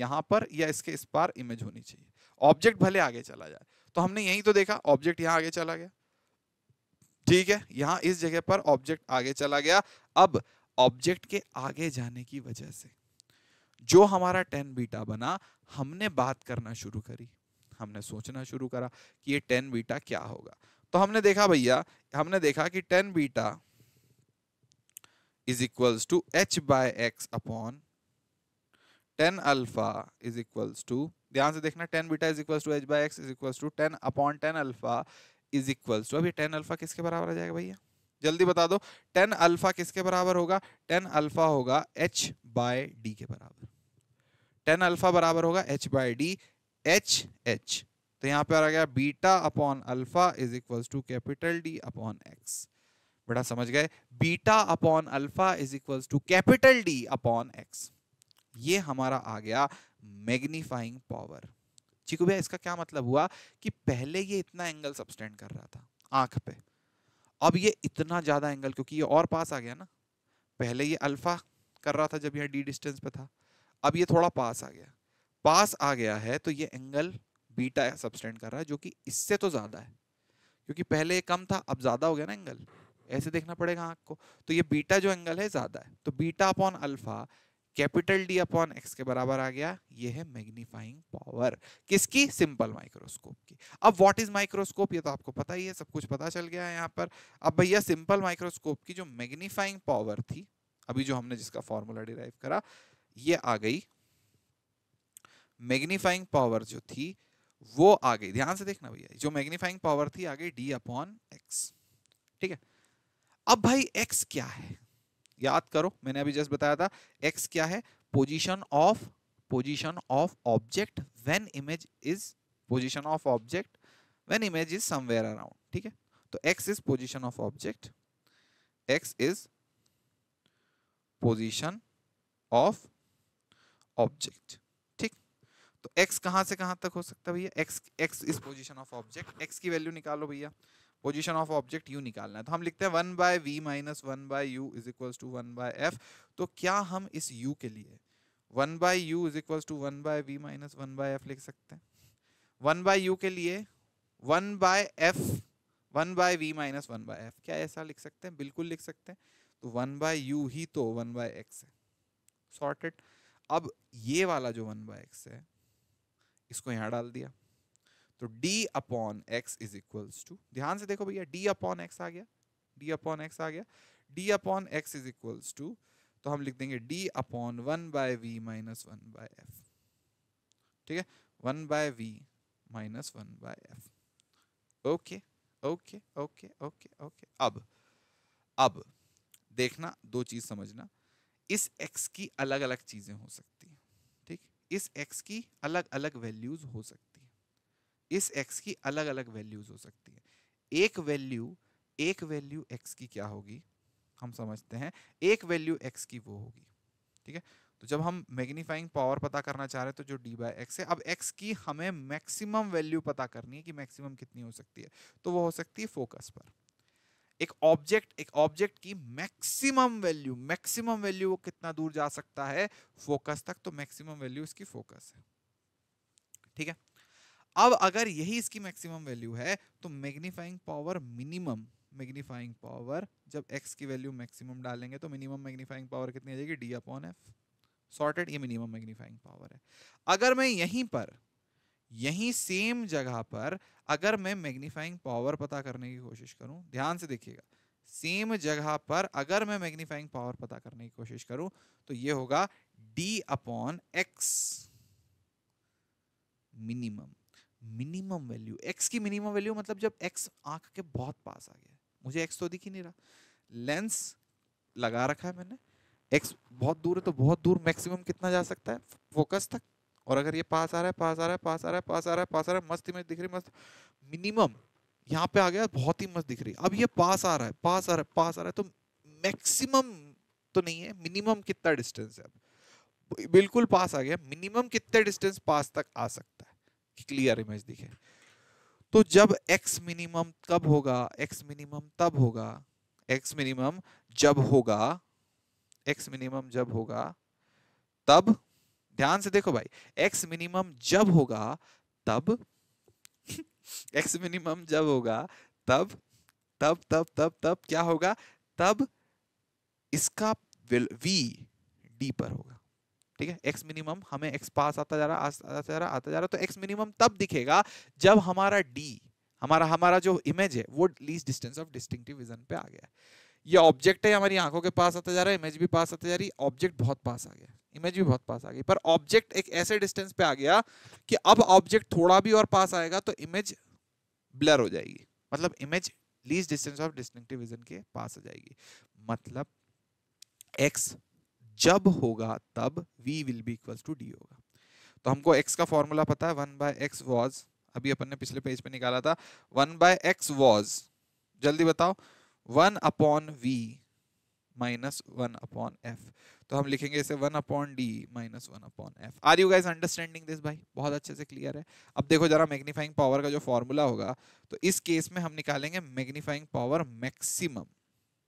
यहाँ पर या इसके इस पार इमेज होनी चाहिए ऑब्जेक्ट भले आगे चला जाए तो हमने यही तो देखा ऑब्जेक्ट यहाँ आगे चला गया ठीक है यहाँ इस जगह पर ऑब्जेक्ट आगे चला गया अब ऑब्जेक्ट के आगे जाने की वजह से जो हमारा टेन बीटा बना हमने बात करना शुरू करी हमने सोचना शुरू करा कि ये टेन बीटा क्या होगा तो हमने देखा भैया हमने देखा कि tan beta is equals to H by X upon tan alpha is equals to ध्यान से देखना tan beta is equals to H by X is equals to ten upon tan alpha is equals to अभी tan alpha किसके बराबर आ जाएगा भैया जल्दी बता दो टेन अल्फा किसके बराबर होगा टेन अल्फा होगा एच बाय डी के बराबर टेन अल्फा बराबर होगा H by D H H तो यहाँ पर आ गया beta upon alpha is equal to capital D upon X बड़ा समझ गए beta upon alpha is equal to capital D upon X ये हमारा आ गया मैग्नीफाइंग पावर चिकू भैया इसका क्या मतलब हुआ कि पहले ये इतना एंगल सब्सटेंड कर रहा था आंख पे अब ये इतना ज़्यादा एंगल क्योंकि ये और पास आ गया ना पहले ये अल्फा कर रहा था जब यह डी डिस्टेंस पे था अब ये थोड़ा पास आ गया पास आ गया है तो ये एंगल बीटा सबस्टेंड कर रहा है जो कि इससे तो ज़्यादा है क्योंकि पहले ये कम था अब ज़्यादा हो गया ना एंगल ऐसे देखना पड़ेगा आपको तो ये बीटा जो एंगल है ज़्यादा है तो beta upon alpha capital D upon X के बराबर आ गया ये है मैग्नीफाइंग पावर किसकी सिंपल माइक्रोस्कोप की अब व्हाट इज माइक्रोस्कोप ये तो आपको पता ही है सब कुछ पता चल गया है यहाँ पर अब भैया सिंपल माइक्रोस्कोप की जो मैग्नीफाइंग पावर थी अभी जो हमने जिसका फॉर्मूला डिराइव करा ये आ गई मैग्नीफाइंग पावर जो थी वो आ गई ध्यान से देखना भैया जो मैग्नीफाइंग पावर थी आ गई डी अपॉन एक्स ठीक है अब भाई एक्स क्या है याद करो मैंने अभी जस्ट बताया था एक्स क्या है position of position of object when image is position of object when image is somewhere around ठीक है तो X is position of object X is position of object ठीक तो एक्स कहां से कहां तक हो सकता है भैया X X is position of object X की वैल्यू निकालो भैया पोजिशन ऑफ ऑब्जेक्ट यू निकालना है तो हम लिखते हैं one by V minus one by U is equals to one by F तो क्या हम इस यू के लिए one by U is equal to one by V minus one by F लिख सकते हैं वन बाय यू के लिए one by F one by V minus one by F क्या ऐसा लिख सकते हैं बिल्कुल लिख सकते हैं तो वन बाय यू ही तो वन बाय एक्स है सॉर्टेड अब ये वाला जो वन बाय एक्स है इसको यहाँ डाल दिया तो d upon X is equals to ध्यान से देखो भैया d अपॉन एक्स आ गया d अपॉन एक्स आ गया d upon X is equals to तो हम लिख देंगे d upon one by V minus one by F ठीक है one by V minus one by F okay okay okay okay okay अब अब देखना दो चीज समझना इस एक्स की अलग अलग चीजें हो सकती हैं ठीक इस एक्स की अलग अलग वैल्यूज हो सकती इस एक्स की अलग अलग वैल्यूज हो सकती है एक वैल्यू एक वैल्यू एक्स की क्या होगी हम समझते हैं एक वैल्यू एक्स की वो होगी ठीक है तो जब हम मैग्नीफाइंग पावर पता करना चाह रहे हैं तो जो डी बाई एक्स है अब एक्स की हमें मैक्सिमम वैल्यू पता करनी है कि मैक्सिमम कितनी हो सकती है तो वो हो सकती है फोकस पर एक ऑब्जेक्ट एक ऑब्जेक्ट की मैक्सिमम वैल्यू मैक्सिमम वैल्यू वो कितना दूर जा सकता है फोकस तक तो मैक्सिमम वैल्यू इसकी फोकस है ठीक है अब अगर यही इसकी मैक्सिमम वैल्यू है तो magnifying power minimum magnifying power जब एक्स की वैल्यू मैक्सिमम डालेंगे तो मिनिमम मैग्नीफाइंग पावर कितनी आ जाएगी डी अपॉन एफ सॉर्टेड ये मिनिमम मैग्नीफाइंग पावर है अगर मैं यहीं पर यहीं सेम जगह पर अगर मैं मैग्नीफाइंग पावर पता करने की कोशिश करूं ध्यान से देखिएगा सेम जगह पर अगर मैं मैग्नीफाइंग पावर पता करने की कोशिश करूं तो ये होगा D upon X minimum minimum value X की मिनिमम वैल्यू मतलब जब एक्स आंख के बहुत पास आ गया मुझे एक्स तो दिख ही नहीं रहा लेंस लगा रखा है मैंने एक्स बहुत दूर है तो बहुत दूर मैक्सिमम कितना जा सकता है फोकस तक और अगर ये पास आ रहा है पास आ रहा है पास आ रहा है पास आ रहा है पास आ रहा है मस्त इमेज दिख रही मस्त मिनिमम यहाँ पे आ गया बहुत ही मस्त दिख रही अब ये पास आ रहा है पास आ रहा है पास आ रहा है तो मैक्सिमम तो नहीं है मिनिमम कितना डिस्टेंस है अब बिल्कुल पास आ गया मिनिमम कितने डिस्टेंस पास तक आ सकता है क्लियर इमेज दिखे तो जब एक्स मिनिमम कब होगा एक्स मिनिमम तब होगा एक्स मिनिमम जब होगा एक्स मिनिमम जब होगा तब ध्यान से देखो भाई एक्स मिनिमम जब होगा तब एक्स मिनिमम जब होगा तब तब तब तब तब क्या होगा तब इसका वी डी पर होगा ठीक है एक्स मिनिमम हमें एक्स पास आता जा रहा आता जा रहा आता जा रहा तो एक्स मिनिमम तब दिखेगा जब हमारा डी हमारा हमारा जो इमेज है वो least distance of distinctive vision पे आ गया ये ऑब्जेक्ट है हमारी आंखों के पास आता जा रहा है इमेज भी पास आता जा रही ऑब्जेक्ट बहुत पास आ गया इमेज भी बहुत पास आ गई पर ऑब्जेक्ट एक ऐसे डिस्टेंस पे आ गया कि अब ऑब्जेक्ट थोड़ा भी और पास आएगा तो इमेज ब्लर हो जाएगी मतलब image least distance of distinctive vision के पास आ जाएगी मतलब एक्स जब होगा तब v will be equals to D होगा तो हमको x का फॉर्मूला पता है वन बाय एक्स वॉज अभी अपन ने पिछले पेज पे निकाला था वन बाय एक्स वॉज जल्दी बताओ one upon we minus one upon F तो हम लिखेंगे इसे one upon D minus one upon F are you guys understanding this भाई बहुत अच्छे से क्लियर है अब देखो जरा मैग्नीफाइंग पावर का जो फॉर्मूला होगा तो इस केस में हम निकालेंगे मैग्नीफाइंग पावर मैक्सिमम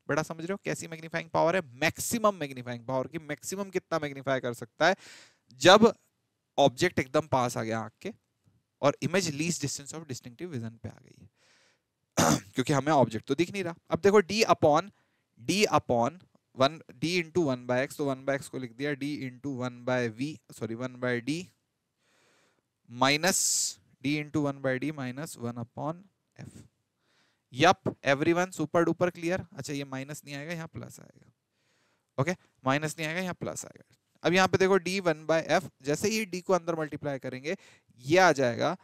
बेटा समझ रहे हो कैसी मैग्नीफाइंग पावर है मैक्सिमम मैग्नीफाइंग पावर की मैक्सिमम कितना मैग्नीफाई कर सकता है जब ऑब्जेक्ट एकदम पास आ गया आँख के और image least distance of distinctive vision पे आ गई है क्योंकि हमें ऑब्जेक्ट तो दिख नहीं रहा अब देखो D upon D upon one D into one by X तो वन बाय एक्स को लिख दिया D into one by V sorry one by D minus D into one by D minus one upon F yup everyone super duper clear अच्छा ये minus नहीं आएगा यहाँ plus आएगा ओके okay? माइनस नहीं आएगा यहाँ प्लस आएगा अब यहाँ पे देखो डी वन बाय एफ जैसे ही डी को अंदर मल्टीप्लाई करेंगे ये आ जाएगा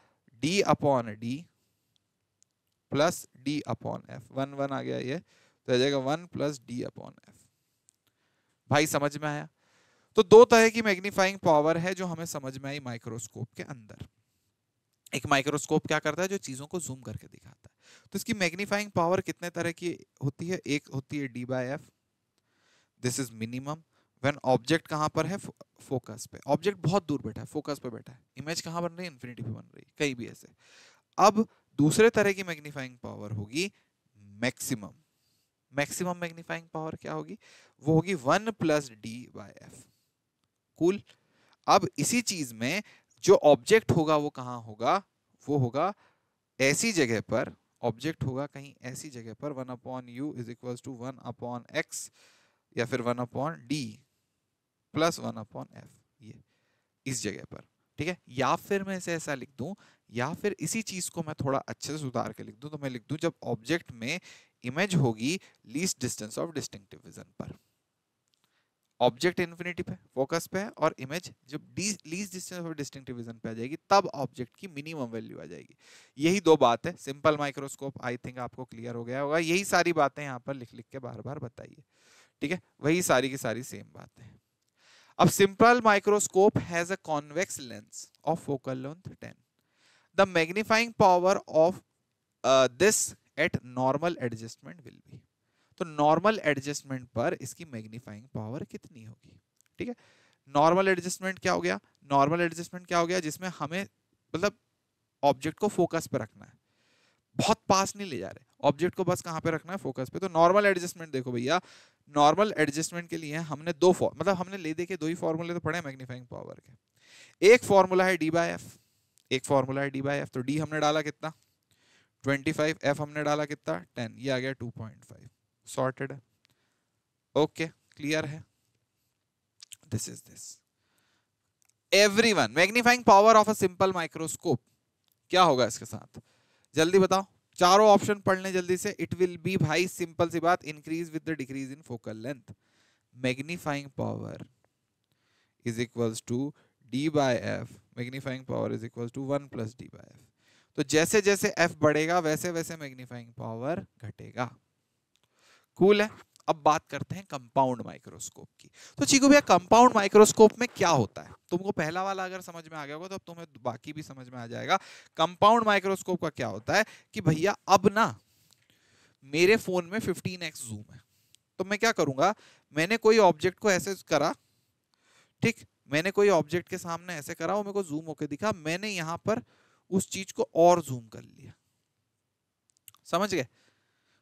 D upon D plus D upon F one one आ गया ये तो आ जाएगा one plus D upon F भाई समझ में आया तो दो तरह की मैग्नीफाइंग पावर है जो हमें समझ में आई माइक्रोस्कोप के अंदर एक माइक्रोस्कोप क्या करता है जो चीज़ों को जूम करके दिखाता है तो इसकी मैग्नीफाइंग पावर कितने तरह की होती है एक होती है D by F this is minimum when object कहाँ पर है फोकस पे ऑब्जेक्ट बहुत दूर बैठा है फोकस पे बैठा है इमेज कहाँ बन रही है इन्फिनिटी पे बन रही है कहीं भी ऐसे अब दूसरे तरह की मैग्नीफाइंग पावर होगी मैक्सिमम मैक्सिमम मैग्नीफाइंग पावर क्या होगी वो होगी one plus D by F cool अब इसी चीज में जो ऑब्जेक्ट होगा वो कहाँ होगा वो होगा ऐसी जगह पर ऑब्जेक्ट होगा कहीं ऐसी जगह पर one upon you is equal to one upon X या फिर one upon D plus one upon F ये इस जगह पर ठीक है या फिर मैं इसे ऐसा लिख दूं या फिर इसी चीज को मैं थोड़ा अच्छे से सुधार के लिख दूं तो मैं लिख दूं जब ऑब्जेक्ट में इमेज होगी least distance of distinctive vision पर ऑब्जेक्ट इन्फिनिटी पे फोकस पे है और इमेज जब least distance of distinctive vision पे आ जाएगी तब ऑब्जेक्ट की मिनिमम वैल्यू आ जाएगी यही दो बात है सिंपल माइक्रोस्कोप आई थिंक आपको क्लियर हो गया होगा यही सारी बातें यहाँ पर लिख लिख के बार बार बताइए ठीक है वही सारी की सारी सेम बात है अब simple microscope has a convex lens of focal length 10 the magnifying power of this at normal adjustment will be तो नॉर्मल एडजस्टमेंट पर इसकी मैग्नीफाइंग पावर कितनी होगी ठीक है नॉर्मल एडजस्टमेंट क्या हो गया नॉर्मल एडजस्टमेंट क्या हो गया जिसमें हमें मतलब ऑब्जेक्ट को फोकस पर रखना है बहुत पास नहीं ले जा रहे ऑब्जेक्ट को बस कहाँ पे रखना है फोकस पे तो नॉर्मल एडजस्टमेंट देखो भैया नॉर्मल एडजस्टमेंट के लिए हमने दो मतलब हमने ले दे के दो ही फॉर्मूले तो पढ़े मैग्नीफाइंग पावर के एक फॉर्मूला है डी बाई एफ एक फॉर्मूला है डी बाई एफ तो डी हमने डाला कितना ट्वेंटी फाइव एफ हमने डाला कितना टेन ये आ गया टू पॉइंट फाइव सॉर्टेड है ओके क्लियर है this is this every one magnifying power of a simple microscope क्या होगा इसके साथ जल्दी बताओ चारों ऑप्शन पढ़ने जल्दी से इट विल बी भाई सिंपल सी बात increase with the decrease in focal length magnifying power is equals to D by F magnifying power is equals to one plus D by F तो जैसे जैसे एफ बढ़ेगा वैसे वैसे मैग्नीफाइंग पावर घटेगा कूल है अब बात करते हैं कंपाउंड माइक्रोस्कोप की तो चीकू भैया कंपाउंड माइक्रोस्कोप में क्या होता है तुमको पहला वाला अगर समझ में आ गया होगा तो अब तुम्हें बाकी भी समझ में आ जाएगा कंपाउंड माइक्रोस्कोप का क्या होता है कि भैया अब ना मेरे फोन में फिफ्टीन जूम है तो मैं क्या करूंगा मैंने कोई ऑब्जेक्ट को ऐसे करा ठीक मैंने कोई ऑब्जेक्ट के सामने ऐसे करा वो मेरे को जूम होके दिखा मैंने यहां पर उस चीज को और जूम कर लिया समझ गए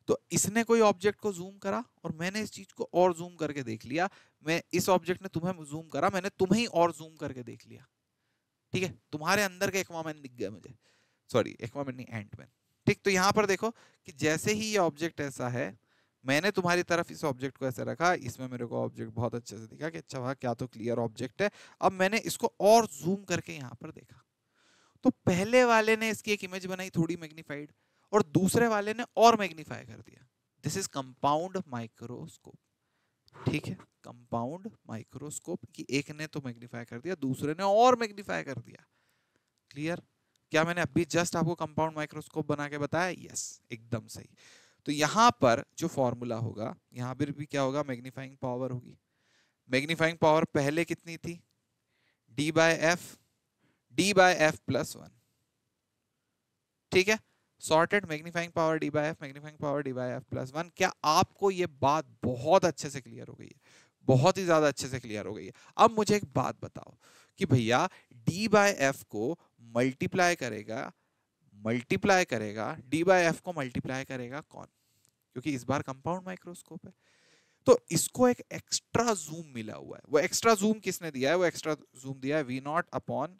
तो इसने कोई ऑब्जेक्ट को जूम करा और मैंने इस चीज को और जूम करके देख लिया मैं इस ऑब्जेक्ट ने तुम्हें जूम करा मैंने तुम्हें और जूम करके देख लिया ठीक है तुम्हारे अंदर का एक्वामैन दिख गया मुझे सॉरी एक्वामैन नहीं एंटमैन ठीक तो यहाँ पर देखो कि जैसे ही ये ऑब्जेक्ट ऐसा है मैंने तुम्हारी तरफ इस ऑब्जेक्ट को ऐसे रखा इसमें मेरे को ऑब्जेक्ट बहुत अच्छे से दिखा कि अच्छा वहा क्या तो क्लियर ऑब्जेक्ट है अब मैंने इसको और जूम करके यहाँ पर देखा तो पहले वाले ने इसकी एक इमेज बनाई थोड़ी मैग्नीफाइड और दूसरे वाले ने और मैग्नीफाई कर दिया दिस इज कंपाउंड माइक्रोस्कोप ठीक है कंपाउंड माइक्रोस्कोप की एक ने तो मैग्नीफाई कर दिया दूसरे ने और मैग्नीफाई कर दिया क्लियर क्या मैंने अभी जस्ट आपको कंपाउंड माइक्रोस्कोप बना के बताया यस एकदम सही तो यहां पर जो फॉर्मूला होगा यहां पर भी क्या होगा मैग्नीफाइंग पावर होगी मैग्नीफाइंग पावर पहले कितनी थी D by F D by F plus one ठीक है sorted magnifying power D by F magnifying power D by F plus one क्या आपको ये बात बहुत अच्छे से क्लियर हो गई है बहुत ही ज़्यादा अच्छे से क्लियर हो गई है अब मुझे एक बात बताओ कि भैया डी बाई एफ को मल्टीप्लाई करेगा मल्टीप्लाई करेगा डी बाई एफ को मल्टीप्लाई करेगा कौन क्योंकि इस बार कंपाउंड माइक्रोस्कोप है तो इसको एक एक्स्ट्रा जूम मिला हुआ है वो एक्स्ट्रा जूम किसने दिया है वो एक्स्ट्रा जूम दिया है V naught upon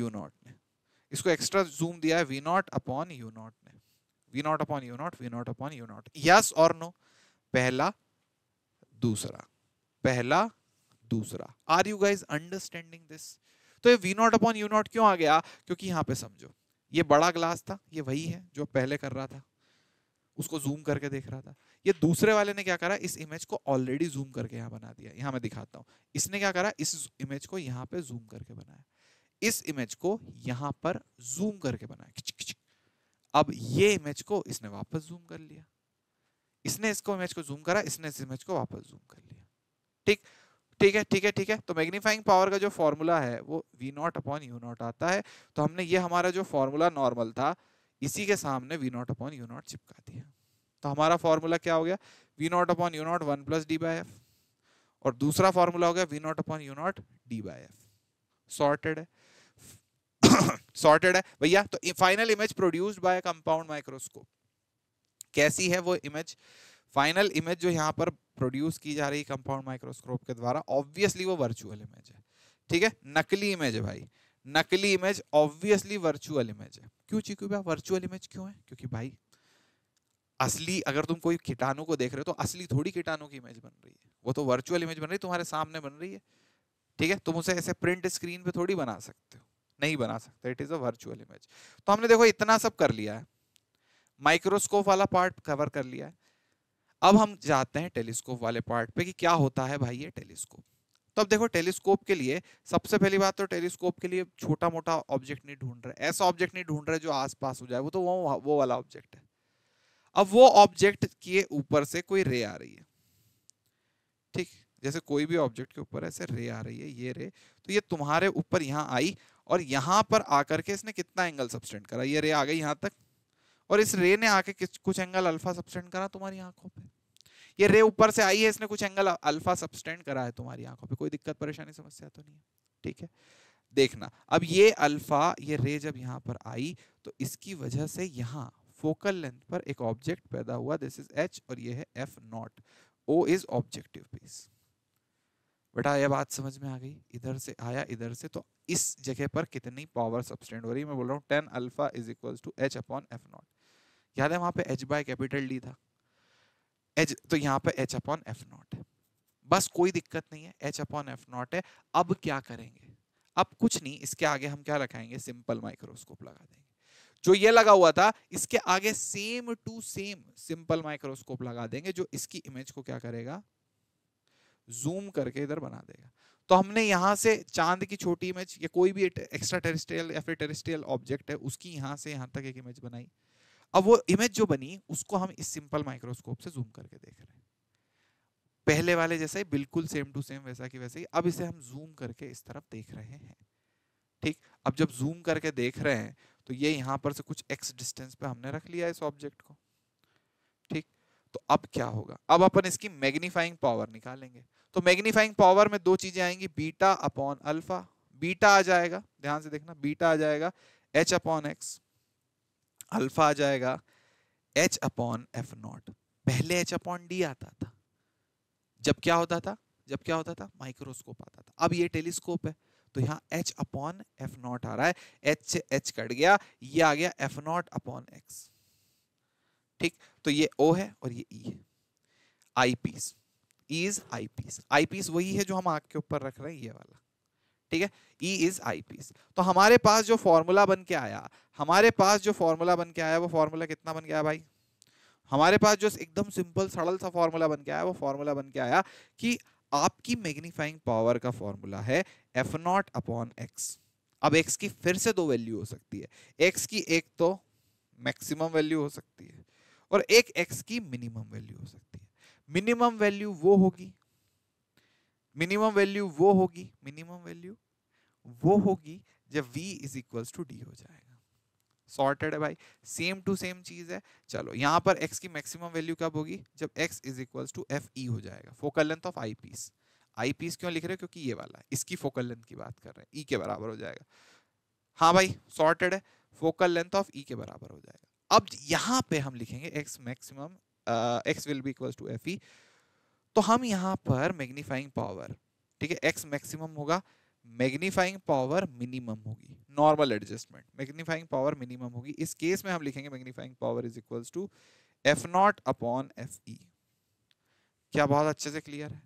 U naught ने इसको एक्स्ट्रा जूम दिया है V naught upon U naught ने V naught upon U naught V naught upon U naught yes और नो पहला दूसरा पहला दूसरा are you guys understanding this तो ये V naught upon U naught क्यों आ गया क्योंकि यहां पे समझो ये बड़ा ग्लास था ये वही है जो पहले कर रहा था उसको जूम करके देख रहा था ये दूसरे वाले ने क्या करा इस इमेज को ऑलरेडी जूम करके यहां बना दिया यहां मैं दिखाता हूं इसने क्या करा इस इमेज को यहां पे जूम करके बनाया इस इमेज को यहां पर जूम करके बनाया किच किच अब ये इमेज को इसने वापस जूम कर लिया इसने इसको इमेज को जूम करा इसने इस इमेज को वापस जूम कर लिया ठीक ठीक है ठीक है ठीक है तो मैग्नीफाइंग पावर का जो फॉर्मूला है वो v naught upon U naught आता है तो हमने ये हमारा जो फॉर्मूला नॉर्मल था इसी के सामने v naught upon U naught चिपका दिया तो हमारा फॉर्मूला क्या हो गया v naught upon U naught one plus D by F और दूसरा फॉर्मूला हो गया v naught upon U naught D by F sorted है सॉर्टेड है भैया तो final image produced by compound microscope कैसी है वो इमेज फाइनल इमेज जो यहाँ पर प्रोड्यूस की जा रही है कंपाउंड माइक्रोस्कोप के द्वारा ऑब्वियसली वो वर्चुअल इमेज है ठीक है नकली इमेज है भाई नकली इमेज ऑब्वियसली वर्चुअल इमेज है क्यों जी क्यों वर्चुअल इमेज क्यों है क्योंकि भाई असली अगर तुम कोई कीटाणु को देख रहे हो तो असली थोड़ी कीटाणु की इमेज बन रही है वो तो वर्चुअल इमेज बन रही है तुम्हारे सामने बन रही है ठीक है तुम उसे ऐसे प्रिंट स्क्रीन पे थोड़ी बना सकते हो नहीं बना सकते it is a virtual image तो हमने देखो इतना सब कर लिया है माइक्रोस्कोप वाला पार्ट कवर कर लिया है अब हम जाते हैं टेलीस्कोप वाले पार्ट पे कि क्या होता है भाई ये टेलीस्कोप तो अब देखो टेलीस्कोप के लिए सबसे पहली बात तो टेलीस्कोप के लिए छोटा मोटा ऑब्जेक्ट नहीं ढूंढ रहे ऐसा ऑब्जेक्ट नहीं ढूंढ रहे जो आसपास हो जाए वो तो वो वो वाला ऑब्जेक्ट है अब वो ऑब्जेक्ट के ऊपर से कोई रे आ रही है ठीक जैसे कोई भी ऑब्जेक्ट के ऊपर ऐसे रे आ रही है ये रे तो ये तुम्हारे ऊपर यहाँ आई और यहाँ पर आकर के इसने कितना एंगल सब्सटेंट करा ये रे आ गई यहाँ तक और इस रे ने आके कुछ एंगल अल्फा सब्सटेंट करा तुम्हारी आंखों पे ये रे ऊपर से आई है इसने कुछ एंगल अल्फा सब्सटेंट करा है तुम्हारी आंखों पे कोई दिक्कत परेशानी समस्या तो नहीं है ठीक है देखना अब ये अल्फा ये रे जब यहाँ पर आई तो इसकी वजह से यहाँ फोकल लेंथ पर एक ऑब्जेक्ट पैदा हुआ दिस इज एच और ये है F naught O is objective piece बेटा हाँ, ये बात समझ में आ गई इधर से आया इधर से तो इस जगह पर कितनी पावर सब्सटेंड हो रही है मैं बोल रहा हूँ tan alpha is equal to H upon F naught याद है वहाँ पे एच बाय कैपिटल डी था एच तो यहाँ पे एच अपॉन एफ नॉट है बस कोई दिक्कत नहीं है एच अपॉन एफ नॉट है अब क्या करेंगे अब कुछ नहीं इसके आगे हम क्या रखाएंगे सिंपल माइक्रोस्कोप लगा देंगे जो ये लगा हुआ था इसके आगे same to same simple microscope लगा देंगे जो इसकी इमेज को क्या करेगा जूम करके इधर बना देगा तो हमने यहाँ से चांद की छोटी इमेज या कोई भी एक्स्ट्रा टेरिस्ट्रियल या फिर टेरिस्ट्रियल ऑब्जेक्ट है उसकी यहाँ से यहाँ तक एक इमेज बनाई अब वो इमेज जो बनी उसको हम इस सिंपल माइक्रोस्कोप से जूम करके देख रहे हैं पहले वाले जैसे बिल्कुल सेम टू सेम वैसा कि वैसे ही अब इसे हम जूम करके इस तरफ देख रहे हैं ठीक अब जब जूम करके देख रहे हैं तो ये यहाँ पर से कुछ एक्स डिस्टेंस पे हमने रख लिया इस ऑब्जेक्ट को ठीक तो अब क्या होगा अब अपन इसकी मैग्नीफाइंग पावर निकालेंगे तो मैग्नीफाइंग पावर में दो चीजें आएंगी बीटा अपॉन अल्फा बीटा आ जाएगा ध्यान से देखना बीटा आ जाएगा एच अपॉन एक्स अल्फा आ जाएगा एच अपॉन एफ नॉट पहले एच अपॉन डी आता था जब क्या होता था जब क्या होता था माइक्रोस्कोप आता था अब ये टेलीस्कोप है तो यहाँ एच अपॉन एफ नॉट आ रहा है एच से एच कट गया ये आ गया एफ नॉट अपॉन एक्स ठीक तो ये ओ है और ये ई e है eyepiece is eyepiece eyepiece वही है जो हम आँख के ऊपर रख रहे हैं ये वाला ठीक है ई इज आई पीस तो हमारे पास जो फॉर्मूला बन के आया हमारे पास जो फॉर्मूला बन के आया वो फॉर्मूला कितना बन गया भाई हमारे पास जो एकदम सिंपल सड़ल सा फॉर्मूला बन के आया वो फॉर्मूला बन के आया कि आपकी मैग्नीफाइंग पावर का फॉर्मूला है एफ नॉट अपॉन एक्स अब एक्स की फिर से दो वैल्यू हो सकती है एक्स की एक तो मैक्सिमम वैल्यू हो सकती है और एक एक्स की मिनिमम वैल्यू हो सकती है मिनिमम वैल्यू वो होगी मिनिमम वैल्यू वो होगी मिनिमम वैल्यू वो होगी जब v is equals to D हो जाएगा सॉर्टेड है भाई सेम टू सेम चीज है चलो यहाँ पर x की मैक्सिमम वैल्यू कब होगी जब x is equals to F E हो जाएगा focal length of eyepiece eyepiece क्यों लिख रहे हैं क्योंकि ये वाला है इसकी फोकल लेंथ की बात कर रहे हैं ई e के बराबर हो जाएगा हाँ भाई सॉर्टेड है फोकल लेंथ ऑफ ई के बराबर हो जाएगा अब यहाँ पे हम लिखेंगे x maximum X will be equals to F E तो हम यहाँ पर मैग्नीफाइंग पावर ठीक है एक्स मैक्सिमम होगा मैग्नीफाइंग पावर मिनिमम होगी normal adjustment magnifying power minimum होगी इस केस में हम लिखेंगे magnifying power is equals to F naught upon F E क्या बहुत अच्छे से क्लियर है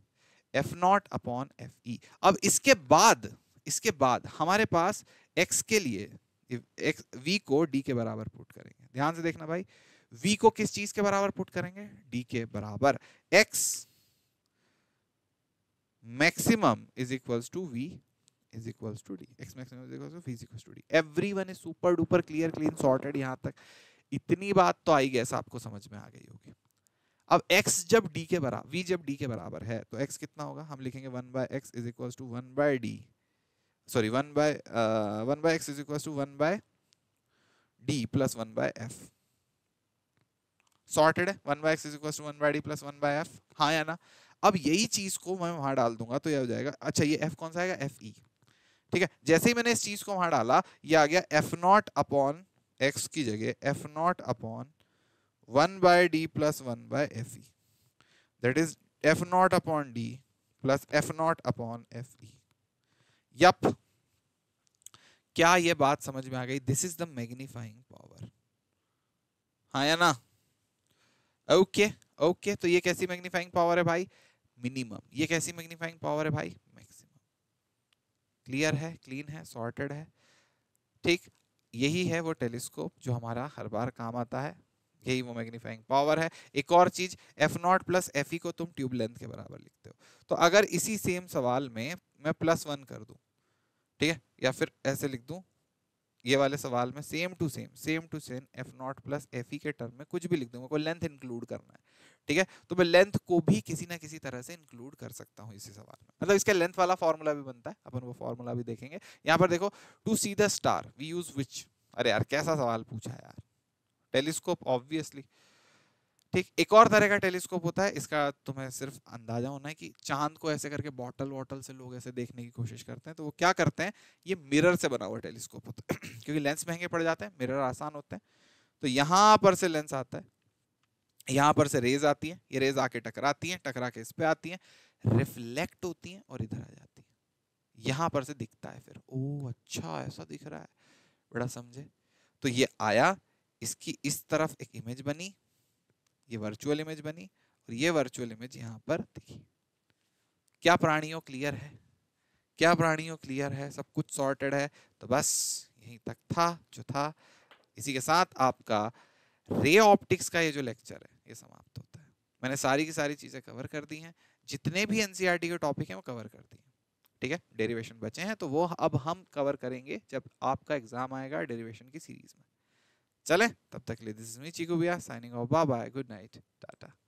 F naught upon F E अब इसके बाद इसके बाद हमारे पास एक्स के लिए एक्स वी को डी के बराबर पुट करेंगे ध्यान से देखना भाई v को किस चीज के बराबर पुट करेंगे d के बराबर x maximum is equals to v is equals to d x maximum is equals to v is equals to d everyone is super duper clear clean sorted यहां तक इतनी बात तो आई गैस आपको समझ में आ गई होगी अब x जब d के बराबर v जब d के बराबर है तो x कितना होगा हम लिखेंगे 1 x is equals to 1 d sorry 1 1 x is equals to 1 d plus 1 f sorted है one by X is equal to one by D plus one by F हाँ या ना अब यही चीज़ को मैं वहां डाल दूंगा तो यह हो जाएगा अच्छा ये एफ कौन सा आएगा एफ ई e. ठीक है जैसे ही मैंने इस चीज़ को वहां डाला ये आ गया एफ नॉट अपॉन एक्स की जगह F naught upon one by D plus one by F E that is F naught upon D plus F naught upon F E yup क्या ये बात समझ में आ गई this is the magnifying power हाँ या ना ओके ओके तो ये कैसी मैग्नीफाइंग पावर है भाई मिनिमम ये कैसी मैग्नीफाइंग पावर है भाई मैक्सिमम क्लियर है क्लीन है सॉर्टेड है ठीक यही है वो टेलीस्कोप जो हमारा हर बार काम आता है यही वो मैग्नीफाइंग पावर है एक और चीज F naught plus F E को तुम ट्यूब लेंथ के बराबर लिखते हो तो अगर इसी सेम सवाल में मैं प्लस वन कर दूं ठीक है या फिर ऐसे लिख दूं ये वाले सवाल में same to same same to same F naught plus F E के टर्म में कुछ भी लिख दूंगा कोई लेंथ इंक्लूड करना है ठीक है तो मैं लेंथ को भी किसी ना किसी तरह से इंक्लूड कर सकता हूँ इसी सवाल में मतलब इसका लेंथ वाला फॉर्मूला भी बनता है अपन वो फॉर्मूला भी देखेंगे यहाँ पर देखो to see the star we use which अरे यार कैसा सवाल पूछा यार टेलीस्कोप ऑब्वियसली ठीक एक और तरह का टेलीस्कोप होता है इसका तुम्हें सिर्फ अंदाजा होना है कि चांद को ऐसे करके बॉटल वॉटल से लोग ऐसे देखने की कोशिश करते हैं तो वो क्या करते हैं ये मिरर से बना हुआ टेलीस्कोप होता है क्योंकि लेंस महंगे पड़ जाते हैं मिरर आसान होते हैं तो यहाँ पर से लेंस आता है यहाँ पर से रेज आती है ये रेज आके टकराती है टकरा के इस पे आती है रिफ्लेक्ट होती है और इधर आ जाती है यहाँ पर से दिखता है फिर ओ अच्छा ऐसा दिख रहा है बड़ा समझे तो ये आया इसकी इस तरफ एक इमेज बनी ये वर्चुअल इमेज बनी और ये वर्चुअल इमेज यहाँ पर दिखी क्या प्राणियों क्लियर है क्या प्राणियों क्लियर है सब कुछ सॉर्टेड है तो बस यहीं तक था जो था इसी के साथ आपका रे ऑप्टिक्स का ये जो लेक्चर है ये समाप्त होता है मैंने सारी की सारी चीज़ें कवर कर दी हैं जितने भी एन e के टॉपिक हैं वो कवर कर दिए ठीक है डेरिवेशन बचे हैं तो वो अब हम कवर करेंगे जब आपका एग्जाम आएगा डेरिवेशन की सीरीज में चले तब तक लिए दिस इज मी चीकू भैया signing off bye bye good night Tata